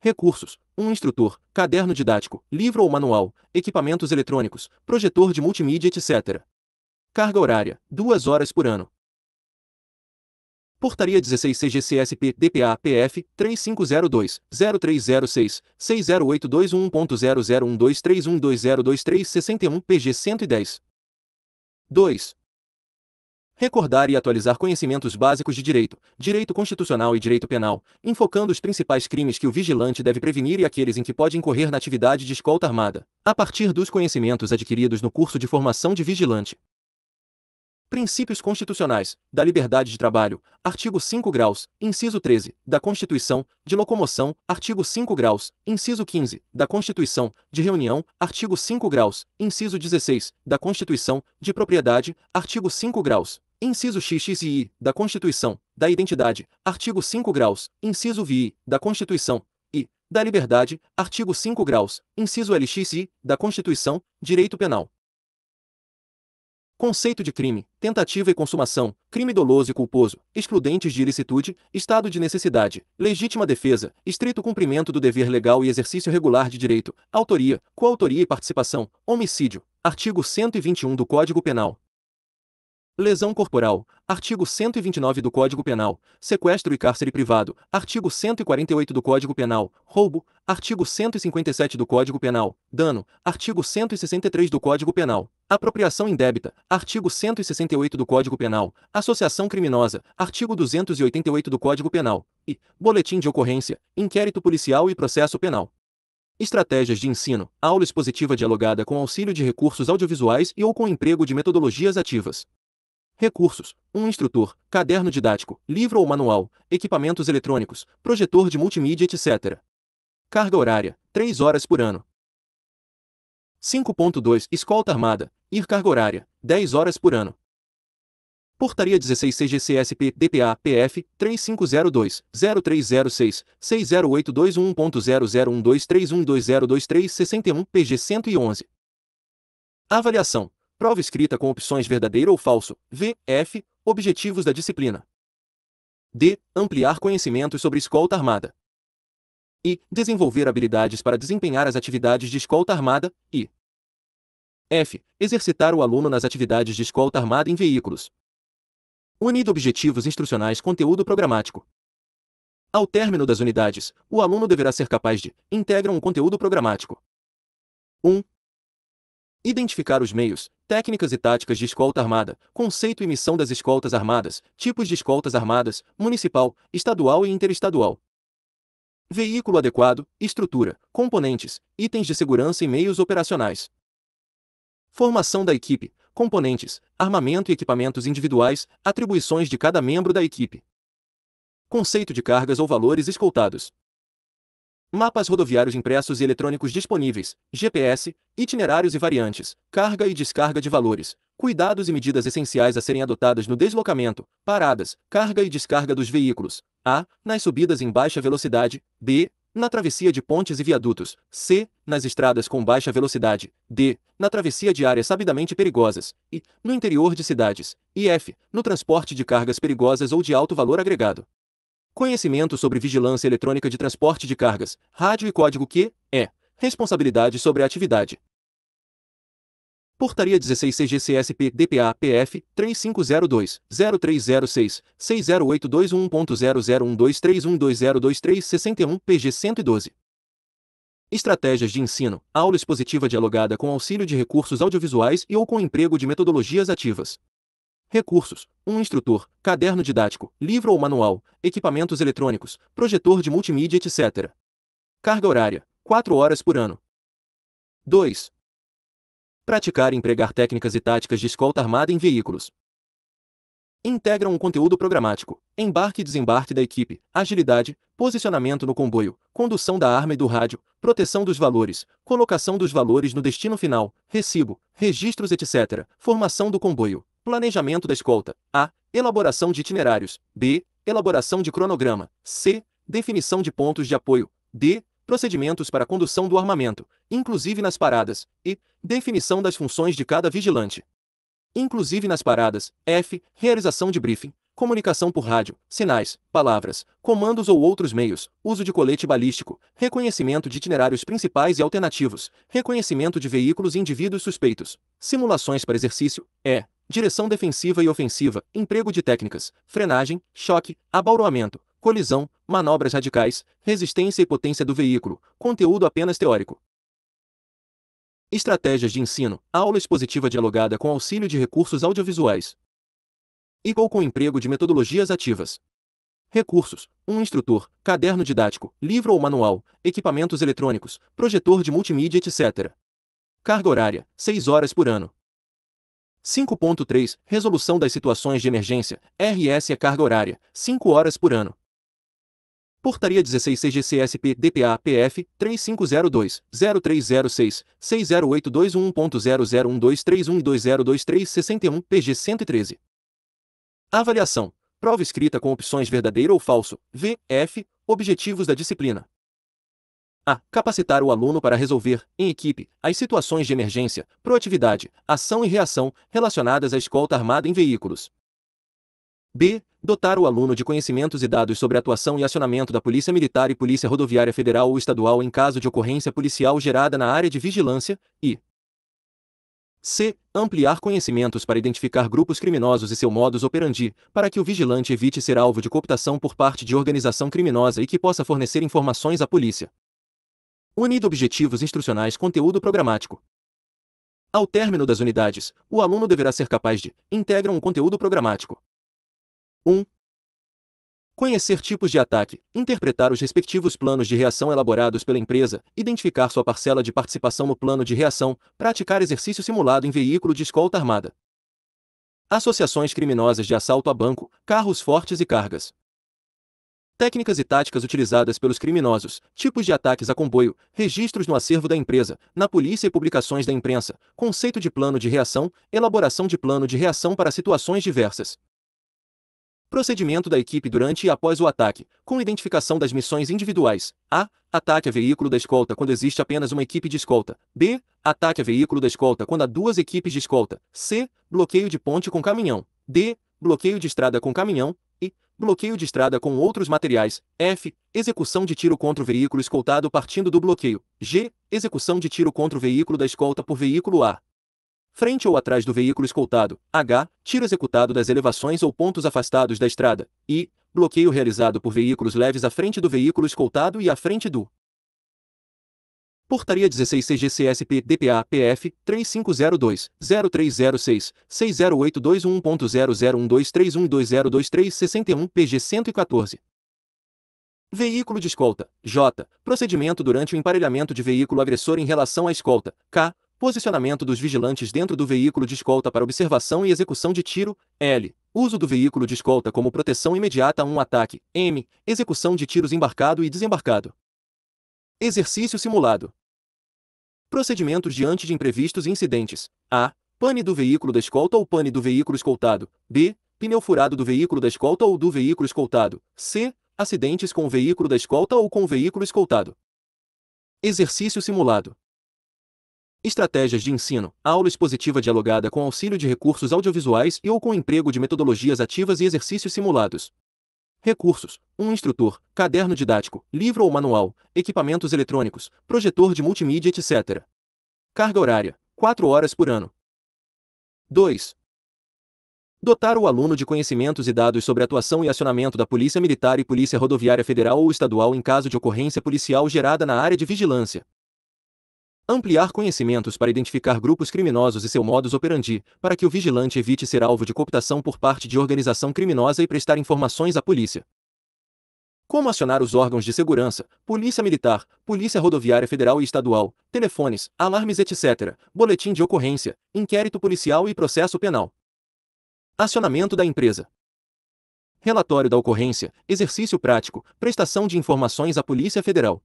Recursos: um instrutor, caderno didático, livro ou manual, equipamentos eletrônicos, projetor de multimídia, etc. Carga horária: duas horas por ano. Portaria 16 CGCSP DPA PF 3502 0306 60821.001231202361 PG 110. 2. Recordar e atualizar conhecimentos básicos de direito, direito constitucional e direito penal, enfocando os principais crimes que o vigilante deve prevenir e aqueles em que pode incorrer na atividade de escolta armada, a partir dos conhecimentos adquiridos no curso de formação de vigilante. Princípios constitucionais, da liberdade de trabalho, artigo 5 graus, inciso 13, da Constituição, de locomoção, artigo 5 graus, inciso 15, da Constituição, de reunião, artigo 5 graus, inciso 16, da Constituição, de propriedade, artigo 5 graus, Inciso XXI da Constituição, da Identidade, artigo 5 graus, inciso VI, da Constituição, e, da Liberdade, artigo 5 graus, inciso LXI da Constituição, Direito Penal. Conceito de crime, tentativa e consumação, crime doloso e culposo, excludentes de ilicitude, estado de necessidade, legítima defesa, estrito cumprimento do dever legal e exercício regular de direito, autoria, coautoria e participação, homicídio, artigo 121 do Código Penal, Lesão corporal, artigo 129 do Código Penal. Sequestro e cárcere privado, artigo 148 do Código Penal. Roubo, artigo 157 do Código Penal. Dano, artigo 163 do Código Penal. Apropriação indébita, artigo 168 do Código Penal. Associação criminosa, artigo 288 do Código Penal. E boletim de ocorrência, inquérito policial e processo penal. Estratégias de ensino, aula expositiva dialogada com auxílio de recursos audiovisuais e ou com emprego de metodologias ativas. Recursos: um instrutor, caderno didático, livro ou manual, equipamentos eletrônicos, projetor de multimídia, etc. Carga horária: 3 horas por ano. 5.2 Escolta Armada, IR Carga Horária, 10 horas por ano. Portaria 16 CGCSP DPA PF 3502 0306 61 PG 111. Avaliação: Prova escrita com opções verdadeiro ou falso. V. F. Objetivos da disciplina. D. Ampliar conhecimentos sobre escolta armada. E. Desenvolver habilidades para desempenhar as atividades de escolta armada. E. F. Exercitar o aluno nas atividades de escolta armada em veículos. Unido objetivos instrucionais conteúdo programático. Ao término das unidades, o aluno deverá ser capaz de integram um conteúdo programático. 1. Identificar os meios, técnicas e táticas de escolta armada, conceito e missão das escoltas armadas, tipos de escoltas armadas, municipal, estadual e interestadual. Veículo adequado, estrutura, componentes, itens de segurança e meios operacionais. Formação da equipe, componentes, armamento e equipamentos individuais, atribuições de cada membro da equipe. Conceito de cargas ou valores escoltados mapas rodoviários impressos e eletrônicos disponíveis, GPS, itinerários e variantes, carga e descarga de valores, cuidados e medidas essenciais a serem adotadas no deslocamento, paradas, carga e descarga dos veículos, a. nas subidas em baixa velocidade, b. na travessia de pontes e viadutos, c. nas estradas com baixa velocidade, d. na travessia de áreas sabidamente perigosas, e. no interior de cidades, e f. no transporte de cargas perigosas ou de alto valor agregado. Conhecimento sobre vigilância eletrônica de transporte de cargas, rádio e código Q é responsabilidade sobre a atividade. Portaria 16 CGCSP DPA PF 3502 0306 60821.001231202361 PG 112. Estratégias de ensino, aula expositiva dialogada com auxílio de recursos audiovisuais e ou com emprego de metodologias ativas. Recursos: um instrutor, caderno didático, livro ou manual, equipamentos eletrônicos, projetor de multimídia, etc. Carga horária: 4 horas por ano. 2. Praticar e empregar técnicas e táticas de escolta armada em veículos. Integram um conteúdo programático, embarque e desembarque da equipe, agilidade, posicionamento no comboio, condução da arma e do rádio, proteção dos valores, colocação dos valores no destino final, recibo, registros, etc., formação do comboio, planejamento da escolta. A. Elaboração de itinerários. B. Elaboração de cronograma. C. Definição de pontos de apoio. D. Procedimentos para condução do armamento, inclusive nas paradas. E. Definição das funções de cada vigilante. Inclusive nas paradas. F. Realização de briefing. Comunicação por rádio, sinais, palavras, comandos ou outros meios, uso de colete balístico, reconhecimento de itinerários principais e alternativos, reconhecimento de veículos e indivíduos suspeitos, simulações para exercício, E, direção defensiva e ofensiva, emprego de técnicas, frenagem, choque, abauroamento, colisão, manobras radicais, resistência e potência do veículo, conteúdo apenas teórico. Estratégias de ensino, aula expositiva dialogada com auxílio de recursos audiovisuais. E ou com emprego de metodologias ativas. Recursos: um instrutor, caderno didático, livro ou manual, equipamentos eletrônicos, projetor de multimídia, etc. Carga horária: 6 horas por ano, 5.3 Resolução das situações de emergência, RS é carga horária, 5 horas por ano. Portaria 16 CGCSP DPA PF 3502-0306, 60821.001231202361 PG 113. Avaliação. Prova escrita com opções verdadeiro ou falso, V, F, objetivos da disciplina. A. Capacitar o aluno para resolver, em equipe, as situações de emergência, proatividade, ação e reação relacionadas à escolta armada em veículos. B. Dotar o aluno de conhecimentos e dados sobre a atuação e acionamento da Polícia Militar e Polícia Rodoviária Federal ou Estadual em caso de ocorrência policial gerada na área de vigilância. E. C. Ampliar conhecimentos para identificar grupos criminosos e seu modus operandi, para que o vigilante evite ser alvo de cooptação por parte de organização criminosa e que possa fornecer informações à polícia. Unido objetivos instrucionais conteúdo programático. Ao término das unidades, o aluno deverá ser capaz de integrar um conteúdo programático. 1. Conhecer tipos de ataque, interpretar os respectivos planos de reação elaborados pela empresa, identificar sua parcela de participação no plano de reação, praticar exercício simulado em veículo de escolta armada. Associações criminosas de assalto a banco, carros fortes e cargas técnicas e táticas utilizadas pelos criminosos, tipos de ataques a comboio, registros no acervo da empresa, na polícia e publicações da imprensa, conceito de plano de reação, elaboração de plano de reação para situações diversas. Procedimento da equipe durante e após o ataque, com identificação das missões individuais. A. Ataque a veículo da escolta quando existe apenas uma equipe de escolta. B. Ataque a veículo da escolta quando há duas equipes de escolta. C. Bloqueio de ponte com caminhão. D. Bloqueio de estrada com caminhão bloqueio de estrada com outros materiais, F, execução de tiro contra o veículo escoltado partindo do bloqueio, G, execução de tiro contra o veículo da escolta por veículo A. Frente ou atrás do veículo escoltado, H, tiro executado das elevações ou pontos afastados da estrada, I, bloqueio realizado por veículos leves à frente do veículo escoltado e à frente do Portaria 16 CGCSP DPA PF 3502-0306-60821.00123120231 PG 114. Veículo de escolta. J. Procedimento durante o emparelhamento de veículo agressor em relação à escolta. K. Posicionamento dos vigilantes dentro do veículo de escolta para observação e execução de tiro. L. Uso do veículo de escolta como proteção imediata a um ataque. M. Execução de tiros embarcado e desembarcado. Exercício simulado. Procedimentos diante de imprevistos e incidentes. A. Pane do veículo da escolta ou pane do veículo escoltado. B. Pneu furado do veículo da escolta ou do veículo escoltado. C. Acidentes com o veículo da escolta ou com o veículo escoltado. Exercício simulado. Estratégias de ensino. Aula expositiva dialogada com auxílio de recursos audiovisuais e ou com emprego de metodologias ativas e exercícios simulados. Recursos: um instrutor, caderno didático, livro ou manual, equipamentos eletrônicos, projetor de multimídia, etc. Carga horária: 4 horas por ano. 2. Dotar o aluno de conhecimentos e dados sobre atuação e acionamento da Polícia Militar e Polícia Rodoviária Federal ou Estadual em caso de ocorrência policial gerada na área de vigilância. Ampliar conhecimentos para identificar grupos criminosos e seu modus operandi, para que o vigilante evite ser alvo de cooptação por parte de organização criminosa e prestar informações à polícia. Como acionar os órgãos de segurança, Polícia Militar, Polícia Rodoviária Federal e Estadual, telefones, alarmes, etc., boletim de ocorrência, inquérito policial e processo penal. Acionamento da empresa. Relatório da ocorrência, exercício prático, prestação de informações à Polícia Federal.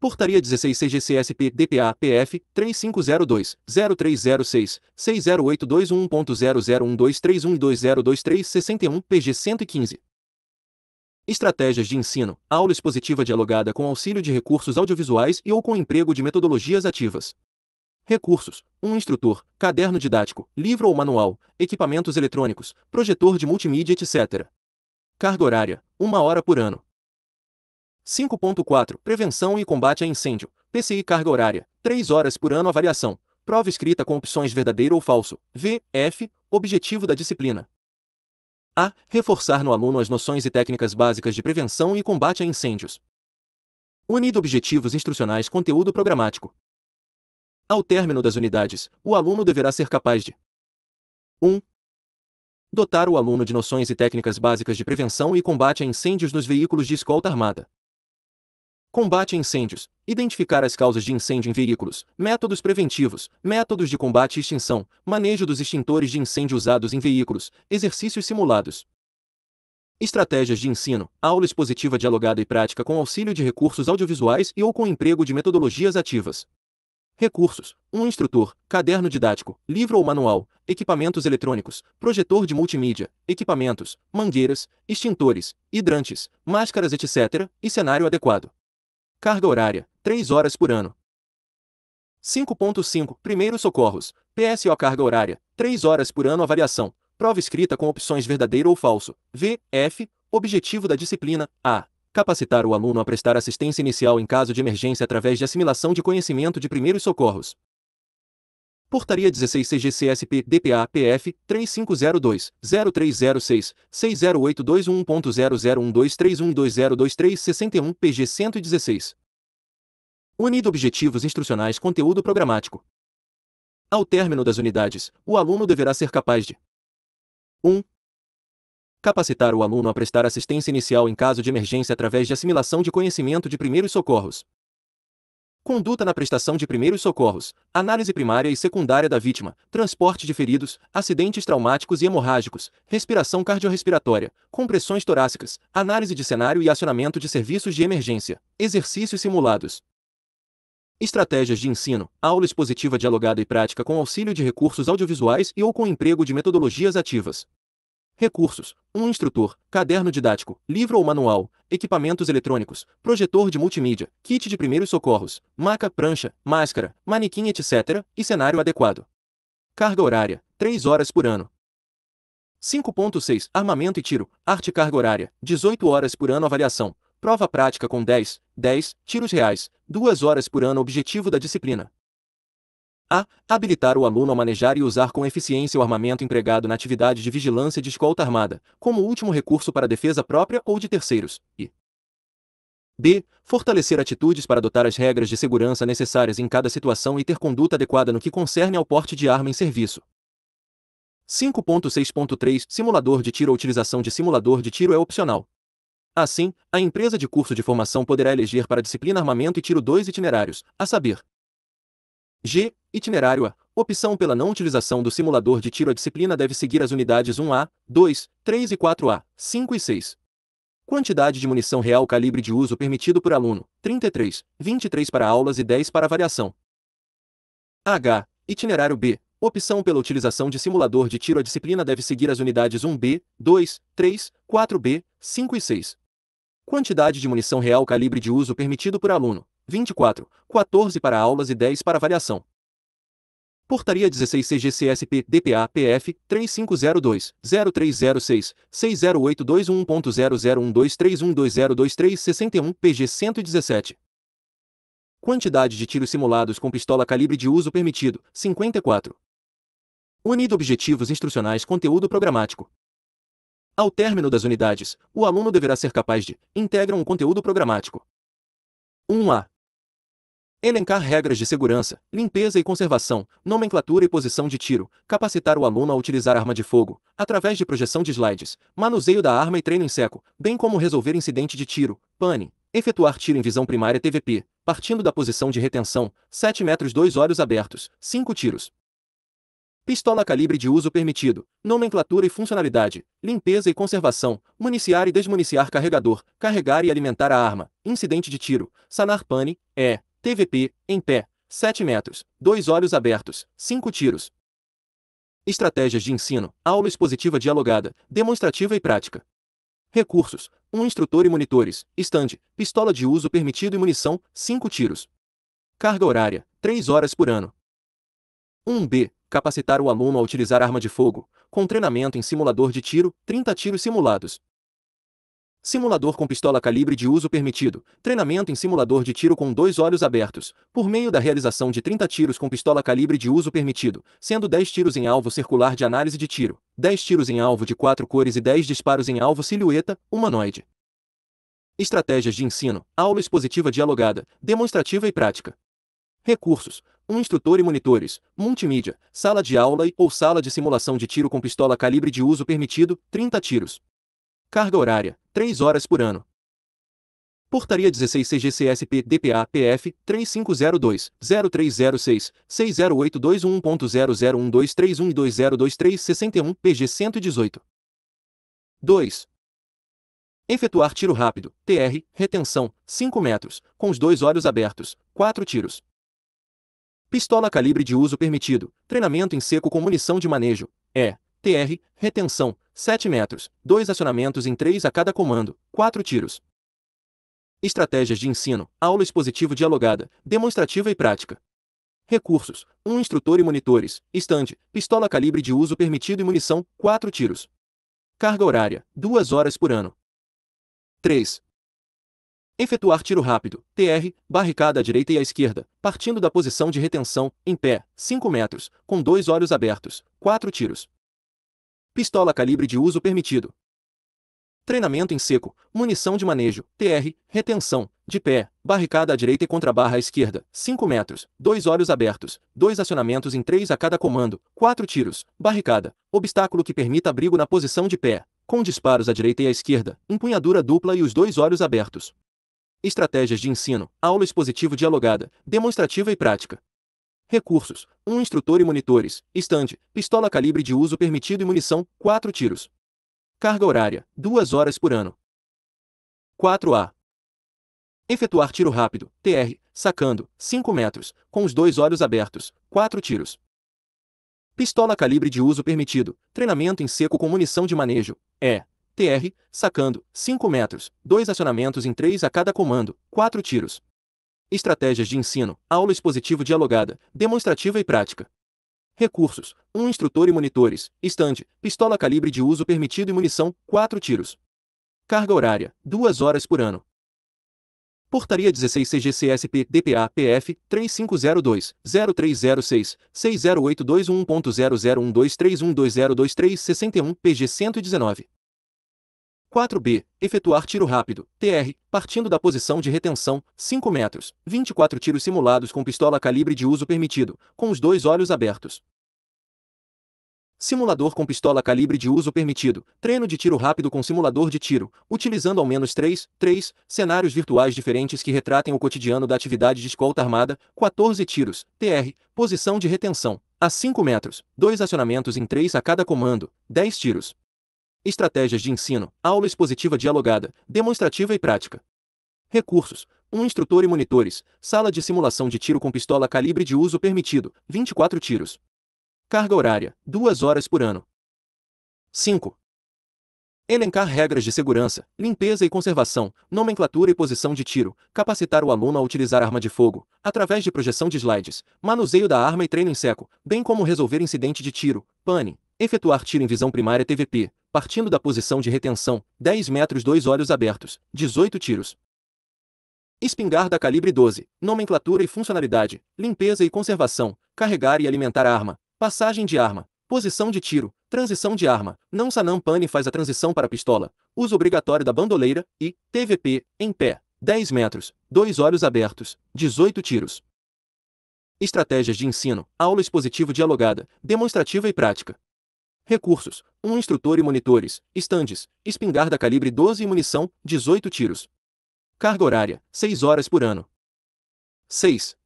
Portaria 16 CGCSP DPA PF 3502-0306 61 PG 115. Estratégias de ensino, aula expositiva dialogada com auxílio de recursos audiovisuais e ou com emprego de metodologias ativas. Recursos: um instrutor, caderno didático, livro ou manual, equipamentos eletrônicos, projetor de multimídia, etc. Carga horária: uma hora por ano, 5.4 Prevenção e combate a incêndio. PCI carga horária. 3 horas por ano a variação. Prova escrita com opções verdadeiro ou falso. V, F, objetivo da disciplina. A. Reforçar no aluno as noções e técnicas básicas de prevenção e combate a incêndios. Unido objetivos instrucionais conteúdo programático. Ao término das unidades, o aluno deverá ser capaz de 1. Dotar o aluno de noções e técnicas básicas de prevenção e combate a incêndios nos veículos de escolta armada. Combate a incêndios. Identificar as causas de incêndio em veículos, métodos preventivos, métodos de combate e extinção, manejo dos extintores de incêndio usados em veículos, exercícios simulados. Estratégias de ensino, aula expositiva dialogada e prática com auxílio de recursos audiovisuais e ou com emprego de metodologias ativas. Recursos: um instrutor, caderno didático, livro ou manual, equipamentos eletrônicos, projetor de multimídia, equipamentos, mangueiras, extintores, hidrantes, máscaras, etc., e cenário adequado. Carga horária, 3 horas por ano. 5.5 Primeiros socorros. PSO carga horária, 3 horas por ano Avaliação: variação. Prova escrita com opções verdadeiro ou falso. V, F, objetivo da disciplina. A. Capacitar o aluno a prestar assistência inicial em caso de emergência através de assimilação de conhecimento de primeiros socorros. Portaria 16 CGCSP DPA PF 3502 0306 61 PG 116. Unido Objetivos Instrucionais Conteúdo Programático. Ao término das unidades, o aluno deverá ser capaz de 1. Capacitar o aluno a prestar assistência inicial em caso de emergência através de assimilação de conhecimento de primeiros socorros. Conduta na prestação de primeiros socorros, análise primária e secundária da vítima, transporte de feridos, acidentes traumáticos e hemorrágicos, respiração cardiorrespiratória, compressões torácicas, análise de cenário e acionamento de serviços de emergência, exercícios simulados. Estratégias de ensino, aula expositiva dialogada e prática com auxílio de recursos audiovisuais e ou com emprego de metodologias ativas. Recursos: um instrutor, caderno didático, livro ou manual, equipamentos eletrônicos, projetor de multimídia, kit de primeiros socorros, maca, prancha, máscara, manequim, etc., e cenário adequado. Carga horária: 3 horas por ano. 5.6 Armamento e tiro, arte carga horária, 18 horas por ano avaliação, prova prática com 10, 10 tiros reais, 2 horas por ano objetivo da disciplina, a. Habilitar o aluno a manejar e usar com eficiência o armamento empregado na atividade de vigilância de escolta armada, como último recurso para defesa própria ou de terceiros. E. B. Fortalecer atitudes para adotar as regras de segurança necessárias em cada situação e ter conduta adequada no que concerne ao porte de arma em serviço. 5.6.3 Simulador de tiro A utilização de simulador de tiro é opcional. Assim, a empresa de curso de formação poderá eleger para a disciplina armamento e tiro dois itinerários, a saber, G. Itinerário A. Opção pela não utilização do simulador de tiro. A disciplina deve seguir as unidades 1A, 2, 3 e 4A, 5 e 6. Quantidade de munição real calibre de uso permitido por aluno: 33, 23 para aulas e 10 para avaliação. H. Itinerário B. Opção pela utilização de simulador de tiro. A disciplina deve seguir as unidades 1B, 2, 3, 4B, 5 e 6. Quantidade de munição real calibre de uso permitido por aluno: 24, 14 para aulas e 10 para avaliação. Portaria 16 CGCSP DPA PF 3502-0306 60821.001231202361 PG 117. Quantidade de tiros simulados com pistola calibre de uso permitido 54. Unido objetivos instrucionais conteúdo programático. Ao término das unidades, o aluno deverá ser capaz de integrar um o conteúdo programático. 1A Elencar regras de segurança, limpeza e conservação, nomenclatura e posição de tiro, capacitar o aluno a utilizar arma de fogo, através de projeção de slides, manuseio da arma e treino em seco, bem como resolver incidente de tiro, pane, efetuar tiro em visão primária TVP, partindo da posição de retenção, 7 metros 2 olhos abertos, 5 tiros. Pistola calibre de uso permitido, nomenclatura e funcionalidade, limpeza e conservação, municiar e desmuniciar carregador, carregar e alimentar a arma, incidente de tiro, sanar pane, é, TVP, em pé, 7 metros, dois olhos abertos, cinco tiros. Estratégias de ensino, aula expositiva dialogada, demonstrativa e prática. Recursos: um instrutor e monitores, estande, pistola de uso permitido e munição, 5 tiros. Carga horária: 3 horas por ano. 1B. Capacitar o aluno a utilizar arma de fogo, com treinamento em simulador de tiro, 30 tiros simulados. Simulador com pistola calibre de uso permitido. Treinamento em simulador de tiro com dois olhos abertos, por meio da realização de 30 tiros com pistola calibre de uso permitido, sendo 10 tiros em alvo circular de análise de tiro, 10 tiros em alvo de quatro cores e 10 disparos em alvo silhueta, humanoide. Estratégias de ensino, aula expositiva dialogada, demonstrativa e prática. Recursos: um instrutor e monitores, multimídia, sala de aula e ou sala de simulação de tiro com pistola calibre de uso permitido, 30 tiros, Carga horária, 3 horas por ano. Portaria 16 CGCSP DPA PF 3502 0306 60821001231202361 PG 118. 2. Efetuar tiro rápido, TR, retenção, 5 metros, com os dois olhos abertos, 4 tiros. Pistola calibre de uso permitido, treinamento em seco com munição de manejo, E, TR, retenção, 7 metros, 2 acionamentos em 3 a cada comando, 4 tiros. Estratégias de ensino, aula expositivo dialogada, demonstrativa e prática. Recursos: 1 instrutor e monitores, estande, pistola calibre de uso permitido e munição, 4 tiros. Carga horária: 2 horas por ano. 3. Efetuar tiro rápido, TR, barricada à direita e à esquerda, partindo da posição de retenção, em pé, 5 metros, com dois olhos abertos, 4 tiros. Pistola calibre de uso permitido. Treinamento em seco, munição de manejo, TR, retenção, de pé, barricada à direita e contra barra à esquerda, 5 metros, dois olhos abertos, dois acionamentos em 3 a cada comando, 4 tiros, barricada, obstáculo que permita abrigo na posição de pé, com disparos à direita e à esquerda, empunhadura dupla e os dois olhos abertos. Estratégias de ensino, aula expositivo dialogada, demonstrativa e prática. Recursos: um instrutor e monitores, estande, pistola calibre de uso permitido e munição, 4 tiros. Carga horária: 2 horas por ano. 4A. Efetuar tiro rápido, TR, sacando, 5 metros, com os dois olhos abertos, 4 tiros. Pistola calibre de uso permitido, treinamento em seco com munição de manejo, E, TR, sacando, 5 metros, 2 acionamentos em 3 a cada comando, 4 tiros. Estratégias de ensino, aula expositiva dialogada, demonstrativa e prática. Recursos: um instrutor e monitores, estande, pistola calibre de uso permitido e munição, 4 tiros. Carga horária: 2 horas por ano. Portaria 16 CGCSP DPA PF 3502-0306 61 PG 119. 4B. Efetuar tiro rápido, TR, partindo da posição de retenção, 5 metros, 24 tiros simulados com pistola calibre de uso permitido, com os dois olhos abertos. Simulador com pistola calibre de uso permitido, treino de tiro rápido com simulador de tiro, utilizando ao menos 3, 3 cenários virtuais diferentes que retratem o cotidiano da atividade de escolta armada, 14 tiros, TR, posição de retenção, a 5 metros, 2 acionamentos em 3 a cada comando, 10 tiros, Estratégias de ensino, aula expositiva dialogada, demonstrativa e prática. Recursos: um instrutor e monitores, sala de simulação de tiro com pistola calibre de uso permitido, 24 tiros. Carga horária: 2 horas por ano. 5. Elencar regras de segurança, limpeza e conservação, nomenclatura e posição de tiro, capacitar o aluno a utilizar arma de fogo, através de projeção de slides, manuseio da arma e treino em seco, bem como resolver incidente de tiro, pane, efetuar tiro em visão primária TVP, partindo da posição de retenção, 10 metros, dois olhos abertos, 18 tiros. Espingarda calibre 12, nomenclatura e funcionalidade, limpeza e conservação, carregar e alimentar arma, passagem de arma, posição de tiro, transição de arma, não Pane faz a transição para pistola, uso obrigatório da bandoleira e TVP, em pé, 10 metros, dois olhos abertos, 18 tiros. Estratégias de ensino, aula expositivo dialogada, demonstrativa e prática. Recursos: um instrutor e monitores, estandes, espingarda calibre 12 e munição, 18 tiros. Carga horária: 6 horas por ano. 6.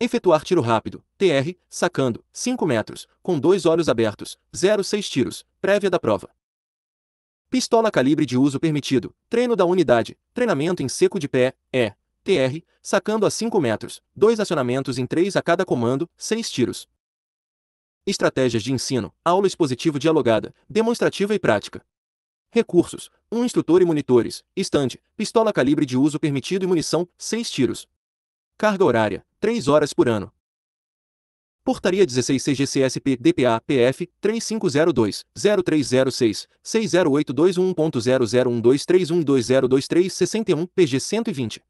Efetuar tiro rápido, TR, sacando, 5 metros, com dois olhos abertos, 0,6 tiros, prévia da prova. Pistola calibre de uso permitido, treino da unidade, treinamento em seco de pé, E, TR, sacando a 5 metros, dois acionamentos em 3 a cada comando, 6 tiros. Estratégias de ensino, aula expositivo dialogada, demonstrativa e prática. Recursos: um instrutor e monitores, estande, pistola calibre de uso permitido e munição, 6 tiros. Carga horária: 3 horas por ano. Portaria 16 CGCSP DPA PF 3502-0306 608211.0012312023661 PG 120.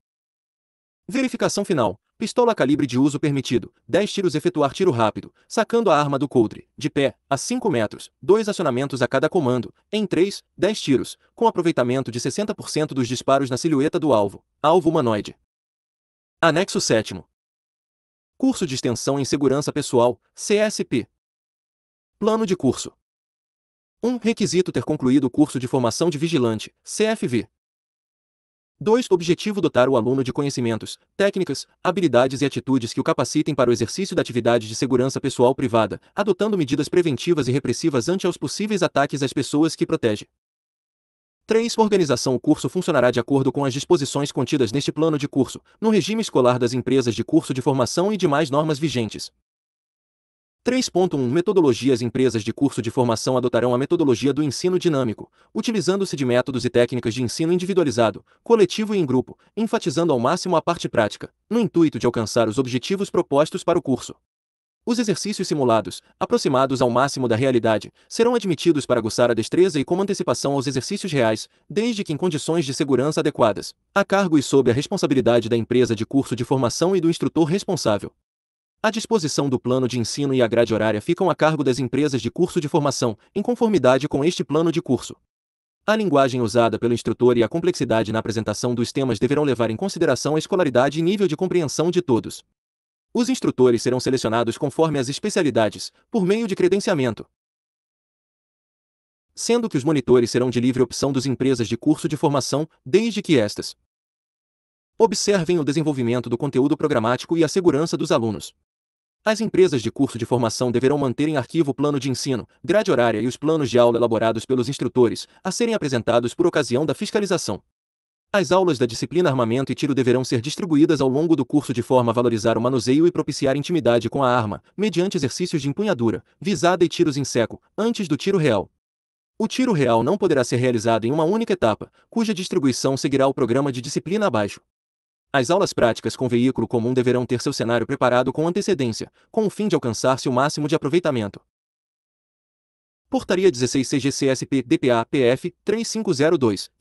Verificação final. Pistola calibre de uso permitido. 10 tiros efetuar tiro rápido, sacando a arma do coldre, de pé, a 5 metros, 2 acionamentos a cada comando, em 3, 10 tiros, com aproveitamento de 60% dos disparos na silhueta do alvo. Alvo humanoide. Anexo 7. Curso de Extensão em Segurança Pessoal, CSP. Plano de curso. 1. Um, requisito ter concluído o curso de formação de vigilante, CFV. 2. Objetivo dotar o aluno de conhecimentos, técnicas, habilidades e atitudes que o capacitem para o exercício da atividade de segurança pessoal privada, adotando medidas preventivas e repressivas ante aos possíveis ataques às pessoas que protege. 3. Organização O curso funcionará de acordo com as disposições contidas neste plano de curso, no regime escolar das empresas de curso de formação e demais normas vigentes. 3.1 Metodologias Empresas de curso de formação adotarão a metodologia do ensino dinâmico, utilizando-se de métodos e técnicas de ensino individualizado, coletivo e em grupo, enfatizando ao máximo a parte prática, no intuito de alcançar os objetivos propostos para o curso. Os exercícios simulados, aproximados ao máximo da realidade, serão admitidos para aguçar a destreza e como antecipação aos exercícios reais, desde que em condições de segurança adequadas, a cargo e sob a responsabilidade da empresa de curso de formação e do instrutor responsável. A disposição do plano de ensino e a grade horária ficam a cargo das empresas de curso de formação, em conformidade com este plano de curso. A linguagem usada pelo instrutor e a complexidade na apresentação dos temas deverão levar em consideração a escolaridade e nível de compreensão de todos. Os instrutores serão selecionados conforme as especialidades, por meio de credenciamento. Sendo que os monitores serão de livre opção das empresas de curso de formação, desde que estas observem o desenvolvimento do conteúdo programático e a segurança dos alunos. As empresas de curso de formação deverão manter em arquivo o plano de ensino, grade horária e os planos de aula elaborados pelos instrutores, a serem apresentados por ocasião da fiscalização. As aulas da disciplina armamento e tiro deverão ser distribuídas ao longo do curso de forma a valorizar o manuseio e propiciar intimidade com a arma, mediante exercícios de empunhadura, visada e tiros em seco, antes do tiro real. O tiro real não poderá ser realizado em uma única etapa, cuja distribuição seguirá o programa de disciplina abaixo. As aulas práticas com veículo comum deverão ter seu cenário preparado com antecedência, com o fim de alcançar-se o máximo de aproveitamento. Portaria 16 CGCSP DPA PF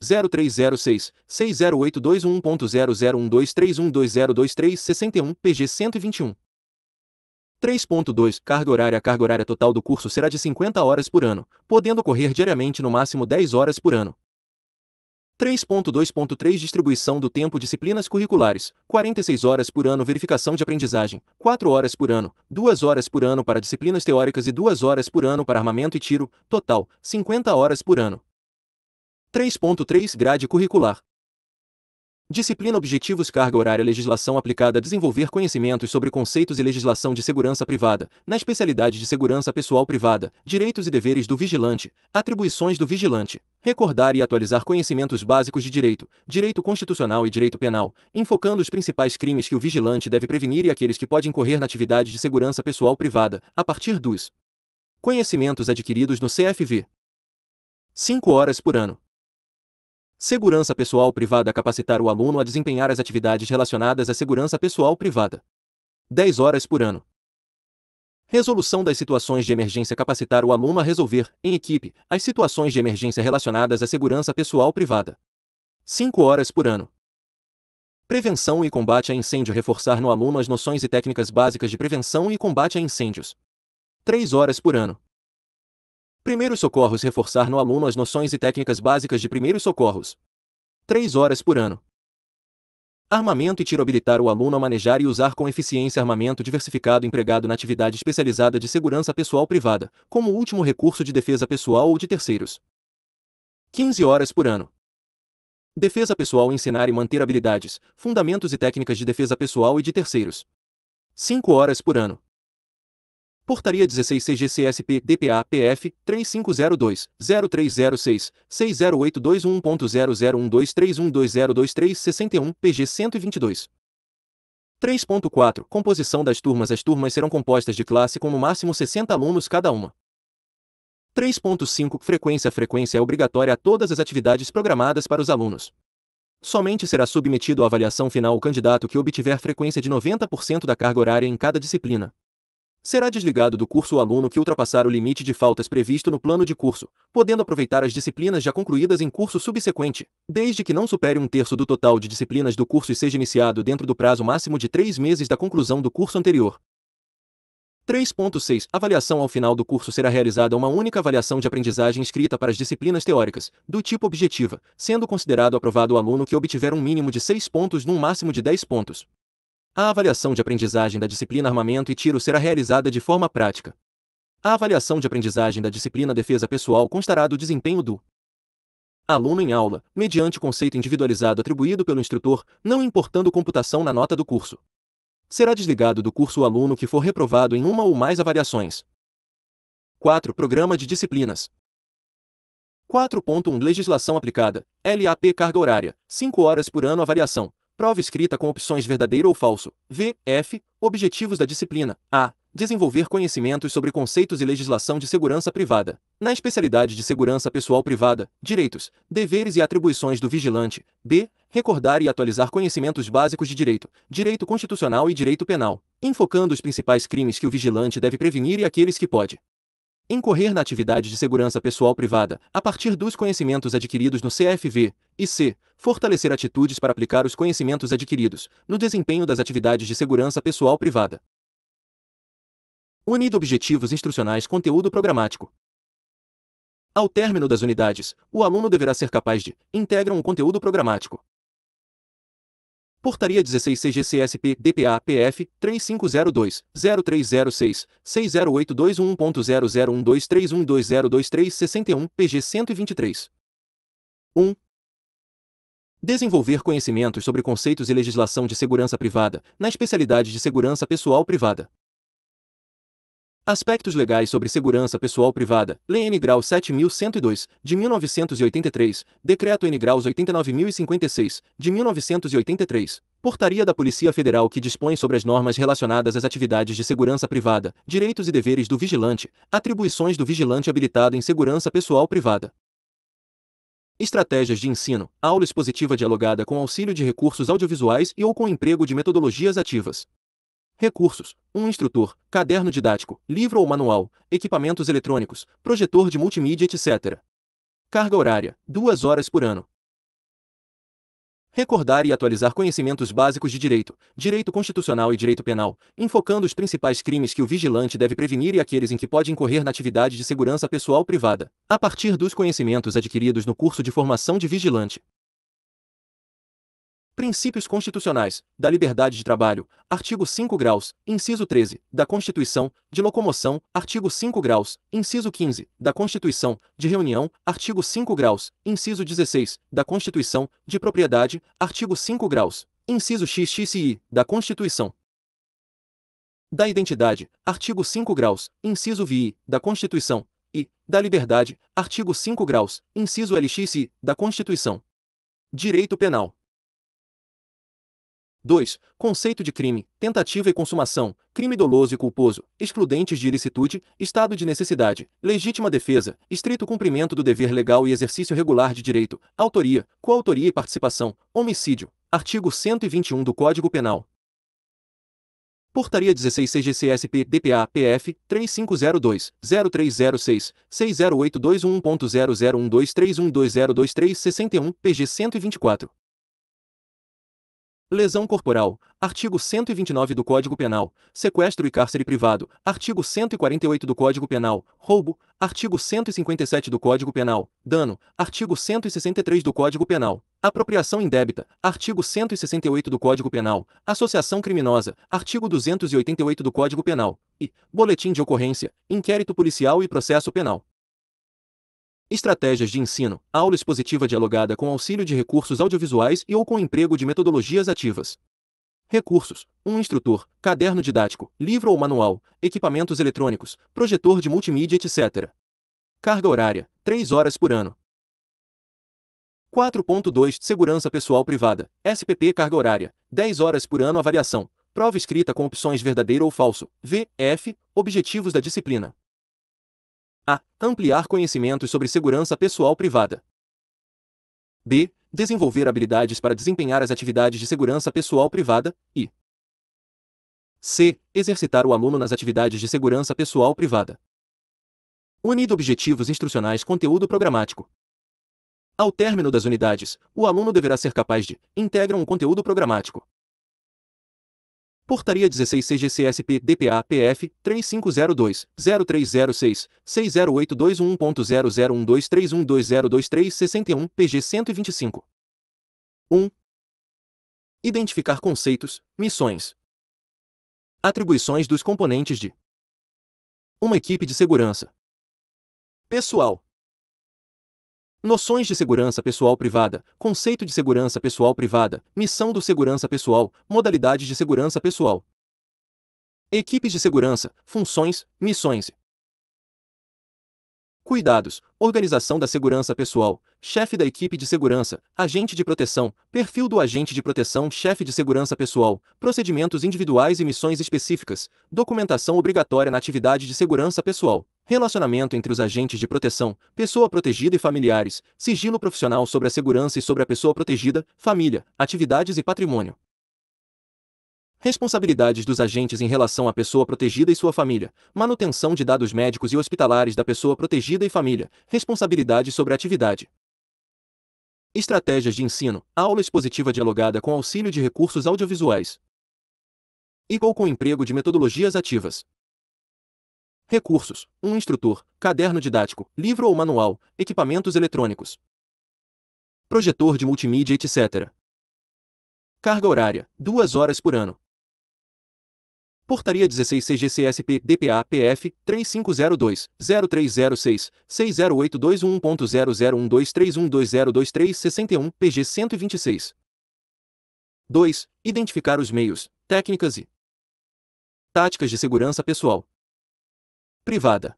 3502-0306 60821.0012312023 PG 121. 3.2 Carga horária A carga horária total do curso será de 50 horas por ano, podendo ocorrer diariamente no máximo 10 horas por ano. 3.2.3 Distribuição do tempo Disciplinas curriculares, 46 horas por ano Verificação de aprendizagem, 4 horas por ano, 2 horas por ano para disciplinas teóricas e 2 horas por ano para armamento e tiro, total, 50 horas por ano. 3.3 Grade curricular, Disciplina Objetivos Carga Horária Legislação aplicada desenvolver conhecimentos sobre conceitos e legislação de segurança privada, na especialidade de segurança pessoal privada, direitos e deveres do vigilante, atribuições do vigilante, recordar e atualizar conhecimentos básicos de direito, direito constitucional e direito penal, enfocando os principais crimes que o vigilante deve prevenir e aqueles que pode incorrer na atividade de segurança pessoal privada, a partir dos conhecimentos adquiridos no CFV. 5 horas por ano. Segurança pessoal privada capacitar o aluno a desempenhar as atividades relacionadas à segurança pessoal privada. 10 horas por ano. Resolução das situações de emergência capacitar o aluno a resolver, em equipe, as situações de emergência relacionadas à segurança pessoal privada. 5 horas por ano. Prevenção e combate a incêndio reforçar no aluno as noções e técnicas básicas de prevenção e combate a incêndios. 3 horas por ano. Primeiros socorros reforçar no aluno as noções e técnicas básicas de primeiros socorros. 3 horas por ano. Armamento e tiro habilitar o aluno a manejar e usar com eficiência armamento diversificado empregado na atividade especializada de segurança pessoal privada, como último recurso de defesa pessoal ou de terceiros. 15 horas por ano. Defesa pessoal ensinar e manter habilidades, fundamentos e técnicas de defesa pessoal e de terceiros. 5 horas por ano. Portaria 16 CGCSP DPA PF 3502 0306 61 PG 122. 3.4 Composição das turmas As turmas serão compostas de classe com no máximo 60 alunos cada uma. 3.5 Frequência A frequência é obrigatória a todas as atividades programadas para os alunos. Somente será submetido à avaliação final o candidato que obtiver frequência de 90% da carga horária em cada disciplina. Será desligado do curso o aluno que ultrapassar o limite de faltas previsto no plano de curso, podendo aproveitar as disciplinas já concluídas em curso subsequente, desde que não supere um terço do total de disciplinas do curso e seja iniciado dentro do prazo máximo de três meses da conclusão do curso anterior. 3.6 Avaliação Ao final do curso será realizada uma única avaliação de aprendizagem escrita para as disciplinas teóricas, do tipo objetiva, sendo considerado aprovado o aluno que obtiver um mínimo de 6 pontos num máximo de 10 pontos. A avaliação de aprendizagem da disciplina Armamento e Tiro será realizada de forma prática. A avaliação de aprendizagem da disciplina Defesa Pessoal constará do desempenho do aluno em aula, mediante conceito individualizado atribuído pelo instrutor, não importando computação na nota do curso. Será desligado do curso o aluno que for reprovado em uma ou mais avaliações. 4. Programa de disciplinas. 4.1 Legislação aplicada, LAP Carga horária, 5 horas por ano avaliação, Prova escrita com opções verdadeiro ou falso. V. F. Objetivos da disciplina. A. Desenvolver conhecimentos sobre conceitos e legislação de segurança privada. Na especialidade de segurança pessoal privada, direitos, deveres e atribuições do vigilante. B. Recordar e atualizar conhecimentos básicos de direito, direito constitucional e direito penal, enfocando os principais crimes que o vigilante deve prevenir e aqueles que pode incorrer na atividade de segurança pessoal privada, a partir dos conhecimentos adquiridos no CFV, e c. fortalecer atitudes para aplicar os conhecimentos adquiridos no desempenho das atividades de segurança pessoal privada. Unido objetivos instrucionais conteúdo programático. Ao término das unidades, o aluno deverá ser capaz de integrar um conteúdo programático. Portaria 16 CGCSP DPA PF 3502-0306-608221.00123120231 PG 123. 1. Desenvolver conhecimentos sobre conceitos e legislação de segurança privada, na especialidade de segurança pessoal privada. Aspectos legais sobre segurança pessoal privada. Lei N. Grau 7102, de 1983, Decreto N. Graus 89056, de 1983. Portaria da Polícia Federal que dispõe sobre as normas relacionadas às atividades de segurança privada, direitos e deveres do vigilante, atribuições do vigilante habilitado em segurança pessoal privada. Estratégias de ensino, aula expositiva dialogada com auxílio de recursos audiovisuais e ou com emprego de metodologias ativas. Recursos: um instrutor, caderno didático, livro ou manual, equipamentos eletrônicos, projetor de multimídia, etc. Carga horária: duas horas por ano. Recordar e atualizar conhecimentos básicos de direito, direito constitucional e direito penal, enfocando os principais crimes que o vigilante deve prevenir e aqueles em que pode incorrer na atividade de segurança pessoal privada, a partir dos conhecimentos adquiridos no curso de formação de vigilante. Princípios Constitucionais, da Liberdade de Trabalho, artigo 5 graus, inciso 13, da Constituição, de Locomoção, artigo 5 graus, inciso 15, da Constituição, de Reunião, artigo 5 graus, inciso 16, da Constituição, de Propriedade, artigo 5 graus, inciso XXI, da Constituição. Da Identidade, artigo 5 graus, inciso VI, da Constituição, e, da Liberdade, artigo 5 graus, inciso LXI, da Constituição. Direito Penal. 2. Conceito de crime, tentativa e consumação, crime doloso e culposo, excludentes de ilicitude, estado de necessidade, legítima defesa, estrito cumprimento do dever legal e exercício regular de direito, autoria, coautoria e participação, homicídio. Artigo 121 do Código Penal. Portaria 16 CGCSP DPA PF 3502-0306 61 PG 124. Lesão corporal, artigo 129 do Código Penal. Sequestro e cárcere privado, artigo 148 do Código Penal. Roubo, artigo 157 do Código Penal. Dano, artigo 163 do Código Penal. Apropriação indébita, artigo 168 do Código Penal. Associação criminosa, artigo 288 do Código Penal. E boletim de ocorrência, inquérito policial e processo penal estratégias de ensino, aula expositiva dialogada com auxílio de recursos audiovisuais e ou com emprego de metodologias ativas. Recursos: um instrutor, caderno didático, livro ou manual, equipamentos eletrônicos, projetor de multimídia, etc. Carga horária: 3 horas por ano. 4.2 Segurança Pessoal Privada, SPP Carga Horária, 10 horas por ano a variação, prova escrita com opções verdadeiro ou falso, V, F, objetivos da disciplina. A. Ampliar conhecimentos sobre segurança pessoal privada. B. Desenvolver habilidades para desempenhar as atividades de segurança pessoal privada. E. C. Exercitar o aluno nas atividades de segurança pessoal privada. Unido objetivos instrucionais conteúdo programático. Ao término das unidades, o aluno deverá ser capaz de integrar um conteúdo programático, Portaria 16 CGCSP DPA PF 3502-0306-608221.0012312023661 PG 125. 1. Identificar conceitos, missões. Atribuições dos componentes de uma equipe de segurança. Pessoal. Noções de segurança pessoal privada, conceito de segurança pessoal privada, missão do segurança pessoal, modalidades de segurança pessoal. Equipes de segurança, funções, missões. Cuidados, organização da segurança pessoal, chefe da equipe de segurança, agente de proteção, perfil do agente de proteção, chefe de segurança pessoal, procedimentos individuais e missões específicas, documentação obrigatória na atividade de segurança pessoal. Relacionamento entre os agentes de proteção, pessoa protegida e familiares, sigilo profissional sobre a segurança e sobre a pessoa protegida, família, atividades e patrimônio. Responsabilidades dos agentes em relação à pessoa protegida e sua família, manutenção de dados médicos e hospitalares da pessoa protegida e família, responsabilidade sobre a atividade. Estratégias de ensino, aula expositiva dialogada com auxílio de recursos audiovisuais. Igual com emprego de metodologias ativas. Recursos: um instrutor, caderno didático, livro ou manual, equipamentos eletrônicos, projetor de multimídia, etc. Carga horária: 2 horas por ano. Portaria 16 CGCSP DPA PF 3502-0306-60821.001231202312023-61 PG 126. 2. Identificar os meios, técnicas e táticas de segurança pessoal, privada.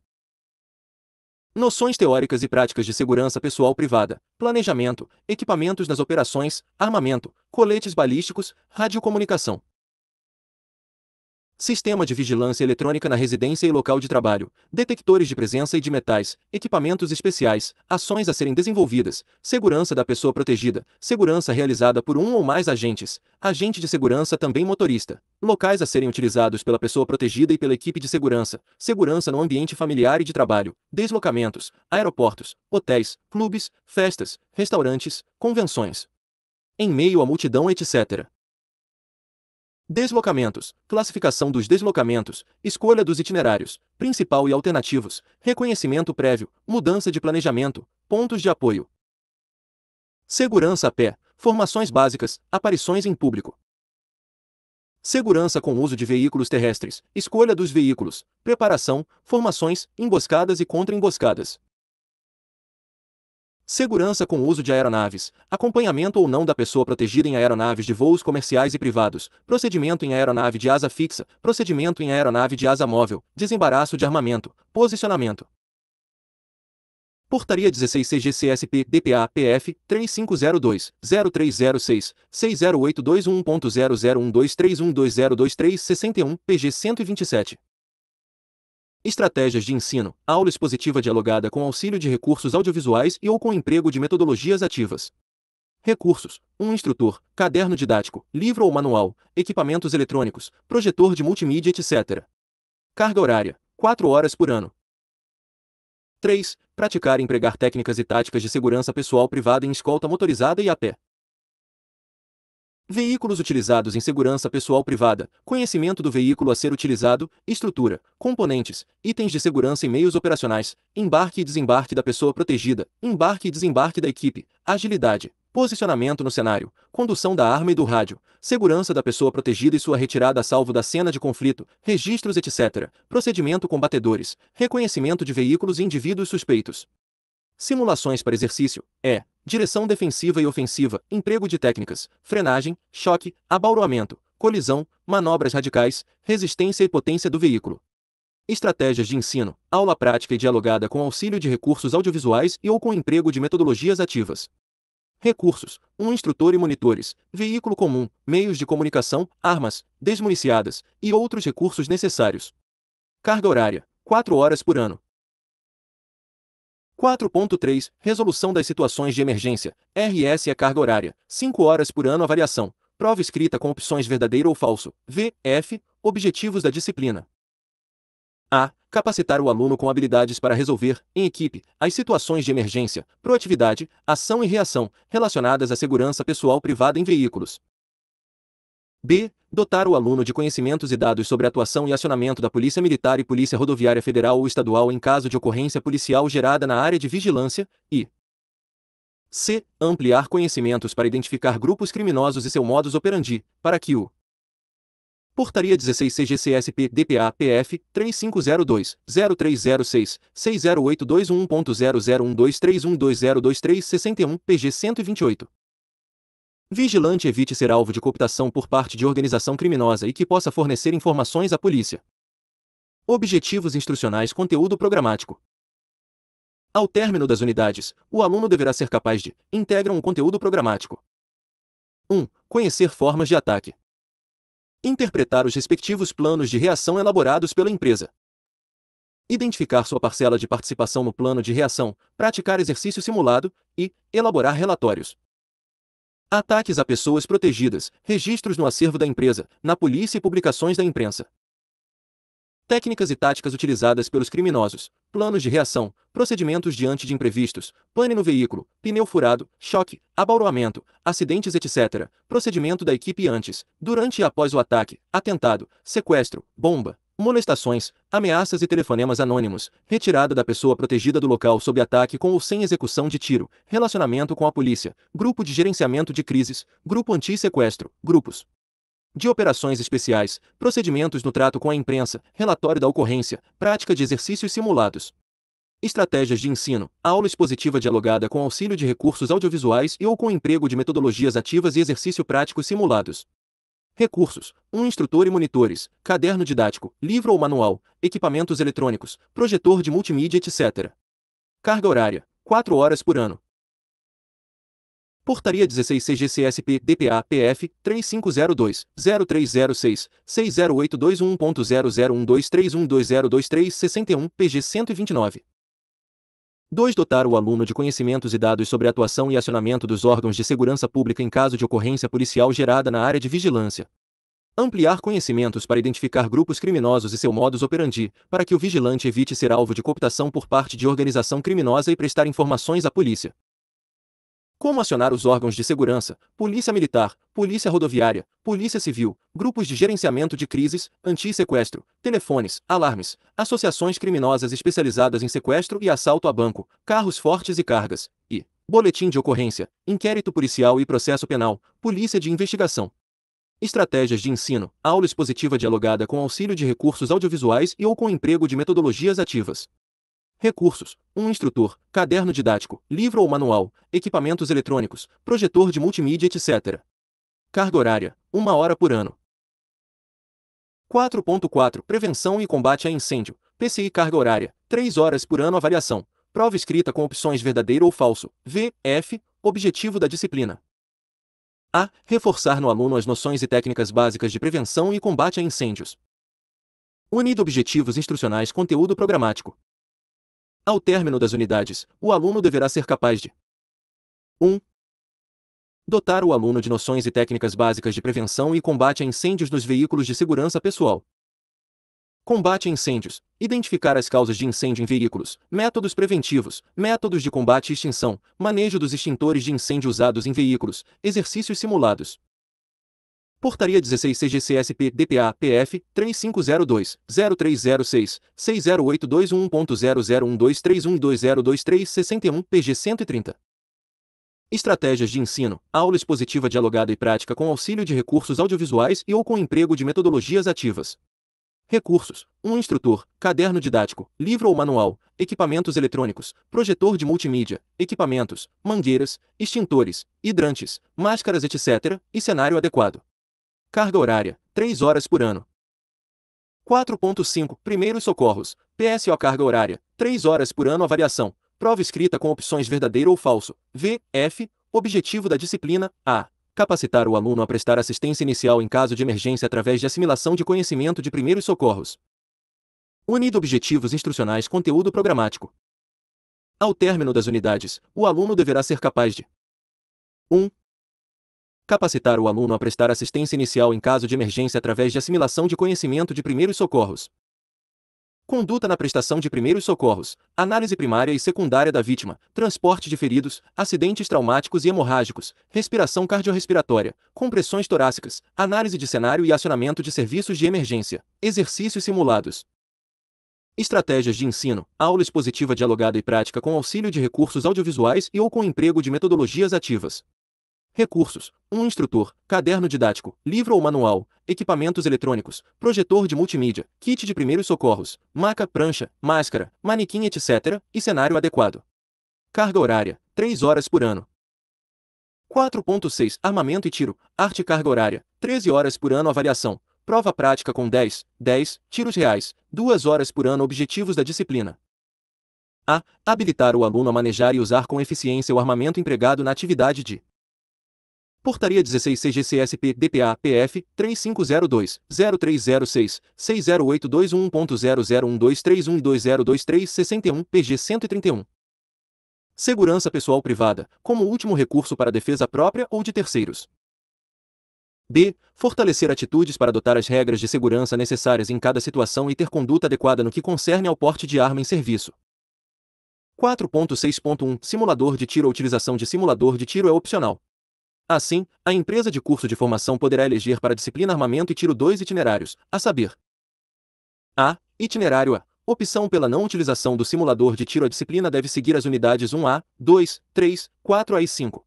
Noções teóricas e práticas de segurança pessoal privada, planejamento, equipamentos nas operações, armamento, coletes balísticos, radiocomunicação. Sistema de vigilância eletrônica na residência e local de trabalho, detectores de presença e de metais, equipamentos especiais, ações a serem desenvolvidas, segurança da pessoa protegida, segurança realizada por um ou mais agentes, agente de segurança também motorista, locais a serem utilizados pela pessoa protegida e pela equipe de segurança, segurança no ambiente familiar e de trabalho, deslocamentos, aeroportos, hotéis, clubes, festas, restaurantes, convenções. Em meio à multidão, etc. Deslocamentos, classificação dos deslocamentos, escolha dos itinerários, principal e alternativos, reconhecimento prévio, mudança de planejamento, pontos de apoio. Segurança a pé, formações básicas, aparições em público. Segurança com uso de veículos terrestres, escolha dos veículos, preparação, formações, emboscadas e contra-emboscadas. Segurança com o uso de aeronaves, acompanhamento ou não da pessoa protegida em aeronaves de voos comerciais e privados, procedimento em aeronave de asa fixa, procedimento em aeronave de asa móvel, desembaraço de armamento, posicionamento. Portaria 16 CGCSP DPA PF 3502-0306 608211.00123120231 61 PG 127 estratégias de ensino, aula expositiva dialogada com auxílio de recursos audiovisuais e ou com emprego de metodologias ativas. Recursos: um instrutor, caderno didático, livro ou manual, equipamentos eletrônicos, projetor de multimídia, etc. Carga horária: 4 horas por ano. 3. Praticar e empregar técnicas e táticas de segurança pessoal privada em escolta motorizada e a pé. Veículos utilizados em segurança pessoal privada, conhecimento do veículo a ser utilizado, estrutura, componentes, itens de segurança e meios operacionais, embarque e desembarque da pessoa protegida, embarque e desembarque da equipe, agilidade, posicionamento no cenário, condução da arma e do rádio, segurança da pessoa protegida e sua retirada a salvo da cena de conflito, registros etc., procedimento com batedores, reconhecimento de veículos e indivíduos suspeitos. Simulações para exercício, é, direção defensiva e ofensiva, emprego de técnicas, frenagem, choque, abauroamento, colisão, manobras radicais, resistência e potência do veículo. Estratégias de ensino, aula prática e dialogada com auxílio de recursos audiovisuais e ou com emprego de metodologias ativas. Recursos: um instrutor e monitores, veículo comum, meios de comunicação, armas, desmuniciadas e outros recursos necessários. Carga horária: 4 horas por ano, 4.3 Resolução das situações de emergência. RS é carga horária. 5 horas por ano a variação. Prova escrita com opções verdadeiro ou falso. V, F, objetivos da disciplina. A. Capacitar o aluno com habilidades para resolver, em equipe, as situações de emergência, proatividade, ação e reação, relacionadas à segurança pessoal privada em veículos. B. Dotar o aluno de conhecimentos e dados sobre a atuação e acionamento da Polícia Militar e Polícia Rodoviária Federal ou Estadual em caso de ocorrência policial gerada na área de vigilância, e C. Ampliar conhecimentos para identificar grupos criminosos e seu modus operandi, para que o Portaria 16 CGCSP DPA-PF 0306 60821.001231202361 61 PG 128 Vigilante evite ser alvo de cooptação por parte de organização criminosa e que possa fornecer informações à polícia. Objetivos instrucionais Conteúdo programático. Ao término das unidades, o aluno deverá ser capaz de integram um conteúdo programático. 1. Conhecer formas de ataque. Interpretar os respectivos planos de reação elaborados pela empresa. Identificar sua parcela de participação no plano de reação, praticar exercício simulado e elaborar relatórios. Ataques a pessoas protegidas, registros no acervo da empresa, na polícia e publicações da imprensa. Técnicas e táticas utilizadas pelos criminosos, planos de reação, procedimentos diante de imprevistos, pane no veículo, pneu furado, choque, abauroamento, acidentes, etc. Procedimento da equipe antes, durante e após o ataque, atentado, sequestro, bomba, molestações, ameaças e telefonemas anônimos, retirada da pessoa protegida do local sob ataque com ou sem execução de tiro, relacionamento com a polícia, grupo de gerenciamento de crises, grupo anti-sequestro, grupos de operações especiais, procedimentos no trato com a imprensa, relatório da ocorrência, prática de exercícios simulados. Estratégias de ensino, aula expositiva dialogada com auxílio de recursos audiovisuais e ou com emprego de metodologias ativas e exercício prático simulados. Recursos: um instrutor e monitores, caderno didático, livro ou manual, equipamentos eletrônicos, projetor de multimídia, etc. Carga horária: 4 horas por ano. Portaria 16 CGCSP DPA PF 3502-0306 61 PG 129. 2. Dotar o aluno de conhecimentos e dados sobre a atuação e acionamento dos órgãos de segurança pública em caso de ocorrência policial gerada na área de vigilância. Ampliar conhecimentos para identificar grupos criminosos e seu modus operandi, para que o vigilante evite ser alvo de cooptação por parte de organização criminosa e prestar informações à polícia. Como acionar os órgãos de segurança, polícia militar, polícia rodoviária, polícia civil, grupos de gerenciamento de crises, anti-sequestro, telefones, alarmes, associações criminosas especializadas em sequestro e assalto a banco, carros fortes e cargas, e boletim de ocorrência, inquérito policial e processo penal, polícia de investigação. Estratégias de ensino, aula expositiva dialogada com auxílio de recursos audiovisuais e ou com emprego de metodologias ativas. Recursos: um instrutor, caderno didático, livro ou manual, equipamentos eletrônicos, projetor de multimídia, etc. Carga horária: uma hora por ano. 4.4 Prevenção e combate a incêndio. PCI carga horária: 3 horas por ano. Avaliação: prova escrita com opções verdadeiro ou falso. V, F, objetivo da disciplina. A. Reforçar no aluno as noções e técnicas básicas de prevenção e combate a incêndios. Unido objetivos instrucionais conteúdo programático. Ao término das unidades, o aluno deverá ser capaz de 1. Dotar o aluno de noções e técnicas básicas de prevenção e combate a incêndios nos veículos de segurança pessoal. Combate a incêndios. Identificar as causas de incêndio em veículos, métodos preventivos, métodos de combate e extinção, manejo dos extintores de incêndio usados em veículos, exercícios simulados, Portaria 16 CGCSP DPA PF 3502-0306 61 PG 130. Estratégias de ensino, aula expositiva dialogada e prática com auxílio de recursos audiovisuais e ou com emprego de metodologias ativas. Recursos: um instrutor, caderno didático, livro ou manual, equipamentos eletrônicos, projetor de multimídia, equipamentos, mangueiras, extintores, hidrantes, máscaras, etc., e cenário adequado. Carga horária, 3 horas por ano. 4.5 Primeiros socorros. PSO carga horária, 3 horas por ano a variação. Prova escrita com opções verdadeiro ou falso. V, F, objetivo da disciplina, A. Capacitar o aluno a prestar assistência inicial em caso de emergência através de assimilação de conhecimento de primeiros socorros. Unido objetivos instrucionais conteúdo programático. Ao término das unidades, o aluno deverá ser capaz de 1. Capacitar o aluno a prestar assistência inicial em caso de emergência através de assimilação de conhecimento de primeiros socorros. Conduta na prestação de primeiros socorros, análise primária e secundária da vítima, transporte de feridos, acidentes traumáticos e hemorrágicos, respiração cardiorrespiratória, compressões torácicas, análise de cenário e acionamento de serviços de emergência, exercícios simulados. Estratégias de ensino, aula expositiva dialogada e prática com auxílio de recursos audiovisuais e ou com emprego de metodologias ativas. Recursos: um instrutor, caderno didático, livro ou manual, equipamentos eletrônicos, projetor de multimídia, kit de primeiros socorros, maca, prancha, máscara, manequim, etc., e cenário adequado. Carga horária: 3 horas por ano. 4.6 Armamento e tiro, arte carga horária, 13 horas por ano avaliação, prova prática com 10, 10, tiros reais, 2 horas por ano objetivos da disciplina. A. Habilitar o aluno a manejar e usar com eficiência o armamento empregado na atividade de Portaria 16 CGCSP DPA PF 3502-0306 60821.0012312023261 PG 131. Segurança pessoal privada, como último recurso para defesa própria ou de terceiros. B. Fortalecer atitudes para adotar as regras de segurança necessárias em cada situação e ter conduta adequada no que concerne ao porte de arma em serviço. 4.6.1 Simulador de tiro A utilização de simulador de tiro é opcional. Assim, a empresa de curso de formação poderá eleger para a disciplina armamento e tiro dois itinerários, a saber: A. Itinerário A. Opção pela não utilização do simulador de tiro. A disciplina deve seguir as unidades 1A, 2, 3, 4A e 5.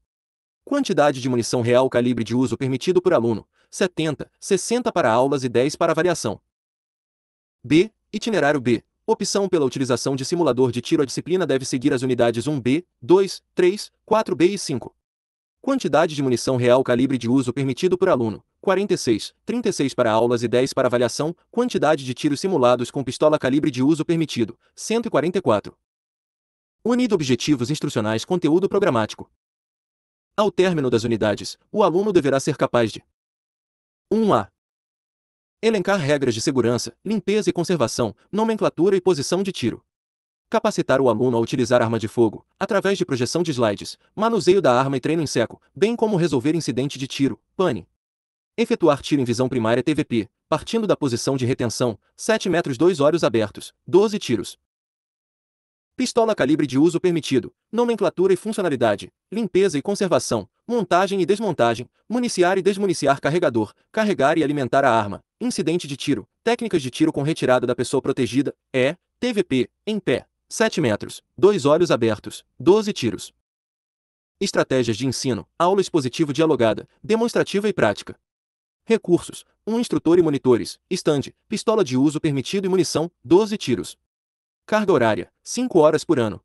Quantidade de munição real calibre de uso permitido por aluno: 70, 60 para aulas e 10 para avaliação. B. Itinerário B. Opção pela utilização de simulador de tiro. A disciplina deve seguir as unidades 1B, 2, 3, 4B e 5. Quantidade de munição real calibre de uso permitido por aluno, 46, 36 para aulas e 10 para avaliação, quantidade de tiros simulados com pistola calibre de uso permitido, 144. Unido objetivos instrucionais conteúdo programático. Ao término das unidades, o aluno deverá ser capaz de 1a. Elencar regras de segurança, limpeza e conservação, nomenclatura e posição de tiro. Capacitar o aluno a utilizar arma de fogo, através de projeção de slides, manuseio da arma e treino em seco, bem como resolver incidente de tiro, pane. Efetuar tiro em visão primária TVP, partindo da posição de retenção, 7 metros 2 olhos abertos, 12 tiros. Pistola calibre de uso permitido, nomenclatura e funcionalidade, limpeza e conservação, montagem e desmontagem, municiar e desmuniciar carregador, carregar e alimentar a arma, incidente de tiro, técnicas de tiro com retirada da pessoa protegida, é, TVP, em pé, 7 metros, 2 olhos abertos, 12 tiros. Estratégias de ensino, aula expositivo dialogada, demonstrativa e prática. Recursos: um instrutor e monitores, stand, pistola de uso permitido e munição, 12 tiros. Carga horária: 5 horas por ano.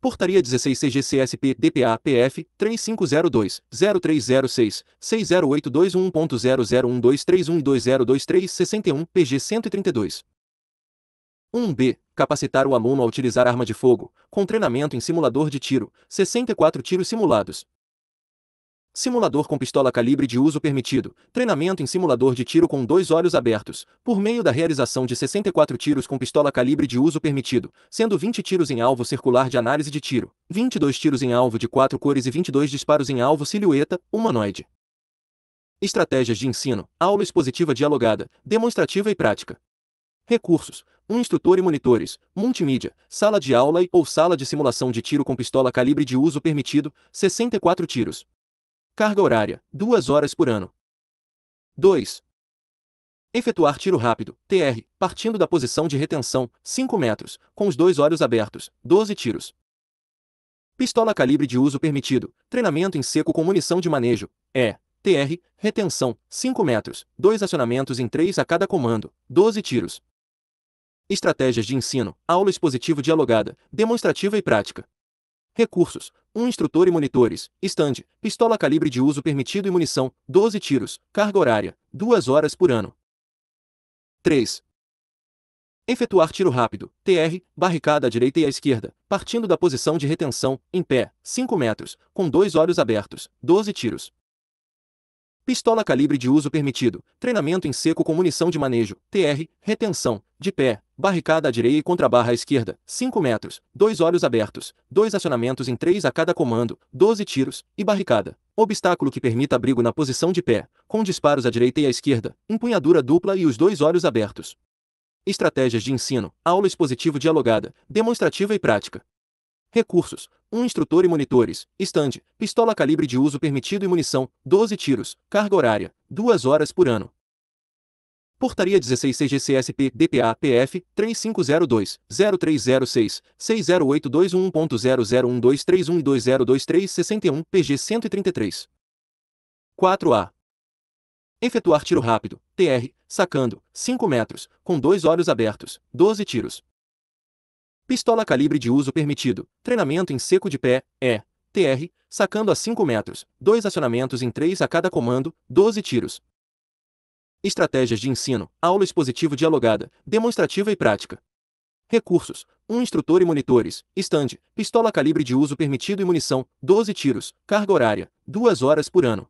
Portaria 16 CGCSP DPA PF 3502-0306-608221.00123120231-61 PG 132. 1B. Capacitar o aluno a utilizar arma de fogo, com treinamento em simulador de tiro, 64 tiros simulados. Simulador com pistola calibre de uso permitido. Treinamento em simulador de tiro com dois olhos abertos, por meio da realização de 64 tiros com pistola calibre de uso permitido, sendo 20 tiros em alvo circular de análise de tiro, 22 tiros em alvo de quatro cores e 22 disparos em alvo silhueta, humanoide. Estratégias de ensino: aula expositiva dialogada, demonstrativa e prática. Recursos: um instrutor e monitores, multimídia, sala de aula e ou sala de simulação de tiro com pistola calibre de uso permitido, 64 tiros. Carga horária, 2 horas por ano. 2. Efetuar tiro rápido, TR, partindo da posição de retenção, 5 metros, com os dois olhos abertos, 12 tiros. Pistola calibre de uso permitido, treinamento em seco com munição de manejo, E, TR, retenção, 5 metros, 2 acionamentos em 3 a cada comando, 12 tiros estratégias de ensino, aula expositivo dialogada, demonstrativa e prática. Recursos: um instrutor e monitores, estande, pistola calibre de uso permitido e munição, 12 tiros, carga horária, 2 horas por ano. 3. Efetuar tiro rápido, TR, barricada à direita e à esquerda, partindo da posição de retenção, em pé, 5 metros, com dois olhos abertos, 12 tiros. Pistola calibre de uso permitido. Treinamento em seco com munição de manejo. TR. Retenção. De pé. Barricada à direita e contrabarra à esquerda. 5 metros. Dois olhos abertos. Dois acionamentos em 3 a cada comando. 12 tiros. E barricada. Obstáculo que permita abrigo na posição de pé. Com disparos à direita e à esquerda. Empunhadura dupla e os dois olhos abertos. Estratégias de ensino. Aula expositivo dialogada, demonstrativa e prática. Recursos: um instrutor e monitores, estande, pistola calibre de uso permitido e munição, 12 tiros, carga horária, 2 horas por ano. Portaria 16 CGCSP DPA PF 3502-0306 60821.00123120231 PG 133. 4A. Efetuar tiro rápido, TR, sacando, 5 metros, com dois olhos abertos, 12 tiros, Pistola calibre de uso permitido. Treinamento em seco de pé, E, TR, sacando a 5 metros, 2 acionamentos em 3 a cada comando, 12 tiros. Estratégias de ensino, aula expositivo dialogada, demonstrativa e prática. Recursos: um instrutor e monitores, estande, pistola calibre de uso permitido e munição, 12 tiros, carga horária, 2 horas por ano.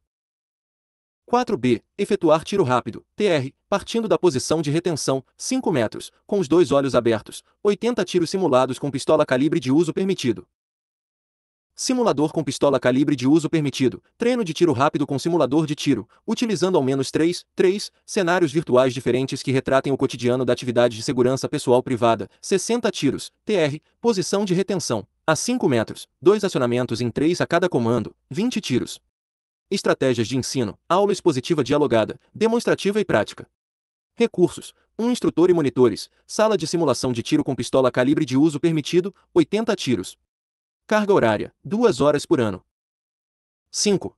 4b. Efetuar tiro rápido, TR, partindo da posição de retenção, 5 metros, com os dois olhos abertos, 80 tiros simulados com pistola calibre de uso permitido. Simulador com pistola calibre de uso permitido. Treino de tiro rápido com simulador de tiro, utilizando ao menos 3, 3 cenários virtuais diferentes que retratem o cotidiano da atividade de segurança pessoal privada. 60 tiros, TR, posição de retenção, a 5 metros, 2 acionamentos em 3 a cada comando, 20 tiros estratégias de ensino, aula expositiva dialogada, demonstrativa e prática. Recursos: um instrutor e monitores, sala de simulação de tiro com pistola calibre de uso permitido, 80 tiros. Carga horária: 2 horas por ano. 5.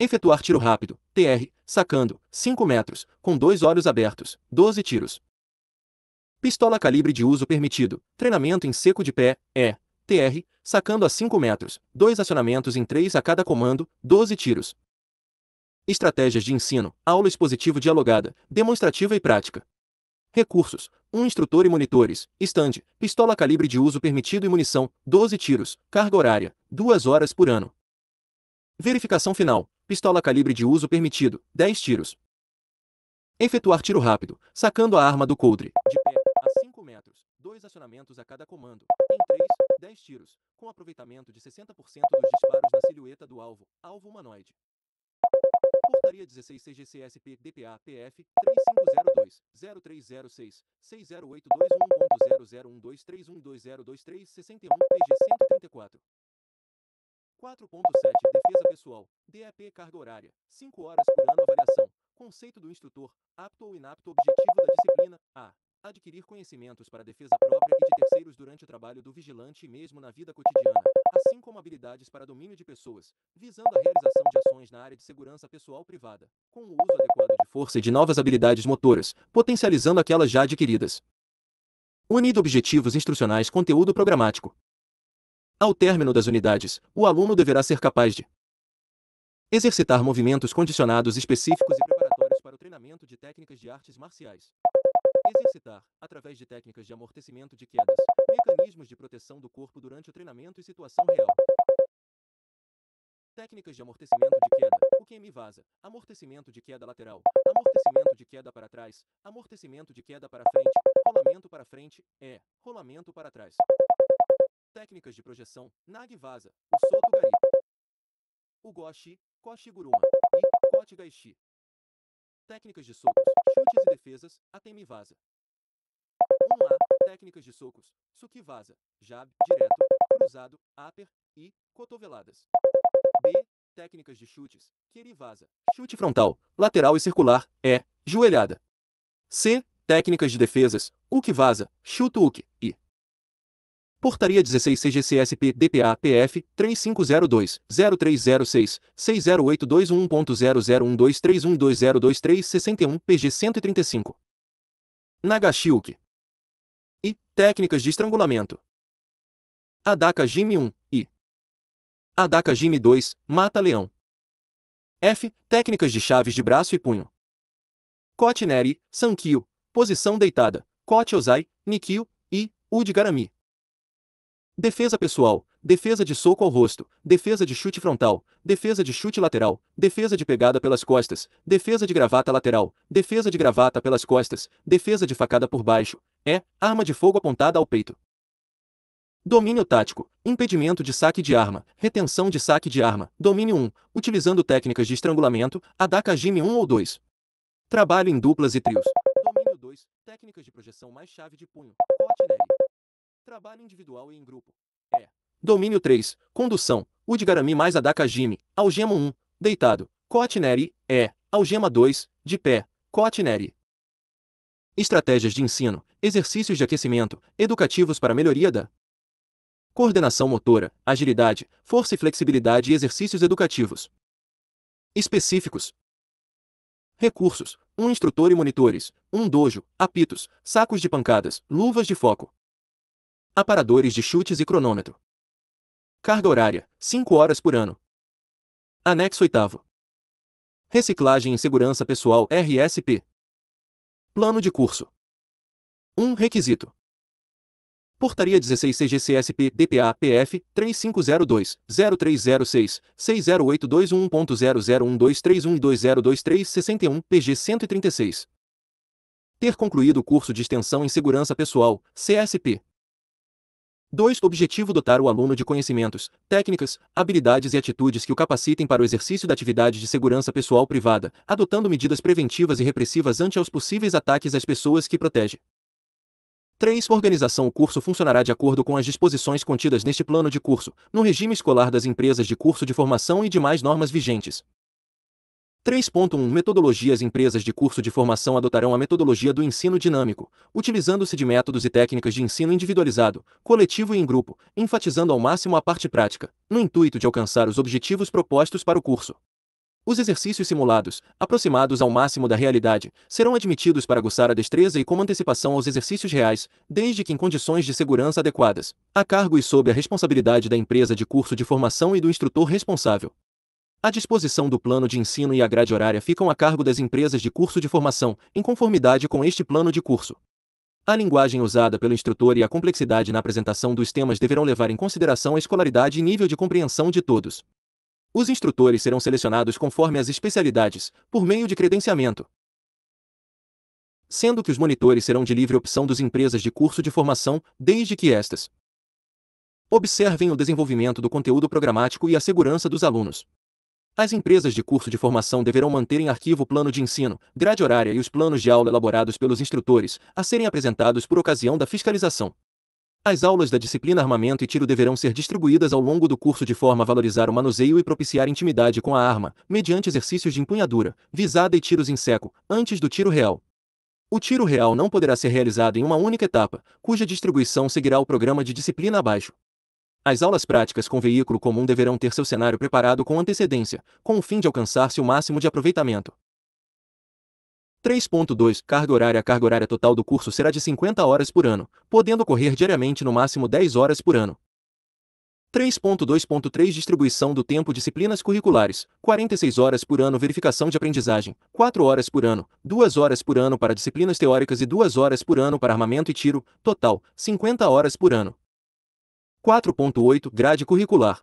Efetuar tiro rápido, TR, sacando, 5 metros, com dois olhos abertos, 12 tiros. Pistola calibre de uso permitido, treinamento em seco de pé, E, TR, sacando a 5 metros, 2 acionamentos em 3 a cada comando, 12 tiros. Estratégias de ensino, aula expositivo dialogada, demonstrativa e prática. Recursos: um instrutor e monitores, stand, pistola calibre de uso permitido e munição, 12 tiros, carga horária, 2 horas por ano. Verificação final: pistola calibre de uso permitido, 10 tiros. Efetuar tiro rápido, sacando a arma do coldre, de pé, a 5 metros, 2 acionamentos a cada comando, em 3 10 tiros, com aproveitamento de 60% dos disparos na silhueta do alvo, alvo humanoide. Portaria 16 CGCSP DPA PF 3502-0306-608221.0012312023661 PG 134. 4.7 Defesa Pessoal, DEP Carga Horária, 5 horas por ano avaliação, conceito do instrutor, apto ou inapto objetivo da disciplina, A adquirir conhecimentos para defesa própria e de terceiros durante o trabalho do vigilante e mesmo na vida cotidiana, assim como habilidades para domínio de pessoas, visando a realização de ações na área de segurança pessoal privada, com o uso adequado de força e de novas habilidades motoras, potencializando aquelas já adquiridas. Unido objetivos instrucionais conteúdo programático. Ao término das unidades, o aluno deverá ser capaz de exercitar movimentos condicionados específicos e preparatórios para o treinamento de técnicas de artes marciais, exercitar, através de técnicas de amortecimento de quedas, mecanismos de proteção do corpo durante o treinamento e situação real. Técnicas de amortecimento de queda, o kemi vaza, amortecimento de queda lateral, amortecimento de queda para trás, amortecimento de queda para frente, rolamento para frente, é, rolamento para trás. Técnicas de projeção, nag vaza, o soto gari, o goshi, koshi guruma e kotigaishi. Técnicas de socos, chutes e defesas, atemi vaza, Técnicas de socos, suki vaza, jab, direto, cruzado, upper e cotoveladas. B. Técnicas de chutes, kiri vaza, chute frontal, lateral e circular, é, joelhada. C. Técnicas de defesas, uki vaza, chuto uki e Portaria 16 CGCSP DPA PF 3502-0306-608221.0012312323261 PG 135. Nagashiuki e técnicas de estrangulamento. Adaka Jimmy 1 e Adaka Jimmy 2 mata leão. F. Técnicas de chaves de braço e punho. Kote Neri, Sankyo, posição deitada, Kote Ozai, Nikyo e Udigarami. Defesa pessoal, defesa de soco ao rosto, defesa de chute frontal, defesa de chute lateral, defesa de pegada pelas costas, defesa de gravata lateral, defesa de gravata pelas costas, defesa de facada por baixo, é, arma de fogo apontada ao peito. Domínio tático, impedimento de saque de arma, retenção de saque de arma, domínio 1, utilizando técnicas de estrangulamento, Adaka Jime 1 ou 2. Trabalho em duplas e trios. Domínio 2, técnicas de projeção mais chave de punho, corte Trabalho individual e em grupo. É. Domínio 3, condução, Udgarami mais Adaka Jime, algema 1, deitado, Coatineri, é, algema 2, de pé, Coatineri estratégias de ensino, exercícios de aquecimento, educativos para melhoria da coordenação motora, agilidade, força e flexibilidade e exercícios educativos específicos. Recursos: um instrutor e monitores, um dojo, apitos, sacos de pancadas, luvas de foco, aparadores de chutes e cronômetro. Carga horária: 5 horas por ano. Anexo 8. Reciclagem e Segurança Pessoal RSP Plano de curso. 1. Um requisito. Portaria 16 CGCSP DPA PF 3502-0306 60821.00123120231 PG 136. Ter concluído o curso de extensão em segurança pessoal, CSP, 2. Objetivo dotar o aluno de conhecimentos, técnicas, habilidades e atitudes que o capacitem para o exercício da atividade de segurança pessoal privada, adotando medidas preventivas e repressivas ante aos possíveis ataques às pessoas que protege. 3. Organização O curso funcionará de acordo com as disposições contidas neste plano de curso, no regime escolar das empresas de curso de formação e demais normas vigentes. 3.1 Metodologias Empresas de curso de formação adotarão a metodologia do ensino dinâmico, utilizando-se de métodos e técnicas de ensino individualizado, coletivo e em grupo, enfatizando ao máximo a parte prática, no intuito de alcançar os objetivos propostos para o curso. Os exercícios simulados, aproximados ao máximo da realidade, serão admitidos para aguçar a destreza e como antecipação aos exercícios reais, desde que em condições de segurança adequadas, a cargo e sob a responsabilidade da empresa de curso de formação e do instrutor responsável. A disposição do plano de ensino e a grade horária ficam a cargo das empresas de curso de formação, em conformidade com este plano de curso. A linguagem usada pelo instrutor e a complexidade na apresentação dos temas deverão levar em consideração a escolaridade e nível de compreensão de todos. Os instrutores serão selecionados conforme as especialidades, por meio de credenciamento. Sendo que os monitores serão de livre opção das empresas de curso de formação, desde que estas observem o desenvolvimento do conteúdo programático e a segurança dos alunos. As empresas de curso de formação deverão manter em arquivo o plano de ensino, grade horária e os planos de aula elaborados pelos instrutores, a serem apresentados por ocasião da fiscalização. As aulas da disciplina armamento e tiro deverão ser distribuídas ao longo do curso de forma a valorizar o manuseio e propiciar intimidade com a arma, mediante exercícios de empunhadura, visada e tiros em seco, antes do tiro real. O tiro real não poderá ser realizado em uma única etapa, cuja distribuição seguirá o programa de disciplina abaixo. As aulas práticas com veículo comum deverão ter seu cenário preparado com antecedência, com o fim de alcançar-se o máximo de aproveitamento. 3.2 Carga horária A carga horária total do curso será de 50 horas por ano, podendo ocorrer diariamente no máximo 10 horas por ano. 3.2.3 Distribuição do tempo disciplinas curriculares, 46 horas por ano verificação de aprendizagem, 4 horas por ano, 2 horas por ano para disciplinas teóricas e 2 horas por ano para armamento e tiro, total, 50 horas por ano. 4.8 Grade curricular.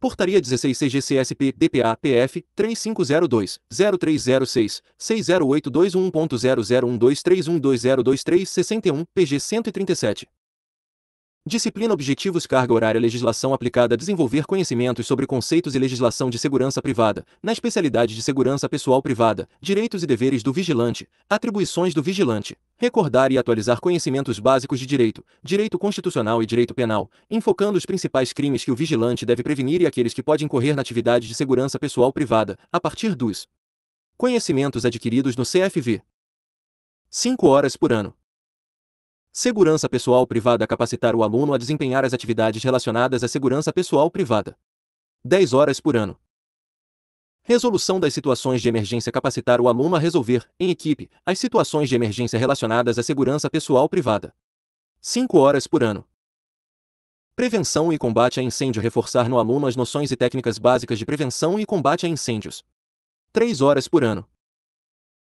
Portaria 16 CGCSP DPA PF 3502 0306 60821.001231202361 PG 137. Disciplina Objetivos Carga Horária Legislação aplicada desenvolver conhecimentos sobre conceitos e legislação de segurança privada, na especialidade de segurança pessoal privada, direitos e deveres do vigilante, atribuições do vigilante, recordar e atualizar conhecimentos básicos de direito, direito constitucional e direito penal, enfocando os principais crimes que o vigilante deve prevenir e aqueles que pode incorrer na atividade de segurança pessoal privada, a partir dos conhecimentos adquiridos no CFV. 5 horas por ano. Segurança pessoal privada capacitar o aluno a desempenhar as atividades relacionadas à segurança pessoal privada. 10 horas por ano. Resolução das situações de emergência capacitar o aluno a resolver, em equipe, as situações de emergência relacionadas à segurança pessoal privada. 5 horas por ano. Prevenção e combate a incêndio reforçar no aluno as noções e técnicas básicas de prevenção e combate a incêndios. 3 horas por ano.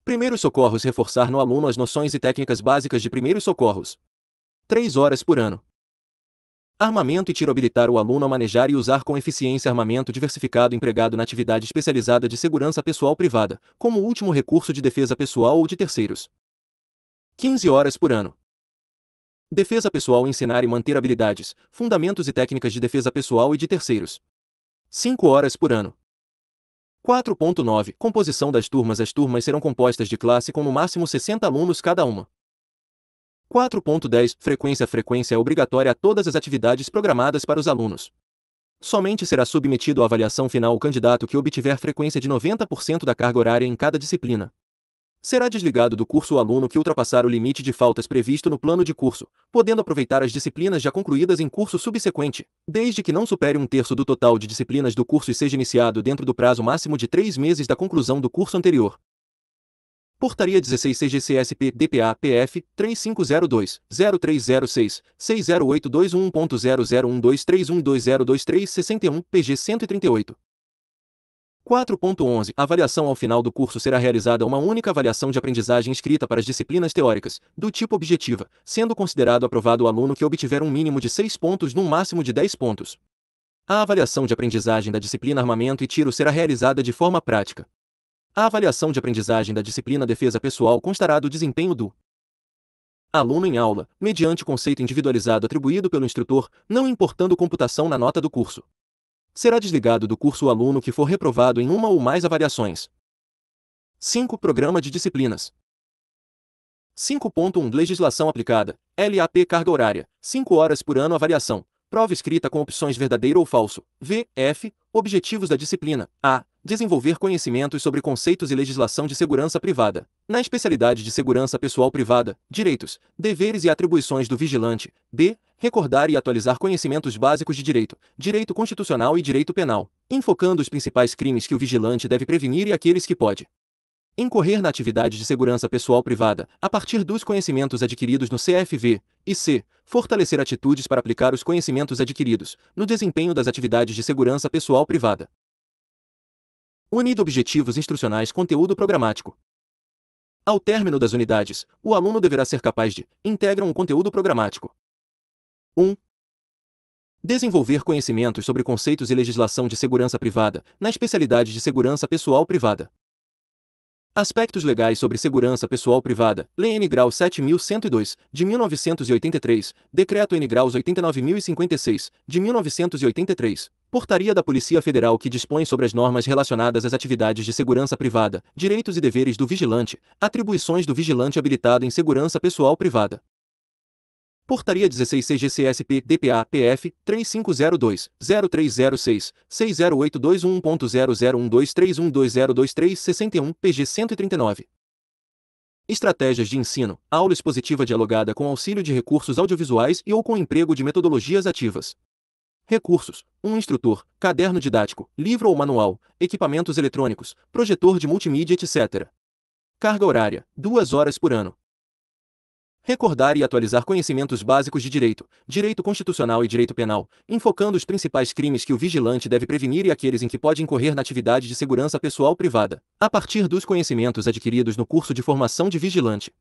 Primeiros socorros reforçar no aluno as noções e técnicas básicas de primeiros socorros. 3 horas por ano. Armamento e tiro habilitar o aluno a manejar e usar com eficiência armamento diversificado empregado na atividade especializada de segurança pessoal privada, como último recurso de defesa pessoal ou de terceiros. 15 horas por ano. Defesa pessoal ensinar e manter habilidades, fundamentos e técnicas de defesa pessoal e de terceiros. 5 horas por ano. 4.9 Composição das turmas As turmas serão compostas de classe com no máximo 60 alunos cada uma. 4.10 Frequência Frequência é obrigatória a todas as atividades programadas para os alunos. Somente será submetido à avaliação final o candidato que obtiver frequência de 90% da carga horária em cada disciplina. Será desligado do curso o aluno que ultrapassar o limite de faltas previsto no plano de curso, podendo aproveitar as disciplinas já concluídas em curso subsequente, desde que não supere um terço do total de disciplinas do curso e seja iniciado dentro do prazo máximo de três meses da conclusão do curso anterior. Portaria 16 CGCSP DPA PF 3502-0306 60821.00123120231 61 PG 138 4.11 A avaliação ao final do curso será realizada uma única avaliação de aprendizagem escrita para as disciplinas teóricas, do tipo objetiva, sendo considerado aprovado o aluno que obtiver um mínimo de 6 pontos num máximo de 10 pontos. A avaliação de aprendizagem da disciplina Armamento e Tiro será realizada de forma prática. A avaliação de aprendizagem da disciplina Defesa Pessoal constará do desempenho do aluno em aula, mediante conceito individualizado atribuído pelo instrutor, não importando computação na nota do curso. Será desligado do curso o aluno que for reprovado em uma ou mais avaliações. 5. Programa de disciplinas. 5.1 Legislação aplicada. LAP carga horária. 5 horas por ano avaliação. Prova escrita com opções verdadeiro ou falso. V, F, objetivos da disciplina. A, desenvolver conhecimentos sobre conceitos e legislação de segurança privada, na especialidade de segurança pessoal privada, direitos, deveres e atribuições do vigilante, b. recordar e atualizar conhecimentos básicos de direito, direito constitucional e direito penal, enfocando os principais crimes que o vigilante deve prevenir e aqueles que pode incorrer na atividade de segurança pessoal privada, a partir dos conhecimentos adquiridos no CFV, e c. fortalecer atitudes para aplicar os conhecimentos adquiridos no desempenho das atividades de segurança pessoal privada. Unido objetivos instrucionais conteúdo programático. Ao término das unidades, o aluno deverá ser capaz de integram um conteúdo programático. 1. Desenvolver conhecimentos sobre conceitos e legislação de segurança privada, na especialidade de segurança pessoal privada. Aspectos legais sobre segurança pessoal privada, Lei N. Grau 7102, de 1983, Decreto N. Graus 89056, de 1983, Portaria da Polícia Federal que dispõe sobre as normas relacionadas às atividades de segurança privada, direitos e deveres do vigilante, atribuições do vigilante habilitado em segurança pessoal privada. Portaria 16 CGCSP DPA PF 3502-0306 60821.0012312023 PG 139. Estratégias de ensino, aula expositiva dialogada com auxílio de recursos audiovisuais e ou com emprego de metodologias ativas. Recursos: um instrutor, caderno didático, livro ou manual, equipamentos eletrônicos, projetor de multimídia, etc. Carga horária: duas horas por ano. Recordar e atualizar conhecimentos básicos de direito, direito constitucional e direito penal, enfocando os principais crimes que o vigilante deve prevenir e aqueles em que pode incorrer na atividade de segurança pessoal privada, a partir dos conhecimentos adquiridos no curso de formação de vigilante.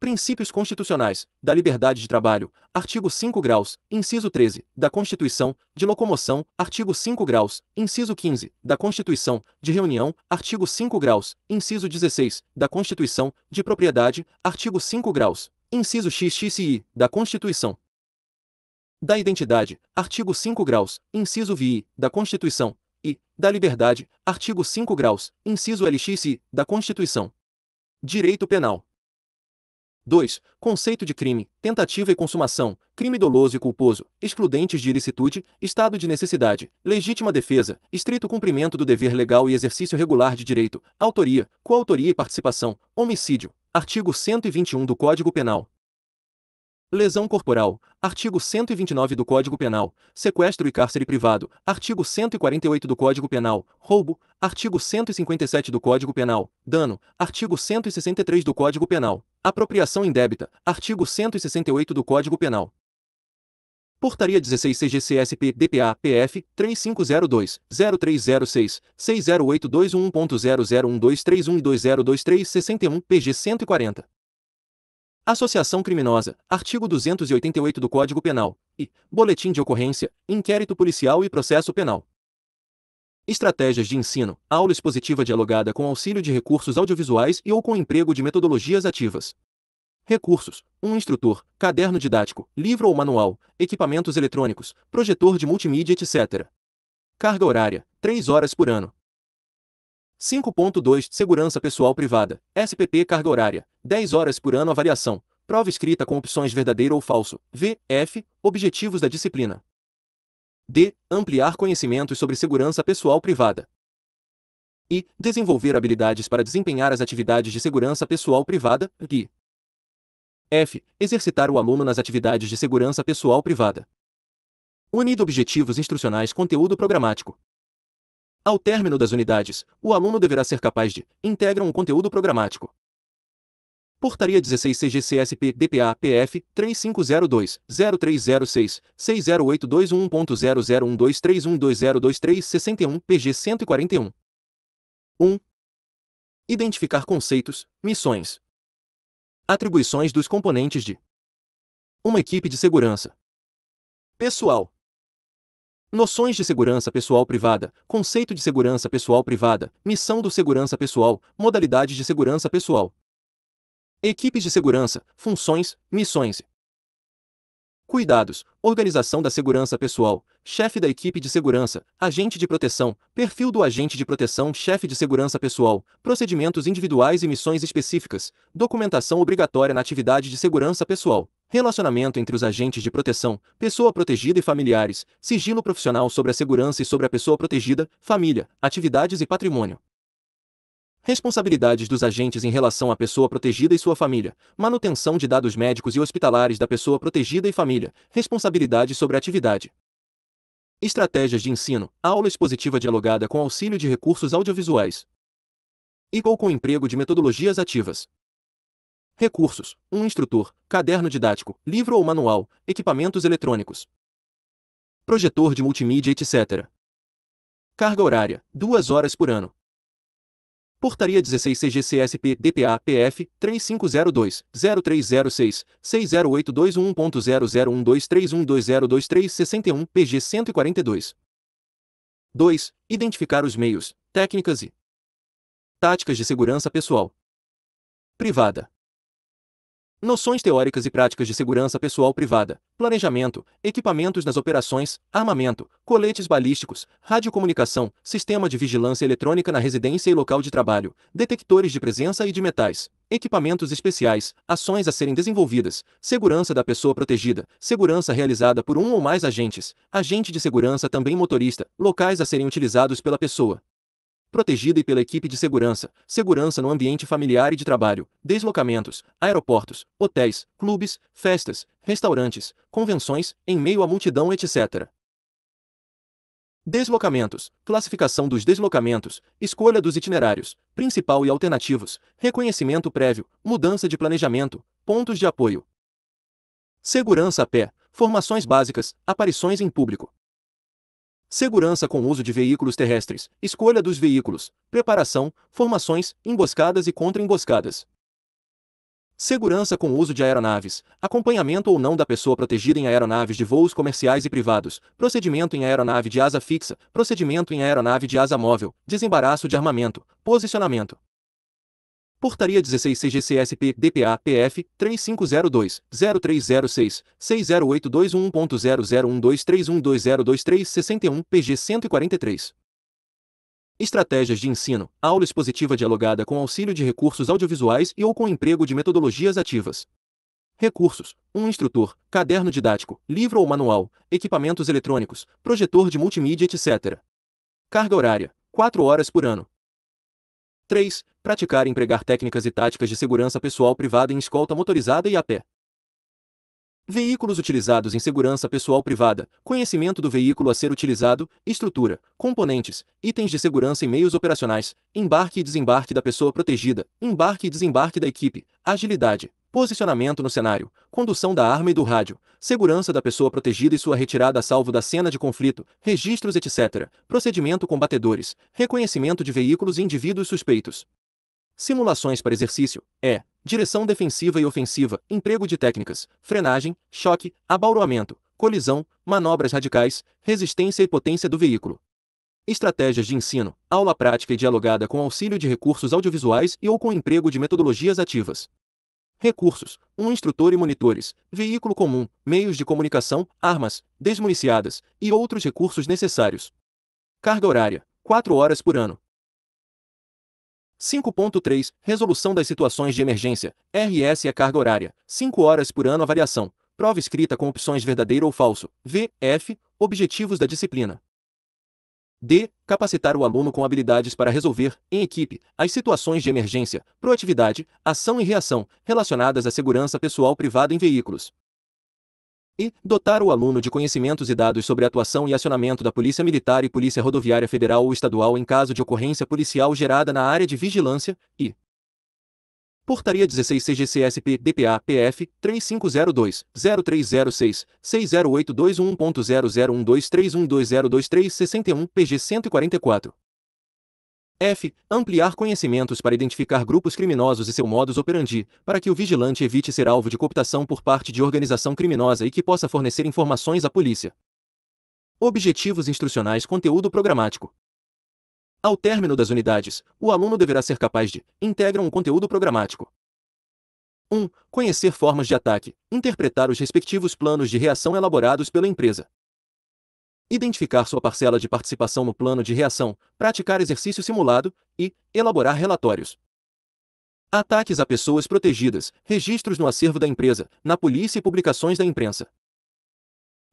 Princípios Constitucionais, da Liberdade de Trabalho, artigo 5 graus, inciso 13, da Constituição, de Locomoção, artigo 5 graus, inciso 15, da Constituição, de Reunião, artigo 5 graus, inciso 16, da Constituição, de Propriedade, artigo 5 graus, inciso XXI, da Constituição. Da Identidade, artigo 5 graus, inciso VI, da Constituição, e, da Liberdade, artigo 5 graus, inciso LXI, da Constituição. Direito Penal. 2. Conceito de crime, tentativa e consumação, crime doloso e culposo, excludentes de ilicitude, estado de necessidade, legítima defesa, estrito cumprimento do dever legal e exercício regular de direito, autoria, coautoria e participação, homicídio. Artigo 121 do Código Penal. Lesão corporal, artigo 129 do Código Penal. Sequestro e cárcere privado, artigo 148 do Código Penal. Roubo, artigo 157 do Código Penal. Dano, artigo 163 do Código Penal. Apropriação indébita, artigo 168 do Código Penal. Portaria 16 CGCSP DPA PF 3502-0306 2023 61 PG 140. Associação criminosa, artigo 288 do Código Penal, e boletim de ocorrência, inquérito policial e processo penal. Estratégias de ensino, aula expositiva dialogada com auxílio de recursos audiovisuais e ou com emprego de metodologias ativas. Recursos: um instrutor, caderno didático, livro ou manual, equipamentos eletrônicos, projetor de multimídia, etc. Carga horária: 3 horas por ano, 5.2 Segurança Pessoal Privada, SPP Carga Horária, 10 horas por ano Avaliação, prova escrita com opções verdadeiro ou falso, V, F, Objetivos da disciplina. D. Ampliar conhecimentos sobre segurança pessoal privada. E. Desenvolver habilidades para desempenhar as atividades de segurança pessoal privada, g F. Exercitar o aluno nas atividades de segurança pessoal privada. Unido Objetivos Instrucionais Conteúdo Programático ao término das unidades, o aluno deverá ser capaz de integrar um conteúdo programático. Portaria 16 CGCSP DPA PF 3502-0306 60821.0012312023661 PG 141. 1. Identificar conceitos, missões. Atribuições dos componentes de uma equipe de segurança. Pessoal, Noções de segurança pessoal privada, conceito de segurança pessoal privada, missão do segurança pessoal, modalidades de segurança pessoal. Equipes de segurança, funções, missões. Cuidados, organização da segurança pessoal, chefe da equipe de segurança, agente de proteção, perfil do agente de proteção, chefe de segurança pessoal, procedimentos individuais e missões específicas, documentação obrigatória na atividade de segurança pessoal relacionamento entre os agentes de proteção, pessoa protegida e familiares, sigilo profissional sobre a segurança e sobre a pessoa protegida, família, atividades e patrimônio. Responsabilidades dos agentes em relação à pessoa protegida e sua família, manutenção de dados médicos e hospitalares da pessoa protegida e família, responsabilidade sobre a atividade. Estratégias de ensino, aula expositiva dialogada com auxílio de recursos audiovisuais. E com com emprego de metodologias ativas. Recursos: um instrutor, caderno didático, livro ou manual, equipamentos eletrônicos, projetor de multimídia, etc. Carga horária: 2 horas por ano. Portaria 16 CGCSP DPA PF 3502-0306 61 PG 142. 2. Identificar os meios, técnicas e táticas de segurança pessoal privada. Noções teóricas e práticas de segurança pessoal privada, planejamento, equipamentos nas operações, armamento, coletes balísticos, radiocomunicação, sistema de vigilância eletrônica na residência e local de trabalho, detectores de presença e de metais, equipamentos especiais, ações a serem desenvolvidas, segurança da pessoa protegida, segurança realizada por um ou mais agentes, agente de segurança também motorista, locais a serem utilizados pela pessoa, protegida e pela equipe de segurança, segurança no ambiente familiar e de trabalho, deslocamentos, aeroportos, hotéis, clubes, festas, restaurantes, convenções, em meio à multidão, etc. Deslocamentos, classificação dos deslocamentos, escolha dos itinerários, principal e alternativos, reconhecimento prévio, mudança de planejamento, pontos de apoio. Segurança a pé, formações básicas, aparições em público segurança com uso de veículos terrestres, escolha dos veículos, preparação, formações, emboscadas e contra-emboscadas. Segurança com uso de aeronaves, acompanhamento ou não da pessoa protegida em aeronaves de voos comerciais e privados, procedimento em aeronave de asa fixa, procedimento em aeronave de asa móvel, desembaraço de armamento, posicionamento. Portaria 16 CGCSP DPA PF 3502-0306 608211.00123120231 PG 143. Estratégias de ensino, aula expositiva dialogada com auxílio de recursos audiovisuais e ou com emprego de metodologias ativas. Recursos: um instrutor, caderno didático, livro ou manual, equipamentos eletrônicos, projetor de multimídia, etc. Carga horária: 4 horas por ano. 3. Praticar e empregar técnicas e táticas de segurança pessoal privada em escolta motorizada e a pé. Veículos utilizados em segurança pessoal privada, conhecimento do veículo a ser utilizado, estrutura, componentes, itens de segurança e meios operacionais, embarque e desembarque da pessoa protegida, embarque e desembarque da equipe, agilidade, posicionamento no cenário, condução da arma e do rádio, segurança da pessoa protegida e sua retirada a salvo da cena de conflito, registros etc., procedimento com batedores, reconhecimento de veículos e indivíduos suspeitos. Simulações para exercício, é, direção defensiva e ofensiva, emprego de técnicas, frenagem, choque, abauroamento, colisão, manobras radicais, resistência e potência do veículo. Estratégias de ensino, aula prática e dialogada com auxílio de recursos audiovisuais e ou com emprego de metodologias ativas recursos, um instrutor e monitores, veículo comum, meios de comunicação, armas, desmuniciadas e outros recursos necessários. Carga horária: 4 horas por ano. 5.3 Resolução das situações de emergência. RS é carga horária, 5 horas por ano a variação. Prova escrita com opções verdadeiro ou falso. vf. objetivos da disciplina. D. Capacitar o aluno com habilidades para resolver, em equipe, as situações de emergência, proatividade, ação e reação, relacionadas à segurança pessoal privada em veículos. E. Dotar o aluno de conhecimentos e dados sobre a atuação e acionamento da Polícia Militar e Polícia Rodoviária Federal ou Estadual em caso de ocorrência policial gerada na área de vigilância, e Portaria 16 CGCSP DPA PF 3502-0306-608221.0012312023661 PG 144. F. Ampliar conhecimentos para identificar grupos criminosos e seu modus operandi, para que o vigilante evite ser alvo de cooptação por parte de organização criminosa e que possa fornecer informações à polícia. Objetivos instrucionais Conteúdo programático ao término das unidades, o aluno deverá ser capaz de integrar um conteúdo programático. 1. Conhecer formas de ataque, interpretar os respectivos planos de reação elaborados pela empresa. Identificar sua parcela de participação no plano de reação, praticar exercício simulado e elaborar relatórios. Ataques a pessoas protegidas, registros no acervo da empresa, na polícia e publicações da imprensa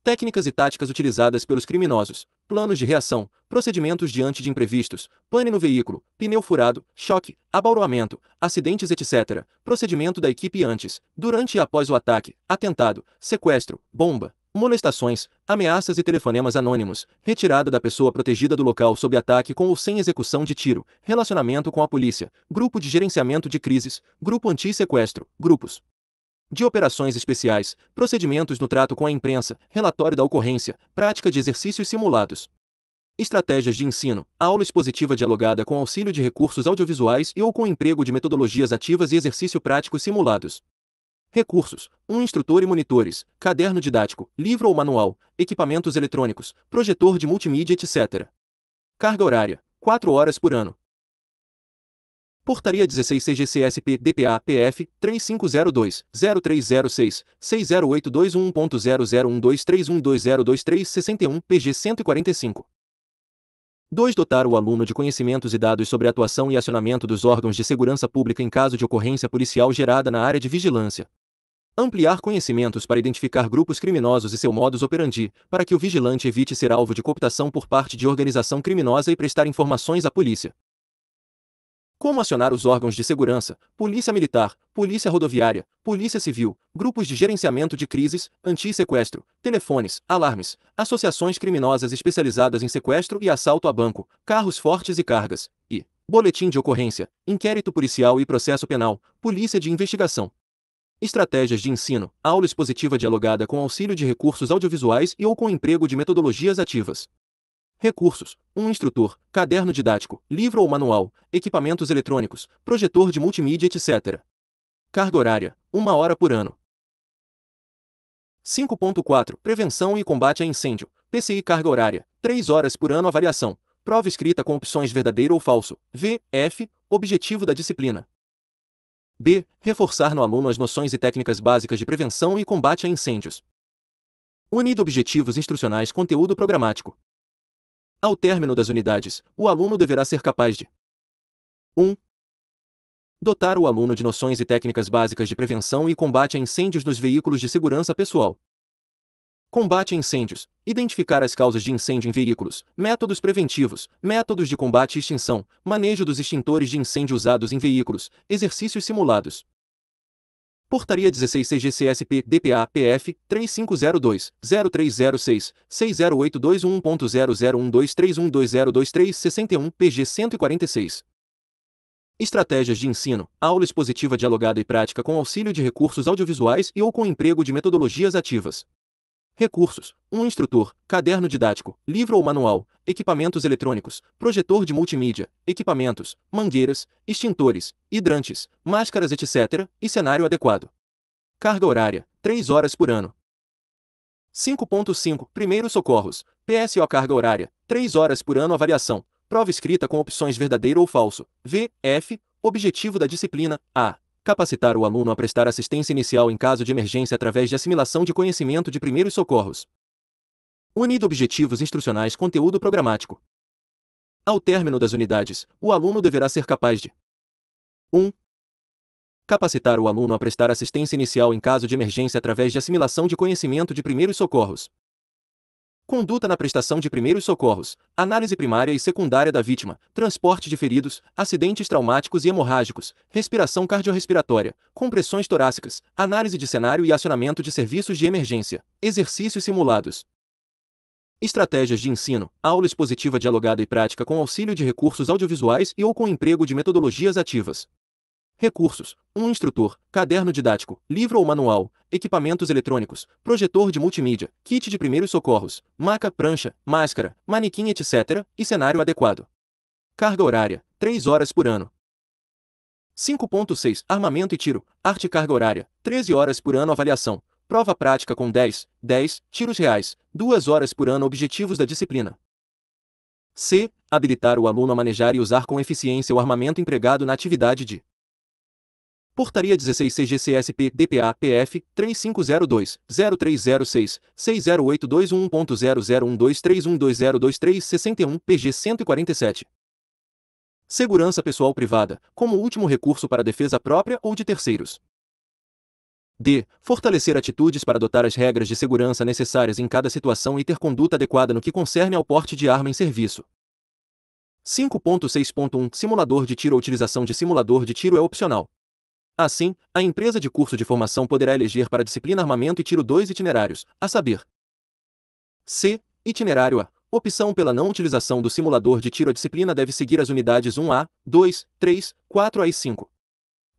técnicas e táticas utilizadas pelos criminosos, planos de reação, procedimentos diante de imprevistos, pane no veículo, pneu furado, choque, abauroamento, acidentes, etc., procedimento da equipe antes, durante e após o ataque, atentado, sequestro, bomba, molestações, ameaças e telefonemas anônimos, retirada da pessoa protegida do local sob ataque com ou sem execução de tiro, relacionamento com a polícia, grupo de gerenciamento de crises, grupo anti-sequestro, grupos de operações especiais, procedimentos no trato com a imprensa, relatório da ocorrência, prática de exercícios simulados. Estratégias de ensino, aula expositiva dialogada com auxílio de recursos audiovisuais e ou com emprego de metodologias ativas e exercício prático simulados. Recursos: um instrutor e monitores, caderno didático, livro ou manual, equipamentos eletrônicos, projetor de multimídia, etc. Carga horária: 4 horas por ano. Portaria 16 CGCSP DPA PF 3502-0306-60821.00123120231263-61 PG 145. 2. Dotar o aluno de conhecimentos e dados sobre a atuação e acionamento dos órgãos de segurança pública em caso de ocorrência policial gerada na área de vigilância. Ampliar conhecimentos para identificar grupos criminosos e seu modus operandi, para que o vigilante evite ser alvo de cooptação por parte de organização criminosa e prestar informações à polícia. Como acionar os órgãos de segurança, polícia militar, polícia rodoviária, polícia civil, grupos de gerenciamento de crises, anti-sequestro, telefones, alarmes, associações criminosas especializadas em sequestro e assalto a banco, carros fortes e cargas, e boletim de ocorrência, inquérito policial e processo penal, polícia de investigação. Estratégias de ensino, aula expositiva dialogada com auxílio de recursos audiovisuais e ou com emprego de metodologias ativas. Recursos: um instrutor, caderno didático, livro ou manual, equipamentos eletrônicos, projetor de multimídia, etc. Carga horária: uma hora por ano. 5.4 Prevenção e combate a incêndio. PCI carga horária: 3 horas por ano. Avaliação: prova escrita com opções verdadeiro ou falso. V, F, objetivo da disciplina. B. Reforçar no aluno as noções e técnicas básicas de prevenção e combate a incêndios. Unido objetivos instrucionais conteúdo programático. Ao término das unidades, o aluno deverá ser capaz de 1. Dotar o aluno de noções e técnicas básicas de prevenção e combate a incêndios nos veículos de segurança pessoal. Combate a incêndios. Identificar as causas de incêndio em veículos, métodos preventivos, métodos de combate e extinção, manejo dos extintores de incêndio usados em veículos, exercícios simulados. Portaria 16 CGCSP DPA PF 3502 0306 60821.0012312023 61 PG 146. Estratégias de ensino, aula expositiva dialogada e prática com auxílio de recursos audiovisuais e ou com emprego de metodologias ativas. Recursos: um instrutor, caderno didático, livro ou manual, equipamentos eletrônicos, projetor de multimídia, equipamentos, mangueiras, extintores, hidrantes, máscaras, etc., e cenário adequado. Carga horária: 3 horas por ano. 5.5 Primeiros socorros. PSO carga horária: 3 horas por ano Avaliação: Prova escrita com opções verdadeiro ou falso. V, F, objetivo da disciplina: A. Capacitar o aluno a prestar assistência inicial em caso de emergência através de assimilação de conhecimento de primeiros socorros. Unido objetivos instrucionais conteúdo programático. Ao término das unidades, o aluno deverá ser capaz de 1. Capacitar o aluno a prestar assistência inicial em caso de emergência através de assimilação de conhecimento de primeiros socorros conduta na prestação de primeiros socorros, análise primária e secundária da vítima, transporte de feridos, acidentes traumáticos e hemorrágicos, respiração cardiorrespiratória, compressões torácicas, análise de cenário e acionamento de serviços de emergência, exercícios simulados. Estratégias de ensino, aula expositiva dialogada e prática com auxílio de recursos audiovisuais e ou com emprego de metodologias ativas. Recursos: um instrutor, caderno didático, livro ou manual, equipamentos eletrônicos, projetor de multimídia, kit de primeiros socorros, maca, prancha, máscara, manequim, etc., e cenário adequado. Carga horária: 3 horas por ano. 5.6 Armamento e tiro, arte carga horária, 13 horas por ano avaliação, prova prática com 10, 10 tiros reais, 2 horas por ano objetivos da disciplina. C. Habilitar o aluno a manejar e usar com eficiência o armamento empregado na atividade de Portaria 16 CGCSP DPA PF 3502 0306 60821001231202361 PG 147. Segurança pessoal privada, como último recurso para defesa própria ou de terceiros. D. Fortalecer atitudes para adotar as regras de segurança necessárias em cada situação e ter conduta adequada no que concerne ao porte de arma em serviço. 5.6.1 Simulador de tiro A utilização de simulador de tiro é opcional. Assim, a empresa de curso de formação poderá eleger para disciplina armamento e tiro dois itinerários, a saber: C. Itinerário A. Opção pela não utilização do simulador de tiro. A disciplina deve seguir as unidades 1A, 2, 3, 4A e 5.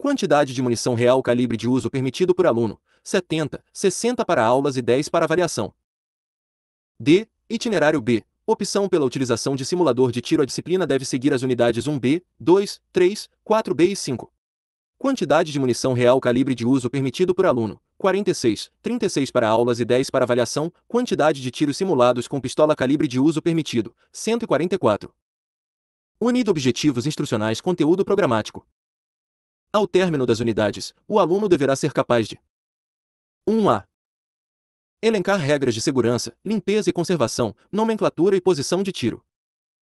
Quantidade de munição real calibre de uso permitido por aluno: 70, 60 para aulas e 10 para avaliação. D. Itinerário B. Opção pela utilização de simulador de tiro. A disciplina deve seguir as unidades 1B, 2, 3, 4B e 5. Quantidade de munição real calibre de uso permitido por aluno, 46, 36 para aulas e 10 para avaliação, quantidade de tiros simulados com pistola calibre de uso permitido, 144. Unido objetivos instrucionais conteúdo programático. Ao término das unidades, o aluno deverá ser capaz de 1a. Elencar regras de segurança, limpeza e conservação, nomenclatura e posição de tiro.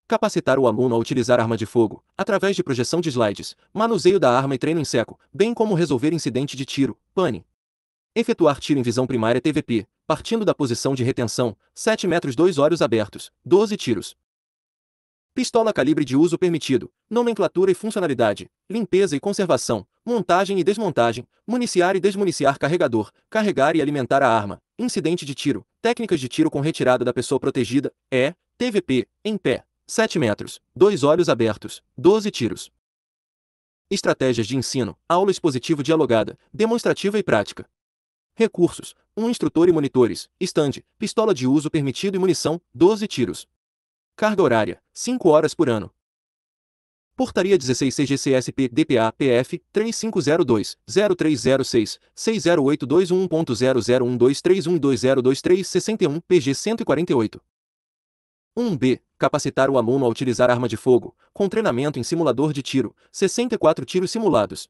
Capacitar o aluno a utilizar arma de fogo, através de projeção de slides, manuseio da arma e treino em seco, bem como resolver incidente de tiro, pane. Efetuar tiro em visão primária TVP, partindo da posição de retenção, 7 metros 2 olhos abertos, 12 tiros. Pistola calibre de uso permitido, nomenclatura e funcionalidade, limpeza e conservação, montagem e desmontagem, municiar e desmuniciar carregador, carregar e alimentar a arma, incidente de tiro, técnicas de tiro com retirada da pessoa protegida, é, TVP, em pé, 7 metros, 2 olhos abertos, 12 tiros. Estratégias de ensino, aula expositivo dialogada, demonstrativa e prática. Recursos: um instrutor e monitores, estande, pistola de uso permitido e munição, 12 tiros. Carga horária: 5 horas por ano. Portaria 16 CGCSP DPA PF 3502-0306-608211.001231202312023-61 PG 148. 1B. Capacitar o aluno a utilizar arma de fogo, com treinamento em simulador de tiro, 64 tiros simulados.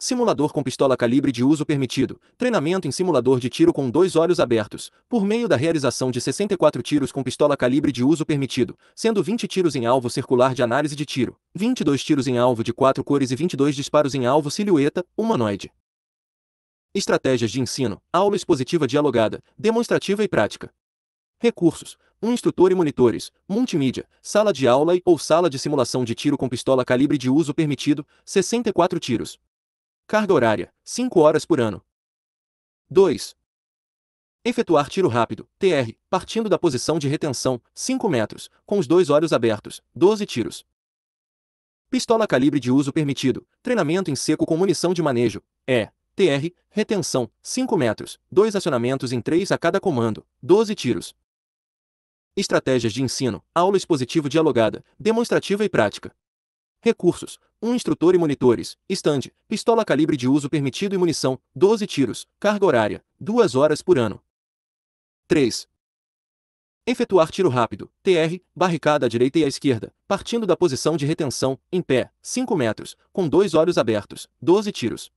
Simulador com pistola calibre de uso permitido, treinamento em simulador de tiro com dois olhos abertos, por meio da realização de 64 tiros com pistola calibre de uso permitido, sendo 20 tiros em alvo circular de análise de tiro, 22 tiros em alvo de quatro cores e 22 disparos em alvo silhueta, humanoide. Estratégias de ensino, aula expositiva dialogada, demonstrativa e prática. Recursos: um instrutor e monitores, multimídia, sala de aula e ou sala de simulação de tiro com pistola calibre de uso permitido, 64 tiros. Carga horária, 5 horas por ano. 2. Efetuar tiro rápido, TR, partindo da posição de retenção, 5 metros, com os dois olhos abertos, 12 tiros. Pistola calibre de uso permitido, treinamento em seco com munição de manejo, E, TR, retenção, 5 metros, 2 acionamentos em 3 a cada comando, 12 tiros estratégias de ensino, aula expositiva dialogada, demonstrativa e prática. Recursos: um instrutor e monitores, estande, pistola calibre de uso permitido e munição, 12 tiros, carga horária, 2 horas por ano. 3. Efetuar tiro rápido, TR, barricada à direita e à esquerda, partindo da posição de retenção, em pé, 5 metros, com dois olhos abertos, 12 tiros,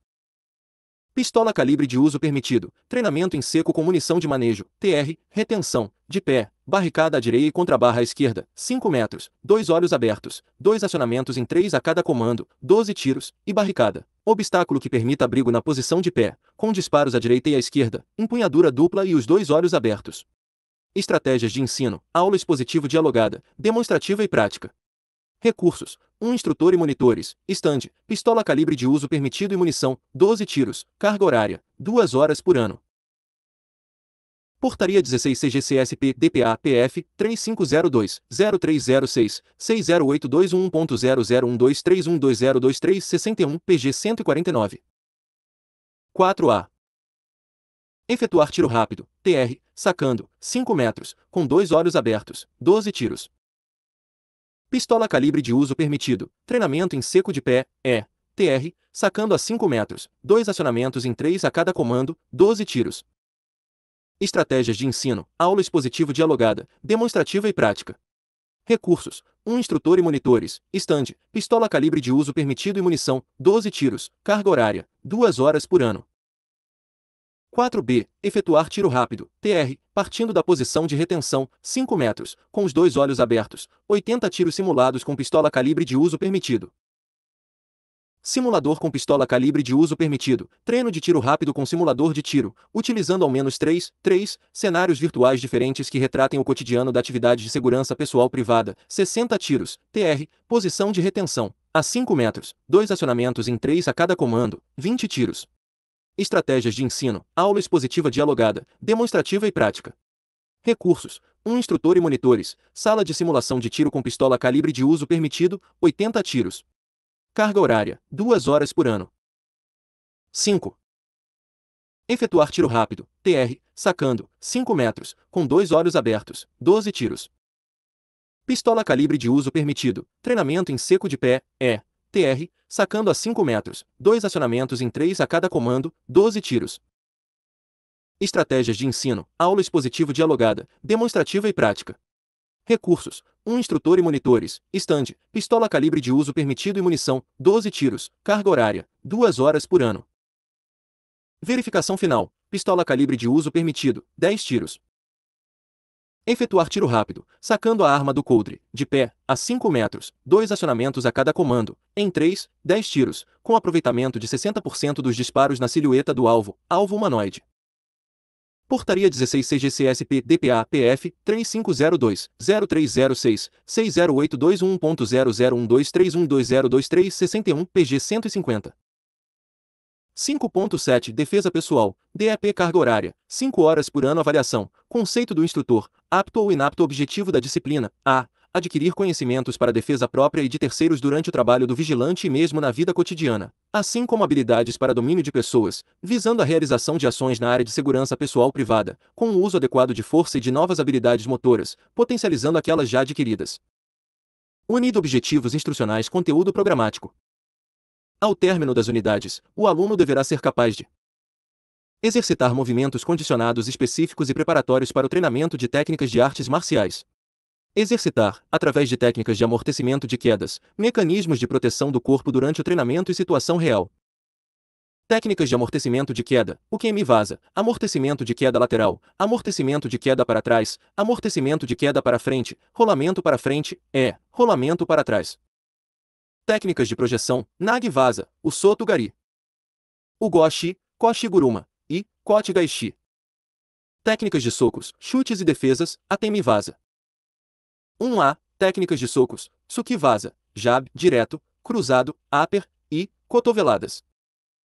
Pistola calibre de uso permitido. Treinamento em seco com munição de manejo. TR. Retenção. De pé. Barricada à direita e contrabarra à esquerda. 5 metros. Dois olhos abertos. Dois acionamentos em 3 a cada comando. 12 tiros. E barricada. Obstáculo que permita abrigo na posição de pé. Com disparos à direita e à esquerda. Empunhadura dupla e os dois olhos abertos. Estratégias de ensino. Aula expositivo dialogada. Demonstrativa e prática. Recursos: um instrutor e monitores, estande, pistola calibre de uso permitido e munição, 12 tiros, carga horária, 2 horas por ano. Portaria 16 CGCSP DPA PF 3502-0306-60821.001231202312023-61 PG 149. 4A. Efetuar tiro rápido, TR, sacando, 5 metros, com dois olhos abertos, 12 tiros. Pistola calibre de uso permitido. Treinamento em seco de pé, E, TR, sacando a 5 metros, 2 acionamentos em 3 a cada comando, 12 tiros. Estratégias de ensino, aula expositivo dialogada, demonstrativa e prática. Recursos: um instrutor e monitores, estande, pistola calibre de uso permitido e munição, 12 tiros, carga horária, 2 horas por ano. 4b. Efetuar tiro rápido, TR, partindo da posição de retenção, 5 metros, com os dois olhos abertos, 80 tiros simulados com pistola calibre de uso permitido. Simulador com pistola calibre de uso permitido. Treino de tiro rápido com simulador de tiro, utilizando ao menos 3, 3 cenários virtuais diferentes que retratem o cotidiano da atividade de segurança pessoal privada. 60 tiros, TR, posição de retenção, a 5 metros, 2 acionamentos em 3 a cada comando, 20 tiros, Estratégias de ensino, aula expositiva dialogada, demonstrativa e prática. Recursos: um instrutor e monitores, sala de simulação de tiro com pistola calibre de uso permitido, 80 tiros. Carga horária: 2 horas por ano. 5. Efetuar tiro rápido, TR, sacando, 5 metros, com dois olhos abertos, 12 tiros. Pistola calibre de uso permitido, treinamento em seco de pé, E, TR, sacando a 5 metros, 2 acionamentos em 3 a cada comando, 12 tiros. Estratégias de ensino, aula expositivo dialogada, demonstrativa e prática. Recursos: um instrutor e monitores, estande, pistola calibre de uso permitido e munição, 12 tiros, carga horária, 2 horas por ano. Verificação final: pistola calibre de uso permitido, 10 tiros, Efetuar tiro rápido, sacando a arma do coldre, de pé, a 5 metros, dois acionamentos a cada comando, em 3, 10 tiros, com aproveitamento de 60% dos disparos na silhueta do alvo, alvo humanoide. Portaria 16 CGCSP DPA PF 3502-0306-608221.00123120231 PG 150. 5.7 Defesa pessoal, DEP carga horária, 5 horas por ano avaliação, conceito do instrutor, apto ou inapto objetivo da disciplina, a. Adquirir conhecimentos para defesa própria e de terceiros durante o trabalho do vigilante e mesmo na vida cotidiana, assim como habilidades para domínio de pessoas, visando a realização de ações na área de segurança pessoal privada, com o uso adequado de força e de novas habilidades motoras, potencializando aquelas já adquiridas. Unido Objetivos Instrucionais Conteúdo Programático ao término das unidades, o aluno deverá ser capaz de exercitar movimentos condicionados específicos e preparatórios para o treinamento de técnicas de artes marciais. Exercitar, através de técnicas de amortecimento de quedas, mecanismos de proteção do corpo durante o treinamento e situação real. Técnicas de amortecimento de queda, o QM vaza, amortecimento de queda lateral, amortecimento de queda para trás, amortecimento de queda para frente, rolamento para frente, é, rolamento para trás. Técnicas de projeção, Nag Vaza, o Soto Gari. O Goshi, Koshi Guruma e Kote Gaishi. Técnicas de socos, chutes e defesas, Atemi Vaza. 1A, técnicas de socos, Suki Vaza, Jab, direto, cruzado, upper e cotoveladas.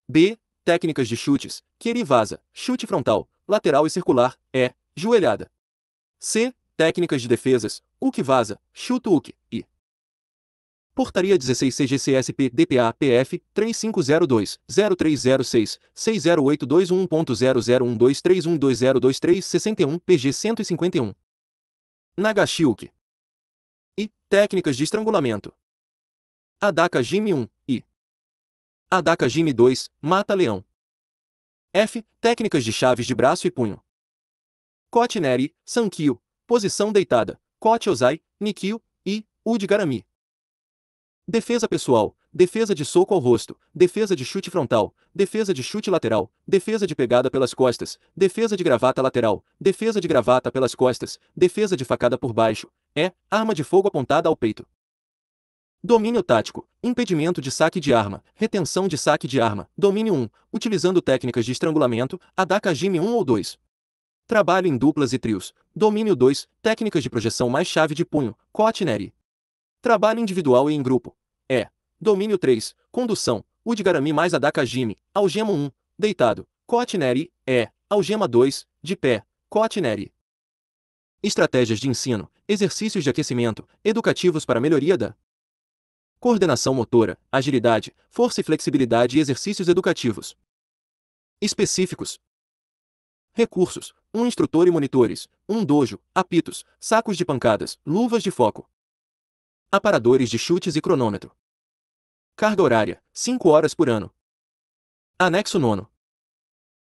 B, técnicas de chutes, Kiri Vaza, chute frontal, lateral e circular, E, joelhada. C, técnicas de defesas, Uki Vaza, chuto Uki e Portaria 16 CGCSP DPA PF 3502 0306 61 PG 151. Nagashiuki. E. Técnicas de estrangulamento. Adaka Jim 1 e Adaka Jim 2 Mata Leão. F. Técnicas de chaves de braço e punho. Kotineri, Sankyo, posição deitada, Kote Ozai, Nikio e Udigarami. Defesa pessoal, defesa de soco ao rosto, defesa de chute frontal, defesa de chute lateral, defesa de pegada pelas costas, defesa de gravata lateral, defesa de gravata pelas costas, defesa de facada por baixo, é, arma de fogo apontada ao peito. Domínio tático, impedimento de saque de arma, retenção de saque de arma, domínio 1, utilizando técnicas de estrangulamento, Adaka Jime 1 ou 2. Trabalho em duplas e trios, domínio 2, técnicas de projeção mais chave de punho, Coatineri. Trabalho individual e em grupo. É. Domínio 3. Condução. Udgarami mais Adakajimi. Algema 1. Deitado. Coatineri. É. Algema 2. De pé. Coatineri. Estratégias de ensino. Exercícios de aquecimento. Educativos para melhoria da coordenação motora, agilidade, força e flexibilidade e exercícios educativos. Específicos. Recursos: um instrutor e monitores, um dojo, apitos, sacos de pancadas, luvas de foco aparadores de chutes e cronômetro. Carga horária, 5 horas por ano. Anexo 9.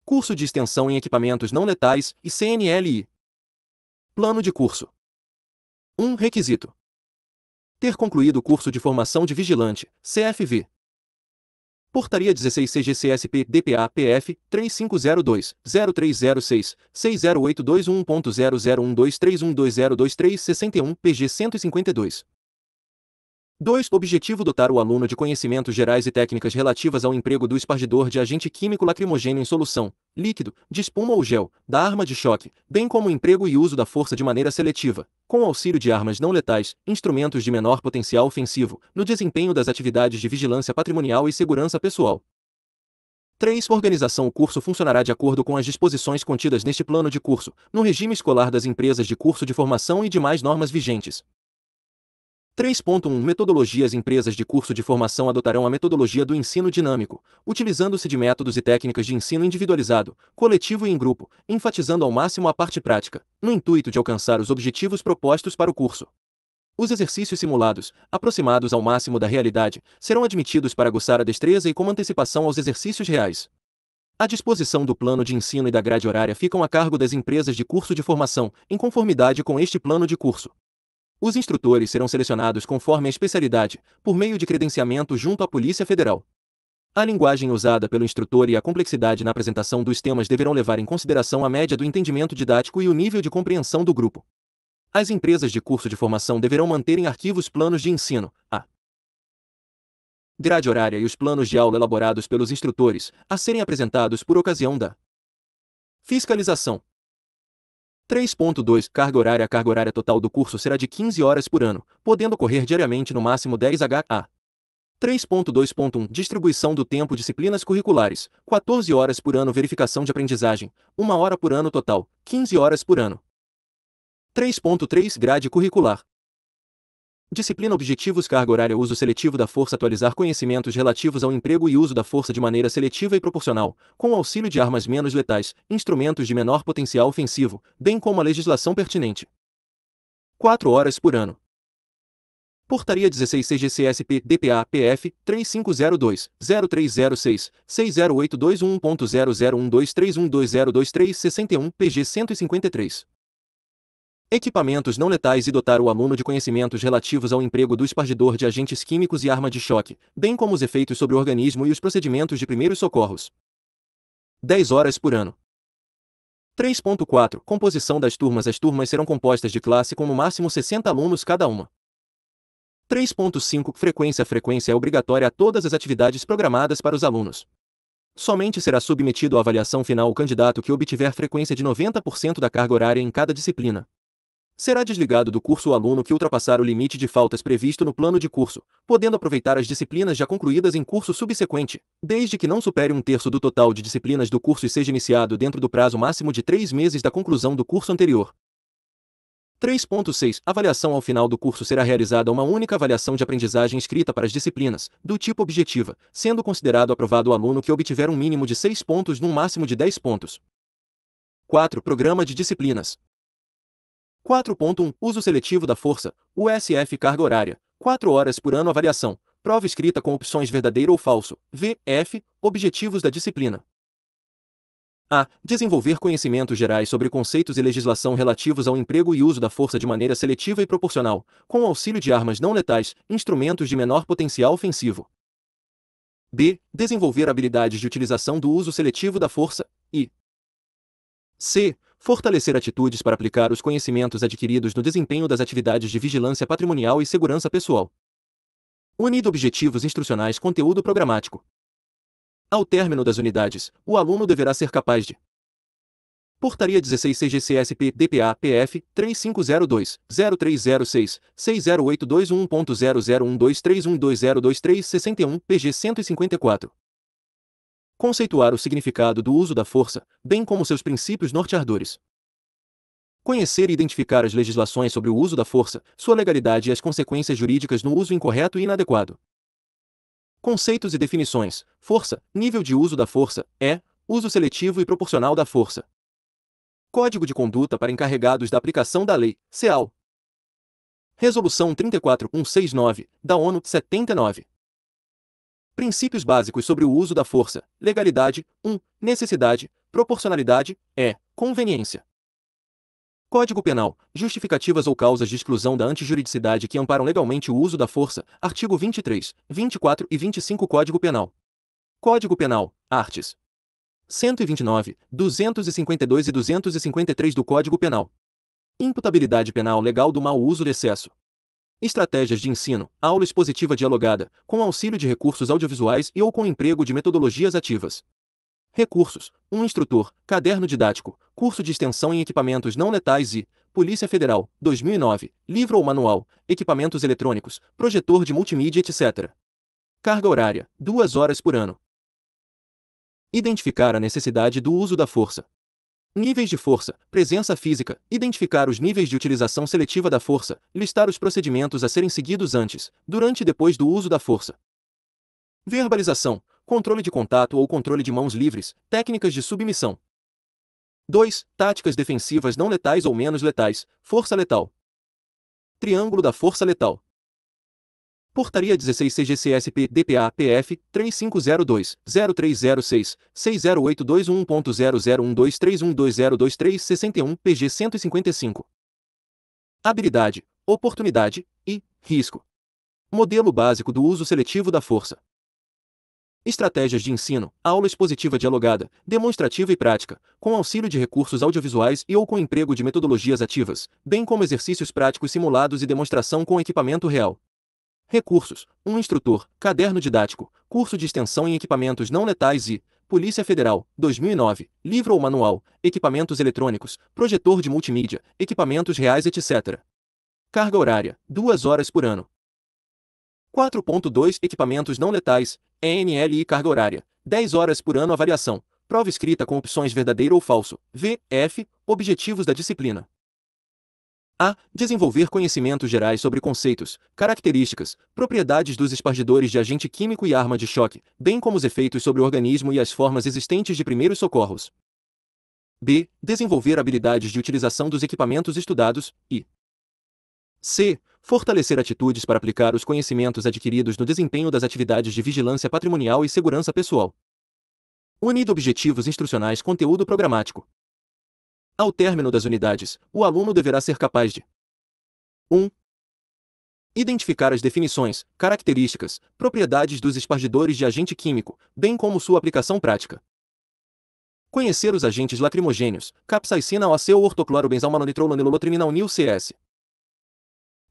Curso de extensão em equipamentos não letais e CNLI. Plano de curso. 1. Um requisito. Ter concluído o curso de formação de vigilante, CFV. Portaria 16 CGCSP DPA PF 3502-0306-608211.00123120231 PG 152. 2. Objetivo dotar o aluno de conhecimentos gerais e técnicas relativas ao emprego do espargidor de agente químico lacrimogênio em solução, líquido, de espuma ou gel, da arma de choque, bem como o emprego e uso da força de maneira seletiva, com auxílio de armas não letais, instrumentos de menor potencial ofensivo, no desempenho das atividades de vigilância patrimonial e segurança pessoal. 3. Organização O curso funcionará de acordo com as disposições contidas neste plano de curso, no regime escolar das empresas de curso de formação e demais normas vigentes. 3.1 Metodologias Empresas de curso de formação adotarão a metodologia do ensino dinâmico, utilizando-se de métodos e técnicas de ensino individualizado, coletivo e em grupo, enfatizando ao máximo a parte prática, no intuito de alcançar os objetivos propostos para o curso. Os exercícios simulados, aproximados ao máximo da realidade, serão admitidos para aguçar a destreza e com antecipação aos exercícios reais. A disposição do plano de ensino e da grade horária ficam a cargo das empresas de curso de formação, em conformidade com este plano de curso. Os instrutores serão selecionados conforme a especialidade, por meio de credenciamento junto à Polícia Federal. A linguagem usada pelo instrutor e a complexidade na apresentação dos temas deverão levar em consideração a média do entendimento didático e o nível de compreensão do grupo. As empresas de curso de formação deverão manter em arquivos planos de ensino, a grade horária e os planos de aula elaborados pelos instrutores, a serem apresentados por ocasião da fiscalização. 3.2 Carga horária A carga horária total do curso será de 15 horas por ano, podendo ocorrer diariamente no máximo 10 HA. 3.2.1 Distribuição do tempo disciplinas curriculares, 14 horas por ano verificação de aprendizagem, 1 hora por ano total, 15 horas por ano. 3.3 Grade curricular, Disciplina Objetivos Carga Horária Uso Seletivo da Força Atualizar conhecimentos relativos ao emprego e uso da força de maneira seletiva e proporcional, com o auxílio de armas menos letais, instrumentos de menor potencial ofensivo, bem como a legislação pertinente. 4 horas por ano. Portaria 16 CGCSP DPA PF 3502-0306 608211.00123120231 61 PG 153. Equipamentos não letais e dotar o aluno de conhecimentos relativos ao emprego do espargidor de agentes químicos e arma de choque, bem como os efeitos sobre o organismo e os procedimentos de primeiros socorros. 10 horas por ano. 3.4 Composição das turmas As turmas serão compostas de classe com no máximo 60 alunos cada uma. 3.5 Frequência Frequência é obrigatória a todas as atividades programadas para os alunos. Somente será submetido à avaliação final o candidato que obtiver frequência de 90% da carga horária em cada disciplina. Será desligado do curso o aluno que ultrapassar o limite de faltas previsto no plano de curso, podendo aproveitar as disciplinas já concluídas em curso subsequente, desde que não supere um terço do total de disciplinas do curso e seja iniciado dentro do prazo máximo de três meses da conclusão do curso anterior. 3.6 Avaliação ao final do curso será realizada uma única avaliação de aprendizagem escrita para as disciplinas, do tipo objetiva, sendo considerado aprovado o aluno que obtiver um mínimo de 6 pontos num máximo de 10 pontos. 4. Programa de disciplinas. 4.1 Uso seletivo da força, USF carga horária, 4 horas por ano avaliação, prova escrita com opções verdadeiro ou falso, VF, objetivos da disciplina. A. Desenvolver conhecimentos gerais sobre conceitos e legislação relativos ao emprego e uso da força de maneira seletiva e proporcional, com auxílio de armas não letais, instrumentos de menor potencial ofensivo. B. Desenvolver habilidades de utilização do uso seletivo da força. E. C fortalecer atitudes para aplicar os conhecimentos adquiridos no desempenho das atividades de vigilância patrimonial e segurança pessoal. Unido objetivos instrucionais conteúdo programático. Ao término das unidades, o aluno deverá ser capaz de Portaria 16 CGCSP DPA PF 3502-0306 608211.00123120231 61 PG 154 conceituar o significado do uso da força, bem como seus princípios norteadores. Conhecer e identificar as legislações sobre o uso da força, sua legalidade e as consequências jurídicas no uso incorreto e inadequado. Conceitos e definições: Força, nível de uso da força, é uso seletivo e proporcional da força. Código de conduta para encarregados da aplicação da lei, CEAL. Resolução 34169, da ONU 79. Princípios básicos sobre o uso da força. Legalidade. 1. Necessidade. Proporcionalidade. É. Conveniência. Código Penal. Justificativas ou causas de exclusão da antijuridicidade que amparam legalmente o uso da força. Artigo 23, 24 e 25 Código Penal. Código Penal. Artes. 129, 252 e 253 do Código Penal. Imputabilidade penal legal do mau uso de excesso. Estratégias de ensino, aula expositiva dialogada, com auxílio de recursos audiovisuais e ou com emprego de metodologias ativas. Recursos: um instrutor, caderno didático, curso de extensão em equipamentos não letais e Polícia Federal, 2009, livro ou manual, equipamentos eletrônicos, projetor de multimídia, etc. Carga horária: duas horas por ano. Identificar a necessidade do uso da força. Níveis de força, presença física, identificar os níveis de utilização seletiva da força, listar os procedimentos a serem seguidos antes, durante e depois do uso da força. Verbalização, controle de contato ou controle de mãos livres, técnicas de submissão. 2. Táticas defensivas não letais ou menos letais, força letal. Triângulo da força letal. Portaria 16 CGCSP DPA PF 3502-0306 60821.001231202361 PG 155. Habilidade, oportunidade e risco. Modelo básico do uso seletivo da força. Estratégias de ensino, aula expositiva dialogada, demonstrativa e prática, com auxílio de recursos audiovisuais e ou com emprego de metodologias ativas, bem como exercícios práticos simulados e demonstração com equipamento real. Recursos: um instrutor, caderno didático, curso de extensão em equipamentos não letais e Polícia Federal, 2009, livro ou manual, equipamentos eletrônicos, projetor de multimídia, equipamentos reais, etc. Carga horária: 2 horas por ano. 4.2 Equipamentos não letais, ENL e carga horária, 10 horas por ano avaliação. Prova escrita com opções verdadeiro ou falso, V, F, objetivos da disciplina. A. Desenvolver conhecimentos gerais sobre conceitos, características, propriedades dos espargidores de agente químico e arma de choque, bem como os efeitos sobre o organismo e as formas existentes de primeiros socorros. B. Desenvolver habilidades de utilização dos equipamentos estudados. E. C. Fortalecer atitudes para aplicar os conhecimentos adquiridos no desempenho das atividades de vigilância patrimonial e segurança pessoal. Unido objetivos instrucionais conteúdo programático. Ao término das unidades, o aluno deverá ser capaz de 1. identificar as definições, características, propriedades dos espargidores de agente químico, bem como sua aplicação prática. Conhecer os agentes lacrimogênios, capsaicina OAC ou ortoclorobensalmanonitrolonilotriminal NIL CS.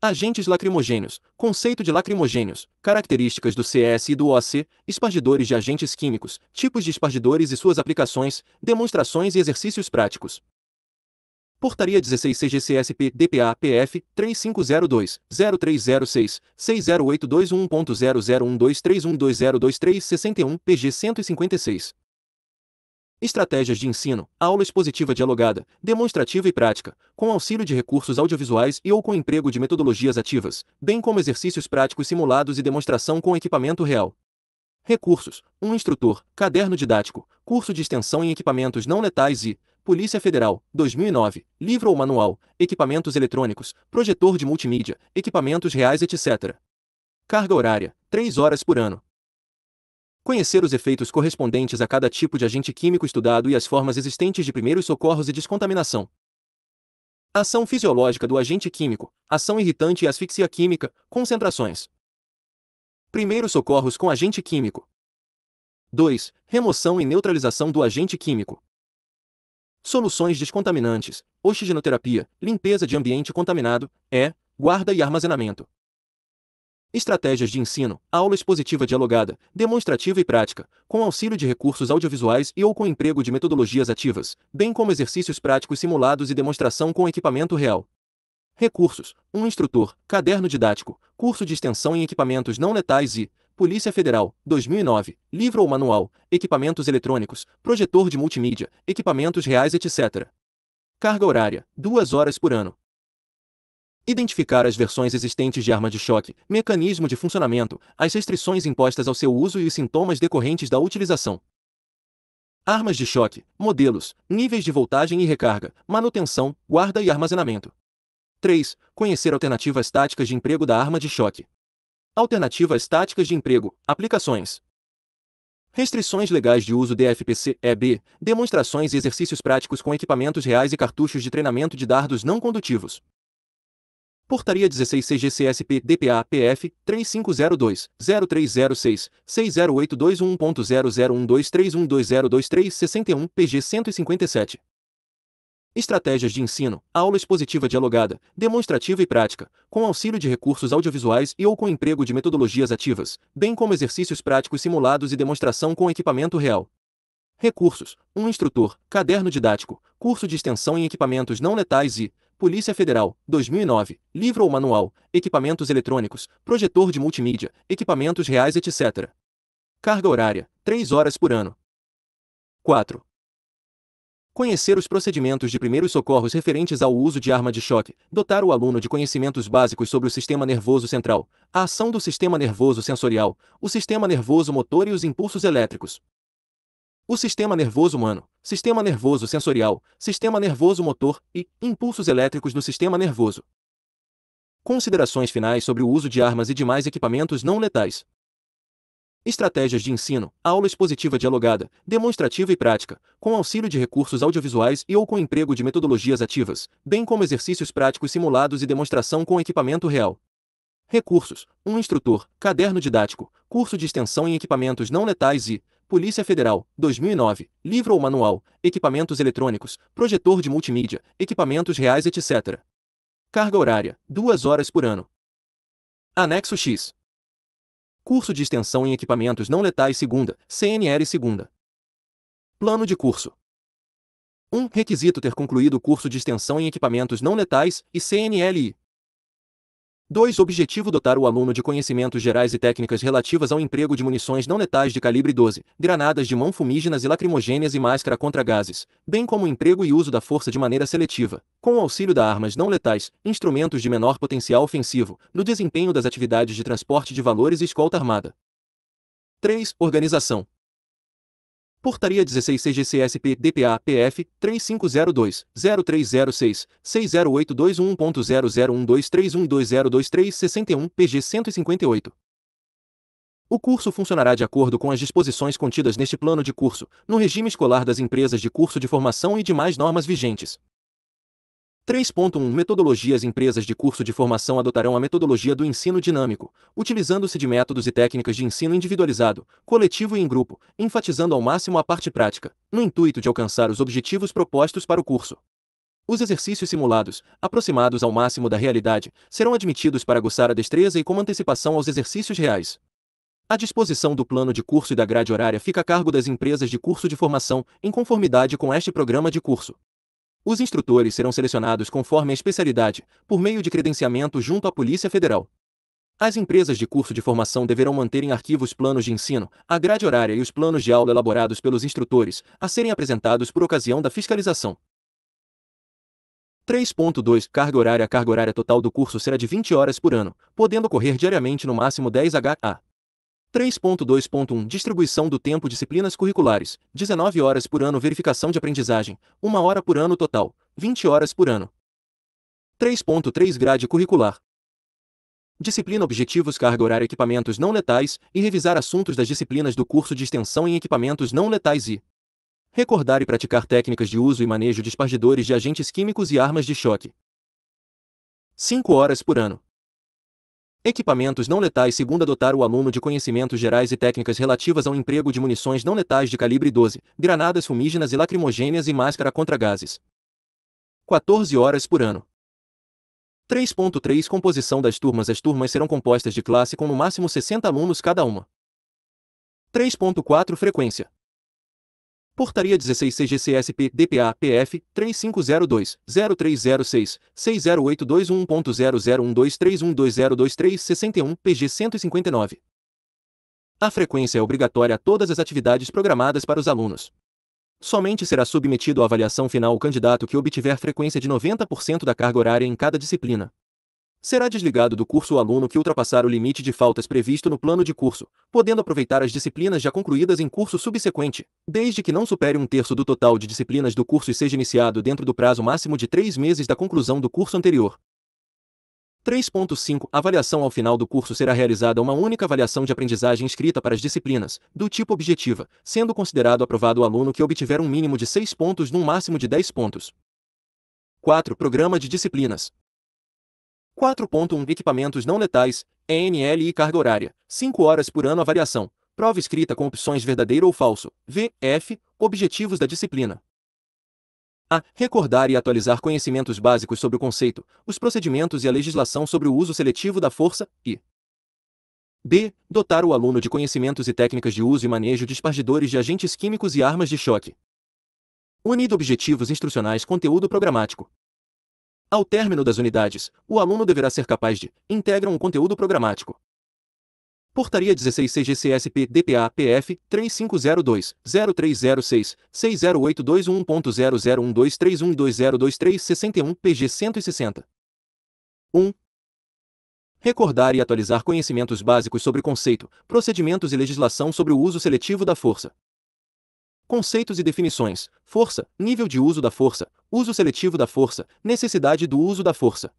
Agentes lacrimogênios, conceito de lacrimogênios, características do CS e do OAC, espargidores de agentes químicos, tipos de espargidores e suas aplicações, demonstrações e exercícios práticos. Portaria 16 CGCSP DPA PF 3502-0306-60821.001231202312023-61 PG 156. Estratégias de ensino, aula expositiva dialogada, demonstrativa e prática, com auxílio de recursos audiovisuais e ou com emprego de metodologias ativas, bem como exercícios práticos simulados e demonstração com equipamento real. Recursos: um instrutor, caderno didático, curso de extensão em equipamentos não letais e, Polícia Federal, 2009, livro ou manual, equipamentos eletrônicos, projetor de multimídia, equipamentos reais, etc. Carga horária, 3 horas por ano. Conhecer os efeitos correspondentes a cada tipo de agente químico estudado e as formas existentes de primeiros socorros e descontaminação. Ação fisiológica do agente químico, ação irritante e asfixia química, concentrações. Primeiros socorros com agente químico. 2. Remoção e neutralização do agente químico soluções descontaminantes, oxigenoterapia, limpeza de ambiente contaminado, é, guarda e armazenamento. Estratégias de ensino, aula expositiva dialogada, demonstrativa e prática, com auxílio de recursos audiovisuais e ou com emprego de metodologias ativas, bem como exercícios práticos simulados e demonstração com equipamento real. Recursos: um instrutor, caderno didático, curso de extensão em equipamentos não letais e, Polícia Federal, 2009, livro ou manual, equipamentos eletrônicos, projetor de multimídia, equipamentos reais, etc. Carga horária, 2 horas por ano. Identificar as versões existentes de arma de choque, mecanismo de funcionamento, as restrições impostas ao seu uso e os sintomas decorrentes da utilização. Armas de choque, modelos, níveis de voltagem e recarga, manutenção, guarda e armazenamento. 3. Conhecer alternativas táticas de emprego da arma de choque. Alternativas táticas de emprego, aplicações. Restrições legais de uso DFPC, EB, demonstrações e exercícios práticos com equipamentos reais e cartuchos de treinamento de dardos não condutivos. Portaria 16 CGCSP DPA PF 3502-0306 608211.00123120231 PG 157. Estratégias de ensino, aula expositiva dialogada, demonstrativa e prática, com auxílio de recursos audiovisuais e ou com emprego de metodologias ativas, bem como exercícios práticos simulados e demonstração com equipamento real. Recursos: um instrutor, caderno didático, curso de extensão em equipamentos não letais e Polícia Federal, 2009, livro ou manual, equipamentos eletrônicos, projetor de multimídia, equipamentos reais, etc. Carga horária: 3 horas por ano. 4. Conhecer os procedimentos de primeiros socorros referentes ao uso de arma de choque. Dotar o aluno de conhecimentos básicos sobre o sistema nervoso central, a ação do sistema nervoso sensorial, o sistema nervoso motor e os impulsos elétricos. O sistema nervoso humano, sistema nervoso sensorial, sistema nervoso motor e impulsos elétricos no sistema nervoso. Considerações finais sobre o uso de armas e demais equipamentos não letais. Estratégias de ensino, aula expositiva dialogada, demonstrativa e prática, com auxílio de recursos audiovisuais e ou com emprego de metodologias ativas, bem como exercícios práticos simulados e demonstração com equipamento real. Recursos: um instrutor, caderno didático, curso de extensão em equipamentos não letais e Polícia Federal, 2009, livro ou manual, equipamentos eletrônicos, projetor de multimídia, equipamentos reais, etc. Carga horária: 2 horas por ano. Anexo X Curso de Extensão em Equipamentos Não Letais segunda, CNL segunda. Plano de curso. 1. Um, requisito ter concluído o curso de Extensão em Equipamentos Não Letais e CNLI. 2. Objetivo dotar o aluno de conhecimentos gerais e técnicas relativas ao emprego de munições não letais de calibre 12, granadas de mão fumígenas e lacrimogêneas e máscara contra gases, bem como o emprego e uso da força de maneira seletiva, com o auxílio de armas não letais, instrumentos de menor potencial ofensivo, no desempenho das atividades de transporte de valores e escolta armada. 3. Organização, Portaria 16 CGCSP DPA PF 3502-0306-60821.001231202312023-61 PG 158. O curso funcionará de acordo com as disposições contidas neste plano de curso, no regime escolar das empresas de curso de formação e demais normas vigentes. 3.1 Metodologias Empresas de curso de formação adotarão a metodologia do ensino dinâmico, utilizando-se de métodos e técnicas de ensino individualizado, coletivo e em grupo, enfatizando ao máximo a parte prática, no intuito de alcançar os objetivos propostos para o curso. Os exercícios simulados, aproximados ao máximo da realidade, serão admitidos para aguçar a destreza e como antecipação aos exercícios reais. A disposição do plano de curso e da grade horária fica a cargo das empresas de curso de formação, em conformidade com este programa de curso. Os instrutores serão selecionados conforme a especialidade, por meio de credenciamento junto à Polícia Federal. As empresas de curso de formação deverão manter em arquivo os planos de ensino, a grade horária e os planos de aula elaborados pelos instrutores, a serem apresentados por ocasião da fiscalização. 3.2 Carga horária A carga horária total do curso será de 20 horas por ano, podendo ocorrer diariamente no máximo 10 HA. 3.2.1 Distribuição do tempo disciplinas curriculares, 19 horas por ano verificação de aprendizagem, 1 hora por ano total, 20 horas por ano. 3.3 Grade curricular. Disciplina Objetivos carga horária equipamentos não letais e revisar assuntos das disciplinas do curso de extensão em equipamentos não letais e recordar e praticar técnicas de uso e manejo de espargidores de agentes químicos e armas de choque. 5 horas por ano. Equipamentos não letais segundo adotar o aluno de conhecimentos gerais e técnicas relativas ao emprego de munições não letais de calibre 12, granadas fumígenas e lacrimogêneas e máscara contra gases. 14 horas por ano. 3.3 Composição das turmas As turmas serão compostas de classe com no máximo 60 alunos cada uma. 3.4 Frequência Portaria 16 CGCSP DPA PF 3502 0306 60821.001231202361 PG 159. A frequência é obrigatória a todas as atividades programadas para os alunos. Somente será submetido à avaliação final o candidato que obtiver frequência de 90% da carga horária em cada disciplina. Será desligado do curso o aluno que ultrapassar o limite de faltas previsto no plano de curso, podendo aproveitar as disciplinas já concluídas em curso subsequente, desde que não supere um terço do total de disciplinas do curso e seja iniciado dentro do prazo máximo de três meses da conclusão do curso anterior. 3.5 Avaliação Ao final do curso será realizada uma única avaliação de aprendizagem escrita para as disciplinas, do tipo objetiva, sendo considerado aprovado o aluno que obtiver um mínimo de 6 pontos num máximo de 10 pontos. 4. Programa de disciplinas. 4.1 Equipamentos não letais, ENL e carga horária, 5 horas por ano a variação. Prova escrita com opções verdadeiro ou falso. V, F, objetivos da disciplina. A. Recordar e atualizar conhecimentos básicos sobre o conceito, os procedimentos e a legislação sobre o uso seletivo da força, e. B. Dotar o aluno de conhecimentos e técnicas de uso e manejo de espargidores de agentes químicos e armas de choque. Unido objetivos instrucionais conteúdo programático. Ao término das unidades, o aluno deverá ser capaz de integrar um conteúdo programático. Portaria 16 CGCSP DPA PF 3502-0306-60821.0012312023261 PG 160. 1. Recordar e atualizar conhecimentos básicos sobre conceito, procedimentos e legislação sobre o uso seletivo da força. Conceitos e definições: força, nível de uso da força, uso seletivo da força, necessidade do uso da força.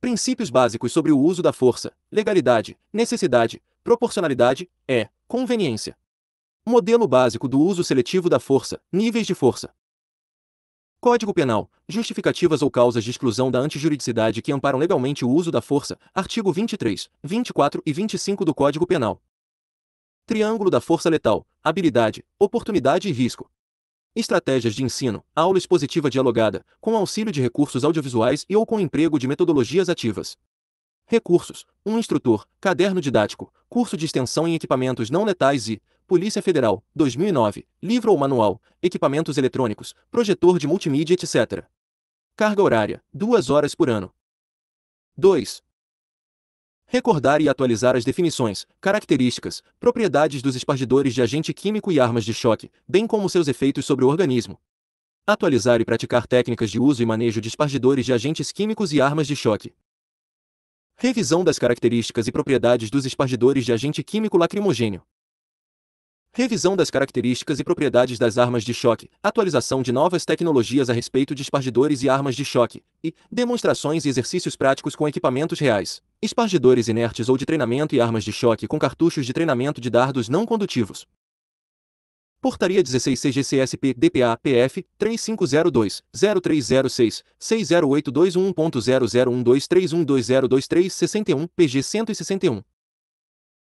Princípios básicos sobre o uso da força: legalidade, necessidade, proporcionalidade, é, conveniência. Modelo básico do uso seletivo da força: níveis de força. Código Penal: Justificativas ou causas de exclusão da antijuridicidade que amparam legalmente o uso da força, artigo 23, 24 e 25 do Código Penal. Triângulo da força letal, habilidade, oportunidade e risco. Estratégias de ensino, aula expositiva dialogada, com auxílio de recursos audiovisuais e ou com emprego de metodologias ativas. Recursos: um instrutor, caderno didático, curso de extensão em equipamentos não letais e Polícia Federal, 2009, livro ou manual, equipamentos eletrônicos, projetor de multimídia, etc. Carga horária: 2 horas por ano. 2 recordar e atualizar as definições, características, propriedades dos espargidores de agente químico e armas de choque, bem como seus efeitos sobre o organismo. Atualizar e praticar técnicas de uso e manejo de espargidores de agentes químicos e armas de choque. Revisão das características e propriedades dos espargidores de agente químico lacrimogênio. Revisão das características e propriedades das armas de choque, atualização de novas tecnologias a respeito de espargidores e armas de choque, e demonstrações e exercícios práticos com equipamentos reais espargidores inertes ou de treinamento e armas de choque com cartuchos de treinamento de dardos não condutivos. Portaria 16 CGCSP DPA PF 3502-0306 60821.00123120231 PG 161.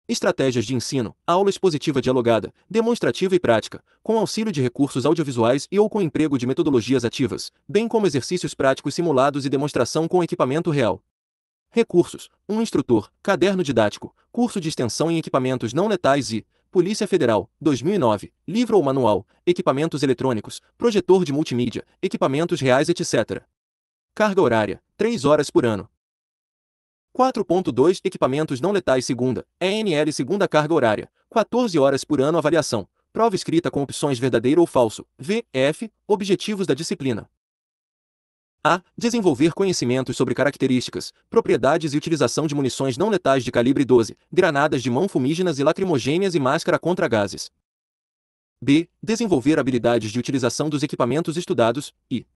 Estratégias de ensino, aula expositiva dialogada, demonstrativa e prática, com auxílio de recursos audiovisuais e ou com emprego de metodologias ativas, bem como exercícios práticos simulados e demonstração com equipamento real. Recursos: um instrutor, caderno didático, curso de extensão em equipamentos não letais e Polícia Federal, 2009, livro ou manual, equipamentos eletrônicos, projetor de multimídia, equipamentos reais, etc. Carga horária: 3 horas por ano. 4.2 Equipamentos não letais segunda, ENL segunda carga horária, 14 horas por ano avaliação, prova escrita com opções verdadeiro ou falso, VF, objetivos da disciplina. A. Desenvolver conhecimentos sobre características, propriedades e utilização de munições não letais de calibre 12, granadas de mão fumígenas e lacrimogêneas e máscara contra gases. B. Desenvolver habilidades de utilização dos equipamentos estudados e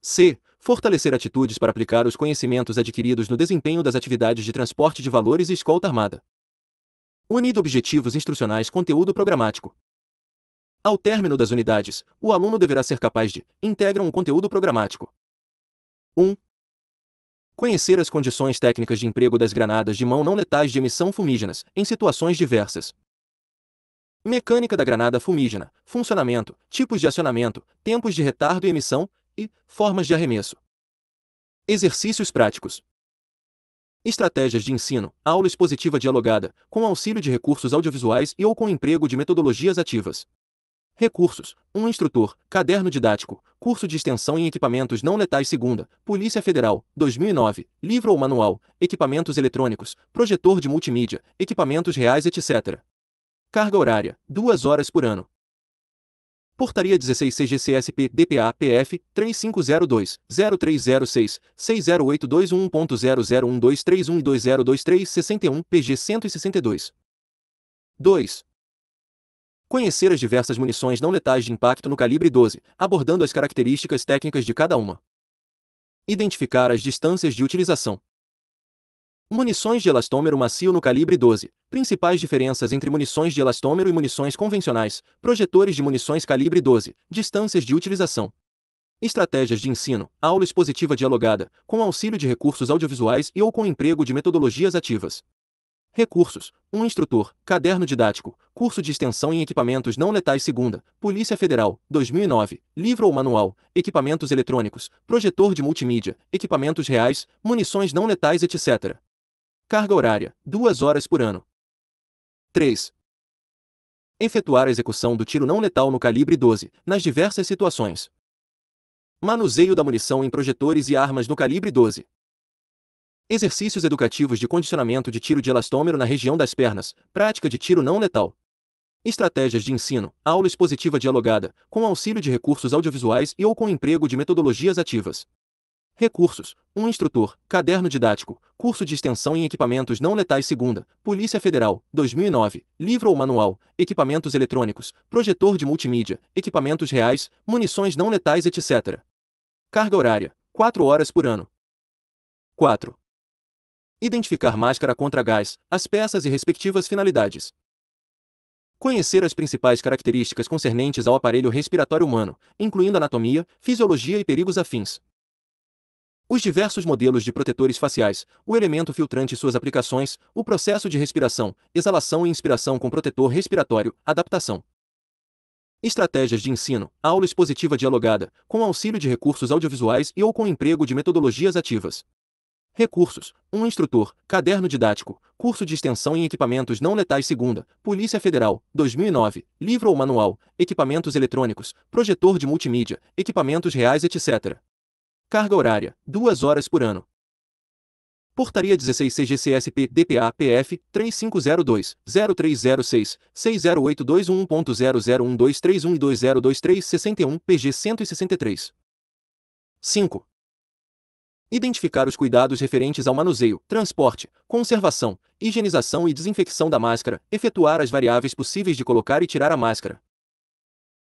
C. Fortalecer atitudes para aplicar os conhecimentos adquiridos no desempenho das atividades de transporte de valores e escolta armada. Unido objetivos instrucionais conteúdo programático. Ao término das unidades, o aluno deverá ser capaz de integrar um conteúdo programático. 1. Conhecer as condições técnicas de emprego das granadas de mão não letais de emissão fumígenas, em situações diversas. Mecânica da granada fumígena, funcionamento, tipos de acionamento, tempos de retardo e emissão, e formas de arremesso. Exercícios práticos. Estratégias de ensino, aula expositiva dialogada, com auxílio de recursos audiovisuais e ou com emprego de metodologias ativas. Recursos: um instrutor, caderno didático, curso de extensão em equipamentos não letais segunda, Polícia Federal, 2009, livro ou manual, equipamentos eletrônicos, projetor de multimídia, equipamentos reais, etc. Carga horária: 2 horas por ano. Portaria 16 CGCSP DPA PF 3502-0306-60821.0012312312023 61 PG 162. 2. Conhecer as diversas munições não letais de impacto no calibre 12, abordando as características técnicas de cada uma. Identificar as distâncias de utilização. Munições de elastômero macio no calibre 12. Principais diferenças entre munições de elastômero e munições convencionais. Projetores de munições calibre 12. Distâncias de utilização. Estratégias de ensino, aula expositiva dialogada, com auxílio de recursos audiovisuais e ou com emprego de metodologias ativas. Recursos: um instrutor, caderno didático, curso de extensão em equipamentos não letais segunda, Polícia Federal, 2009, livro ou manual, equipamentos eletrônicos, projetor de multimídia, equipamentos reais, munições não letais, etc. Carga horária: 2 horas por ano. 3. Efetuar a execução do tiro não letal no calibre 12, nas diversas situações. Manuseio da munição em projetores e armas no calibre 12. Exercícios educativos de condicionamento de tiro de elastômero na região das pernas, prática de tiro não letal. Estratégias de ensino, aula expositiva dialogada, com auxílio de recursos audiovisuais e ou com emprego de metodologias ativas. Recursos: um instrutor, caderno didático, curso de extensão em equipamentos não letais segunda, Polícia Federal, 2009, livro ou manual, equipamentos eletrônicos, projetor de multimídia, equipamentos reais, munições não letais, etc. Carga horária: 4 horas por ano. 4. Identificar máscara contra gás, as peças e respectivas finalidades. Conhecer as principais características concernentes ao aparelho respiratório humano, incluindo anatomia, fisiologia e perigos afins. Os diversos modelos de protetores faciais, o elemento filtrante e suas aplicações, o processo de respiração, exalação e inspiração com protetor respiratório, adaptação. Estratégias de ensino, aula expositiva dialogada, com auxílio de recursos audiovisuais e ou com emprego de metodologias ativas. Recursos: um instrutor, caderno didático, curso de extensão em equipamentos não letais segunda, Polícia Federal, 2009, livro ou manual, equipamentos eletrônicos, projetor de multimídia, equipamentos reais, etc. Carga horária: 2 horas por ano. Portaria 16 CGCSP DPA PF 3502-0306 61 PG 163. 5. Identificar os cuidados referentes ao manuseio, transporte, conservação, higienização e desinfecção da máscara, efetuar as variáveis possíveis de colocar e tirar a máscara.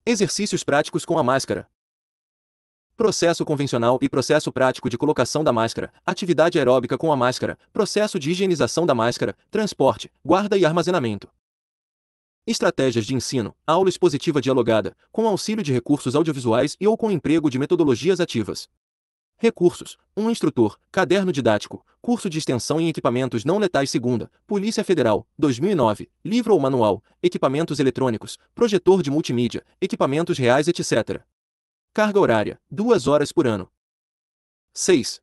Exercícios práticos com a máscara. Processo convencional e processo prático de colocação da máscara, atividade aeróbica com a máscara, processo de higienização da máscara, transporte, guarda e armazenamento. Estratégias de ensino, aula expositiva dialogada, com auxílio de recursos audiovisuais e ou com emprego de metodologias ativas, Recursos: um instrutor, caderno didático, curso de extensão em equipamentos não letais segunda, Polícia Federal, 2009, livro ou manual, equipamentos eletrônicos, projetor de multimídia, equipamentos reais, etc. Carga horária: 2 horas por ano. 6.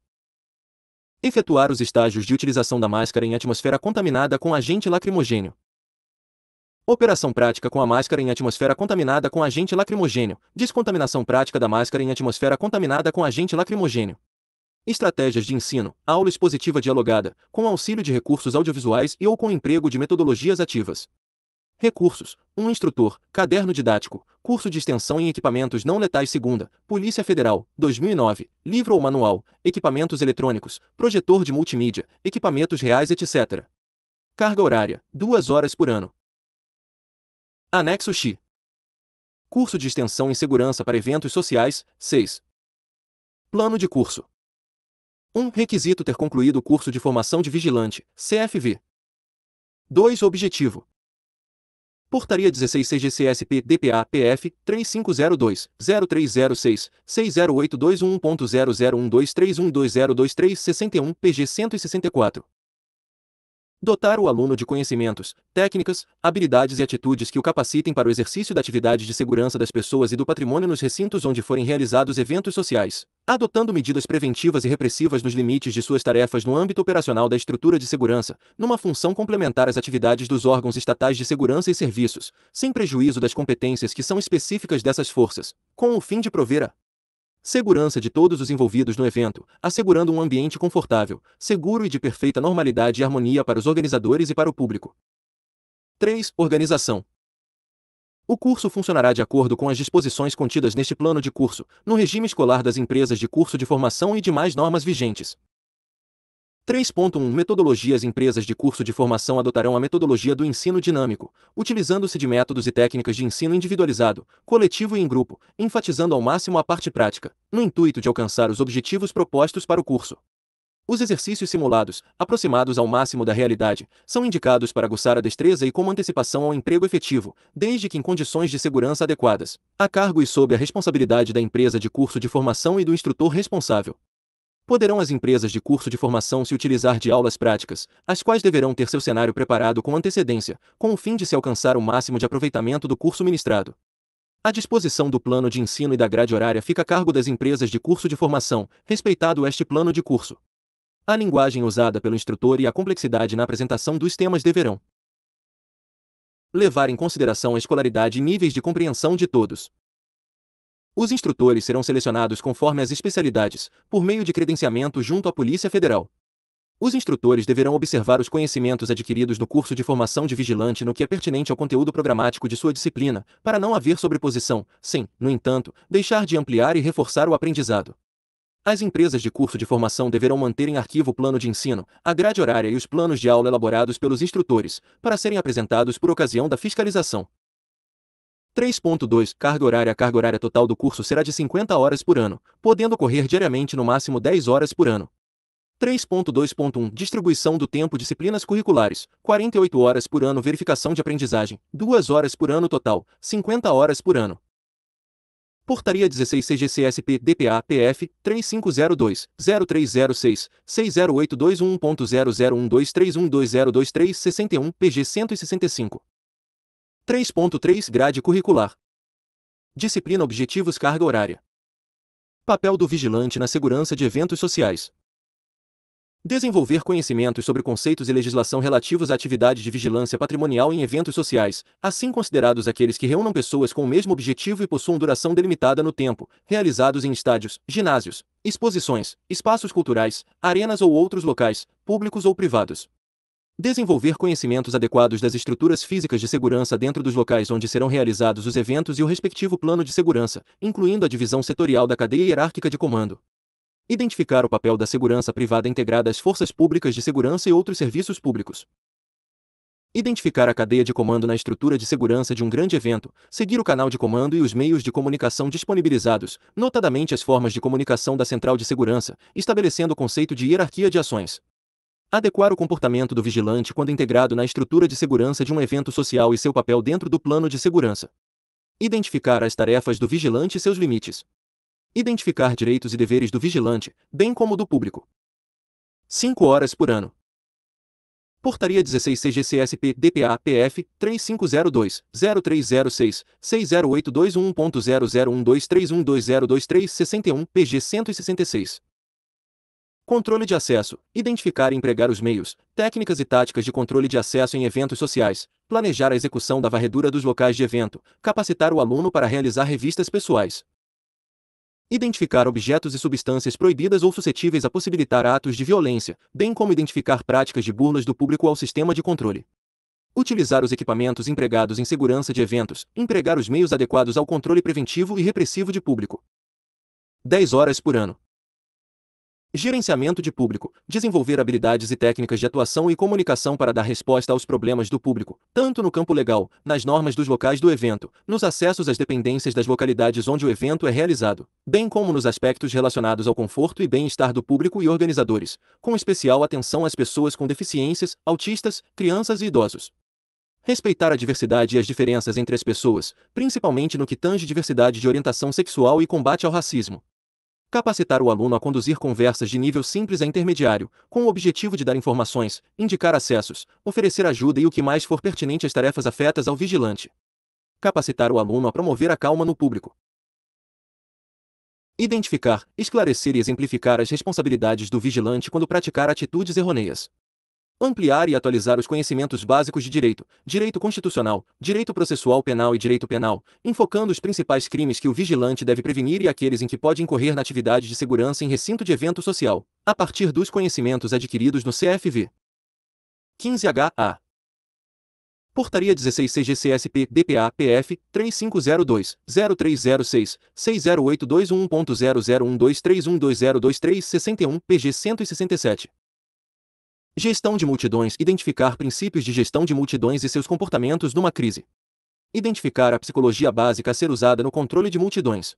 Efetuar os estágios de utilização da máscara em atmosfera contaminada com agente lacrimogênio. Operação prática com a máscara em atmosfera contaminada com agente lacrimogênio. Descontaminação prática da máscara em atmosfera contaminada com agente lacrimogênio. Estratégias de ensino, aula expositiva dialogada, com auxílio de recursos audiovisuais e ou com emprego de metodologias ativas. Recursos: um instrutor, caderno didático, curso de extensão em equipamentos não letais segunda, Polícia Federal, 2009, livro ou manual, equipamentos eletrônicos, projetor de multimídia, equipamentos reais, etc. Carga horária: 2 horas por ano. Anexo X. Curso de Extensão em Segurança para Eventos Sociais, 6. Plano de curso. 1. Um, requisito ter concluído o curso de formação de vigilante, CFV. 2. Objetivo. Portaria 16 CGCSP DPA PF 3502 0306 608211.001231202361 PG 164. Dotar o aluno de conhecimentos, técnicas, habilidades e atitudes que o capacitem para o exercício da atividade de segurança das pessoas e do patrimônio nos recintos onde forem realizados eventos sociais, adotando medidas preventivas e repressivas nos limites de suas tarefas no âmbito operacional da estrutura de segurança, numa função complementar às atividades dos órgãos estatais de segurança e serviços, sem prejuízo das competências que são específicas dessas forças, com o fim de prover a segurança de todos os envolvidos no evento, assegurando um ambiente confortável, seguro e de perfeita normalidade e harmonia para os organizadores e para o público. 3. Organização. O curso funcionará de acordo com as disposições contidas neste plano de curso, no regime escolar das empresas de curso de formação e demais normas vigentes. 3.1 Metodologias Empresas de curso de formação adotarão a metodologia do ensino dinâmico, utilizando-se de métodos e técnicas de ensino individualizado, coletivo e em grupo, enfatizando ao máximo a parte prática, no intuito de alcançar os objetivos propostos para o curso. Os exercícios simulados, aproximados ao máximo da realidade, são indicados para aguçar a destreza e como antecipação ao emprego efetivo, desde que em condições de segurança adequadas, a cargo e sob a responsabilidade da empresa de curso de formação e do instrutor responsável poderão as empresas de curso de formação se utilizar de aulas práticas, as quais deverão ter seu cenário preparado com antecedência, com o fim de se alcançar o máximo de aproveitamento do curso ministrado. A disposição do plano de ensino e da grade horária fica a cargo das empresas de curso de formação, respeitado este plano de curso. A linguagem usada pelo instrutor e a complexidade na apresentação dos temas deverão levar em consideração a escolaridade e níveis de compreensão de todos. Os instrutores serão selecionados conforme as especialidades, por meio de credenciamento junto à Polícia Federal. Os instrutores deverão observar os conhecimentos adquiridos no curso de formação de vigilante no que é pertinente ao conteúdo programático de sua disciplina, para não haver sobreposição, sem, no entanto, deixar de ampliar e reforçar o aprendizado. As empresas de curso de formação deverão manter em arquivo o plano de ensino, a grade horária e os planos de aula elaborados pelos instrutores, para serem apresentados por ocasião da fiscalização. 3.2. Carga horária A carga horária total do curso será de 50 horas por ano, podendo ocorrer diariamente no máximo 10 horas por ano. 3.2.1 Distribuição do tempo Disciplinas curriculares, 48 horas por ano Verificação de aprendizagem, 2 horas por ano total, 50 horas por ano. Portaria 16 CGCSP DPA PF 3502 0306 608211.001231202361 61 PG 165 3.3 Grade curricular. Disciplina Objetivos Carga Horária. Papel do vigilante na segurança de eventos sociais. Desenvolver conhecimentos sobre conceitos e legislação relativos à atividade de vigilância patrimonial em eventos sociais, assim considerados aqueles que reúnam pessoas com o mesmo objetivo e possuam duração delimitada no tempo, realizados em estádios, ginásios, exposições, espaços culturais, arenas ou outros locais, públicos ou privados, Desenvolver conhecimentos adequados das estruturas físicas de segurança dentro dos locais onde serão realizados os eventos e o respectivo plano de segurança, incluindo a divisão setorial da cadeia hierárquica de comando. Identificar o papel da segurança privada integrada às forças públicas de segurança e outros serviços públicos. Identificar a cadeia de comando na estrutura de segurança de um grande evento, seguir o canal de comando e os meios de comunicação disponibilizados, notadamente as formas de comunicação da central de segurança, estabelecendo o conceito de hierarquia de ações. Adequar o comportamento do vigilante quando integrado na estrutura de segurança de um evento social e seu papel dentro do plano de segurança. Identificar as tarefas do vigilante e seus limites. Identificar direitos e deveres do vigilante, bem como do público. 5 horas por ano. Portaria 16 CGCSP DPA PF 3502-0306-608221.00123120231-61 PG 166. Controle de acesso. Identificar e empregar os meios, técnicas e táticas de controle de acesso em eventos sociais. Planejar a execução da varredura dos locais de evento. Capacitar o aluno para realizar revistas pessoais. Identificar objetos e substâncias proibidas ou suscetíveis a possibilitar atos de violência, bem como identificar práticas de burlas do público ao sistema de controle. Utilizar os equipamentos empregados em segurança de eventos. Empregar os meios adequados ao controle preventivo e repressivo de público. 10 horas por ano. Gerenciamento de público. Desenvolver habilidades e técnicas de atuação e comunicação para dar resposta aos problemas do público, tanto no campo legal, nas normas dos locais do evento, nos acessos às dependências das localidades onde o evento é realizado, bem como nos aspectos relacionados ao conforto e bem-estar do público e organizadores, com especial atenção às pessoas com deficiências, autistas, crianças e idosos. Respeitar a diversidade e as diferenças entre as pessoas, principalmente no que tange diversidade de orientação sexual e combate ao racismo. Capacitar o aluno a conduzir conversas de nível simples a intermediário, com o objetivo de dar informações, indicar acessos, oferecer ajuda e o que mais for pertinente às tarefas afetas ao vigilante. Capacitar o aluno a promover a calma no público. Identificar, esclarecer e exemplificar as responsabilidades do vigilante quando praticar atitudes errôneas ampliar e atualizar os conhecimentos básicos de direito, direito constitucional, direito processual penal e direito penal, enfocando os principais crimes que o vigilante deve prevenir e aqueles em que pode incorrer na atividade de segurança em recinto de evento social, a partir dos conhecimentos adquiridos no CFV. 15HA. Portaria 16 CGCSP DPA PF 3502 0306 PG 167. Gestão de multidões Identificar princípios de gestão de multidões e seus comportamentos numa crise. Identificar a psicologia básica a ser usada no controle de multidões.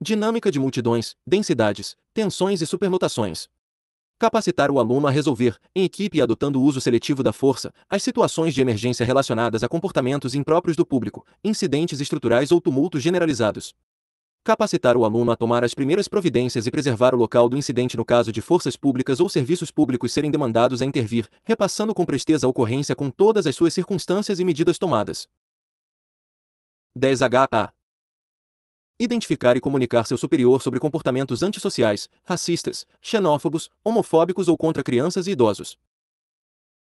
Dinâmica de multidões, densidades, tensões e superlotações. Capacitar o aluno a resolver, em equipe adotando o uso seletivo da força, as situações de emergência relacionadas a comportamentos impróprios do público, incidentes estruturais ou tumultos generalizados capacitar o aluno a tomar as primeiras providências e preservar o local do incidente no caso de forças públicas ou serviços públicos serem demandados a intervir, repassando com presteza a ocorrência com todas as suas circunstâncias e medidas tomadas. 10HA Identificar e comunicar seu superior sobre comportamentos antissociais, racistas, xenófobos, homofóbicos ou contra crianças e idosos.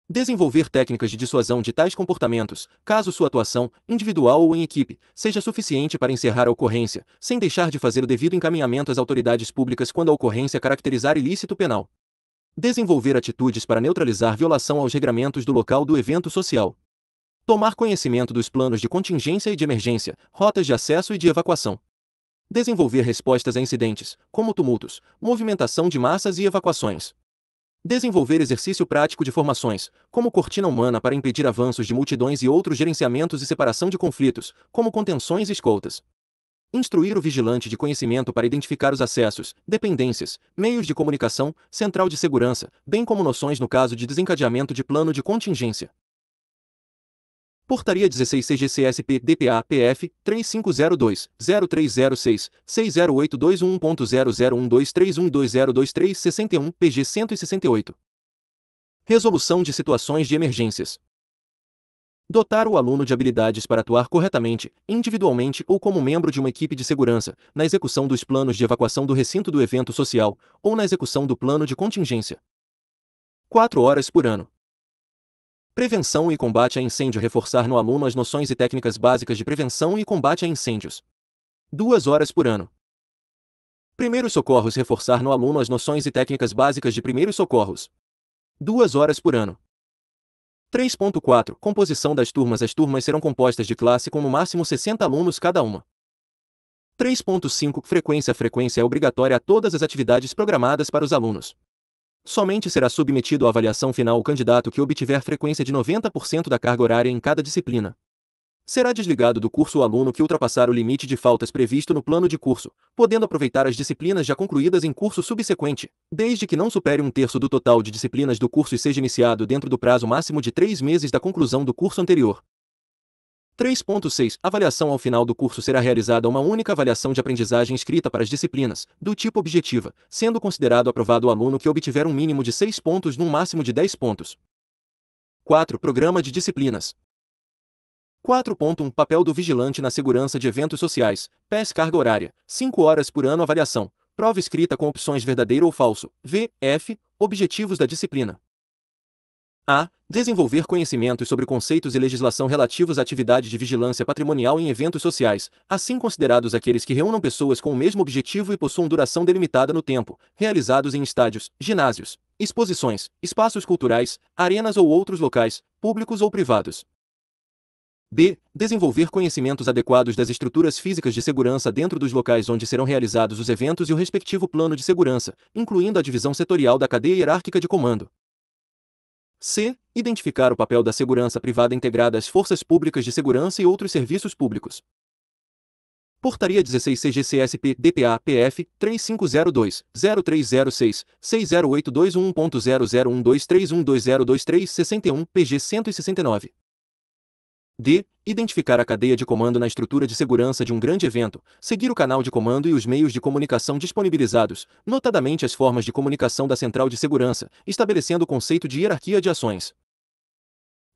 Desenvolver técnicas de dissuasão de tais comportamentos, caso sua atuação, individual ou em equipe, seja suficiente para encerrar a ocorrência, sem deixar de fazer o devido encaminhamento às autoridades públicas quando a ocorrência caracterizar ilícito penal. Desenvolver atitudes para neutralizar violação aos regramentos do local do evento social. Tomar conhecimento dos planos de contingência e de emergência, rotas de acesso e de evacuação. Desenvolver respostas a incidentes, como tumultos, movimentação de massas e evacuações. Desenvolver exercício prático de formações, como cortina humana para impedir avanços de multidões e outros gerenciamentos e separação de conflitos, como contenções e escoltas. Instruir o vigilante de conhecimento para identificar os acessos, dependências, meios de comunicação, central de segurança, bem como noções no caso de desencadeamento de plano de contingência. Portaria 16 CGCSP DPA PF 3502 0306 61 PG 168. Resolução de situações de emergências. Dotar o aluno de habilidades para atuar corretamente, individualmente ou como membro de uma equipe de segurança, na execução dos planos de evacuação do recinto do evento social ou na execução do plano de contingência. 4 horas por ano. Prevenção e combate a incêndio reforçar no aluno as noções e técnicas básicas de prevenção e combate a incêndios. Duas horas por ano. Primeiros socorros reforçar no aluno as noções e técnicas básicas de primeiros socorros. Duas horas por ano. 3.4 Composição das turmas As turmas serão compostas de classe com no máximo 60 alunos cada uma. 3.5 Frequência A frequência é obrigatória a todas as atividades programadas para os alunos. Somente será submetido à avaliação final o candidato que obtiver frequência de 90% da carga horária em cada disciplina. Será desligado do curso o aluno que ultrapassar o limite de faltas previsto no plano de curso, podendo aproveitar as disciplinas já concluídas em curso subsequente, desde que não supere um terço do total de disciplinas do curso e seja iniciado dentro do prazo máximo de três meses da conclusão do curso anterior. 3.6 Avaliação Ao final do curso será realizada uma única avaliação de aprendizagem escrita para as disciplinas, do tipo objetiva, sendo considerado aprovado o aluno que obtiver um mínimo de 6 pontos num máximo de 10 pontos. 4. Programa de disciplinas. 4.1 Papel do vigilante na segurança de eventos sociais. PES carga horária. 5 horas por ano avaliação. Prova escrita com opções verdadeiro ou falso. V, F, objetivos da disciplina. A. Desenvolver conhecimentos sobre conceitos e legislação relativos à atividade de vigilância patrimonial em eventos sociais, assim considerados aqueles que reúnam pessoas com o mesmo objetivo e possuam duração delimitada no tempo, realizados em estádios, ginásios, exposições, espaços culturais, arenas ou outros locais, públicos ou privados. B. Desenvolver conhecimentos adequados das estruturas físicas de segurança dentro dos locais onde serão realizados os eventos e o respectivo plano de segurança, incluindo a divisão setorial da cadeia hierárquica de comando, C. Identificar o papel da segurança privada integrada às forças públicas de segurança e outros serviços públicos. Portaria 16 CGCSP DPA PF 3502-0306 608211.00123120231 61 PG 169. D. Identificar a cadeia de comando na estrutura de segurança de um grande evento, seguir o canal de comando e os meios de comunicação disponibilizados, notadamente as formas de comunicação da central de segurança, estabelecendo o conceito de hierarquia de ações.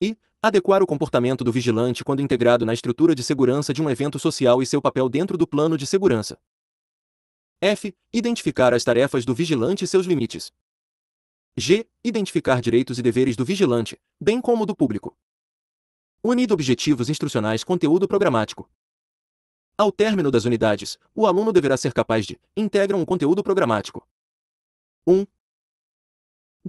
E. Adequar o comportamento do vigilante quando integrado na estrutura de segurança de um evento social e seu papel dentro do plano de segurança. F. Identificar as tarefas do vigilante e seus limites. G. Identificar direitos e deveres do vigilante, bem como do público. Unido objetivos instrucionais conteúdo programático. Ao término das unidades, o aluno deverá ser capaz de: integram um conteúdo programático. 1.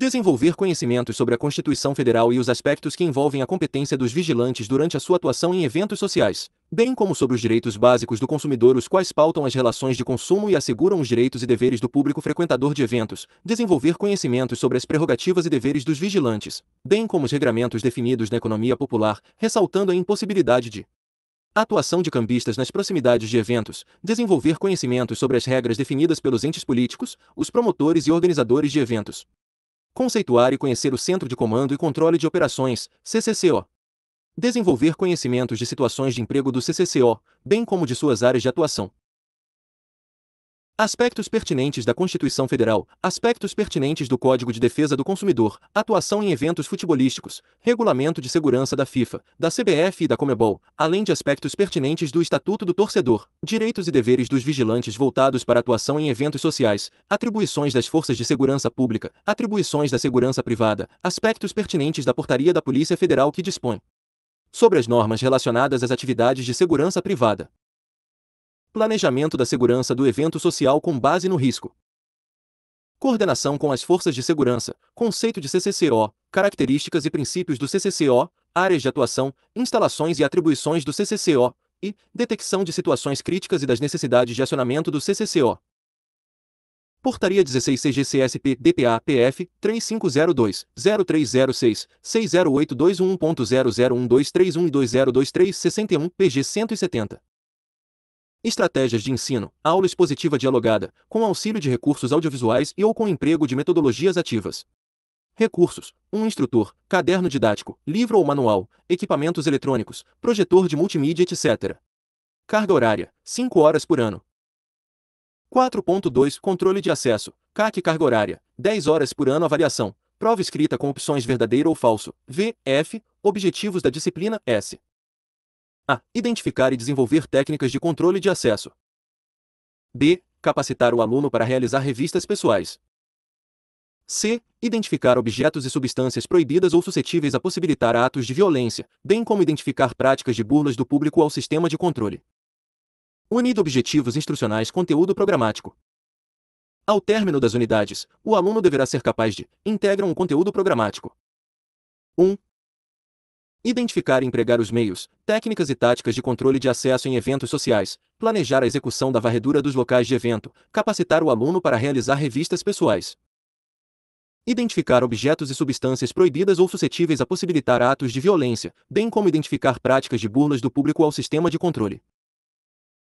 Desenvolver conhecimentos sobre a Constituição Federal e os aspectos que envolvem a competência dos vigilantes durante a sua atuação em eventos sociais, bem como sobre os direitos básicos do consumidor, os quais pautam as relações de consumo e asseguram os direitos e deveres do público frequentador de eventos. Desenvolver conhecimentos sobre as prerrogativas e deveres dos vigilantes, bem como os regramentos definidos na economia popular, ressaltando a impossibilidade de Atuação de cambistas nas proximidades de eventos, desenvolver conhecimentos sobre as regras definidas pelos entes políticos, os promotores e organizadores de eventos, conceituar e conhecer o Centro de Comando e Controle de Operações, CCCO. Desenvolver conhecimentos de situações de emprego do CCCO, bem como de suas áreas de atuação, Aspectos pertinentes da Constituição Federal, aspectos pertinentes do Código de Defesa do Consumidor, atuação em eventos futebolísticos, regulamento de segurança da FIFA, da CBF e da Comebol, além de aspectos pertinentes do Estatuto do Torcedor, direitos e deveres dos vigilantes voltados para atuação em eventos sociais, atribuições das forças de segurança pública, atribuições da segurança privada, aspectos pertinentes da portaria da Polícia Federal que dispõe sobre as normas relacionadas às atividades de segurança privada. Planejamento da segurança do evento social com base no risco. Coordenação com as forças de segurança, conceito de CCCO, características e princípios do CCCO, áreas de atuação, instalações e atribuições do CCCO, e detecção de situações críticas e das necessidades de acionamento do CCCO. Portaria 16 CGCSP DPA-PF 0306 60821001231 2023-61 PG 170. Estratégias de ensino, aula expositiva dialogada, com auxílio de recursos audiovisuais e ou com emprego de metodologias ativas. Recursos: um instrutor, caderno didático, livro ou manual, equipamentos eletrônicos, projetor de multimídia, etc. Carga horária: 5 horas por ano. 4.2 Controle de acesso. CAC carga horária. 10 horas por ano avaliação. Prova escrita com opções verdadeiro ou falso. V, F, objetivos da disciplina S. A. Identificar e desenvolver técnicas de controle de acesso. B. Capacitar o aluno para realizar revistas pessoais. C. Identificar objetos e substâncias proibidas ou suscetíveis a possibilitar atos de violência, bem como identificar práticas de burlas do público ao sistema de controle. Unido objetivos instrucionais conteúdo programático. Ao término das unidades, o aluno deverá ser capaz de: integram um conteúdo programático. 1. Identificar e empregar os meios, técnicas e táticas de controle de acesso em eventos sociais, planejar a execução da varredura dos locais de evento, capacitar o aluno para realizar revistas pessoais. Identificar objetos e substâncias proibidas ou suscetíveis a possibilitar atos de violência, bem como identificar práticas de burlas do público ao sistema de controle.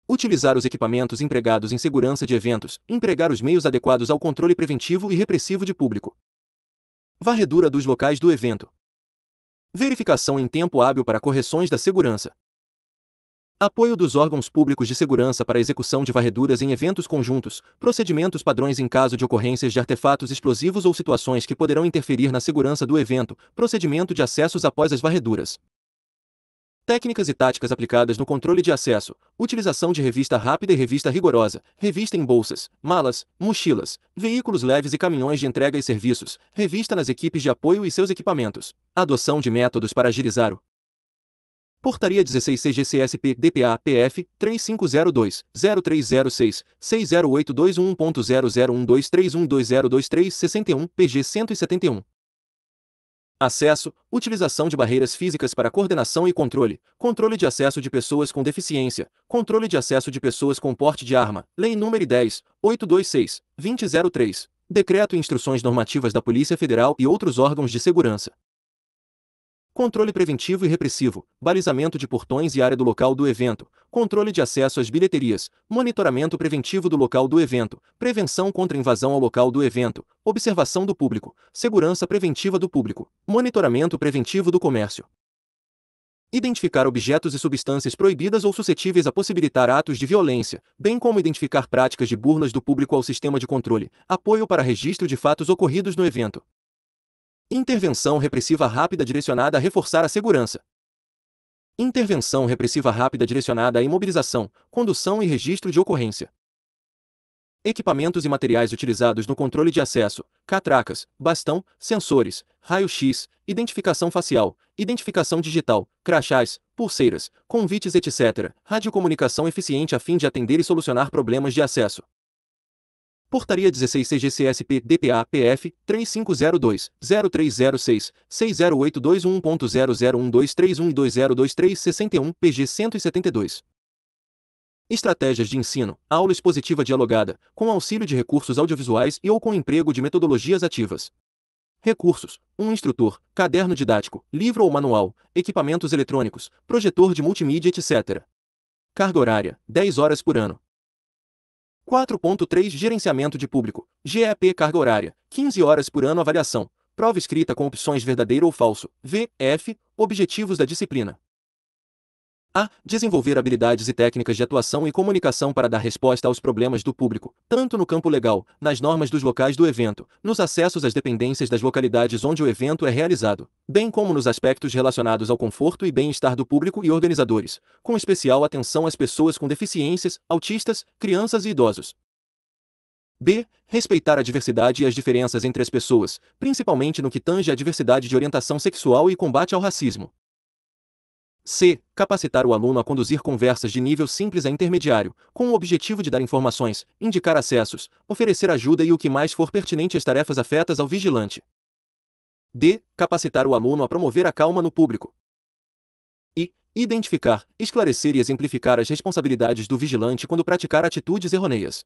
Utilizar os equipamentos empregados em segurança de eventos, empregar os meios adequados ao controle preventivo e repressivo de público. Varredura dos locais do evento, Verificação em tempo hábil para correções da segurança. Apoio dos órgãos públicos de segurança para execução de varreduras em eventos conjuntos, procedimentos padrões em caso de ocorrências de artefatos explosivos ou situações que poderão interferir na segurança do evento, procedimento de acessos após as varreduras. Técnicas e táticas aplicadas no controle de acesso, utilização de revista rápida e revista rigorosa, revista em bolsas, malas, mochilas, veículos leves e caminhões de entrega e serviços, revista nas equipes de apoio e seus equipamentos, adoção de métodos para agilizar o Portaria 16 CGCSP DPA PF 3502-0306-608211.00123120231 PG 171 acesso, utilização de barreiras físicas para coordenação e controle, controle de acesso de pessoas com deficiência, controle de acesso de pessoas com porte de arma, Lei nº 10, 2003, Decreto e Instruções Normativas da Polícia Federal e outros órgãos de segurança. Controle preventivo e repressivo, balizamento de portões e área do local do evento, controle de acesso às bilheterias, monitoramento preventivo do local do evento, prevenção contra invasão ao local do evento, observação do público, segurança preventiva do público, monitoramento preventivo do comércio. Identificar objetos e substâncias proibidas ou suscetíveis a possibilitar atos de violência, bem como identificar práticas de burlas do público ao sistema de controle, apoio para registro de fatos ocorridos no evento. Intervenção repressiva rápida direcionada a reforçar a segurança. Intervenção repressiva rápida direcionada à imobilização, condução e registro de ocorrência. Equipamentos e materiais utilizados no controle de acesso: catracas, bastão, sensores, raio-x, identificação facial, identificação digital, crachás, pulseiras, convites, etc. Radiocomunicação eficiente a fim de atender e solucionar problemas de acesso. Portaria 16 CGCSP DPA PF 3502 0306 60821.001231202361 PG 172. Estratégias de ensino, aula expositiva dialogada, com auxílio de recursos audiovisuais e ou com emprego de metodologias ativas. Recursos: um instrutor, caderno didático, livro ou manual, equipamentos eletrônicos, projetor de multimídia, etc. Carga horária: 10 horas por ano. 4.3 Gerenciamento de Público, GEP Carga Horária, 15 horas por ano Avaliação, prova escrita com opções verdadeiro ou falso, V, F, Objetivos da disciplina. A. Desenvolver habilidades e técnicas de atuação e comunicação para dar resposta aos problemas do público, tanto no campo legal, nas normas dos locais do evento, nos acessos às dependências das localidades onde o evento é realizado, bem como nos aspectos relacionados ao conforto e bem-estar do público e organizadores, com especial atenção às pessoas com deficiências, autistas, crianças e idosos. B. Respeitar a diversidade e as diferenças entre as pessoas, principalmente no que tange à diversidade de orientação sexual e combate ao racismo. C. Capacitar o aluno a conduzir conversas de nível simples a intermediário, com o objetivo de dar informações, indicar acessos, oferecer ajuda e o que mais for pertinente às tarefas afetas ao vigilante. D. Capacitar o aluno a promover a calma no público. E. Identificar, esclarecer e exemplificar as responsabilidades do vigilante quando praticar atitudes errôneas.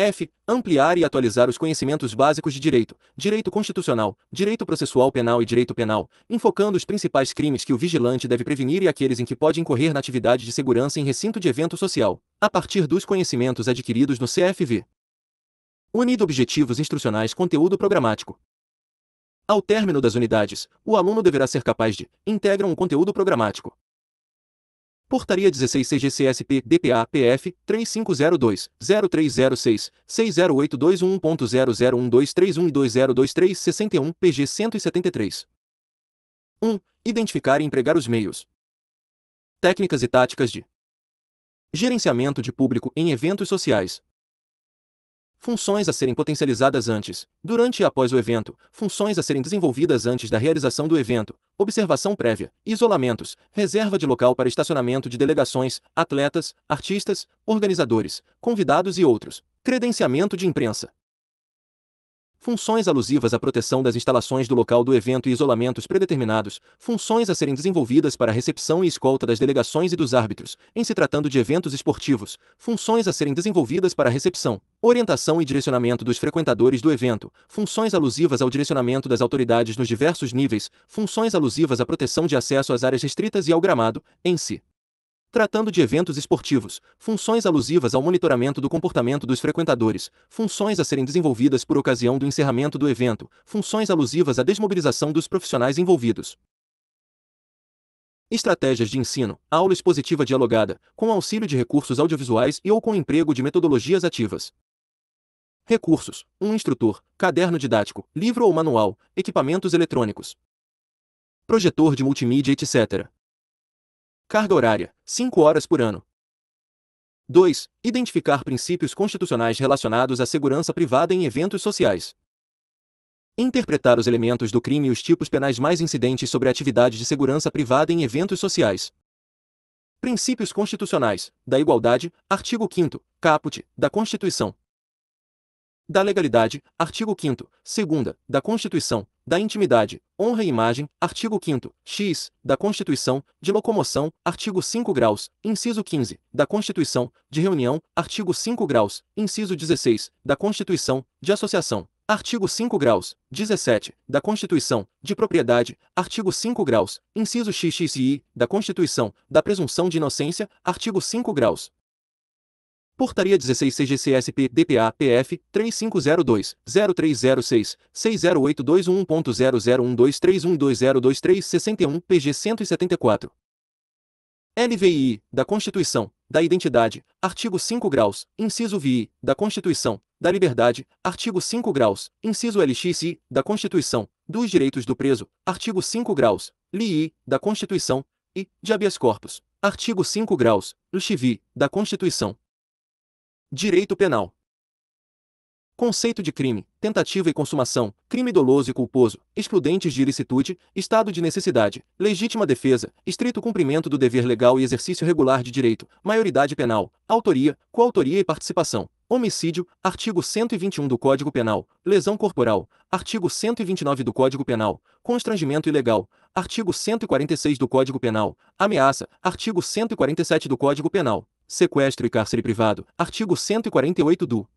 F. Ampliar e atualizar os conhecimentos básicos de direito, direito constitucional, direito processual penal e direito penal, enfocando os principais crimes que o vigilante deve prevenir e aqueles em que pode incorrer na atividade de segurança em recinto de evento social, a partir dos conhecimentos adquiridos no CFV. Unido objetivos instrucionais conteúdo programático. Ao término das unidades, o aluno deverá ser capaz de integram um conteúdo programático, Portaria 16 CGCSP DPA PF 3502-0306-60821.00123120231 PG 173. 1. Identificar e empregar os meios. Técnicas e táticas de gerenciamento de público em eventos sociais. Funções a serem potencializadas antes, durante e após o evento, funções a serem desenvolvidas antes da realização do evento, observação prévia, isolamentos, reserva de local para estacionamento de delegações, atletas, artistas, organizadores, convidados e outros, credenciamento de imprensa. Funções alusivas à proteção das instalações do local do evento e isolamentos predeterminados, funções a serem desenvolvidas para a recepção e escolta das delegações e dos árbitros, em se tratando de eventos esportivos, funções a serem desenvolvidas para a recepção, orientação e direcionamento dos frequentadores do evento, funções alusivas ao direcionamento das autoridades nos diversos níveis, funções alusivas à proteção de acesso às áreas restritas e ao gramado, em si. Tratando de eventos esportivos, funções alusivas ao monitoramento do comportamento dos frequentadores, funções a serem desenvolvidas por ocasião do encerramento do evento, funções alusivas à desmobilização dos profissionais envolvidos. Estratégias de ensino, aula expositiva dialogada, com auxílio de recursos audiovisuais e ou com emprego de metodologias ativas. Recursos: um instrutor, caderno didático, livro ou manual, equipamentos eletrônicos, projetor de multimídia, etc. Carga horária, 5 horas por ano. 2. Identificar princípios constitucionais relacionados à segurança privada em eventos sociais. Interpretar os elementos do crime e os tipos penais mais incidentes sobre atividades de segurança privada em eventos sociais. Princípios constitucionais, da igualdade, artigo 5 caput, da Constituição. Da legalidade, artigo 5 segunda, da Constituição, da intimidade, honra e imagem, artigo 5 x, da Constituição, de locomoção, artigo 5 graus, inciso 15, da Constituição, de reunião, artigo 5 graus, inciso 16, da Constituição, de associação, artigo 5 graus, 17, da Constituição, de propriedade, artigo 5 graus, inciso xxi, da Constituição, da presunção de inocência, artigo 5 graus, Portaria 16 CGCSP DPA PF 3502-0306 60821.0012312023 PG 174. LVI, da Constituição, da Identidade, artigo 5 graus, inciso VI, da Constituição, da Liberdade, artigo 5 graus, inciso LXI, da Constituição, dos Direitos do Preso, artigo 5 graus, LII, da Constituição, e, de habeas corpus, artigo 5 graus, LXIVI, da Constituição, Direito Penal. Conceito de crime, tentativa e consumação, crime doloso e culposo, excludentes de ilicitude, estado de necessidade, legítima defesa, estrito cumprimento do dever legal e exercício regular de direito, maioridade penal, autoria, coautoria e participação, homicídio, artigo 121 do Código Penal, lesão corporal, artigo 129 do Código Penal, constrangimento ilegal, artigo 146 do Código Penal, ameaça, artigo 147 do Código Penal, sequestro e cárcere privado, artigo 148 do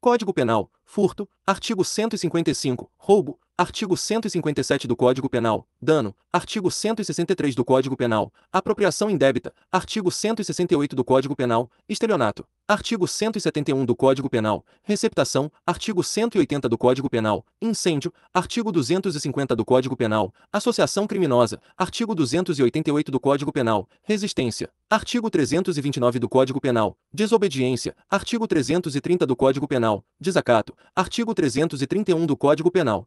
Código Penal, furto, artigo 155, roubo, Artigo 157 do Código Penal. Dano. Artigo 163 do Código Penal. Apropriação indébita. Artigo 168 do Código Penal. Estelionato. Artigo 171 do Código Penal. Receptação. Artigo 180 do Código Penal. Incêndio. Artigo 250 do Código Penal. Associação criminosa. Artigo 288 do Código Penal. Resistência. Artigo 329 do Código Penal. Desobediência. Artigo 330 do Código Penal. Desacato. Artigo 331 do Código Penal.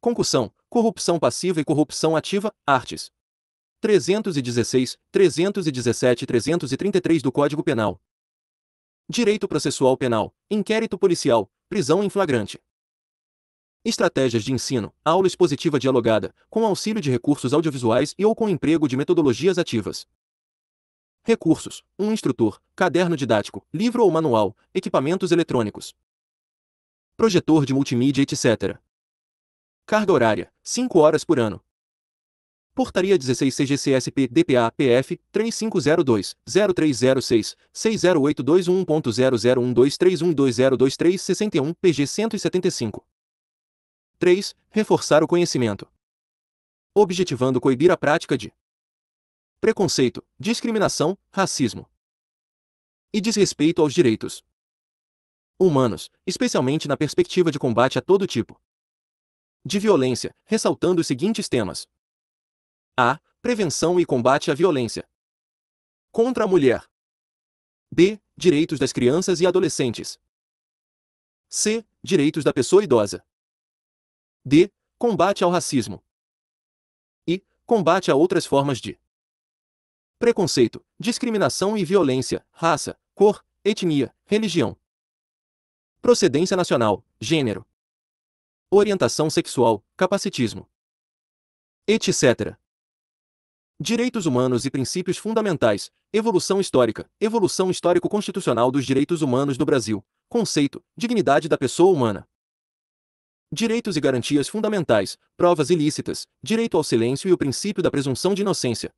Concussão, corrupção passiva e corrupção ativa, artes. 316, 317 e 333 do Código Penal. Direito processual penal, inquérito policial, prisão em flagrante. Estratégias de ensino, aula expositiva dialogada, com auxílio de recursos audiovisuais e ou com emprego de metodologias ativas. Recursos: um instrutor, caderno didático, livro ou manual, equipamentos eletrônicos, projetor de multimídia, etc. Carga horária, 5 horas por ano. Portaria 16 CGCSP DPA PF 3502-0306 PG 175. 3. Reforçar o conhecimento. Objetivando coibir a prática de preconceito, discriminação, racismo e desrespeito aos direitos humanos, especialmente na perspectiva de combate a todo tipo de violência, ressaltando os seguintes temas: a. Prevenção e combate à violência contra a mulher. b. Direitos das crianças e adolescentes. c. Direitos da pessoa idosa. d. Combate ao racismo. e. Combate a outras formas de preconceito, discriminação e violência, raça, cor, etnia, religião, procedência nacional, gênero, orientação sexual, capacitismo, etc. Direitos humanos e princípios fundamentais, evolução histórica, evolução histórico-constitucional dos direitos humanos do Brasil, conceito, dignidade da pessoa humana. Direitos e garantias fundamentais, provas ilícitas, direito ao silêncio e o princípio da presunção de inocência,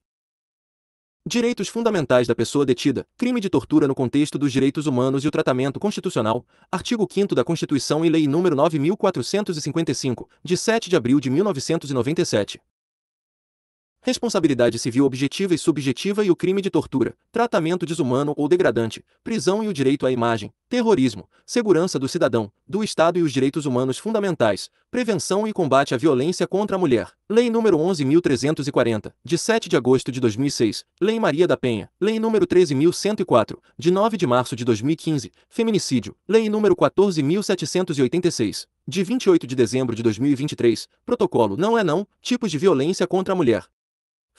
Direitos fundamentais da pessoa detida. Crime de tortura no contexto dos direitos humanos e o tratamento constitucional. Artigo 5 da Constituição e Lei nº 9455, de 7 de abril de 1997. Responsabilidade civil objetiva e subjetiva e o crime de tortura, tratamento desumano ou degradante, prisão e o direito à imagem, terrorismo, segurança do cidadão, do Estado e os direitos humanos fundamentais, prevenção e combate à violência contra a mulher. Lei nº 11.340, de 7 de agosto de 2006, Lei Maria da Penha, Lei nº 13.104, de 9 de março de 2015, Feminicídio, Lei nº 14.786, de 28 de dezembro de 2023, Protocolo Não é Não, Tipos de Violência contra a Mulher,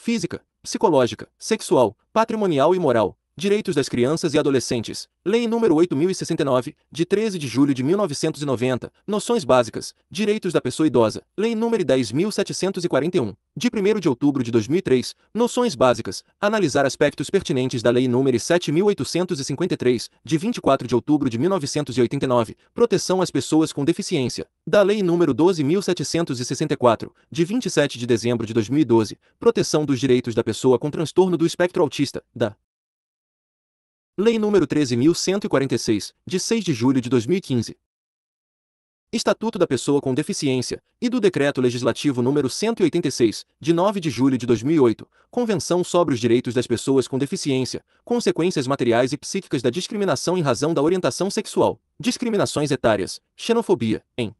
física, psicológica, sexual, patrimonial e moral, Direitos das Crianças e Adolescentes. Lei nº 8069, de 13 de julho de 1990. Noções básicas. Direitos da pessoa idosa. Lei nº 10741, de 1 de outubro de 2003. Noções básicas. Analisar aspectos pertinentes da Lei nº 7853, de 24 de outubro de 1989. Proteção às pessoas com deficiência. Da Lei nº 12764, de 27 de dezembro de 2012. Proteção dos direitos da pessoa com transtorno do espectro autista. Da Lei nº 13.146, de 6 de julho de 2015. Estatuto da Pessoa com Deficiência, e do Decreto Legislativo nº 186, de 9 de julho de 2008, Convenção sobre os Direitos das Pessoas com Deficiência, Consequências Materiais e Psíquicas da Discriminação em Razão da Orientação Sexual, Discriminações Etárias, Xenofobia, em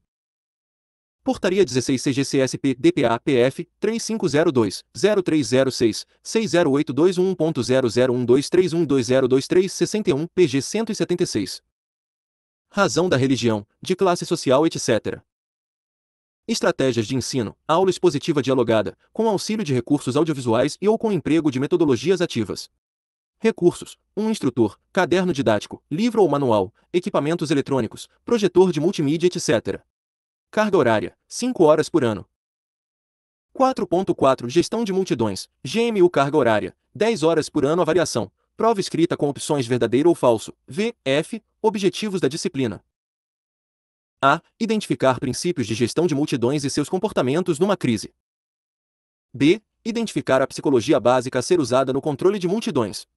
Portaria 16 CGCSP DPA-PF 3502-0306-608221.0012312023661 PG 176. Razão da religião, de classe social, etc. Estratégias de ensino, aula expositiva dialogada, com auxílio de recursos audiovisuais e ou com emprego de metodologias ativas. Recursos: um instrutor, caderno didático, livro ou manual, equipamentos eletrônicos, projetor de multimídia, etc. Carga horária, 5 horas por ano. 4.4 Gestão de multidões, GMU carga horária, 10 horas por ano a variação, prova escrita com opções verdadeiro ou falso, V, F, objetivos da disciplina. A. Identificar princípios de gestão de multidões e seus comportamentos numa crise. B. Identificar a psicologia básica a ser usada no controle de multidões.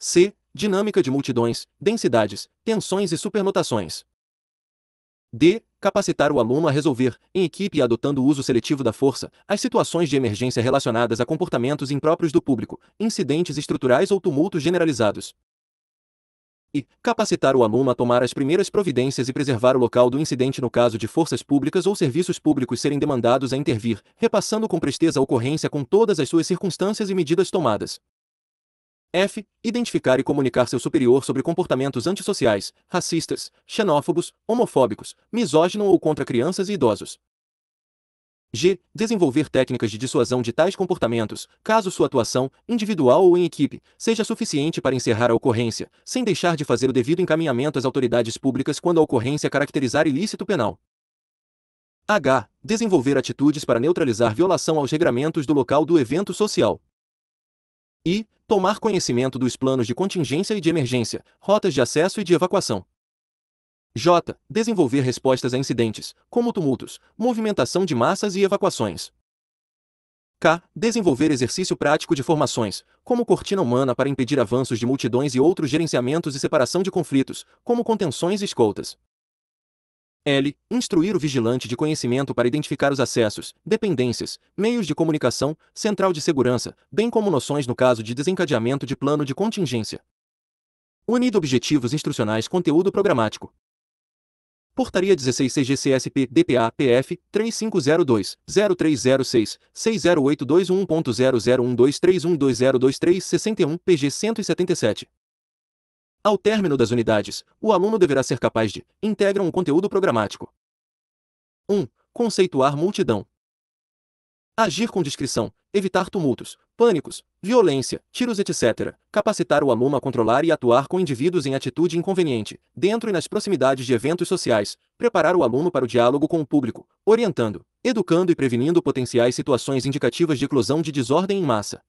C. Dinâmica de multidões, densidades, tensões e supernotações. D. Capacitar o aluno a resolver, em equipe e adotando o uso seletivo da força, as situações de emergência relacionadas a comportamentos impróprios do público, incidentes estruturais ou tumultos generalizados. E. Capacitar o aluno a tomar as primeiras providências e preservar o local do incidente no caso de forças públicas ou serviços públicos serem demandados a intervir, repassando com presteza a ocorrência com todas as suas circunstâncias e medidas tomadas. F. Identificar e comunicar seu superior sobre comportamentos antissociais, racistas, xenófobos, homofóbicos, misógino ou contra crianças e idosos. G. Desenvolver técnicas de dissuasão de tais comportamentos, caso sua atuação, individual ou em equipe, seja suficiente para encerrar a ocorrência, sem deixar de fazer o devido encaminhamento às autoridades públicas quando a ocorrência caracterizar ilícito penal. H. Desenvolver atitudes para neutralizar violação aos regramentos do local do evento social e tomar conhecimento dos planos de contingência e de emergência, rotas de acesso e de evacuação. J. Desenvolver respostas a incidentes, como tumultos, movimentação de massas e evacuações. K. Desenvolver exercício prático de formações, como cortina humana para impedir avanços de multidões e outros gerenciamentos e separação de conflitos, como contenções e escoltas. L. Instruir o vigilante de conhecimento para identificar os acessos, dependências, meios de comunicação, central de segurança, bem como noções no caso de desencadeamento de plano de contingência. Unido objetivos instrucionais conteúdo programático. Portaria 16 CGCSP DPA PF 3502-0306 60821.0012312023661 PG 177. Ao término das unidades, o aluno deverá ser capaz de integram um conteúdo programático. 1. Conceituar multidão. Agir com discrição, evitar tumultos, pânicos, violência, tiros, etc. Capacitar o aluno a controlar e atuar com indivíduos em atitude inconveniente, dentro e nas proximidades de eventos sociais. Preparar o aluno para o diálogo com o público, orientando, educando e prevenindo potenciais situações indicativas de eclosão de desordem em massa.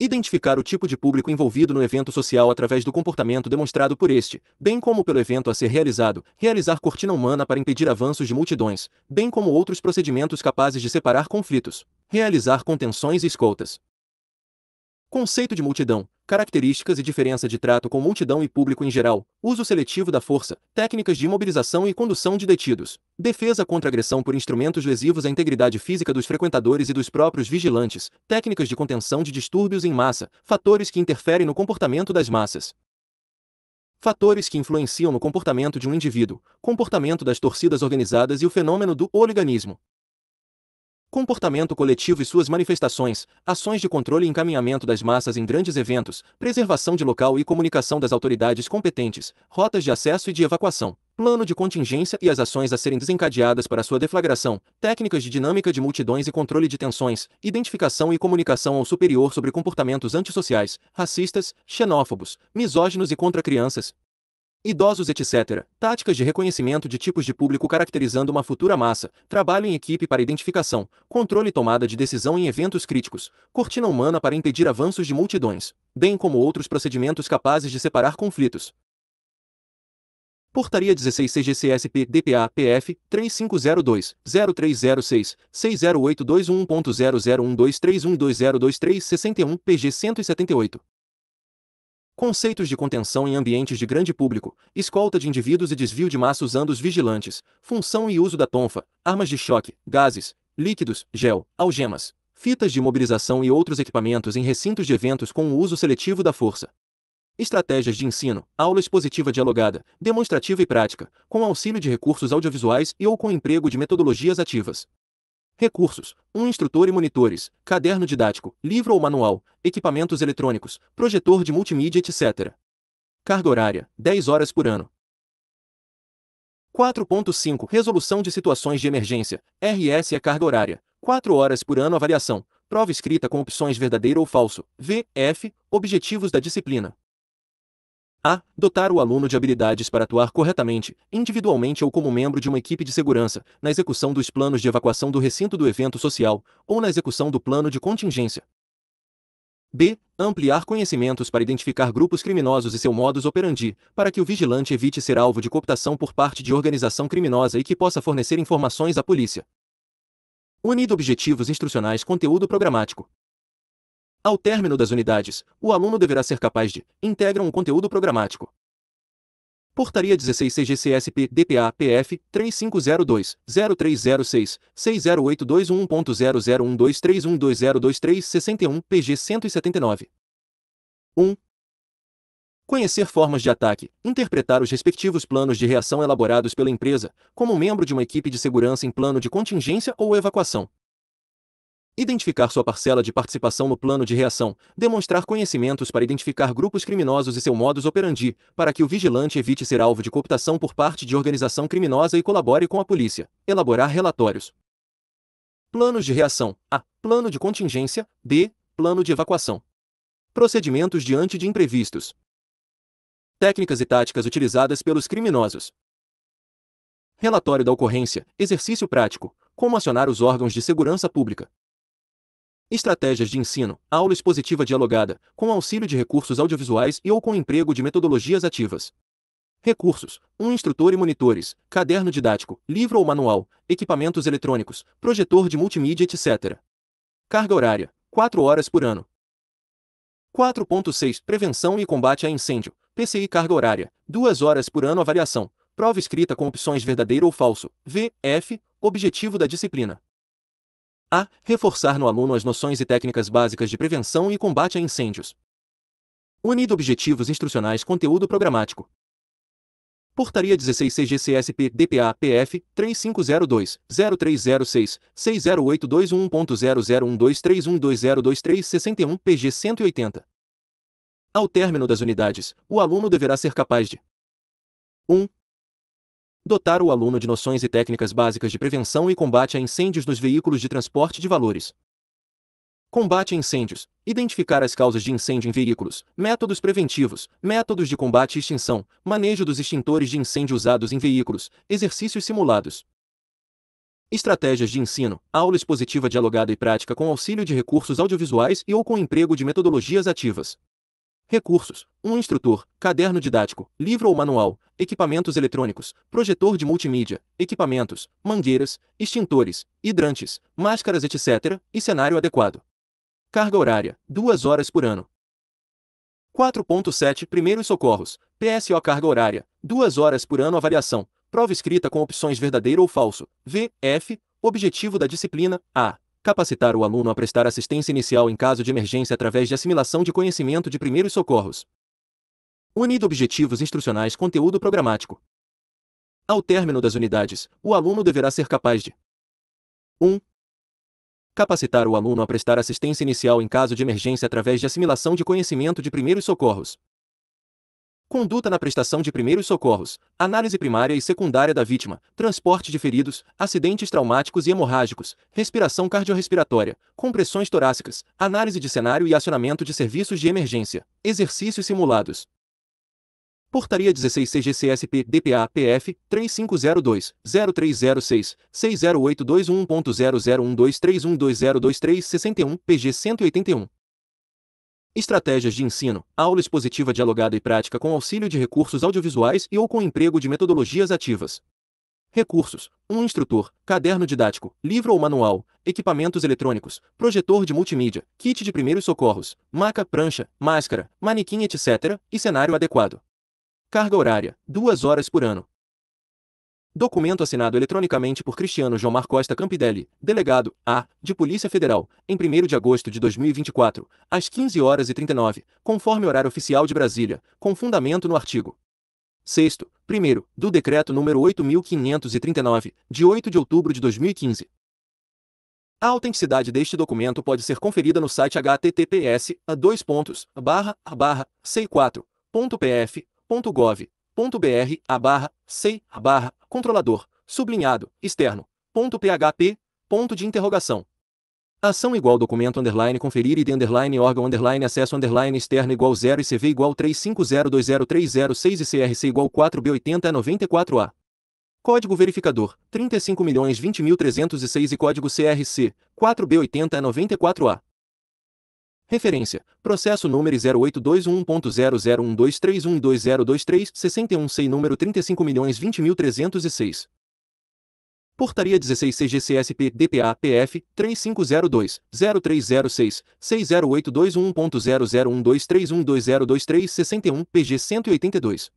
Identificar o tipo de público envolvido no evento social através do comportamento demonstrado por este, bem como pelo evento a ser realizado, realizar cortina humana para impedir avanços de multidões, bem como outros procedimentos capazes de separar conflitos, realizar contenções e escoltas. Conceito de multidão características e diferença de trato com multidão e público em geral, uso seletivo da força, técnicas de imobilização e condução de detidos, defesa contra agressão por instrumentos lesivos à integridade física dos frequentadores e dos próprios vigilantes, técnicas de contenção de distúrbios em massa, fatores que interferem no comportamento das massas. Fatores que influenciam no comportamento de um indivíduo, comportamento das torcidas organizadas e o fenômeno do oliganismo comportamento coletivo e suas manifestações, ações de controle e encaminhamento das massas em grandes eventos, preservação de local e comunicação das autoridades competentes, rotas de acesso e de evacuação, plano de contingência e as ações a serem desencadeadas para sua deflagração, técnicas de dinâmica de multidões e controle de tensões, identificação e comunicação ao superior sobre comportamentos antissociais, racistas, xenófobos, misóginos e contra crianças, idosos, etc. Táticas de reconhecimento de tipos de público caracterizando uma futura massa, trabalho em equipe para identificação, controle e tomada de decisão em eventos críticos, cortina humana para impedir avanços de multidões, bem como outros procedimentos capazes de separar conflitos. Portaria 16 CGCSP DPA PF 3502-0306 60821.001231202361 PG 178 Conceitos de contenção em ambientes de grande público, escolta de indivíduos e desvio de massa usando os vigilantes, função e uso da tonfa, armas de choque, gases, líquidos, gel, algemas, fitas de mobilização e outros equipamentos em recintos de eventos com o uso seletivo da força. Estratégias de ensino, aula expositiva dialogada, demonstrativa e prática, com auxílio de recursos audiovisuais e ou com emprego de metodologias ativas. Recursos: um instrutor e monitores, caderno didático, livro ou manual, equipamentos eletrônicos, projetor de multimídia, etc. Carga horária: 10 horas por ano. 4.5 Resolução de situações de emergência. RS é carga horária. 4 horas por ano avaliação. Prova escrita com opções verdadeiro ou falso. V, F, objetivos da disciplina. A. Dotar o aluno de habilidades para atuar corretamente, individualmente ou como membro de uma equipe de segurança, na execução dos planos de evacuação do recinto do evento social ou na execução do plano de contingência. B. Ampliar conhecimentos para identificar grupos criminosos e seu modus operandi, para que o vigilante evite ser alvo de cooptação por parte de organização criminosa e que possa fornecer informações à polícia. Unido objetivos instrucionais conteúdo programático. Ao término das unidades, o aluno deverá ser capaz de integrar um conteúdo programático. Portaria 16 CGCSP DPA PF 3502-0306 61 PG 179. 1. Conhecer formas de ataque, interpretar os respectivos planos de reação elaborados pela empresa, como membro de uma equipe de segurança em plano de contingência ou evacuação, Identificar sua parcela de participação no plano de reação, demonstrar conhecimentos para identificar grupos criminosos e seu modus operandi, para que o vigilante evite ser alvo de cooptação por parte de organização criminosa e colabore com a polícia, elaborar relatórios. Planos de reação: A. Plano de contingência. B. Plano de evacuação. Procedimentos diante de imprevistos. Técnicas e táticas utilizadas pelos criminosos. Relatório da ocorrência, exercício prático, como acionar os órgãos de segurança pública. Estratégias de ensino, aula expositiva dialogada, com auxílio de recursos audiovisuais e ou com emprego de metodologias ativas. Recursos: um instrutor e monitores, caderno didático, livro ou manual, equipamentos eletrônicos, projetor de multimídia, etc. Carga horária: 4 horas por ano. 4.6 Prevenção e combate a incêndio. PCI carga horária: 2 horas por ano avaliação. Prova escrita com opções verdadeiro ou falso. V, F, objetivo da disciplina. A. Reforçar no aluno as noções e técnicas básicas de prevenção e combate a incêndios. Unido Objetivos Instrucionais Conteúdo Programático. Portaria 16 CGCSP DPA PF 3502 0306 60821001231202361 PG 180. Ao término das unidades, o aluno deverá ser capaz de 1 dotar o aluno de noções e técnicas básicas de prevenção e combate a incêndios nos veículos de transporte de valores. Combate a incêndios. Identificar as causas de incêndio em veículos, métodos preventivos, métodos de combate e extinção, manejo dos extintores de incêndio usados em veículos, exercícios simulados. Estratégias de ensino, aula expositiva dialogada e prática com auxílio de recursos audiovisuais e ou com emprego de metodologias ativas. Recursos: um instrutor, caderno didático, livro ou manual, equipamentos eletrônicos, projetor de multimídia, equipamentos, mangueiras, extintores, hidrantes, máscaras, etc., e cenário adequado. Carga horária: 2 horas por ano. 4.7 Primeiros socorros. PSO carga horária: 2 horas por ano avaliação. Prova escrita com opções verdadeiro ou falso. V, F, objetivo da disciplina: A. Capacitar o aluno a prestar assistência inicial em caso de emergência através de assimilação de conhecimento de primeiros socorros. Unido objetivos instrucionais conteúdo programático. Ao término das unidades, o aluno deverá ser capaz de 1. capacitar o aluno a prestar assistência inicial em caso de emergência através de assimilação de conhecimento de primeiros socorros conduta na prestação de primeiros socorros, análise primária e secundária da vítima, transporte de feridos, acidentes traumáticos e hemorrágicos, respiração cardiorrespiratória, compressões torácicas, análise de cenário e acionamento de serviços de emergência, exercícios simulados. Portaria 16 CGCSP DPA PF 3502-0306 60821.0012312023661 PG 181. Estratégias de ensino, aula expositiva dialogada e prática com auxílio de recursos audiovisuais e ou com emprego de metodologias ativas. Recursos: um instrutor, caderno didático, livro ou manual, equipamentos eletrônicos, projetor de multimídia, kit de primeiros socorros, maca, prancha, máscara, manequim, etc., e cenário adequado. Carga horária: 2 horas por ano. Documento assinado eletronicamente por Cristiano Jomar Costa Campidelli, delegado, A, de Polícia Federal, em 1 de agosto de 2024, às 15 horas e 39, conforme horário oficial de Brasília, com fundamento no artigo 6 1 do Decreto número 8.539, de 8 de outubro de 2015. A autenticidade deste documento pode ser conferida no site https://c4.pf.gov .br, a barra, C, a barra, controlador, sublinhado, externo, ponto PHP, ponto de interrogação. Ação igual documento underline conferir id underline órgão underline acesso underline externo igual 0 e CV igual 35020306 e CRC igual 4B8094A. Código verificador 35.020.306 e código CRC 4B8094A. Referência: Processo número 08211.00123120236, 61 número 35.020.306. Portaria 16 CGCSP DPA PF 3502 0306 60821.0012312023661 PG 182.